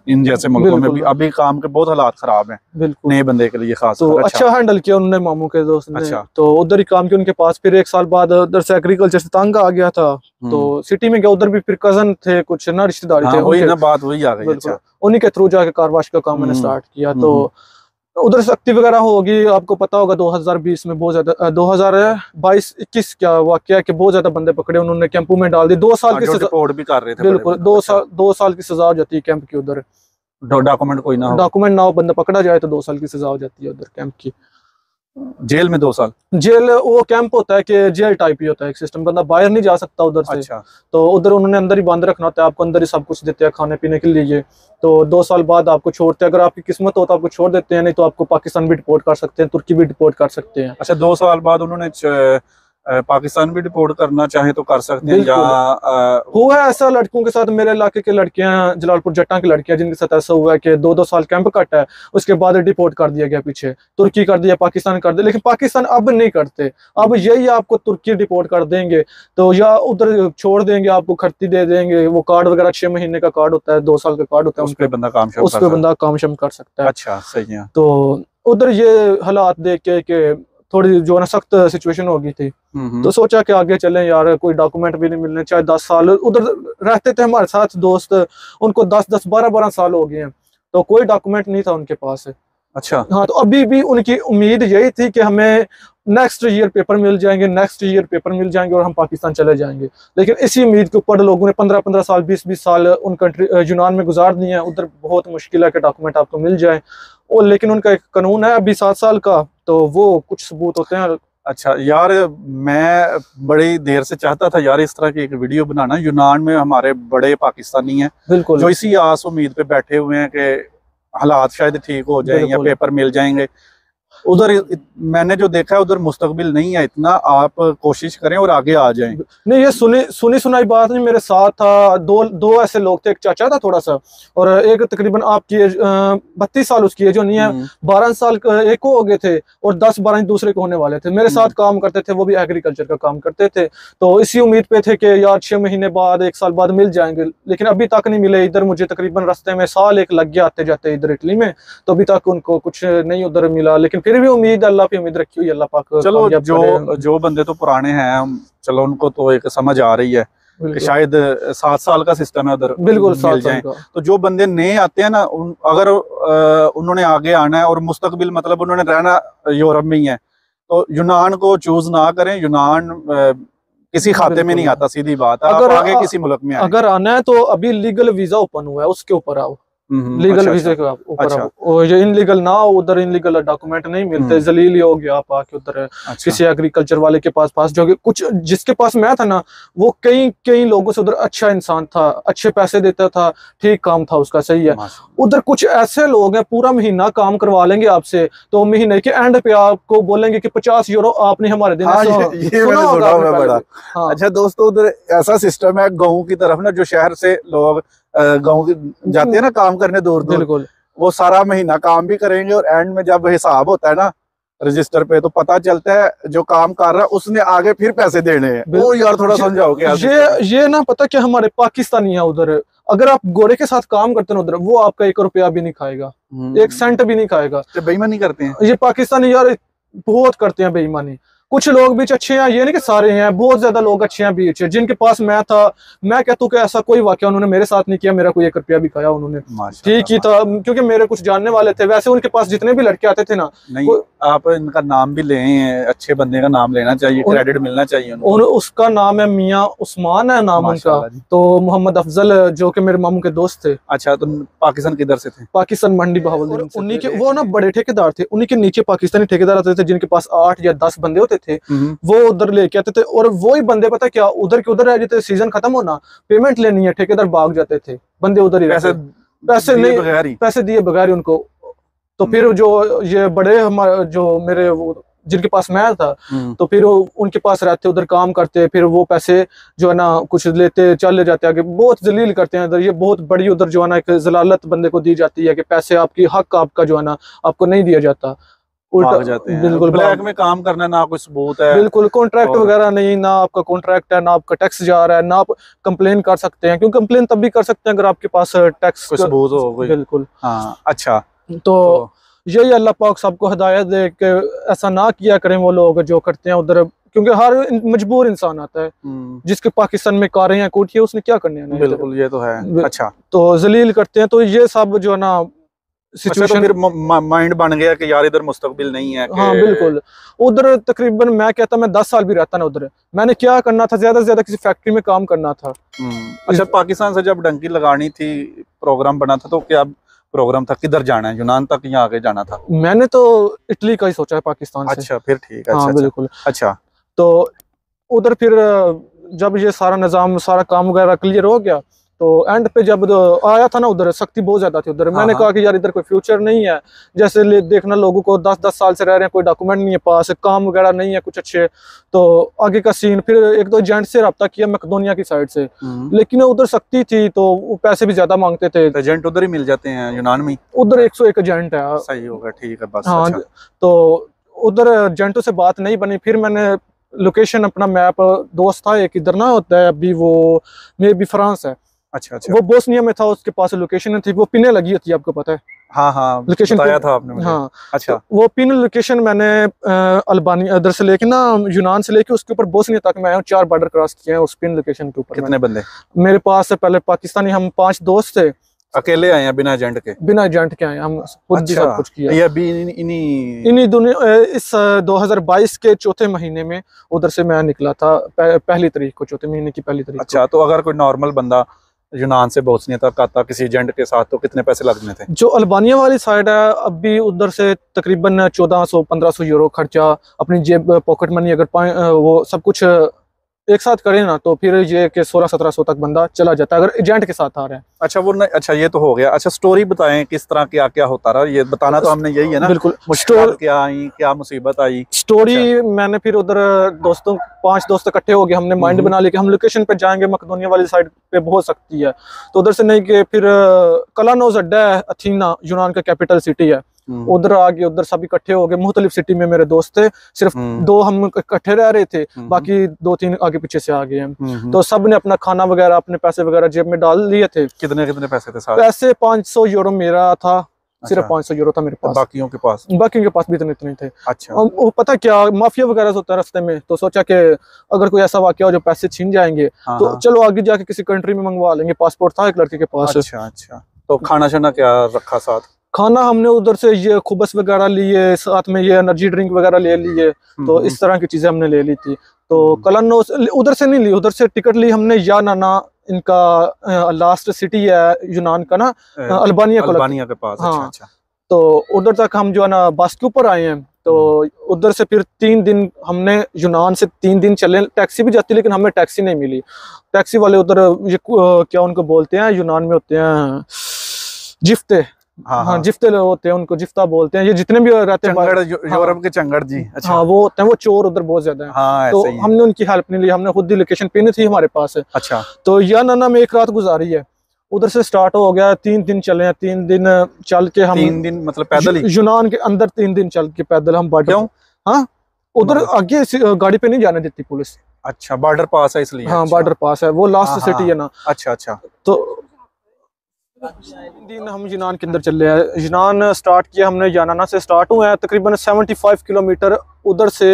A: इन जैसे मुल्कों में भी अभी काम के बहुत हालात खराब हैं बिल्कुल नए बंदे के लिए खास तो अच्छा, अच्छा
B: हैंडल किया उन्होंने मामू के दोस्त अच्छा तो उधर ही काम किया उनके पास फिर एक साल बाद उधर से एग्रीकल्चर से तंग आ गया था हम्म। तो सिटी में गया उधर भी फिर कजन थे कुछ ना रिश्तेदारी हाँ, थे वही ना बात वही आ गई अच्छा। उन्हीं के थ्रू जाके कारवाश का काम मैंने स्टार्ट हम्म। किया हम्म। तो उधर सख्ती वगैरह होगी आपको पता होगा 2020 में बहुत ज्यादा 2022 इक्कीस क्या वाक्य कि बहुत ज्यादा बंदे पकड़े उन्होंने कैंपों में डाल दी दो साल की सजा
A: भी कर रहे थे बिल्कुल
B: दो साल दो साल की सजा हो जाती है कैंप की उधर
A: डॉक्यूमेंट कोई ना
B: डॉक्यूमेंट ना हो बंदा पकड़ा जाए तो दो साल की सजा हो जाती है उधर कैंप की
A: जेल में दो साल
B: जेल वो कैंप होता है कि जेल टाइप ही होता है एक सिस्टम बंदा बाहर नहीं जा सकता उधर से अच्छा। तो उधर उन्होंने अंदर ही बांध रखना होता है आपको अंदर ही सब कुछ देते हैं खाने पीने के लिए तो दो साल बाद आपको छोड़ते हैं अगर आपकी किस्मत हो तो आपको छोड़ देते हैं नहीं तो आपको पाकिस्तान भी डिपोर्ट कर सकते हैं तुर्की भी डिपोर्ट कर सकते हैं
A: अच्छा दो साल बाद उन्होंने पाकिस्तान भी डिपोर्ट करना चाहे तो कर सकते हैं या
B: हुआ ऐसा लड़कों के साथ मेरे इलाके के लड़कियां जलालपुर जट्टा की लड़कियां जिनके साथ ऐसा हुआ है कि दो दो साल कैंप कट है उसके बाद डिपोर्ट कर दिया गया पीछे तुर्की कर दिया पाकिस्तान कर दिया लेकिन पाकिस्तान अब नहीं करते अब यही आपको तुर्की डिपोर्ट कर देंगे तो या उधर छोड़ देंगे आपको खर्ती दे देंगे वो कार्ड वगैरह छह महीने का कार्ड होता है दो साल का कार्ड होता है उस पर
A: बंदा काम उस पर बंदा काम
B: शम कर सकता है
A: अच्छा सही है तो
B: उधर ये हालात देख के थोड़ी जो है ना सख्त सिचुएशन हो गई थी
A: हम्म, हम्म। तो
B: सोचा कि आगे चले यार कोई डॉक्यूमेंट भी नहीं मिलने चाहे दस साल उधर रहते थे हमारे साथ दोस्त उनको दस दस बारह बारह साल हो गए हैं तो कोई डॉक्यूमेंट नहीं था उनके पास अच्छा हाँ तो अभी भी उनकी उम्मीद यही थी कि हमें नेक्स्ट ईयर पेपर मिल जाएंगे नेक्स्ट ईयर पेपर मिल जाएंगे और हम पाकिस्तान चले जाएंगे लेकिन इसी उम्मीद के ऊपर लोगों ने पंद्रह पंद्रह साल बीस बीस साल उन कंट्री यूनान में गुजार दिए हैं उधर बहुत मुश्किल है कि डॉक्यूमेंट आपको मिल जाए और लेकिन उनका एक कानून है अभी सात साल का तो वो कुछ सबूत होते हैं
A: अच्छा यार मैं बड़ी देर से चाहता था यार इस तरह की एक वीडियो बनाना यूनान में हमारे बड़े पाकिस्तानी हैं बिल्कुल जो इसी आस उम्मीद पे बैठे हुए हैं कि हालात शायद ठीक हो जाए या पेपर मिल जाएंगे उधर मैंने जो देखा है उधर मुस्तकबिल नहीं है इतना आप कोशिश करें और आगे आ जाएं नहीं ये सुनी सुनी सुनाई बात नहीं मेरे
B: साथ था दो दो ऐसे लोग थे एक चाचा था थोड़ा सा और एक तकरीबन आपकी बत्तीस साल उसकी है जो नहीं है बारह साल एक को हो गए थे और दस बारह दूसरे को होने वाले थे मेरे साथ हम्म। काम करते थे वो भी एग्रीकल्चर का काम करते थे तो इसी उम्मीद पे थे कि यार छह महीने बाद एक साल बाद मिल जाएंगे लेकिन अभी तक नहीं मिले इधर मुझे तकरीबन रस्ते में साल एक लग गया आते जाते इधर इटली में तो अभी तक उनको कुछ नहीं उधर मिला लेकिन फिर फिर भी उम्मीद अल्लाह की उम्मीद रखी हुई अल्लाह पाक चलो जो
A: जो बंदे तो पुराने हैं चलो उनको तो एक समझ आ रही है शायद सात साल का सिस्टम है उधर बिल्कुल साल जाए तो जो बंदे नए आते हैं ना उन, अगर उन्होंने आगे आना है और मुस्तकबिल मतलब उन्होंने रहना यूरोप में ही है तो यूनान को चूज ना करें यूनान किसी खाते में नहीं आता सीधी बात है अगर आगे किसी मुल्क में अगर
B: आना है तो अभी लीगल वीजा ओपन हुआ है उसके ऊपर आओ
A: लीगल वीजे के ऊपर ये
B: अच्छा। इनलीगल ना उधर इनलीगल डॉक्यूमेंट नहीं मिलते हम्म। जलील हो गया आप आके उधर अच्छा। किसी एग्रीकल्चर वाले के पास पास जो कुछ जिसके पास मैं था ना वो कई कई लोगों से उधर अच्छा इंसान था अच्छे पैसे देता था ठीक काम था उसका सही है उधर कुछ ऐसे लोग हैं पूरा महीना काम करवा लेंगे आपसे तो महीने के एंड पे आपको बोलेंगे की पचास यूरो
A: आपने हमारे दिन हाँ, हाँ। अच्छा दोस्तों उधर ऐसा सिस्टम है गाँव की तरफ ना जो शहर से लोग गाँव के जाते हैं ना काम करने दूर दूर बिल्कुल वो सारा महीना काम भी करेंगे और एंड में जब हिसाब होता है ना रजिस्टर पे तो पता चलता है जो काम कर रहा है उसने आगे फिर पैसे देने हैं वो यार थोड़ा समझाओ क्या ये
B: ये ना पता क्या हमारे पाकिस्तानी है उधर अगर आप गोरे के साथ काम करते हैं उधर वो आपका एक रुपया भी नहीं खाएगा हम्म। एक सेंट भी नहीं खाएगा तो बेईमानी करते हैं ये पाकिस्तानी यार बहुत करते हैं बेईमानी कुछ लोग बीच अच्छे हैं ये नहीं कि सारे हैं बहुत ज्यादा लोग अच्छे हैं बीच है। जिनके पास मैं था मैं कहता हूँ कि ऐसा कोई वाक्य उन्होंने मेरे साथ नहीं किया मेरा कोई एक रुपया भी खाया उन्होंने
A: ठीक ही था क्योंकि
B: मेरे कुछ जानने वाले थे वैसे उनके पास जितने भी लड़के आते थे ना
A: नहीं आप इनका नाम भी ले अच्छे बंदे का नाम लेना चाहिए क्रेडिट मिलना चाहिए
B: उसका नाम है मियाँ उस्मान है नाम उनका तो मोहम्मद अफजल जो कि मेरे मामू के दोस्त थे अच्छा तो पाकिस्तान किधर से थे पाकिस्तान मंडी बहावल उन्हीं के वो ना बड़े ठेकेदार थे उन्हीं के नीचे पाकिस्तानी ठेकेदार आते थे जिनके पास आठ या दस बंदे होते होते थे हम्म। वो उधर लेके आते थे और वो ही बंदे पता क्या उधर के उधर रह जाते सीजन खत्म होना पेमेंट लेनी है ठेकेदार भाग जाते थे बंदे उधर ही पैसे पैसे नहीं पैसे दिए बगैर उनको तो हम्म। फिर जो ये बड़े हमारे जो मेरे वो जिनके पास महल था हम्म। तो फिर वो उनके पास रहते उधर काम करते फिर वो पैसे जो है ना कुछ लेते चले जाते आगे बहुत जलील करते हैं इधर ये बहुत बड़ी उधर जो है ना एक जलालत बंदे को दी जाती है कि पैसे आपकी हक आपका जो है ना आपको नहीं दिया जाता भाग जाते हैं बिल्कुल ब्लैक
A: में काम करना ना कोई सबूत है बिल्कुल कॉन्ट्रैक्ट तो- वगैरह
B: नहीं ना आपका कॉन्ट्रैक्ट है ना आपका टैक्स जा रहा है ना आप कंप्लेन कर सकते हैं क्योंकि कंप्लेन तब भी कर सकते हैं अगर आपके पास टैक्स सबूत हो
A: बिल्कुल हाँ, अच्छा
B: तो, तो यही अल्लाह पाक सबको हदायत दे के ऐसा ना किया करें वो लोग जो करते हैं उधर क्योंकि हर मजबूर इंसान आता है हम्म। जिसके पाकिस्तान में कारें हैं कोठी है उसने क्या
A: करने बिल्कुल ये तो है अच्छा तो जलील करते हैं तो ये सब जो है ना
B: सिचुएशन अच्छा, तो
A: फिर माइंड बन गया कि यार इधर मुस्तकबिल नहीं है हाँ बिल्कुल उधर तकरीबन
B: मैं कहता मैं दस साल भी रहता ना उधर मैंने क्या करना था ज्यादा से ज्यादा किसी फैक्ट्री में काम करना था
A: हम्म। अच्छा पाकिस्तान से जब डंकी लगानी थी प्रोग्राम बना था तो क्या प्रोग्राम था किधर जाना है यूनान तक या आगे जाना था
B: मैंने तो इटली का ही सोचा है पाकिस्तान अच्छा
A: फिर ठीक है हाँ, अच्छा, अच्छा। बिल्कुल अच्छा
B: तो उधर फिर जब ये सारा निज़ाम सारा काम वगैरह क्लियर हो गया तो एंड पे जब आया था ना उधर सख्ती बहुत ज्यादा थी उधर हाँ, मैंने हाँ। कहा कि यार इधर कोई फ्यूचर नहीं है जैसे देखना लोगों को दस दस साल से रह रहे हैं कोई डॉक्यूमेंट नहीं है पास काम वगैरह नहीं है कुछ अच्छे तो आगे का सीन फिर एक दो एजेंट से रब्ता किया मैकदोनिया की साइड से हम्म। लेकिन उधर सख्ती थी तो वो पैसे भी ज्यादा मांगते थे एजेंट तो उधर ही मिल जाते हैं यूनान में उधर एक सौ एक एजेंट है सही होगा ठीक है बस हाँ अच्छा। तो उधर एजेंटों से बात नहीं बनी फिर मैंने लोकेशन अपना मैप दोस्त था एक इधर ना होता है अभी वो मे बी फ्रांस है अच्छा अच्छा वो बोस्निया में था उसके पास लोकेशन थी वो पिने लगी होती है आपको पता है हाँ हाँ लोकेशन बताया था आपने हाँ अच्छा तो वो पिन लोकेशन मैंने अल्बानिया इधर से लेके ना यूनान से लेके उसके ऊपर बोसनिया तक मैं आया हूँ चार बॉर्डर क्रॉस किए हैं उस पिन लोकेशन के ऊपर कितने बंदे मेरे पास पहले पाकिस्तानी हम पांच दोस्त थे
A: अकेले आए हैं बिना एजेंट के
B: बिना एजेंट के आए हम
A: खुद अच्छा, सब कुछ किया ये अभी इन्हीं इन्हीं दोनों इस 2022 के चौथे
B: महीने में उधर से मैं निकला था पह, पहली तारीख को चौथे महीने की पहली तारीख
A: अच्छा तो अगर कोई नॉर्मल बंदा यूनान से बोसनिया तक आता किसी एजेंट के साथ तो कितने पैसे लगने थे
B: जो अल्बानिया वाली साइड है अब भी उधर से तकरीबन 1400 1500 यूरो खर्चा अपनी जेब पॉकेट मनी अगर वो सब कुछ एक साथ करें ना तो फिर ये कि सोलह सत्रह सौ तक बंदा चला जाता है अगर एजेंट के साथ आ रहे हैं
A: अच्छा वो नहीं अच्छा ये तो हो गया अच्छा स्टोरी बताएं किस तरह क्या क्या होता रहा ये बताना तो हमने यही है ना बिल्कुल स्टोर क्या आई क्या मुसीबत आई स्टोरी
B: अच्छा। मैंने फिर उधर दोस्तों पांच दोस्त इकट्ठे हो गए हमने माइंड हम्म। बना लिया हम लोकेशन पे जाएंगे मकदोनिया वाली साइड पे हो सकती है तो उधर से नहीं कि फिर कलानोज अड्डा है अथीना यूनान का कैपिटल सिटी है हम्म। उधर आके उधर सब इकट्ठे हो गए मुख्तलिफ सिटी में मेरे दोस्त थे सिर्फ हम्म। दो हम इकट्ठे रह रहे थे हम्म। बाकी दो तीन आगे पीछे से आ गए हम तो सब ने अपना खाना वगैरह अपने
A: पैसे वगैरह जेब में डाल लिए थे कितने कितने पैसे थे पैसे
B: पाँच सौ यूरो मेरा था सिर्फ अच्छा। पाँच सौ यूरो था मेरे तो पास बाकियों के पास बाकियों के पास भी इतने इतने थे अच्छा वो पता क्या माफिया वगैरह होता है रस्ते में तो सोचा कि अगर कोई ऐसा वाक्य हो जो पैसे छीन जाएंगे हाँ, तो हाँ। चलो आगे जाके किसी कंट्री में मंगवा लेंगे पासपोर्ट था एक लड़के के पास अच्छा
A: अच्छा तो खाना छाना क्या रखा साथ
B: खाना हमने उधर से ये खुबस वगैरह लिए साथ में ये एनर्जी ड्रिंक वगैरह ले लिए तो हम्म, हम्म। इस तरह की चीजें हमने ले ली थी तो हम्म। कलन उधर से नहीं ली उधर से टिकट ली हमने या नाना इनका लास्ट सिटी है यूनान का ना अल्बानिया अल्बानिया के पास हाँ अच्छा, अच्छा। तो उधर तक हम जो है ना बस के ऊपर आए हैं तो उधर से फिर तीन दिन हमने यूनान से तीन दिन चले टैक्सी भी जाती लेकिन हमें टैक्सी नहीं मिली टैक्सी वाले उधर ये क्या उनको बोलते हैं यूनान में होते हैं जिफ्ते हाँ, हाँ, हाँ। जिफ्ते होते हैं उनको जिफ्ता बोलते हैं ये जितने भी रहते हैं यूरोप
A: के चंगड़ जी हाँ,
B: अच्छा हाँ वो होते हैं वो चोर उधर बहुत ज्यादा है हाँ, तो हमने उनकी हेल्प नहीं ली हमने खुद ही लोकेशन पिन थी हमारे पास है अच्छा तो यह नाना में एक रात गुजारी है उधर से स्टार्ट हो गया तीन दिन चले हैं तीन दिन चल के हम तीन दिन मतलब पैदल यूनान के अंदर तीन दिन चल के पैदल हम बढ़ हाँ उधर मतलब- आगे गाड़ी पे नहीं जाने देती पुलिस
A: अच्छा बॉर्डर पास है इसलिए हाँ बॉर्डर
B: अच्छा। पास है वो लास्ट हाँ, सिटी है ना
A: अच्छा अच्छा तो
B: दिन हम यूनान के अंदर चल रहे हैं यूनान स्टार्ट किया हमने यानाना से स्टार्ट हुए हैं तकरीबन 75 किलोमीटर उधर से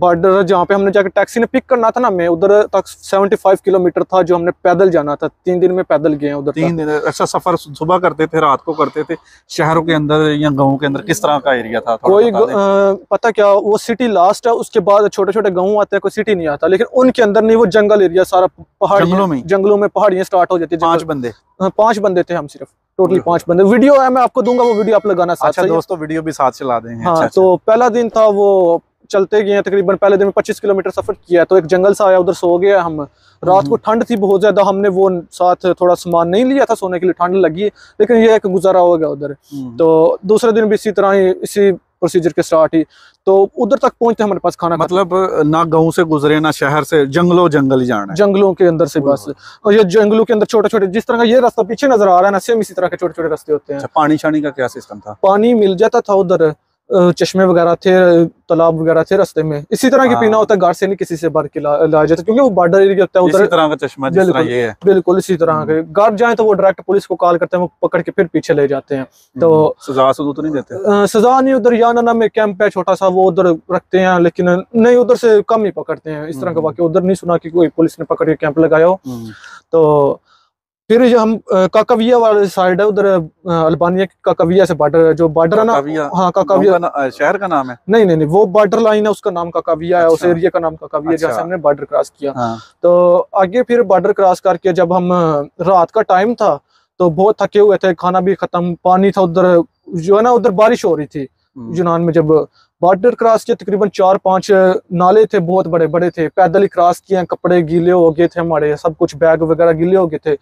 B: बॉर्डर जहाँ पे हमने जाकर टैक्सी ने पिक करना था ना मैं उधर तक 75 किलोमीटर था जो हमने पैदल जाना था तीन दिन में पैदल गए उधर
A: तीन दिन अच्छा सफर सुबह करते थे रात को करते थे शहरों के अंदर या गाँव के अंदर किस तरह का एरिया था कोई
B: पता क्या वो सिटी लास्ट है उसके बाद छोटे छोटे गाँव आते हैं कोई सिटी नहीं आता लेकिन उनके अंदर नहीं वो जंगल एरिया सारा पहाड़ियों में जंगलों में पहाड़ियाँ स्टार्ट हो जाती है पांच बंदे हाँ, पांच बंदे थे हम सिर्फ टोटली हम्म। पांच बंदे वीडियो है मैं आपको दूंगा वो वीडियो आप लगाना साथ अच्छा दोस्तों
A: वीडियो भी साथ चला देंगे हाँ अच्छा, तो अच्छा। पहला दिन था वो चलते गए तकरीबन पहले
B: दिन में 25 किलोमीटर सफर किया तो एक जंगल सा आया उधर सो गया हम रात हम्म। को ठंड थी बहुत ज्यादा हमने वो साथ थोड़ा सामान नहीं लिया था सोने के लिए ठंड लगी लेकिन ये एक गुजारा हो गया उधर हम्म। तो दूसरे दिन भी इसी तरह ही इसी प्रोसीजर के स्टार्ट ही तो उधर तक पहुंचते हमारे पास खाना मतलब
A: ना गाँव से गुजरे ना शहर से जंगलों जंगल ही जाना
B: जंगलों के अंदर से बस और ये जंगलों के अंदर छोटे छोटे जिस तरह का ये रास्ता पीछे नजर आ रहा है ना सेम इसी तरह के छोटे छोटे रास्ते होते हैं अच्छा, पानी शानी का क्या सिस्टम था पानी मिल जाता था उधर चश्मे वगैरह थे तालाब वगैरह थे रस्ते में इसी तरह की हाँ। पीना होता है गार से नहीं किसी से भर के लाया जाता क्योंकि वो बॉर्डर एरिया होता है उधर तरह का चश्मा तरह ये है बिल्कुल इसी तरह के हम्म। गार जाए तो वो डायरेक्ट पुलिस को कॉल करते हैं वो पकड़ के फिर पीछे ले जाते हैं हम्म। तो
A: सजा तो नहीं देते
B: सजा नहीं उधर या ना में कैंप है छोटा सा वो उधर रखते हैं लेकिन नहीं उधर से कम ही पकड़ते हैं इस तरह का हम्म। वाक्य उधर नहीं सुना की कोई पुलिस ने पकड़ के कैंप लगाया हो तो फिर जो हम काकविया वाले साइड है उधर अल्बानिया की काकाविया से बॉर्डर जो बॉर्डर है ना हाँ काकविया का शहर का नाम है नहीं नहीं नहीं वो बॉर्डर लाइन है उसका नाम काकविया अच्छा। है उस एरिया अच्छा। का नाम काकविया अच्छा। जहाँ से हमने
A: बॉर्डर क्रॉस किया हाँ।
B: तो आगे फिर बॉर्डर क्रॉस करके जब हम रात का टाइम था तो बहुत थके हुए थे खाना भी खत्म पानी था उधर जो है ना उधर बारिश हो रही थी हम्म। यूनान में जब बॉर्डर क्रॉस किए तकरीबन चार पांच नाले थे बहुत बड़े बड़े थे पैदल ही क्रॉस किए कपड़े गीले हो गए थे हमारे सब कुछ बैग वगैरह गीले हो गए थे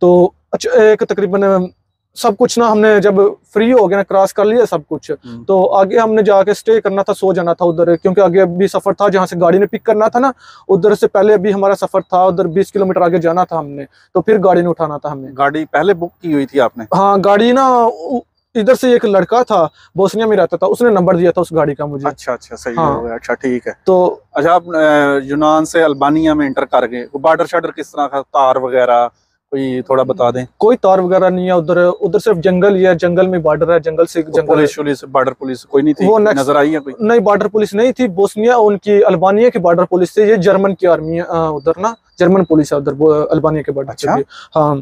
B: तो अच्छा एक तकरीबन सब कुछ ना हमने जब फ्री हो गया ना क्रॉस कर लिया सब कुछ हम्म। तो आगे हमने जाके स्टे करना था सो जाना था उधर क्योंकि आगे अभी सफर था जहाँ से गाड़ी ने पिक करना था ना उधर से पहले अभी हमारा सफर था उधर 20 किलोमीटर आगे जाना था हमने तो फिर गाड़ी ने उठाना था हमने
A: गाड़ी पहले बुक की हुई थी आपने
B: हाँ गाड़ी ना इधर से एक लड़का था बोसनिया में रहता था उसने नंबर दिया था उस गाड़ी का मुझे अच्छा अच्छा सही हाँ। हो गया अच्छा
A: ठीक है तो अच्छा आप यूनान से अल्बानिया में इंटर कर गए बॉर्डर शार्डर किस तरह का तार वगैरह कोई थोड़ा बता दें
B: कोई तार वगैरह नहीं है उधर उधर सिर्फ जंगल ही है जंगल में बॉर्डर है जंगल से
A: जंगल पुलिस बॉर्डर पुलिस कोई नहीं थी वो नजर आई है कोई
B: नहीं बॉर्डर पुलिस नहीं थी बोस्निया उनकी अल्बानिया की बॉर्डर पुलिस थी ये जर्मन की आर्मी है उधर ना जर्मन पुलिस है उधर अल्बानिया के बॉर्डर अच्छा? हाँ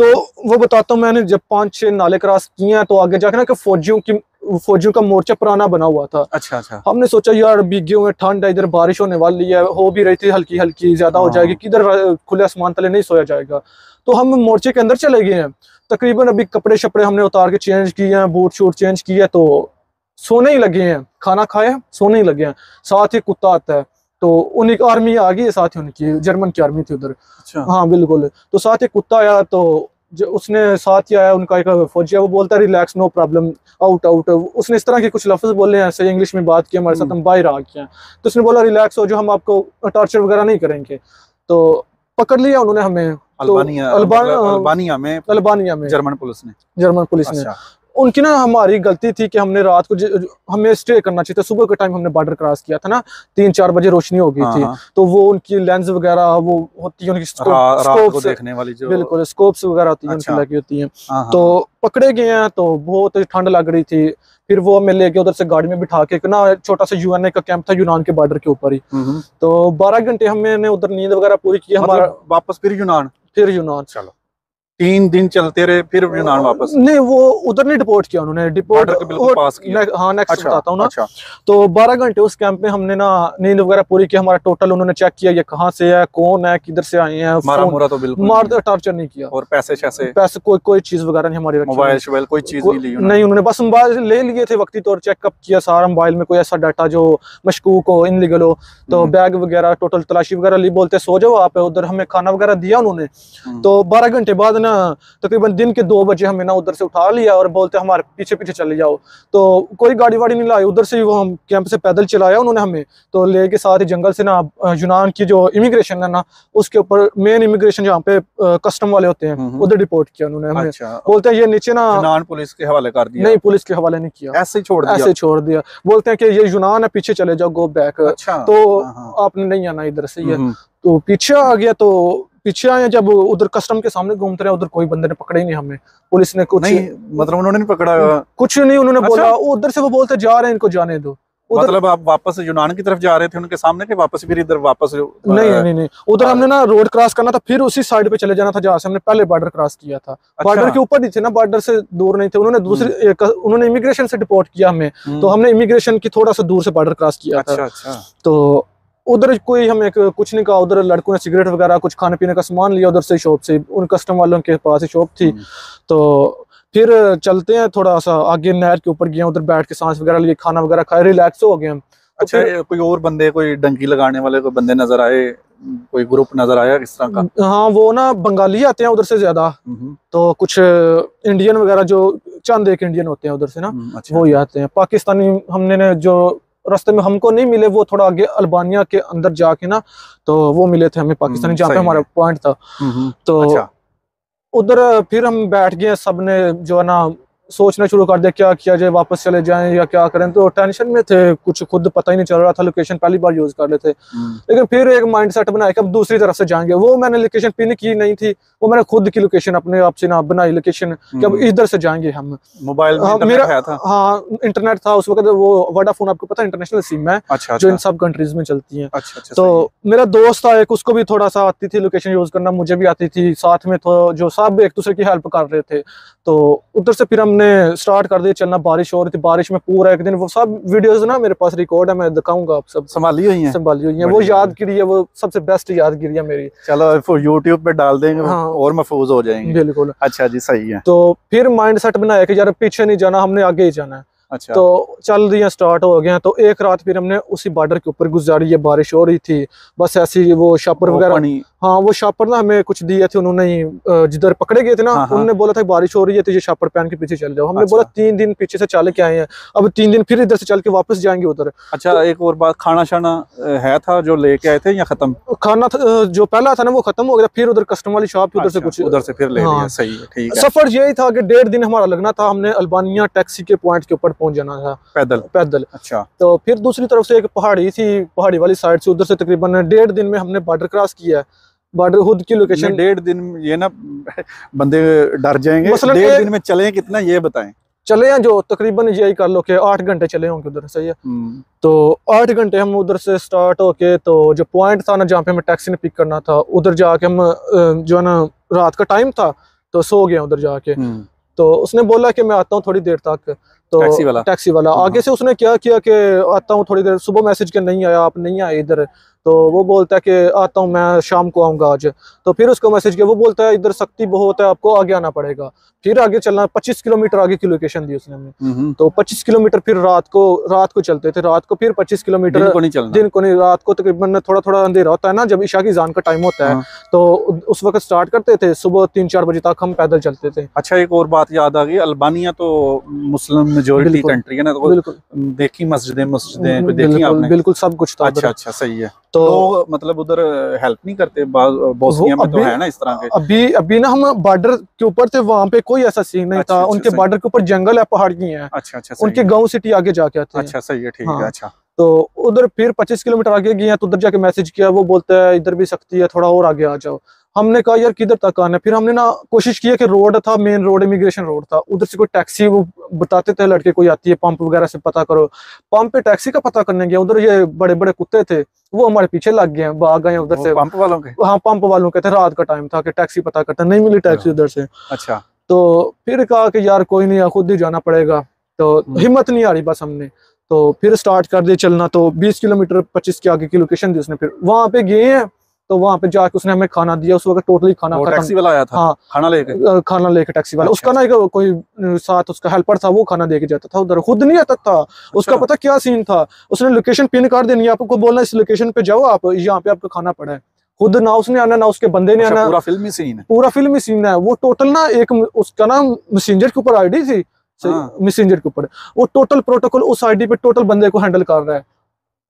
B: तो वो बताता हूँ मैंने जब पांच छह नाले क्रॉस किए हैं तो आगे जाकर ना कि फौजियों की फौजियों का मोर्चा पुराना बना हुआ था अच्छा अच्छा हमने सोचा यार भीगे हुए ठंड है इधर बारिश होने वाली है हो भी रही थी हल्की हल्की ज्यादा हो हाँ। जाएगी किधर खुले आसमान तले नहीं सोया जाएगा तो हम मोर्चे के अंदर चले गए हैं तकरीबन अभी कपड़े शपड़े हमने उतार के चेंज किए हैं बूट शूट चेंज किए तो सोने ही लगे हैं खाना खाए सोने ही लगे हैं साथ ही कुत्ता आता है तो उन्हीं की आर्मी आ गई साथ ही उनकी जर्मन की आर्मी थी उधर अच्छा। हाँ बिल्कुल तो साथ ही कुत्ता आया तो उसने साथ ही आया उनका एक फौजी है वो बोलता है relax no problem out out उसने इस तरह के कुछ लफ्ज बोले हैं सही इंग्लिश में बात की हमारे साथ हम्म। हम बाहर आ गए तो उसने बोला रिलैक्स हो जो हम आपको टॉर्चर वगैरह नहीं करेंगे तो पकड़ लिया उन्होंने हमें तो मतलब हाँ।
A: अल्बानिया में अल्बानिया में जर्मन पुलिस ने
B: जर्मन पुलिस ने अच्छा। उनकी ना हमारी गलती थी कि हमने रात को हमें स्टे करना चाहिए था सुबह के टाइम हमने बॉर्डर क्रॉस किया था ना तीन चार बजे रोशनी हो गई हाँ, थी हाँ। तो वो उनकी लेंस वगैरह वो होती है उनकी स्कोप, रा, स्कोप स्कोप्स देखने वाली जो बिल्कुल स्कोप्स वगैरह होती है अच्छा, उनकी लगी होती है तो पकड़े गए हैं तो बहुत ठंड लग रही थी फिर वो हमें लेके उधर से गाड़ी में बिठा के ना छोटा सा यूएनए का कैंप था यूनान के बॉर्डर के ऊपर ही हम्म, हम्म। तो 12 घंटे
A: हमने उधर नींद वगैरह पूरी की मतलब हमारा वापस फिर यूनान फिर
B: यूनॉन चलो
A: तीन दिन चलते रहे फिर यूनान वापस नहीं वो उधर नहीं डिपोर्ट किया उन्होंने डिपोर्ट
B: पास किया हाँ अच्छा, बताता ना अच्छा। तो बारह घंटे उस कैंप में हमने ना नींद वगैरह पूरी की हमारा टोटल उन्होंने चेक किया ये कहाँ से है कौन है किधर से आए हैं मारा मुरा तो बिल्कुल मार टॉर्चर तो नहीं
A: किया और पैसे शैसे
B: पैसे कोई कोई चीज वगैरह नहीं हमारी मोबाइल
A: शोबाइल कोई चीज नहीं उन्होंने
B: बस मोबाइल ले लिए थे वक्ती तौर चेकअप किया सारा मोबाइल में कोई ऐसा डाटा जो मशकूक हो इनलीगल हो तो बैग हम्म। वगैरह टोटल तलाशी वगैरह ली बोलते सो जाओ आप उधर हमें खाना वगैरह दिया उन्होंने हम्म। तो बारह घंटे बाद ना तकरीबन दिन के दो बजे हमें ना उधर से उठा लिया और बोलते हमारे पीछे पीछे चले जाओ तो कोई गाड़ी वाड़ी नहीं लाई उधर से वो हम कैंप से पैदल चलाया उन्होंने हमें तो ले के साथ ही जंगल से ना यूनान की जो इमिग्रेशन है ना उसके ऊपर मेन इमिग्रेशन जहाँ पे कस्टम वाले होते हैं हम्म, हम्म। उधर रिपोर्ट किया उन्होंने हमें अच्छा। बोलते हैं ये नीचे ना यूनान
A: पुलिस के हवाले कर दिया नहीं पुलिस के
B: हवाले नहीं किया ऐसे छोड़ दिया ऐसे छोड़ दिया बोलते हैं कि ये यूनान है पीछे चले जाओ गो बैक अच्छा। तो हाँ, हाँ। आपने नहीं आना इधर से ये हम्म, तो पीछे आ गया तो पीछे आए जब उधर कस्टम के सामने घूमते रहे उधर कोई बंदे ने पकड़े नहीं हमें पुलिस ने कुछ नहीं मतलब उन्होंने नहीं पकड़ा कुछ नहीं उन्होंने अच्छा? बोला उधर से वो बोलते जा रहे हैं इनको जाने दो मतलब
A: आप वापस यूनान की तरफ जा रहे थे उनके सामने के वापस फिर इधर वापस नहीं नहीं नहीं
B: उधर हाँ। हमने ना रोड क्रॉस करना था फिर उसी साइड पे चले जाना था जहाँ से हमने पहले बॉर्डर क्रॉस किया था अच्छा। बॉर्डर के ऊपर नहीं थे ना
A: बॉर्डर से दूर नहीं थे
B: उन्होंने दूसरी हम्म। उन्होंने इमिग्रेशन से डिपोर्ट किया हमें तो हम्म। हमने इमिग्रेशन की थोड़ा सा दूर से बॉर्डर क्रॉस किया था अच्छा, अच्छा। तो उधर कोई हमें कुछ नहीं कहा उधर लड़कों ने सिगरेट वगैरह कुछ खाने पीने का सामान लिया उधर से शॉप से उन कस्टम वालों के पास ही शॉप थी हम्म। तो फिर चलते हैं थोड़ा सा आगे नहर के ऊपर गए उधर बैठ के सांस वगैरह लिए खाना वगैरह खाए रिलैक्स हो गए हम
A: तो अच्छा कोई और बंदे कोई डंकी लगाने वाले कोई बंदे नजर आए कोई ग्रुप नजर आया किस तरह
B: का हाँ वो ना बंगाली आते हैं उधर से ज्यादा हम्म। तो कुछ इंडियन वगैरह जो चंद एक इंडियन होते हैं उधर से ना हम्म, अच्छा। वो ही आते हैं पाकिस्तानी हमने ने जो रास्ते में हमको नहीं मिले वो थोड़ा आगे अल्बानिया के अंदर जाके ना तो वो मिले थे हमें पाकिस्तानी हम्म, जहाँ पे हमारा पॉइंट था हम्म, हम्म। तो अच्छा। उधर फिर हम बैठ गए सब ने जो है ना सोचना शुरू कर दिया क्या किया जाए वापस चले जाएं या क्या करें तो टेंशन में थे कुछ खुद पता ही नहीं चल रहा था लोकेशन पहली बार यूज कर रहे थे हम्म। लेकिन फिर एक माइंड सेट बनाया कि अब दूसरी तरफ से जाएंगे वो मैंने लोकेशन पिन की नहीं थी वो मैंने खुद की लोकेशन अपने आप से ना बनाई लोकेशन कि अब हम्म। इधर से जाएंगे हम
A: मोबाइल हाँ, मेरा
B: हाँ इंटरनेट था उस वक्त वो वडाफोन आपको पता इंटरनेशनल सिम है अच्छा, जो इन अच्छा। सब कंट्रीज में चलती है अच्छा, तो मेरा दोस्त था एक उसको भी थोड़ा सा आती थी लोकेशन यूज करना मुझे भी आती थी साथ में तो जो सब एक दूसरे की हेल्प कर रहे थे तो उधर से फिर हमने हमने स्टार्ट कर दिया चलना बारिश हो रही थी बारिश में पूरा एक दिन वो सब वीडियोस ना मेरे पास रिकॉर्ड है मैं दिखाऊंगा आप सब संभाली हुई है संभाली हुई है वो यादगिरी है वो सबसे बेस्ट यादगिरी है मेरी
A: चलो यूट्यूब पे डाल देंगे हाँ और महफूज हो जाएंगे बिल्कुल अच्छा जी सही है तो
B: फिर माइंड सेट
A: बनाया कि यार पीछे नहीं जाना हमने आगे ही जाना है अच्छा
B: तो चल रही है स्टार्ट हो गया तो एक रात फिर हमने उसी बॉर्डर के ऊपर गुजारी है बारिश हो रही थी बस ऐसी वो शापर वगैरह हाँ वो शापर ना हमें कुछ दिए थे उन्होंने जिधर पकड़े गए थे ना हाँ, हाँ। उन्होंने बोला था बारिश हो रही है तो ये शापर पहन के पीछे चल जाओ हमने अच्छा। बोला तीन दिन पीछे से चल के
A: आए हैं अब तीन दिन फिर इधर से चल के वापस जाएंगे उधर अच्छा तो, एक और बात खाना शाना है था जो लेके आए थे या खत्म खाना जो पहला था ना वो खत्म हो गया फिर उधर कस्टम वाली शॉप उधर से अच्छा, कुछ उधर से फिर ले हाँ। सही सफर
B: यही था कि डेढ़ दिन हमारा लगना था हमने अल्बानिया टैक्सी के पॉइंट के ऊपर पहुंच
A: जाना था पैदल पैदल अच्छा
B: तो फिर दूसरी तरफ से एक पहाड़ी थी पहाड़ी वाली साइड से उधर से तकरीबन डेढ़ दिन में हमने बॉर्डर क्रॉस किया है बॉर्डर खुद की लोकेशन
A: डेढ़ दिन ये ना बंदे डर जाएंगे डेढ़ दिन में चले कितना ये बताएं
B: चले हैं जो तकरीबन यही कर लो के आठ घंटे चले होंगे उधर सही है हम्म। तो आठ घंटे हम उधर से स्टार्ट होके तो जो पॉइंट था ना जहाँ पे हमें टैक्सी ने पिक करना था उधर जाके हम जो है ना रात का टाइम था तो सो गए उधर जाके हम्म। तो उसने बोला कि मैं आता हूँ थोड़ी देर तक तो टैक्सी वाला टैक्सी वाला हाँ। आगे से उसने क्या किया कि आता हूँ थोड़ी देर सुबह मैसेज के नहीं आया आप नहीं आए इधर तो वो बोलता है कि आता हूँ मैं शाम को आऊँगा आज तो फिर उसको मैसेज किया वो बोलता है इधर सख्ती बहुत है आपको आगे आना पड़ेगा फिर आगे चलना 25 किलोमीटर आगे की लोकेशन दी
A: उसने हमें हम्म, हम्म। तो
B: 25 किलोमीटर फिर रात को रात को चलते थे रात को फिर 25 किलोमीटर दिन को नहीं चलना दिन को नहीं रात को तकरीबन थोड़ा थोड़ा अंधेरा होता है ना जब ईशा की जान का टाइम होता है हाँ। तो उस वक्त स्टार्ट करते थे सुबह तीन चार बजे तक हम पैदल चलते थे
A: अच्छा एक और बात याद आ गई अल्बानिया तो मुस्लिम मेजोरिटी कंट्री है ना तो देखी मस्जिदें मस्जिदें हम्म, कोई देखी आपने बिल्कुल सब कुछ था अच्छा अच्छा सही है तो, तो मतलब उधर हेल्प नहीं करते बोस्निया में तो है ना इस तरह के अभी अभी ना
B: हम बॉर्डर के ऊपर थे वहाँ पे कोई ऐसा सीन नहीं अच्छा, था अच्छा, उनके बॉर्डर के ऊपर जंगल है पहाड़ी
A: है अच्छा अच्छा उनके
B: गाँव सिटी आगे जाके
A: आते अच्छा सही है ठीक है हाँ। अच्छा
B: तो उधर फिर 25 किलोमीटर आगे गए हैं तो उधर जाके मैसेज किया वो बोलता है इधर भी सकती है थोड़ा और आगे आ जाओ हमने कहा यार किधर तक आना है फिर हमने ना कोशिश किया कि रोड था मेन रोड इमिग्रेशन रोड था उधर से कोई टैक्सी वो बताते थे लड़के कोई आती है पंप वगैरह से पता करो पंप पे टैक्सी का पता करने गया उधर ये बड़े बड़े कुत्ते थे वो हमारे पीछे लग गए भाग गए उधर से पंप वालों के हाँ पंप वालों के थे रात का टाइम था कि टैक्सी पता करता नहीं मिली टैक्सी अच्छा। उधर से अच्छा तो फिर कहा कि यार कोई नहीं खुद ही जाना पड़ेगा तो हम्म। हिम्मत नहीं आ रही बस हमने तो फिर स्टार्ट कर दिया चलना तो 20 किलोमीटर 25 के आगे की लोकेशन दी उसने फिर वहां पे गए हैं तो वहाँ पे जाके उसने हमें खाना दिया उस वक्त टोटली खाना टैक्सी वाला
A: आया था हाँ खाना लेके
B: खाना लेके टैक्सी वाला अच्छा, उसका ना अच्छा। एक कोई साथ उसका हेल्पर था वो खाना देके जाता था उधर खुद नहीं आता था अच्छा। उसका पता क्या सीन था उसने लोकेशन पिन कर देनी आपको बोलना इस लोकेशन पे जाओ आप यहाँ पे आपका खाना पड़ा है खुद ना उसने आना ना उसके बंदे ने आना पूरा फिल्मी सीन है पूरा फिल्मी सीन है वो टोटल ना एक उसका ना मैसेंजर के ऊपर आईडी थी मैसेंजर हाँ। के ऊपर वो टोटल प्रोटोकॉल उस आईडी पे टोटल बंदे को हैंडल कर रहा है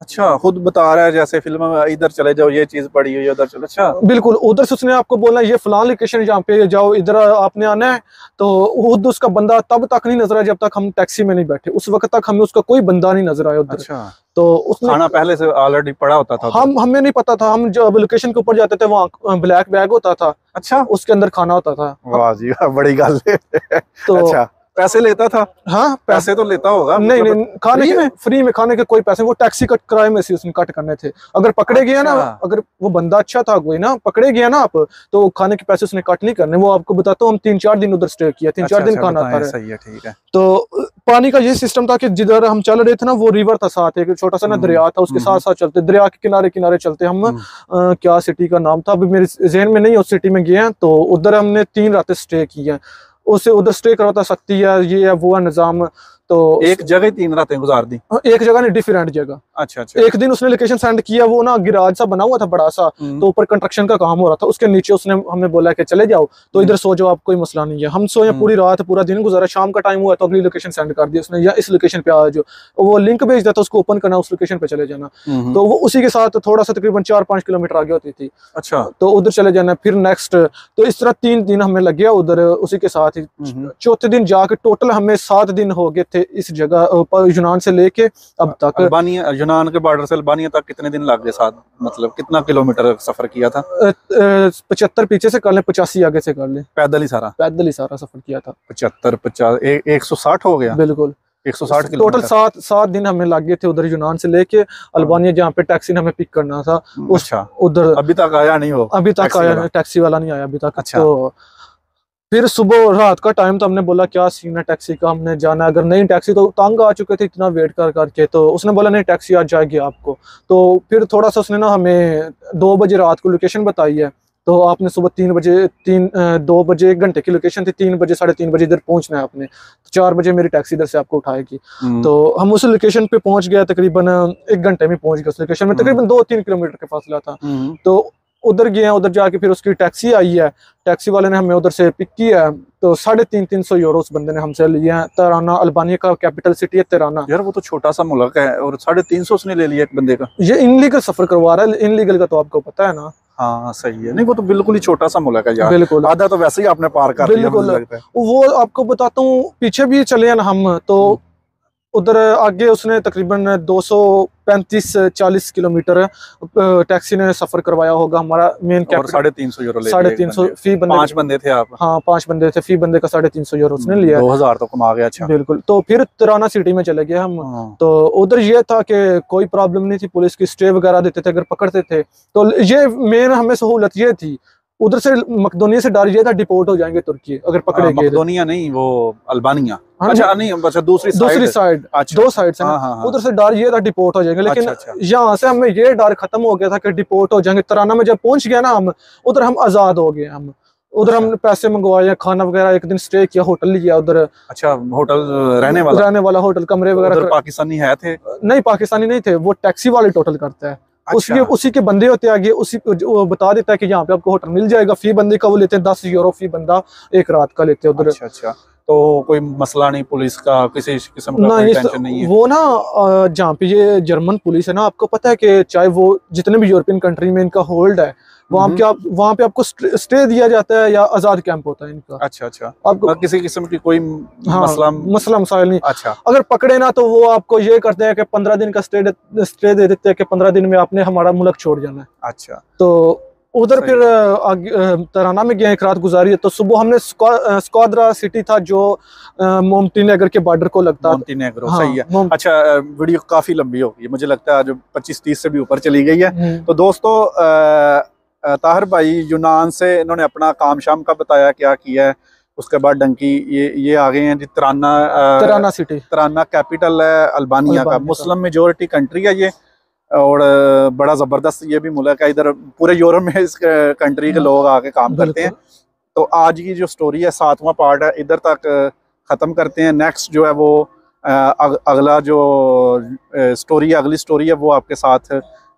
A: अच्छा खुद बता रहा है जैसे फिल्म इधर चले जाओ ये चीज पड़ी हुई उधर चले अच्छा
B: बिल्कुल उधर से उसने आपको बोला ये फिलहाल
A: लोकेशन जहाँ पे
B: जाओ इधर आपने आना है तो खुद उसका बंदा तब तक नहीं नजर आया जब तक हम टैक्सी में नहीं बैठे उस वक्त तक हमें उसका कोई बंदा नहीं नजर आया उधर अच्छा तो उसने खाना
A: पहले से ऑलरेडी पड़ा होता था हम
B: हमें नहीं पता था हम जब लोकेशन के ऊपर जाते थे वहाँ ब्लैक बैग होता था अच्छा उसके अंदर खाना होता
A: था वाह जी बड़ी गल तो अच्छा
B: पैसे लेता था हाँ
A: पैसे तो लेता होगा नहीं मतलब नहीं खाने फ्री में
B: फ्री में खाने के कोई पैसे वो टैक्सी कट कराए में से उसने कट करने थे अगर पकड़े गया ना अच्छा। अगर वो बंदा अच्छा था कोई ना पकड़े गया ना आप तो खाने के पैसे उसने कट नहीं करने वो आपको बताता हूँ हम तीन चार दिन उधर स्टे किया तीन चार अच्छा, दिन अच्छा, खाना था सही है ठीक है तो पानी का ये सिस्टम था कि जिधर हम चल रहे थे ना वो रिवर था साथ एक छोटा सा ना हम्म, दरिया था उसके हम्म, साथ साथ हम्म। चलते दरिया के किनारे किनारे चलते हम आ, क्या सिटी का नाम था अभी मेरे जहन में नहीं उस सिटी में गए हैं तो उधर हमने तीन रातें स्टे किए हैं उसे उधर स्टे करवा सकती है ये है वो है निज़ाम तो
A: एक जगह तीन रातें गुजार दी हाँ, एक जगह नहीं डिफरेंट जगह अच्छा अच्छा एक
B: दिन उसने लोकेशन सेंड किया वो ना गिराज सा बना हुआ था बड़ा सा हम्म। तो ऊपर कंस्ट्रक्शन का काम हो रहा था उसके नीचे उसने हमें बोला कि चले जाओ तो हम्म। इधर सो जाओ आप कोई मसला नहीं है हम या हम्म। पूरी रात पूरा दिन गुजारा शाम का टाइम हुआ तो अगली लोकेशन सेंड कर दिया उसने या इस लोकेशन पे आज वो लिंक भेज देता उसको ओपन करना उस लोकेशन पे चले जाना तो वो उसी के साथ थोड़ा सा तकरीबन चार पाँच किलोमीटर आगे होती थी अच्छा तो उधर चले जाना फिर नेक्स्ट तो इस तरह तीन दिन हमें लग गया उधर उसी के साथ ही चौथे दिन जाके टोटल हमें सात दिन हो गए थे थे इस जगह यूनान से लेके अब तक अल्बानिया
A: यूनान के बॉर्डर से अल्बानिया तक कितने दिन लग गए साथ मतलब कितना किलोमीटर सफर किया था
B: पचहत्तर पीछे से कर ले पचासी आगे से कर ले पैदल ही सारा पैदल ही सारा सफर किया था
A: पचहत्तर पचास एक सौ साठ हो गया बिल्कुल एक सौ साठ तो टोटल सात
B: सात दिन हमें लग गए थे उधर यूनान से लेके अल्बानिया जहाँ पे टैक्सी ने हमें पिक करना था
A: उस अच्छा उधर अभी तक आया नहीं हो अभी तक आया
B: टैक्सी वाला नहीं आया अभी तक अच्छा तो फिर सुबह और रात का टाइम तो हमने बोला क्या सीन है टैक्सी का हमने जाना अगर नहीं टैक्सी तो तंग आ चुके थे इतना वेट कर करके तो उसने बोला नहीं टैक्सी आ जाएगी आपको तो फिर थोड़ा सा उसने ना हमें दो बजे रात को लोकेशन बताई है तो आपने सुबह तीन बजे तीन दो बजे एक घंटे की लोकेशन थी तीन बजे साढ़े तीन बजे इधर पहुंचना है आपने तो चार बजे मेरी टैक्सी इधर से आपको उठाएगी हम्म। तो हम उस लोकेशन पे पहुंच गया तकरीबन एक घंटे में पहुंच गए उस लोकेशन में तकरीबन दो तीन किलोमीटर का फासला था हम्म। तो उधर गए हैं उधर जाके फिर उसकी टैक्सी आई है टैक्सी वाले ने हमें उधर से पिक किया है तो साढ़े तीन तीन सौ यूरो उस बंदे ने हमसे लिए हैं तराना
A: अल्बानिया का कैपिटल सिटी है तराना यार वो तो छोटा सा मुल्क है और साढ़े तीन सौ उसने ले लिया एक बंदे का ये इनलीगल सफर करवा रहा है इनलीगल का तो आपको पता है ना हाँ सही है नहीं वो तो बिल्कुल ही छोटा सा मुल्क है यार बिल्कुल आधा तो वैसे ही आपने पार कर बिल्कुल वो आपको बताता हूँ पीछे भी चले हैं हम तो
B: उधर आगे उसने तकरीबन 235-40 किलोमीटर टैक्सी ने सफर करवाया होगा हमारा
A: मेन कैप साढ़े तीन सौ यूरो साढ़े तीन सौ फी बंदे पांच बंदे थे आप
B: हाँ पांच बंदे थे फी बंदे का साढ़े तीन सौ यूरो उसने लिया दो हजार
A: तो कमा गया अच्छा
B: बिल्कुल तो फिर तिराना सिटी में चले गए हम हाँ। तो उधर ये था कि कोई प्रॉब्लम नहीं थी पुलिस की स्टे वगैरह देते थे अगर पकड़ते थे तो ये मेन हमें सहूलत ये थी उधर से मकदोनिया से डर ये था डिपोर्ट हो जाएंगे तुर्की अगर हाँ, पकड़े मकदोनिया
A: नहीं वो अल्बानिया हाँ अच्छा नहीं अच्छा दूसरी दूसरी साइड अच्छा, दो साइड अच्छा। से हाँ, हाँ, उधर से
B: डर ये था डिपोर्ट हो जाएंगे लेकिन अच्छा, अच्छा। यहाँ से हमें ये डर खत्म हो गया था कि डिपोर्ट हो जाएंगे तराना में जब पहुंच गया ना हम उधर हम आजाद हो गए हम उधर अच्छा। हमने पैसे मंगवाए खाना वगैरह एक दिन स्टे किया होटल लिया उधर अच्छा होटल रहने वाला रहने वाला होटल कमरे तो वगैरह
A: पाकिस्तानी है थे
B: नहीं पाकिस्तानी नहीं थे वो टैक्सी वाले टोटल करते हैं अच्छा। उसके उसी के बंदे होते आगे उसी वो बता देता है कि यहाँ पे आपको होटल मिल जाएगा फी बंदे का वो लेते हैं दस यूरो फी बंदा एक रात का लेते हैं उधर अच्छा, अच्छा।
A: तो कोई मसला नहीं पुलिस का किसी किस्म का कोई टेंशन नहीं है वो
B: ना जहाँ पे ये जर्मन पुलिस है ना आपको पता है कि चाहे वो जितने भी यूरोपियन कंट्री में इनका होल्ड है वहाँ हम्म। पे आप वहाँ पे आपको स्टे दिया जाता है या आजाद कैंप
A: होता है इनका अच्छा अच्छा आपको किसी किस्म की कोई हाँ, मसला मसला मसाइल नहीं अच्छा
B: अगर पकड़े ना तो वो आपको ये करते हैं कि पंद्रह दिन का स्टे स्टे दे देते हैं कि पंद्रह दिन में आपने हमारा मुल्क
A: छोड़ जाना है अच्छा
B: तो उधर फिर तराना में गया एक रात गुजारी है तो सुबह हमने स्कौ, सिटी था जो मोमटी नगर के बॉर्डर को लगता हाँ,
A: है हाँ, सही है अच्छा वीडियो काफी लंबी होगी मुझे लगता है जो 25-30 से भी ऊपर चली गई है हम्म। तो दोस्तों ताहर भाई यूनान से इन्होंने अपना काम शाम का बताया क्या किया है उसके बाद डंकी ये ये आ गए हैं जी Tirana Tirana city Tirana capital है अल्बानिया का मुस्लिम मेजोरिटी कंट्री है ये और बड़ा ज़बरदस्त ये भी मुल्क है इधर पूरे यूरोप में इस कंट्री के हम्म। लोग आके काम करते हैं तो आज की जो स्टोरी है सातवां पार्ट है इधर तक ख़त्म करते हैं नेक्स्ट जो है वो अग, अगला जो स्टोरी अगली स्टोरी है वो आपके साथ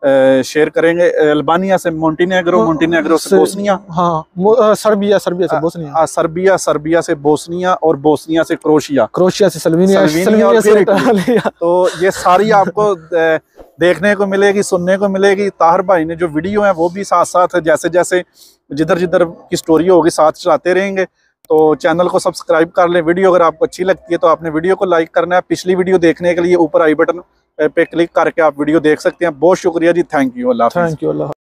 A: शेयर करेंगे अल्बानिया से मोन्टीनेग्रो मोन्टीनेग्रो से, से बोस्निया हाँ सर्बिया सर्बिया से बोस्निया आ, सर्बिया सर्बिया से बोस्निया और बोस्निया से क्रोशिया क्रोशिया से सलवीनिया सलवीनिया, सलवीनिया से तो ये सारी आपको देखने को मिलेगी सुनने को मिलेगी ताहर भाई ने जो वीडियो है वो भी साथ साथ जैसे जैसे जिधर जिधर की स्टोरी होगी साथ चलाते रहेंगे तो चैनल को सब्सक्राइब कर लें वीडियो अगर आपको अच्छी लगती है तो आपने वीडियो को लाइक करना है पिछली वीडियो देखने के लिए ऊपर आई बटन पे क्लिक करके आप वीडियो देख सकते हैं बहुत शुक्रिया जी thank you Allah thank you Allah